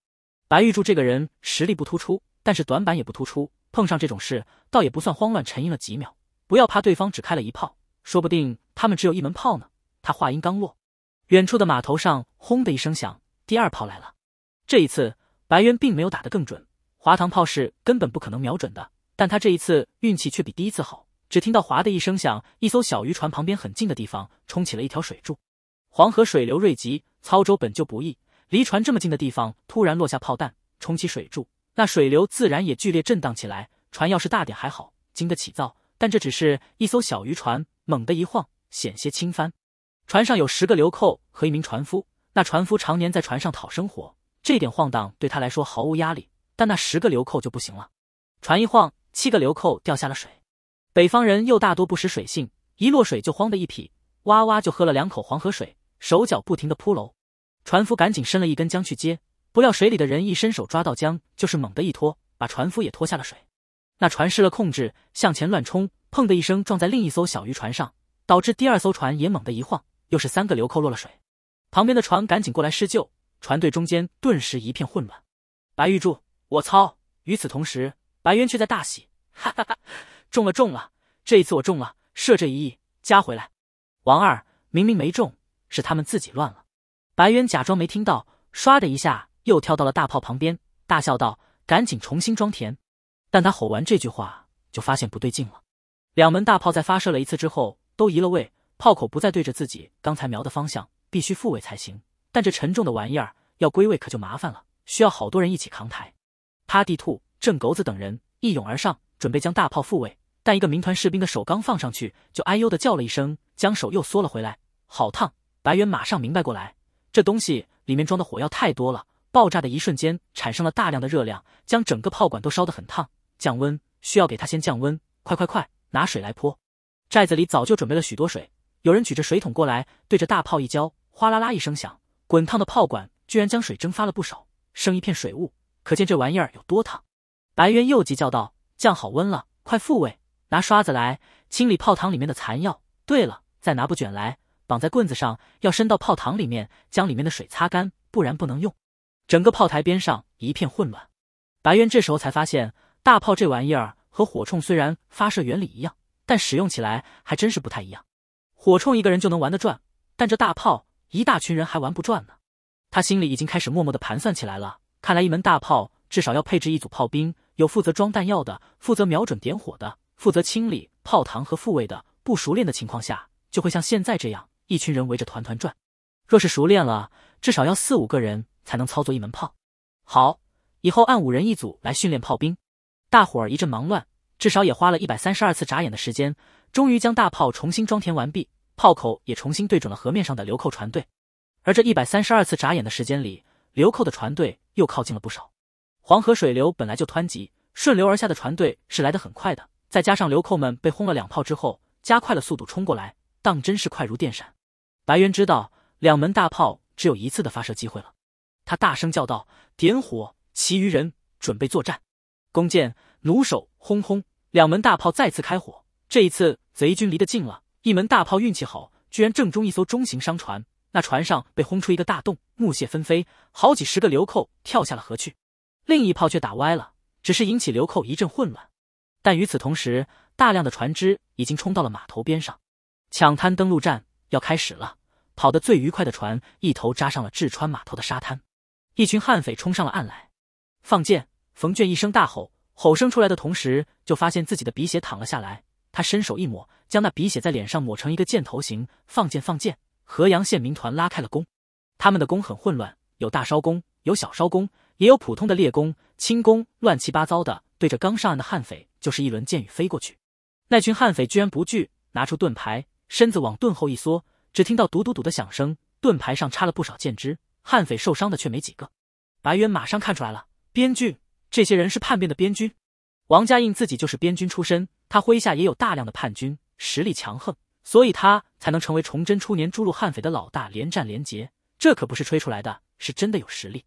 白玉柱这个人实力不突出，但是短板也不突出。碰上这种事，倒也不算慌乱，沉吟了几秒。不要怕，对方只开了一炮，说不定他们只有一门炮呢。他话音刚落，远处的码头上轰的一声响，第二炮来了。这一次，白渊并没有打得更准，滑膛炮是根本不可能瞄准的。但他这一次运气却比第一次好，只听到“哗”的一声响，一艘小渔船旁边很近的地方冲起了一条水柱。黄河水流锐急，操舟本就不易，离船这么近的地方突然落下炮弹，冲起水柱。那水流自然也剧烈震荡起来，船要是大点还好，经得起造，但这只是一艘小渔船，猛地一晃，险些倾翻。船上有十个流寇和一名船夫，那船夫常年在船上讨生活，这点晃荡对他来说毫无压力，但那十个流寇就不行了。船一晃，七个流寇掉下了水，北方人又大多不识水性，一落水就慌得一匹，哇哇就喝了两口黄河水，手脚不停地扑楼。船夫赶紧伸了一根浆去接。不料水里的人一伸手抓到江，就是猛地一拖，把船夫也拖下了水。那船失了控制，向前乱冲，砰的一声撞在另一艘小鱼船上，导致第二艘船也猛地一晃，又是三个流寇落了水。旁边的船赶紧过来施救，船队中间顿时一片混乱。白玉柱，我操！与此同时，白渊却在大喜，哈哈哈，中了，中了！这一次我中了，射这一亿加回来。王二明明没中，是他们自己乱了。白渊假装没听到，唰的一下。又跳到了大炮旁边，大笑道：“赶紧重新装填。”但他吼完这句话，就发现不对劲了。两门大炮在发射了一次之后都移了位，炮口不再对着自己刚才瞄的方向，必须复位才行。但这沉重的玩意儿要归位可就麻烦了，需要好多人一起扛抬。趴地兔、郑狗子等人一涌而上，准备将大炮复位。但一个民团士兵的手刚放上去，就哎呦的叫了一声，将手又缩了回来，好烫！白猿马上明白过来，这东西里面装的火药太多了。爆炸的一瞬间产生了大量的热量，将整个炮管都烧得很烫。降温需要给它先降温，快快快，拿水来泼！寨子里早就准备了许多水，有人举着水桶过来，对着大炮一浇，哗啦啦一声响，滚烫的炮管居然将水蒸发了不少，生一片水雾，可见这玩意儿有多烫。白猿又急叫道：“降好温了，快复位！拿刷子来清理炮膛里面的残药。对了，再拿布卷来绑在棍子上，要伸到炮膛里面，将里面的水擦干，不然不能用。”整个炮台边上一片混乱，白渊这时候才发现，大炮这玩意儿和火铳虽然发射原理一样，但使用起来还真是不太一样。火铳一个人就能玩得转，但这大炮一大群人还玩不转呢。他心里已经开始默默的盘算起来了，看来一门大炮至少要配置一组炮兵，有负责装弹药的，负责瞄准点火的，负责清理炮膛和复位的。不熟练的情况下，就会像现在这样，一群人围着团团转。若是熟练了，至少要四五个人。才能操作一门炮。好，以后按五人一组来训练炮兵。大伙儿一阵忙乱，至少也花了一百三十二次眨眼的时间，终于将大炮重新装填完毕，炮口也重新对准了河面上的流寇船队。而这一百三十二次眨眼的时间里，流寇的船队又靠近了不少。黄河水流本来就湍急，顺流而下的船队是来得很快的。再加上流寇们被轰了两炮之后，加快了速度冲过来，当真是快如电闪。白猿知道，两门大炮只有一次的发射机会了。他大声叫道：“点火！其余人准备作战。弓箭、弩手，轰轰！两门大炮再次开火。这一次，贼军离得近了，一门大炮运气好，居然正中一艘中型商船，那船上被轰出一个大洞，木屑纷飞，好几十个流寇跳下了河去。另一炮却打歪了，只是引起流寇一阵混乱。但与此同时，大量的船只已经冲到了码头边上，抢滩登陆战要开始了。跑得最愉快的船一头扎上了志川码头的沙滩。”一群悍匪冲上了岸来，放箭！冯卷一声大吼，吼声出来的同时，就发现自己的鼻血淌了下来。他伸手一抹，将那鼻血在脸上抹成一个箭头形。放箭！放箭！河阳县民团拉开了弓，他们的弓很混乱，有大烧弓，有小烧弓，也有普通的猎弓、轻弓，乱七八糟的，对着刚上岸的悍匪就是一轮箭雨飞过去。那群悍匪居然不惧，拿出盾牌，身子往盾后一缩，只听到嘟嘟嘟的响声，盾牌上插了不少箭枝。悍匪受伤的却没几个，白渊马上看出来了，边剧，这些人是叛变的边军。王家印自己就是边军出身，他麾下也有大量的叛军，实力强横，所以他才能成为崇祯初年诛戮悍匪的老大，连战连捷，这可不是吹出来的，是真的有实力。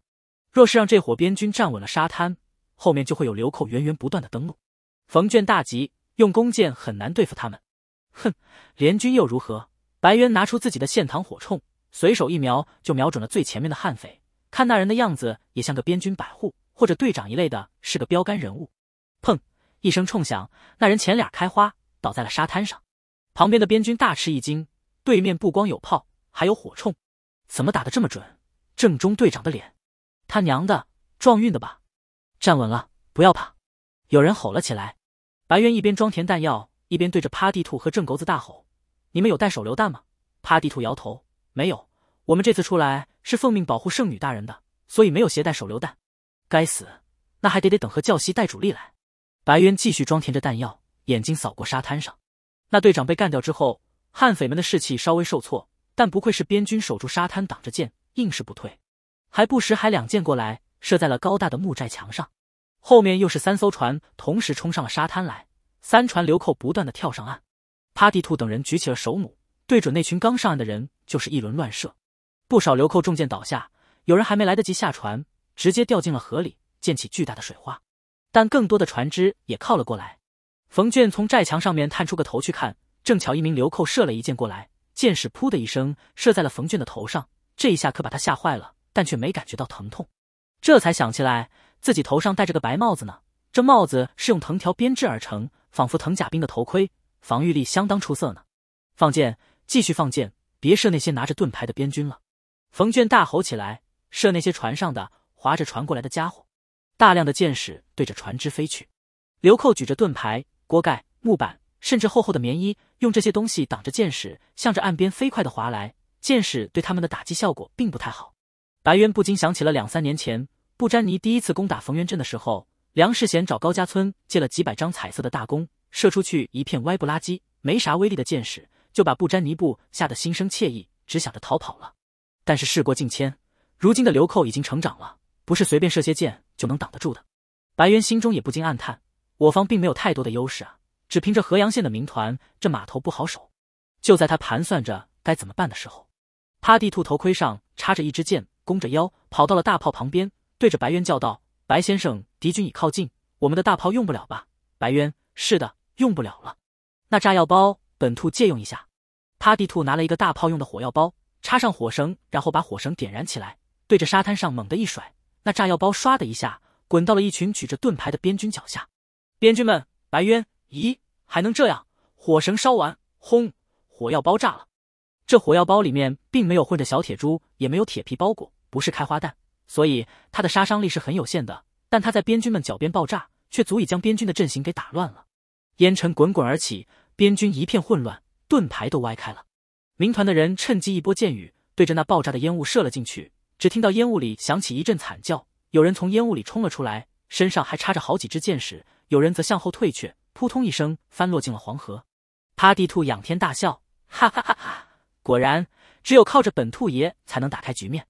若是让这伙边军站稳了沙滩，后面就会有流寇源源不断的登陆，逢卷大吉，用弓箭很难对付他们。哼，联军又如何？白渊拿出自己的线膛火铳。随手一瞄，就瞄准了最前面的悍匪。看那人的样子，也像个边军百户或者队长一类的，是个标杆人物。砰！一声冲响，那人前脸开花，倒在了沙滩上。旁边的边军大吃一惊：对面不光有炮，还有火铳，怎么打得这么准？正中队长的脸！他娘的，撞运的吧？站稳了，不要怕！有人吼了起来。白猿一边装填弹药，一边对着趴地兔和郑狗子大吼：“你们有带手榴弹吗？”趴地兔摇头。没有，我们这次出来是奉命保护圣女大人的，所以没有携带手榴弹。该死，那还得得等何教西带主力来。白渊继续装填着弹药，眼睛扫过沙滩上。那队长被干掉之后，悍匪们的士气稍微受挫，但不愧是边军，守住沙滩，挡着箭，硬是不退，还不时还两箭过来，射在了高大的木寨墙上。后面又是三艘船同时冲上了沙滩来，三船流寇不断的跳上岸。趴地兔等人举起了手弩。对准那群刚上岸的人就是一轮乱射，不少流寇中箭倒下，有人还没来得及下船，直接掉进了河里，溅起巨大的水花。但更多的船只也靠了过来。冯俊从寨墙上面探出个头去看，正巧一名流寇射了一箭过来，箭矢噗的一声射在了冯俊的头上。这一下可把他吓坏了，但却没感觉到疼痛，这才想起来自己头上戴着个白帽子呢。这帽子是用藤条编织而成，仿佛藤甲兵的头盔，防御力相当出色呢。放箭。继续放箭，别射那些拿着盾牌的边军了！冯卷大吼起来：“射那些船上的，划着船过来的家伙！”大量的箭矢对着船只飞去。流寇举着盾牌、锅盖、木板，甚至厚厚的棉衣，用这些东西挡着箭矢，向着岸边飞快的划来。箭矢对他们的打击效果并不太好。白渊不禁想起了两三年前布詹尼第一次攻打冯元镇的时候，梁世贤找高家村借了几百张彩色的大弓，射出去一片歪不拉几、没啥威力的箭矢。就把布沾尼布吓得心生怯意，只想着逃跑了。但是事过境迁，如今的流寇已经成长了，不是随便射些箭就能挡得住的。白渊心中也不禁暗叹：我方并没有太多的优势啊，只凭着河阳县的民团，这码头不好守。就在他盘算着该怎么办的时候，趴地兔头盔上插着一支箭，弓着腰跑到了大炮旁边，对着白渊叫道：“白先生，敌军已靠近，我们的大炮用不了吧？”白渊：“是的，用不了了。那炸药包。”本兔借用一下，趴地兔拿了一个大炮用的火药包，插上火绳，然后把火绳点燃起来，对着沙滩上猛地一甩，那炸药包唰的一下滚到了一群举着盾牌的边军脚下。边军们，白渊，咦，还能这样？火绳烧完，轰，火药包炸了。这火药包里面并没有混着小铁珠，也没有铁皮包裹，不是开花弹，所以它的杀伤力是很有限的。但它在边军们脚边爆炸，却足以将边军的阵型给打乱了。烟尘滚滚而起。边军一片混乱，盾牌都歪开了。民团的人趁机一波箭雨，对着那爆炸的烟雾射了进去。只听到烟雾里响起一阵惨叫，有人从烟雾里冲了出来，身上还插着好几支箭矢；有人则向后退却，扑通一声翻落进了黄河。趴地兔仰天大笑，哈哈哈哈！果然，只有靠着本兔爷才能打开局面。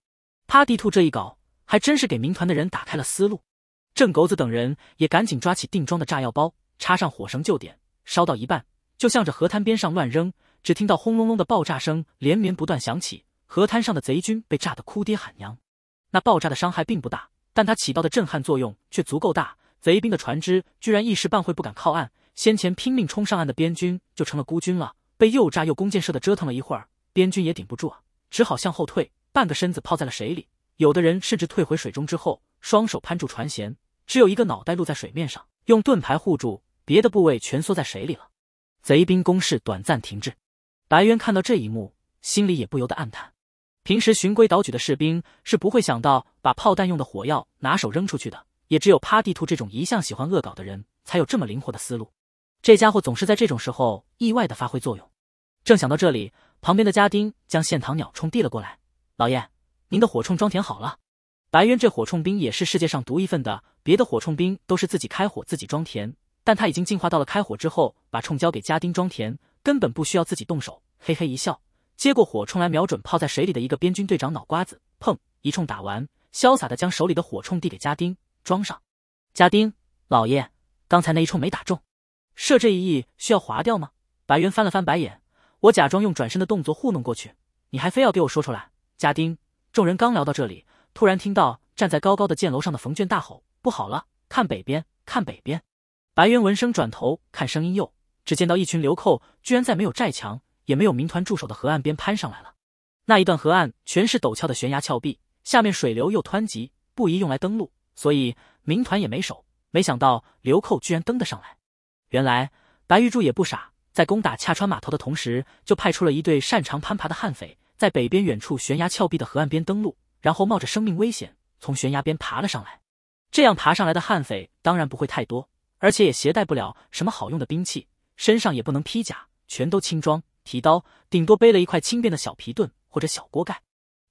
趴地兔这一搞，还真是给民团的人打开了思路。郑狗子等人也赶紧抓起定装的炸药包，插上火绳就点，烧到一半。就向着河滩边上乱扔，只听到轰隆隆的爆炸声连绵不断响起，河滩上的贼军被炸得哭爹喊娘。那爆炸的伤害并不大，但它起到的震撼作用却足够大。贼兵的船只居然一时半会不敢靠岸，先前拼命冲上岸的边军就成了孤军了。被又炸又弓箭射的折腾了一会儿，边军也顶不住啊，只好向后退，半个身子泡在了水里。有的人甚至退回水中之后，双手攀住船舷，只有一个脑袋露在水面上，用盾牌护住，别的部位蜷缩在水里了。贼兵攻势短暂停滞，白渊看到这一幕，心里也不由得暗叹。平时循规蹈矩的士兵是不会想到把炮弹用的火药拿手扔出去的，也只有趴地兔这种一向喜欢恶搞的人才有这么灵活的思路。这家伙总是在这种时候意外的发挥作用。正想到这里，旁边的家丁将线糖鸟铳递了过来：“老爷，您的火铳装填好了。”白渊这火铳兵也是世界上独一份的，别的火铳兵都是自己开火自己装填。但他已经进化到了开火之后把冲交给家丁装填，根本不需要自己动手。嘿嘿一笑，接过火冲来瞄准泡在水里的一个边军队长脑瓜子，砰！一冲打完，潇洒的将手里的火冲递给家丁装上。家丁，老爷，刚才那一冲没打中，射这一翼需要划掉吗？白猿翻了翻白眼，我假装用转身的动作糊弄过去，你还非要给我说出来。家丁，众人刚聊到这里，突然听到站在高高的箭楼上的冯娟大吼：“不好了，看北边，看北边！”白猿闻声转头看声音，又只见到一群流寇居然在没有寨墙、也没有民团驻守的河岸边攀上来了。那一段河岸全是陡峭的悬崖峭壁，下面水流又湍急，不宜用来登陆，所以民团也没守。没想到流寇居然登得上来。原来白玉柱也不傻，在攻打恰川码头的同时，就派出了一队擅长攀爬的悍匪，在北边远处悬崖峭壁的河岸边登陆，然后冒着生命危险从悬崖边爬了上来。这样爬上来的悍匪当然不会太多。而且也携带不了什么好用的兵器，身上也不能披甲，全都轻装，提刀，顶多背了一块轻便的小皮盾或者小锅盖。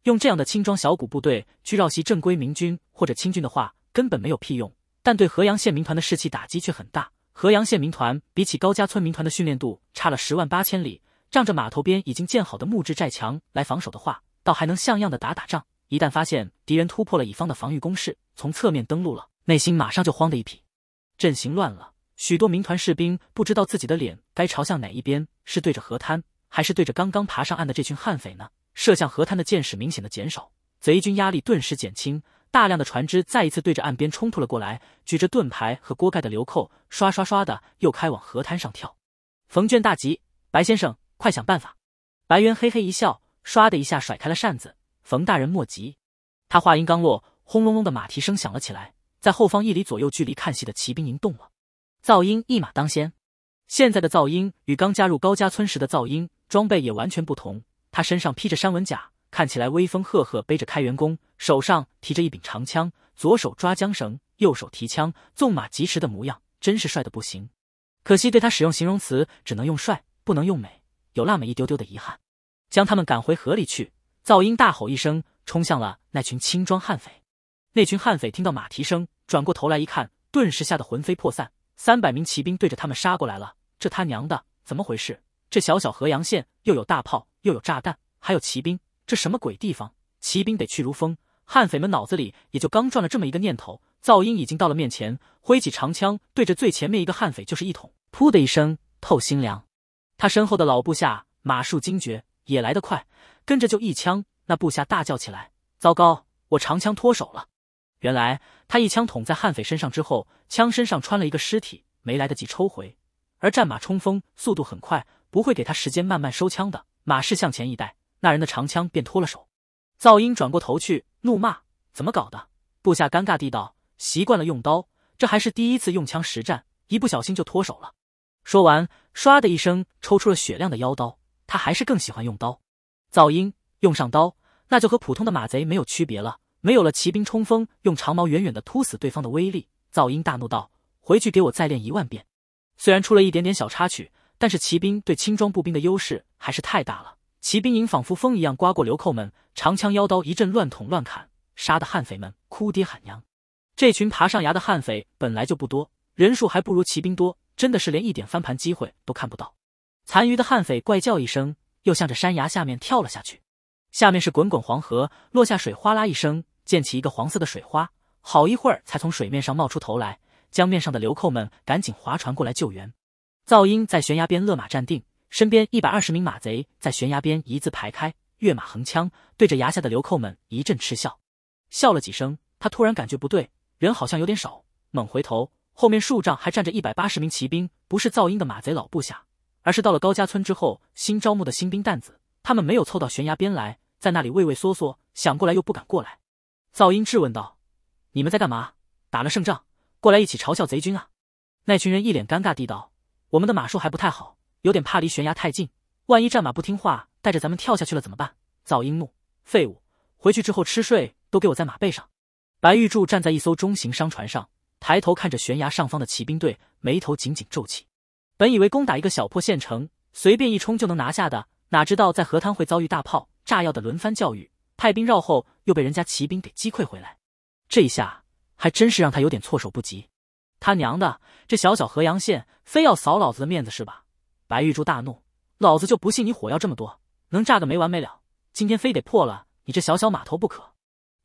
用这样的轻装小股部队去绕袭正规明军或者清军的话，根本没有屁用。但对河阳县民团的士气打击却很大。河阳县民团比起高家村民团的训练度差了十万八千里。仗着码头边已经建好的木质寨墙来防守的话，倒还能像样的打打仗。一旦发现敌人突破了乙方的防御工事，从侧面登陆了，内心马上就慌的一批。阵型乱了，许多民团士兵不知道自己的脸该朝向哪一边，是对着河滩，还是对着刚刚爬上岸的这群悍匪呢？射向河滩的箭矢明显的减少，贼军压力顿时减轻，大量的船只再一次对着岸边冲突了过来，举着盾牌和锅盖的流寇刷刷刷的又开往河滩上跳。冯卷大急：“白先生，快想办法！”白猿嘿嘿一笑，唰的一下甩开了扇子：“冯大人莫急。”他话音刚落，轰隆隆的马蹄声响了起来。在后方一里左右距离看戏的骑兵营动了，噪音一马当先。现在的噪音与刚加入高家村时的噪音装备也完全不同。他身上披着山纹甲，看起来威风赫赫，背着开元弓，手上提着一柄长枪，左手抓缰绳，右手提枪，纵马疾驰的模样真是帅的不行。可惜对他使用形容词只能用帅，不能用美，有那么一丢丢的遗憾。将他们赶回河里去！噪音大吼一声，冲向了那群轻装悍匪。那群悍匪听到马蹄声，转过头来一看，顿时吓得魂飞魄散。三百名骑兵对着他们杀过来了，这他娘的怎么回事？这小小河阳县又有大炮，又有炸弹，还有骑兵，这什么鬼地方？骑兵得去如风，悍匪们脑子里也就刚转了这么一个念头，噪音已经到了面前，挥起长枪对着最前面一个悍匪就是一捅，噗的一声，透心凉。他身后的老部下马术精绝，也来得快，跟着就一枪。那部下大叫起来：“糟糕，我长枪脱手了！”原来他一枪捅在悍匪身上之后，枪身上穿了一个尸体，没来得及抽回。而战马冲锋速度很快，不会给他时间慢慢收枪的。马氏向前一带，那人的长枪便脱了手。噪音转过头去怒骂：“怎么搞的？”部下尴尬地道：“习惯了用刀，这还是第一次用枪实战，一不小心就脱手了。”说完，唰的一声抽出了雪亮的腰刀。他还是更喜欢用刀。噪音用上刀，那就和普通的马贼没有区别了。没有了骑兵冲锋，用长矛远远的突死对方的威力。噪音大怒道：“回去给我再练一万遍！”虽然出了一点点小插曲，但是骑兵对轻装步兵的优势还是太大了。骑兵营仿佛风一样刮过流寇们，长枪腰刀一阵乱捅乱砍，杀的悍匪们哭爹喊娘。这群爬上崖的悍匪本来就不多，人数还不如骑兵多，真的是连一点翻盘机会都看不到。残余的悍匪怪叫一声，又向着山崖下面跳了下去。下面是滚滚黄河，落下水哗啦一声。溅起一个黄色的水花，好一会儿才从水面上冒出头来。江面上的流寇们赶紧划船过来救援。噪音在悬崖边勒马站定，身边一百二十名马贼在悬崖边一字排开，跃马横枪，对着崖下的流寇们一阵嗤笑。笑了几声，他突然感觉不对，人好像有点少。猛回头，后面数丈还站着一百八十名骑兵，不是噪音的马贼老部下，而是到了高家村之后新招募的新兵蛋子。他们没有凑到悬崖边来，在那里畏畏缩缩，想过来又不敢过来。噪音质问道：“你们在干嘛？打了胜仗，过来一起嘲笑贼军啊？”那群人一脸尴尬地道：“我们的马术还不太好，有点怕离悬崖太近，万一战马不听话，带着咱们跳下去了怎么办？”噪音怒：“废物！回去之后吃睡都给我在马背上。”白玉柱站在一艘中型商船上，抬头看着悬崖上方的骑兵队，眉头紧紧皱起。本以为攻打一个小破县城，随便一冲就能拿下的，哪知道在河滩会遭遇大炮、炸药的轮番教育。派兵绕后。又被人家骑兵给击溃回来，这一下还真是让他有点措手不及。他娘的，这小小河阳县非要扫老子的面子是吧？白玉珠大怒，老子就不信你火药这么多，能炸个没完没了。今天非得破了你这小小码头不可！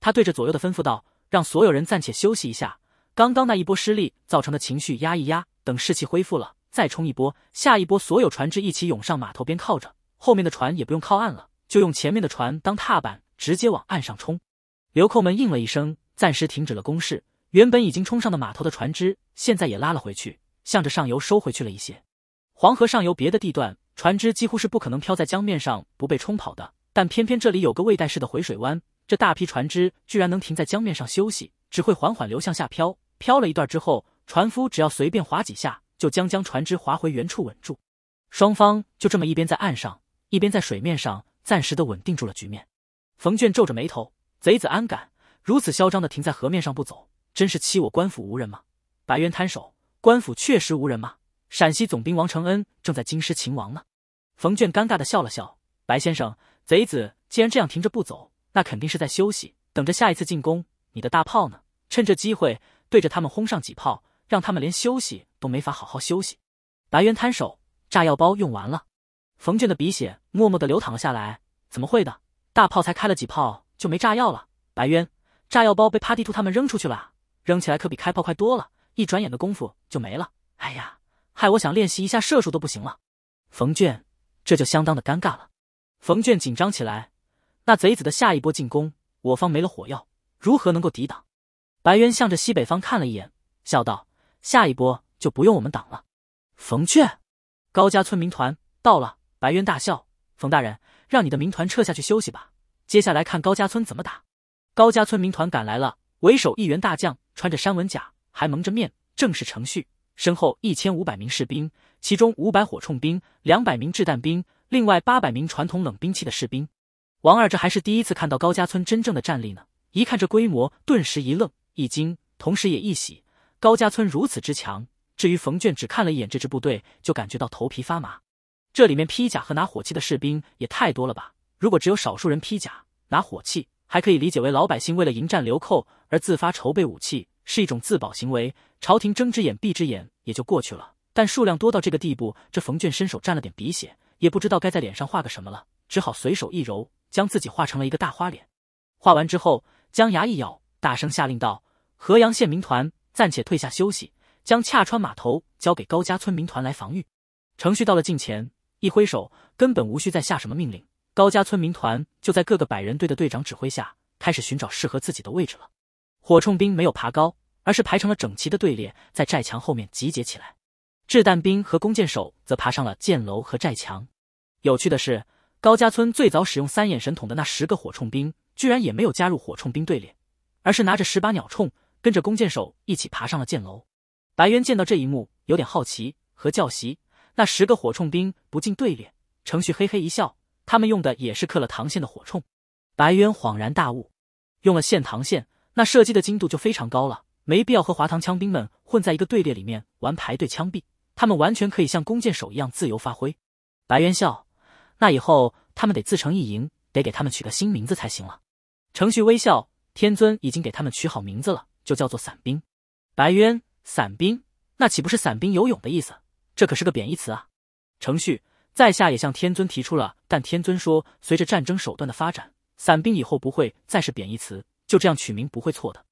他对着左右的吩咐道：“让所有人暂且休息一下，刚刚那一波失利造成的情绪压一压，等士气恢复了再冲一波。下一波，所有船只一起涌上码头边靠着，后面的船也不用靠岸了，就用前面的船当踏板。”直接往岸上冲，流寇们应了一声，暂时停止了攻势。原本已经冲上的码头的船只，现在也拉了回去，向着上游收回去了一些。黄河上游别的地段，船只几乎是不可能漂在江面上不被冲跑的，但偏偏这里有个未带式的回水湾，这大批船只居然能停在江面上休息，只会缓缓流向下漂。漂了一段之后，船夫只要随便划几下，就将将船只划回原处稳住。双方就这么一边在岸上，一边在水面上，暂时的稳定住了局面。冯卷皱着眉头：“贼子安敢如此嚣张的停在河面上不走？真是欺我官府无人吗？”白渊摊手：“官府确实无人吗？陕西总兵王承恩正在京师勤王呢。”冯卷尴尬的笑了笑：“白先生，贼子既然这样停着不走，那肯定是在休息，等着下一次进攻。你的大炮呢？趁这机会对着他们轰上几炮，让他们连休息都没法好好休息。”白渊摊手：“炸药包用完了。”冯卷的鼻血默默的流淌了下来。“怎么会的？”大炮才开了几炮就没炸药了。白渊，炸药包被帕蒂图他们扔出去了，扔起来可比开炮快多了，一转眼的功夫就没了。哎呀，害我想练习一下射术都不行了。冯卷，这就相当的尴尬了。冯卷紧张起来，那贼子的下一波进攻，我方没了火药，如何能够抵挡？白渊向着西北方看了一眼，笑道：“下一波就不用我们挡了。”冯卷，高家村民团到了。白渊大笑：“冯大人。”让你的民团撤下去休息吧。接下来看高家村怎么打。高家村民团赶来了，为首一员大将穿着山文甲，还蒙着面，正是程旭。身后一千五百名士兵，其中五百火冲兵，两百名掷弹兵，另外八百名传统冷兵器的士兵。王二这还是第一次看到高家村真正的战力呢，一看这规模，顿时一愣一惊，同时也一喜。高家村如此之强。至于冯卷，只看了一眼这支部队，就感觉到头皮发麻。这里面披甲和拿火器的士兵也太多了吧？如果只有少数人披甲拿火器，还可以理解为老百姓为了迎战流寇而自发筹备武器，是一种自保行为，朝廷睁只眼闭只眼也就过去了。但数量多到这个地步，这冯卷伸手沾了点鼻血，也不知道该在脸上画个什么了，只好随手一揉，将自己画成了一个大花脸。画完之后，将牙一咬，大声下令道：“河阳县民团暂且退下休息，将洽川码头交给高家村民团来防御。”程序到了近前。一挥手，根本无需再下什么命令，高家村民团就在各个百人队的队长指挥下，开始寻找适合自己的位置了。火铳兵没有爬高，而是排成了整齐的队列，在寨墙后面集结起来。掷弹兵和弓箭手则爬上了箭楼和寨墙。有趣的是，高家村最早使用三眼神筒的那十个火铳兵，居然也没有加入火铳兵队列，而是拿着十把鸟铳，跟着弓箭手一起爬上了箭楼。白渊见到这一幕，有点好奇，和教习。那十个火铳兵不进队列，程旭嘿嘿一笑。他们用的也是刻了膛线的火铳。白渊恍然大悟，用了现膛线，那射击的精度就非常高了，没必要和华唐枪兵们混在一个队列里面玩排队枪毙，他们完全可以像弓箭手一样自由发挥。白渊笑，那以后他们得自成一营，得给他们取个新名字才行了。程旭微笑，天尊已经给他们取好名字了，就叫做伞兵。白渊，伞兵？那岂不是伞兵游泳的意思？这可是个贬义词啊！程旭，在下也向天尊提出了，但天尊说，随着战争手段的发展，散兵以后不会再是贬义词，就这样取名不会错的。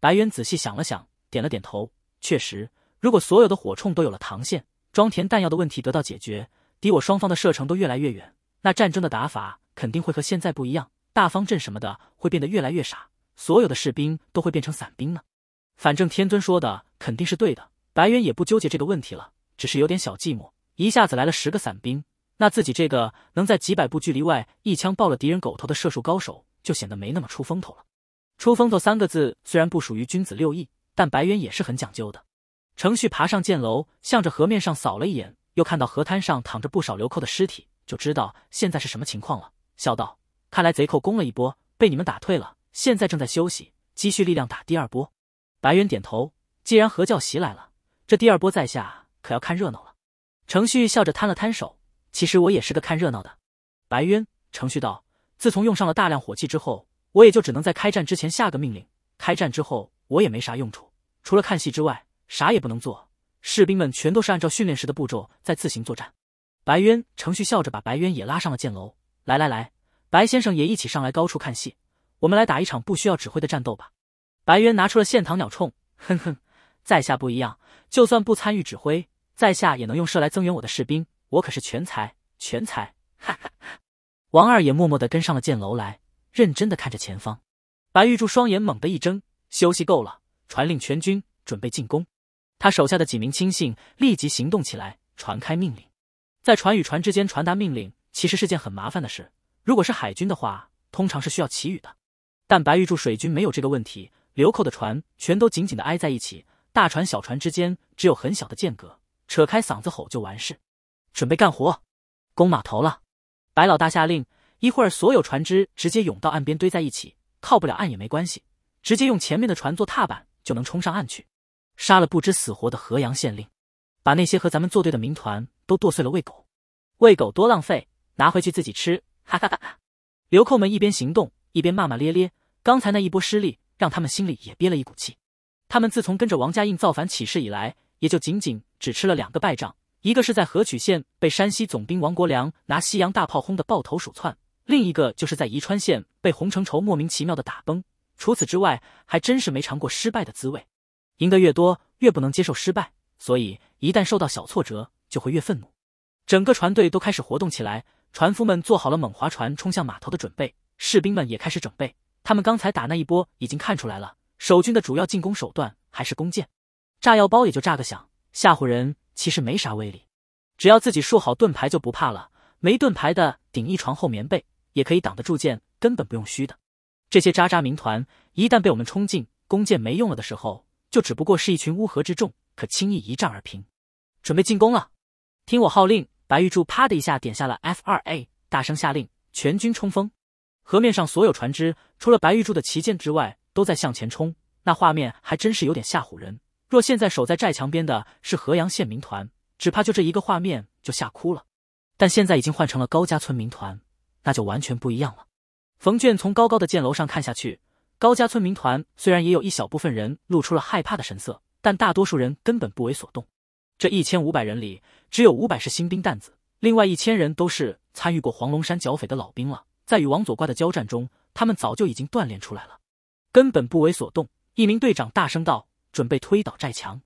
白猿仔细想了想，点了点头。确实，如果所有的火铳都有了膛线，装填弹药的问题得到解决，敌我双方的射程都越来越远，那战争的打法肯定会和现在不一样，大方阵什么的会变得越来越傻，所有的士兵都会变成散兵呢。反正天尊说的肯定是对的，白猿也不纠结这个问题了。只是有点小寂寞，一下子来了十个散兵，那自己这个能在几百步距离外一枪爆了敌人狗头的射术高手就显得没那么出风头了。出风头三个字虽然不属于君子六艺，但白猿也是很讲究的。程旭爬上箭楼，向着河面上扫了一眼，又看到河滩上躺着不少流寇的尸体，就知道现在是什么情况了，笑道：“看来贼寇攻了一波，被你们打退了，现在正在休息，积蓄力量打第二波。”白猿点头，既然何教袭来了，这第二波在下。可要看热闹了，程旭笑着摊了摊手。其实我也是个看热闹的。白渊，程旭道。自从用上了大量火器之后，我也就只能在开战之前下个命令。开战之后，我也没啥用处，除了看戏之外，啥也不能做。士兵们全都是按照训练时的步骤在自行作战。白渊，程旭笑着把白渊也拉上了箭楼。来来来，白先生也一起上来高处看戏。我们来打一场不需要指挥的战斗吧。白渊拿出了线膛鸟铳，哼哼，在下不一样，就算不参与指挥。在下也能用射来增援我的士兵，我可是全才，全才！哈哈！王二也默默地跟上了箭楼来，认真的看着前方。白玉柱双眼猛地一睁，休息够了，传令全军准备进攻。他手下的几名亲信立即行动起来，传开命令。在船与船之间传达命令其实是件很麻烦的事，如果是海军的话，通常是需要旗语的。但白玉柱水军没有这个问题，流寇的船全都紧紧的挨在一起，大船小船之间只有很小的间隔。扯开嗓子吼就完事，准备干活，攻码头了！白老大下令，一会儿所有船只直接涌到岸边堆在一起，靠不了岸也没关系，直接用前面的船做踏板就能冲上岸去。杀了不知死活的河阳县令，把那些和咱们作对的民团都剁碎了喂狗，喂狗多浪费，拿回去自己吃。哈哈哈！哈流寇们一边行动一边骂骂咧咧，刚才那一波失利让他们心里也憋了一股气。他们自从跟着王家印造反起事以来，也就仅仅。只吃了两个败仗，一个是在河曲县被山西总兵王国梁拿西洋大炮轰得抱头鼠窜，另一个就是在宜川县被洪承畴莫名其妙的打崩。除此之外，还真是没尝过失败的滋味。赢得越多，越不能接受失败，所以一旦受到小挫折，就会越愤怒。整个船队都开始活动起来，船夫们做好了猛划船冲向码头的准备，士兵们也开始准备。他们刚才打那一波已经看出来了，守军的主要进攻手段还是弓箭，炸药包也就炸个响。吓唬人其实没啥威力，只要自己竖好盾牌就不怕了。没盾牌的顶一床厚棉被也可以挡得住箭，根本不用虚的。这些渣渣民团一旦被我们冲进，弓箭没用了的时候，就只不过是一群乌合之众，可轻易一战而平。准备进攻了，听我号令！白玉柱啪的一下点下了 F2A，大声下令：全军冲锋！河面上所有船只，除了白玉柱的旗舰之外，都在向前冲。那画面还真是有点吓唬人。若现在守在寨墙边的是河阳县民团，只怕就这一个画面就吓哭了。但现在已经换成了高家村民团，那就完全不一样了。冯卷从高高的箭楼上看下去，高家村民团虽然也有一小部分人露出了害怕的神色，但大多数人根本不为所动。这一千五百人里，只有五百是新兵蛋子，另外一千人都是参与过黄龙山剿匪的老兵了。在与王左挂的交战中，他们早就已经锻炼出来了，根本不为所动。一名队长大声道。准备推倒寨墙，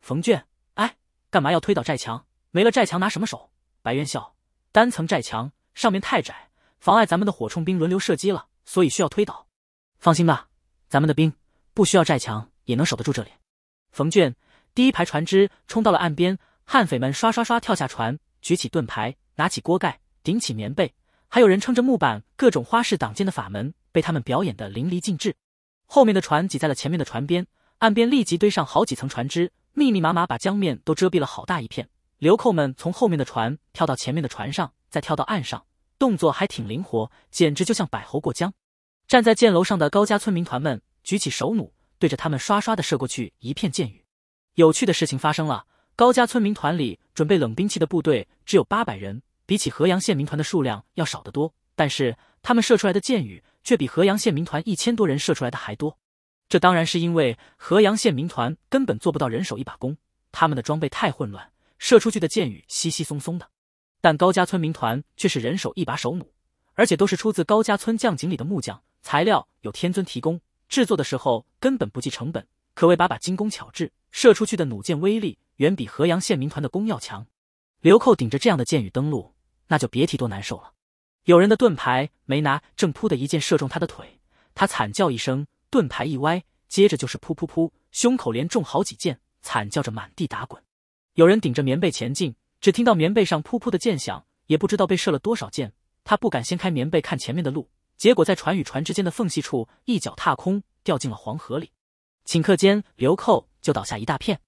冯卷，哎，干嘛要推倒寨墙？没了寨墙，拿什么守？白渊笑，单层寨墙上面太窄，妨碍咱们的火铳兵轮流射击了，所以需要推倒。放心吧，咱们的兵不需要寨墙也能守得住这里。冯卷，第一排船只冲到了岸边，悍匪们刷刷刷跳下船，举起盾牌，拿起锅盖，顶起棉被，还有人撑着木板，各种花式挡箭的法门被他们表演的淋漓尽致。后面的船挤在了前面的船边。岸边立即堆上好几层船只，密密麻麻把江面都遮蔽了好大一片。流寇们从后面的船跳到前面的船上，再跳到岸上，动作还挺灵活，简直就像百猴过江。站在箭楼上的高家村民团们举起手弩，对着他们刷刷的射过去，一片箭雨。有趣的事情发生了：高家村民团里准备冷兵器的部队只有八百人，比起河阳县民团的数量要少得多，但是他们射出来的箭雨却比河阳县民团一千多人射出来的还多。这当然是因为河阳县民团根本做不到人手一把弓，他们的装备太混乱，射出去的箭雨稀稀松松的。但高家村民团却是人手一把手弩，而且都是出自高家村匠井里的木匠，材料有天尊提供，制作的时候根本不计成本，可谓把把精工巧制，射出去的弩箭威力远比河阳县民团的弓要强。流寇顶着这样的箭雨登陆，那就别提多难受了。有人的盾牌没拿，正扑的一箭射中他的腿，他惨叫一声。盾牌一歪，接着就是噗噗噗，胸口连中好几箭，惨叫着满地打滚。有人顶着棉被前进，只听到棉被上噗噗的箭响，也不知道被射了多少箭。他不敢掀开棉被看前面的路，结果在船与船之间的缝隙处一脚踏空，掉进了黄河里。顷刻间，流寇就倒下一大片。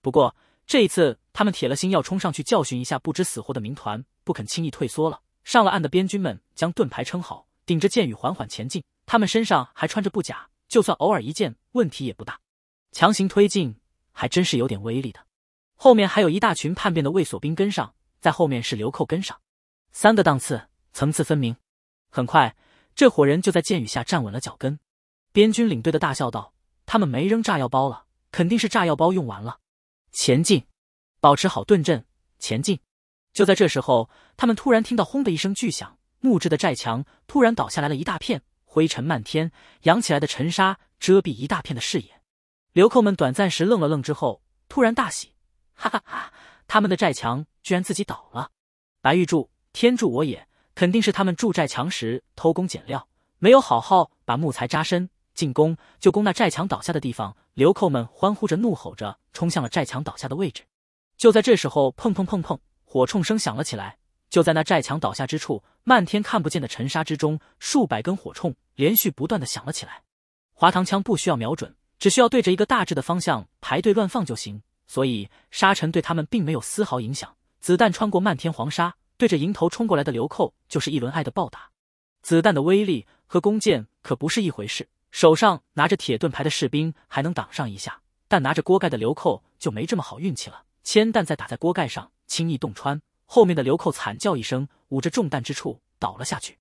不过这一次，他们铁了心要冲上去教训一下不知死活的民团，不肯轻易退缩了。上了岸的边军们将盾牌撑好，顶着箭雨缓缓前进。他们身上还穿着布甲。就算偶尔一箭，问题也不大。强行推进还真是有点威力的。后面还有一大群叛变的卫所兵跟上，在后面是流寇跟上，三个档次，层次分明。很快，这伙人就在箭雨下站稳了脚跟。边军领队的大笑道：“他们没扔炸药包了，肯定是炸药包用完了。”前进，保持好盾阵，前进。就在这时候，他们突然听到轰的一声巨响，木质的寨墙突然倒下来了一大片。灰尘漫天，扬起来的尘沙遮蔽一大片的视野。流寇们短暂时愣了愣，之后突然大喜，哈哈哈！他们的寨墙居然自己倒了！白玉柱，天助我也！肯定是他们筑寨墙时偷工减料，没有好好把木材扎深。进攻就攻那寨墙倒下的地方，流寇们欢呼着，怒吼着，冲向了寨墙倒下的位置。就在这时候，砰砰砰砰，火铳声响了起来。就在那寨墙倒下之处，漫天看不见的尘沙之中，数百根火铳连续不断的响了起来。滑膛枪不需要瞄准，只需要对着一个大致的方向排队乱放就行，所以沙尘对他们并没有丝毫影响。子弹穿过漫天黄沙，对着迎头冲过来的流寇就是一轮爱的暴打。子弹的威力和弓箭可不是一回事。手上拿着铁盾牌的士兵还能挡上一下，但拿着锅盖的流寇就没这么好运气了。铅弹在打在锅盖上，轻易洞穿。后面的流寇惨叫一声，捂着重弹之处倒了下去。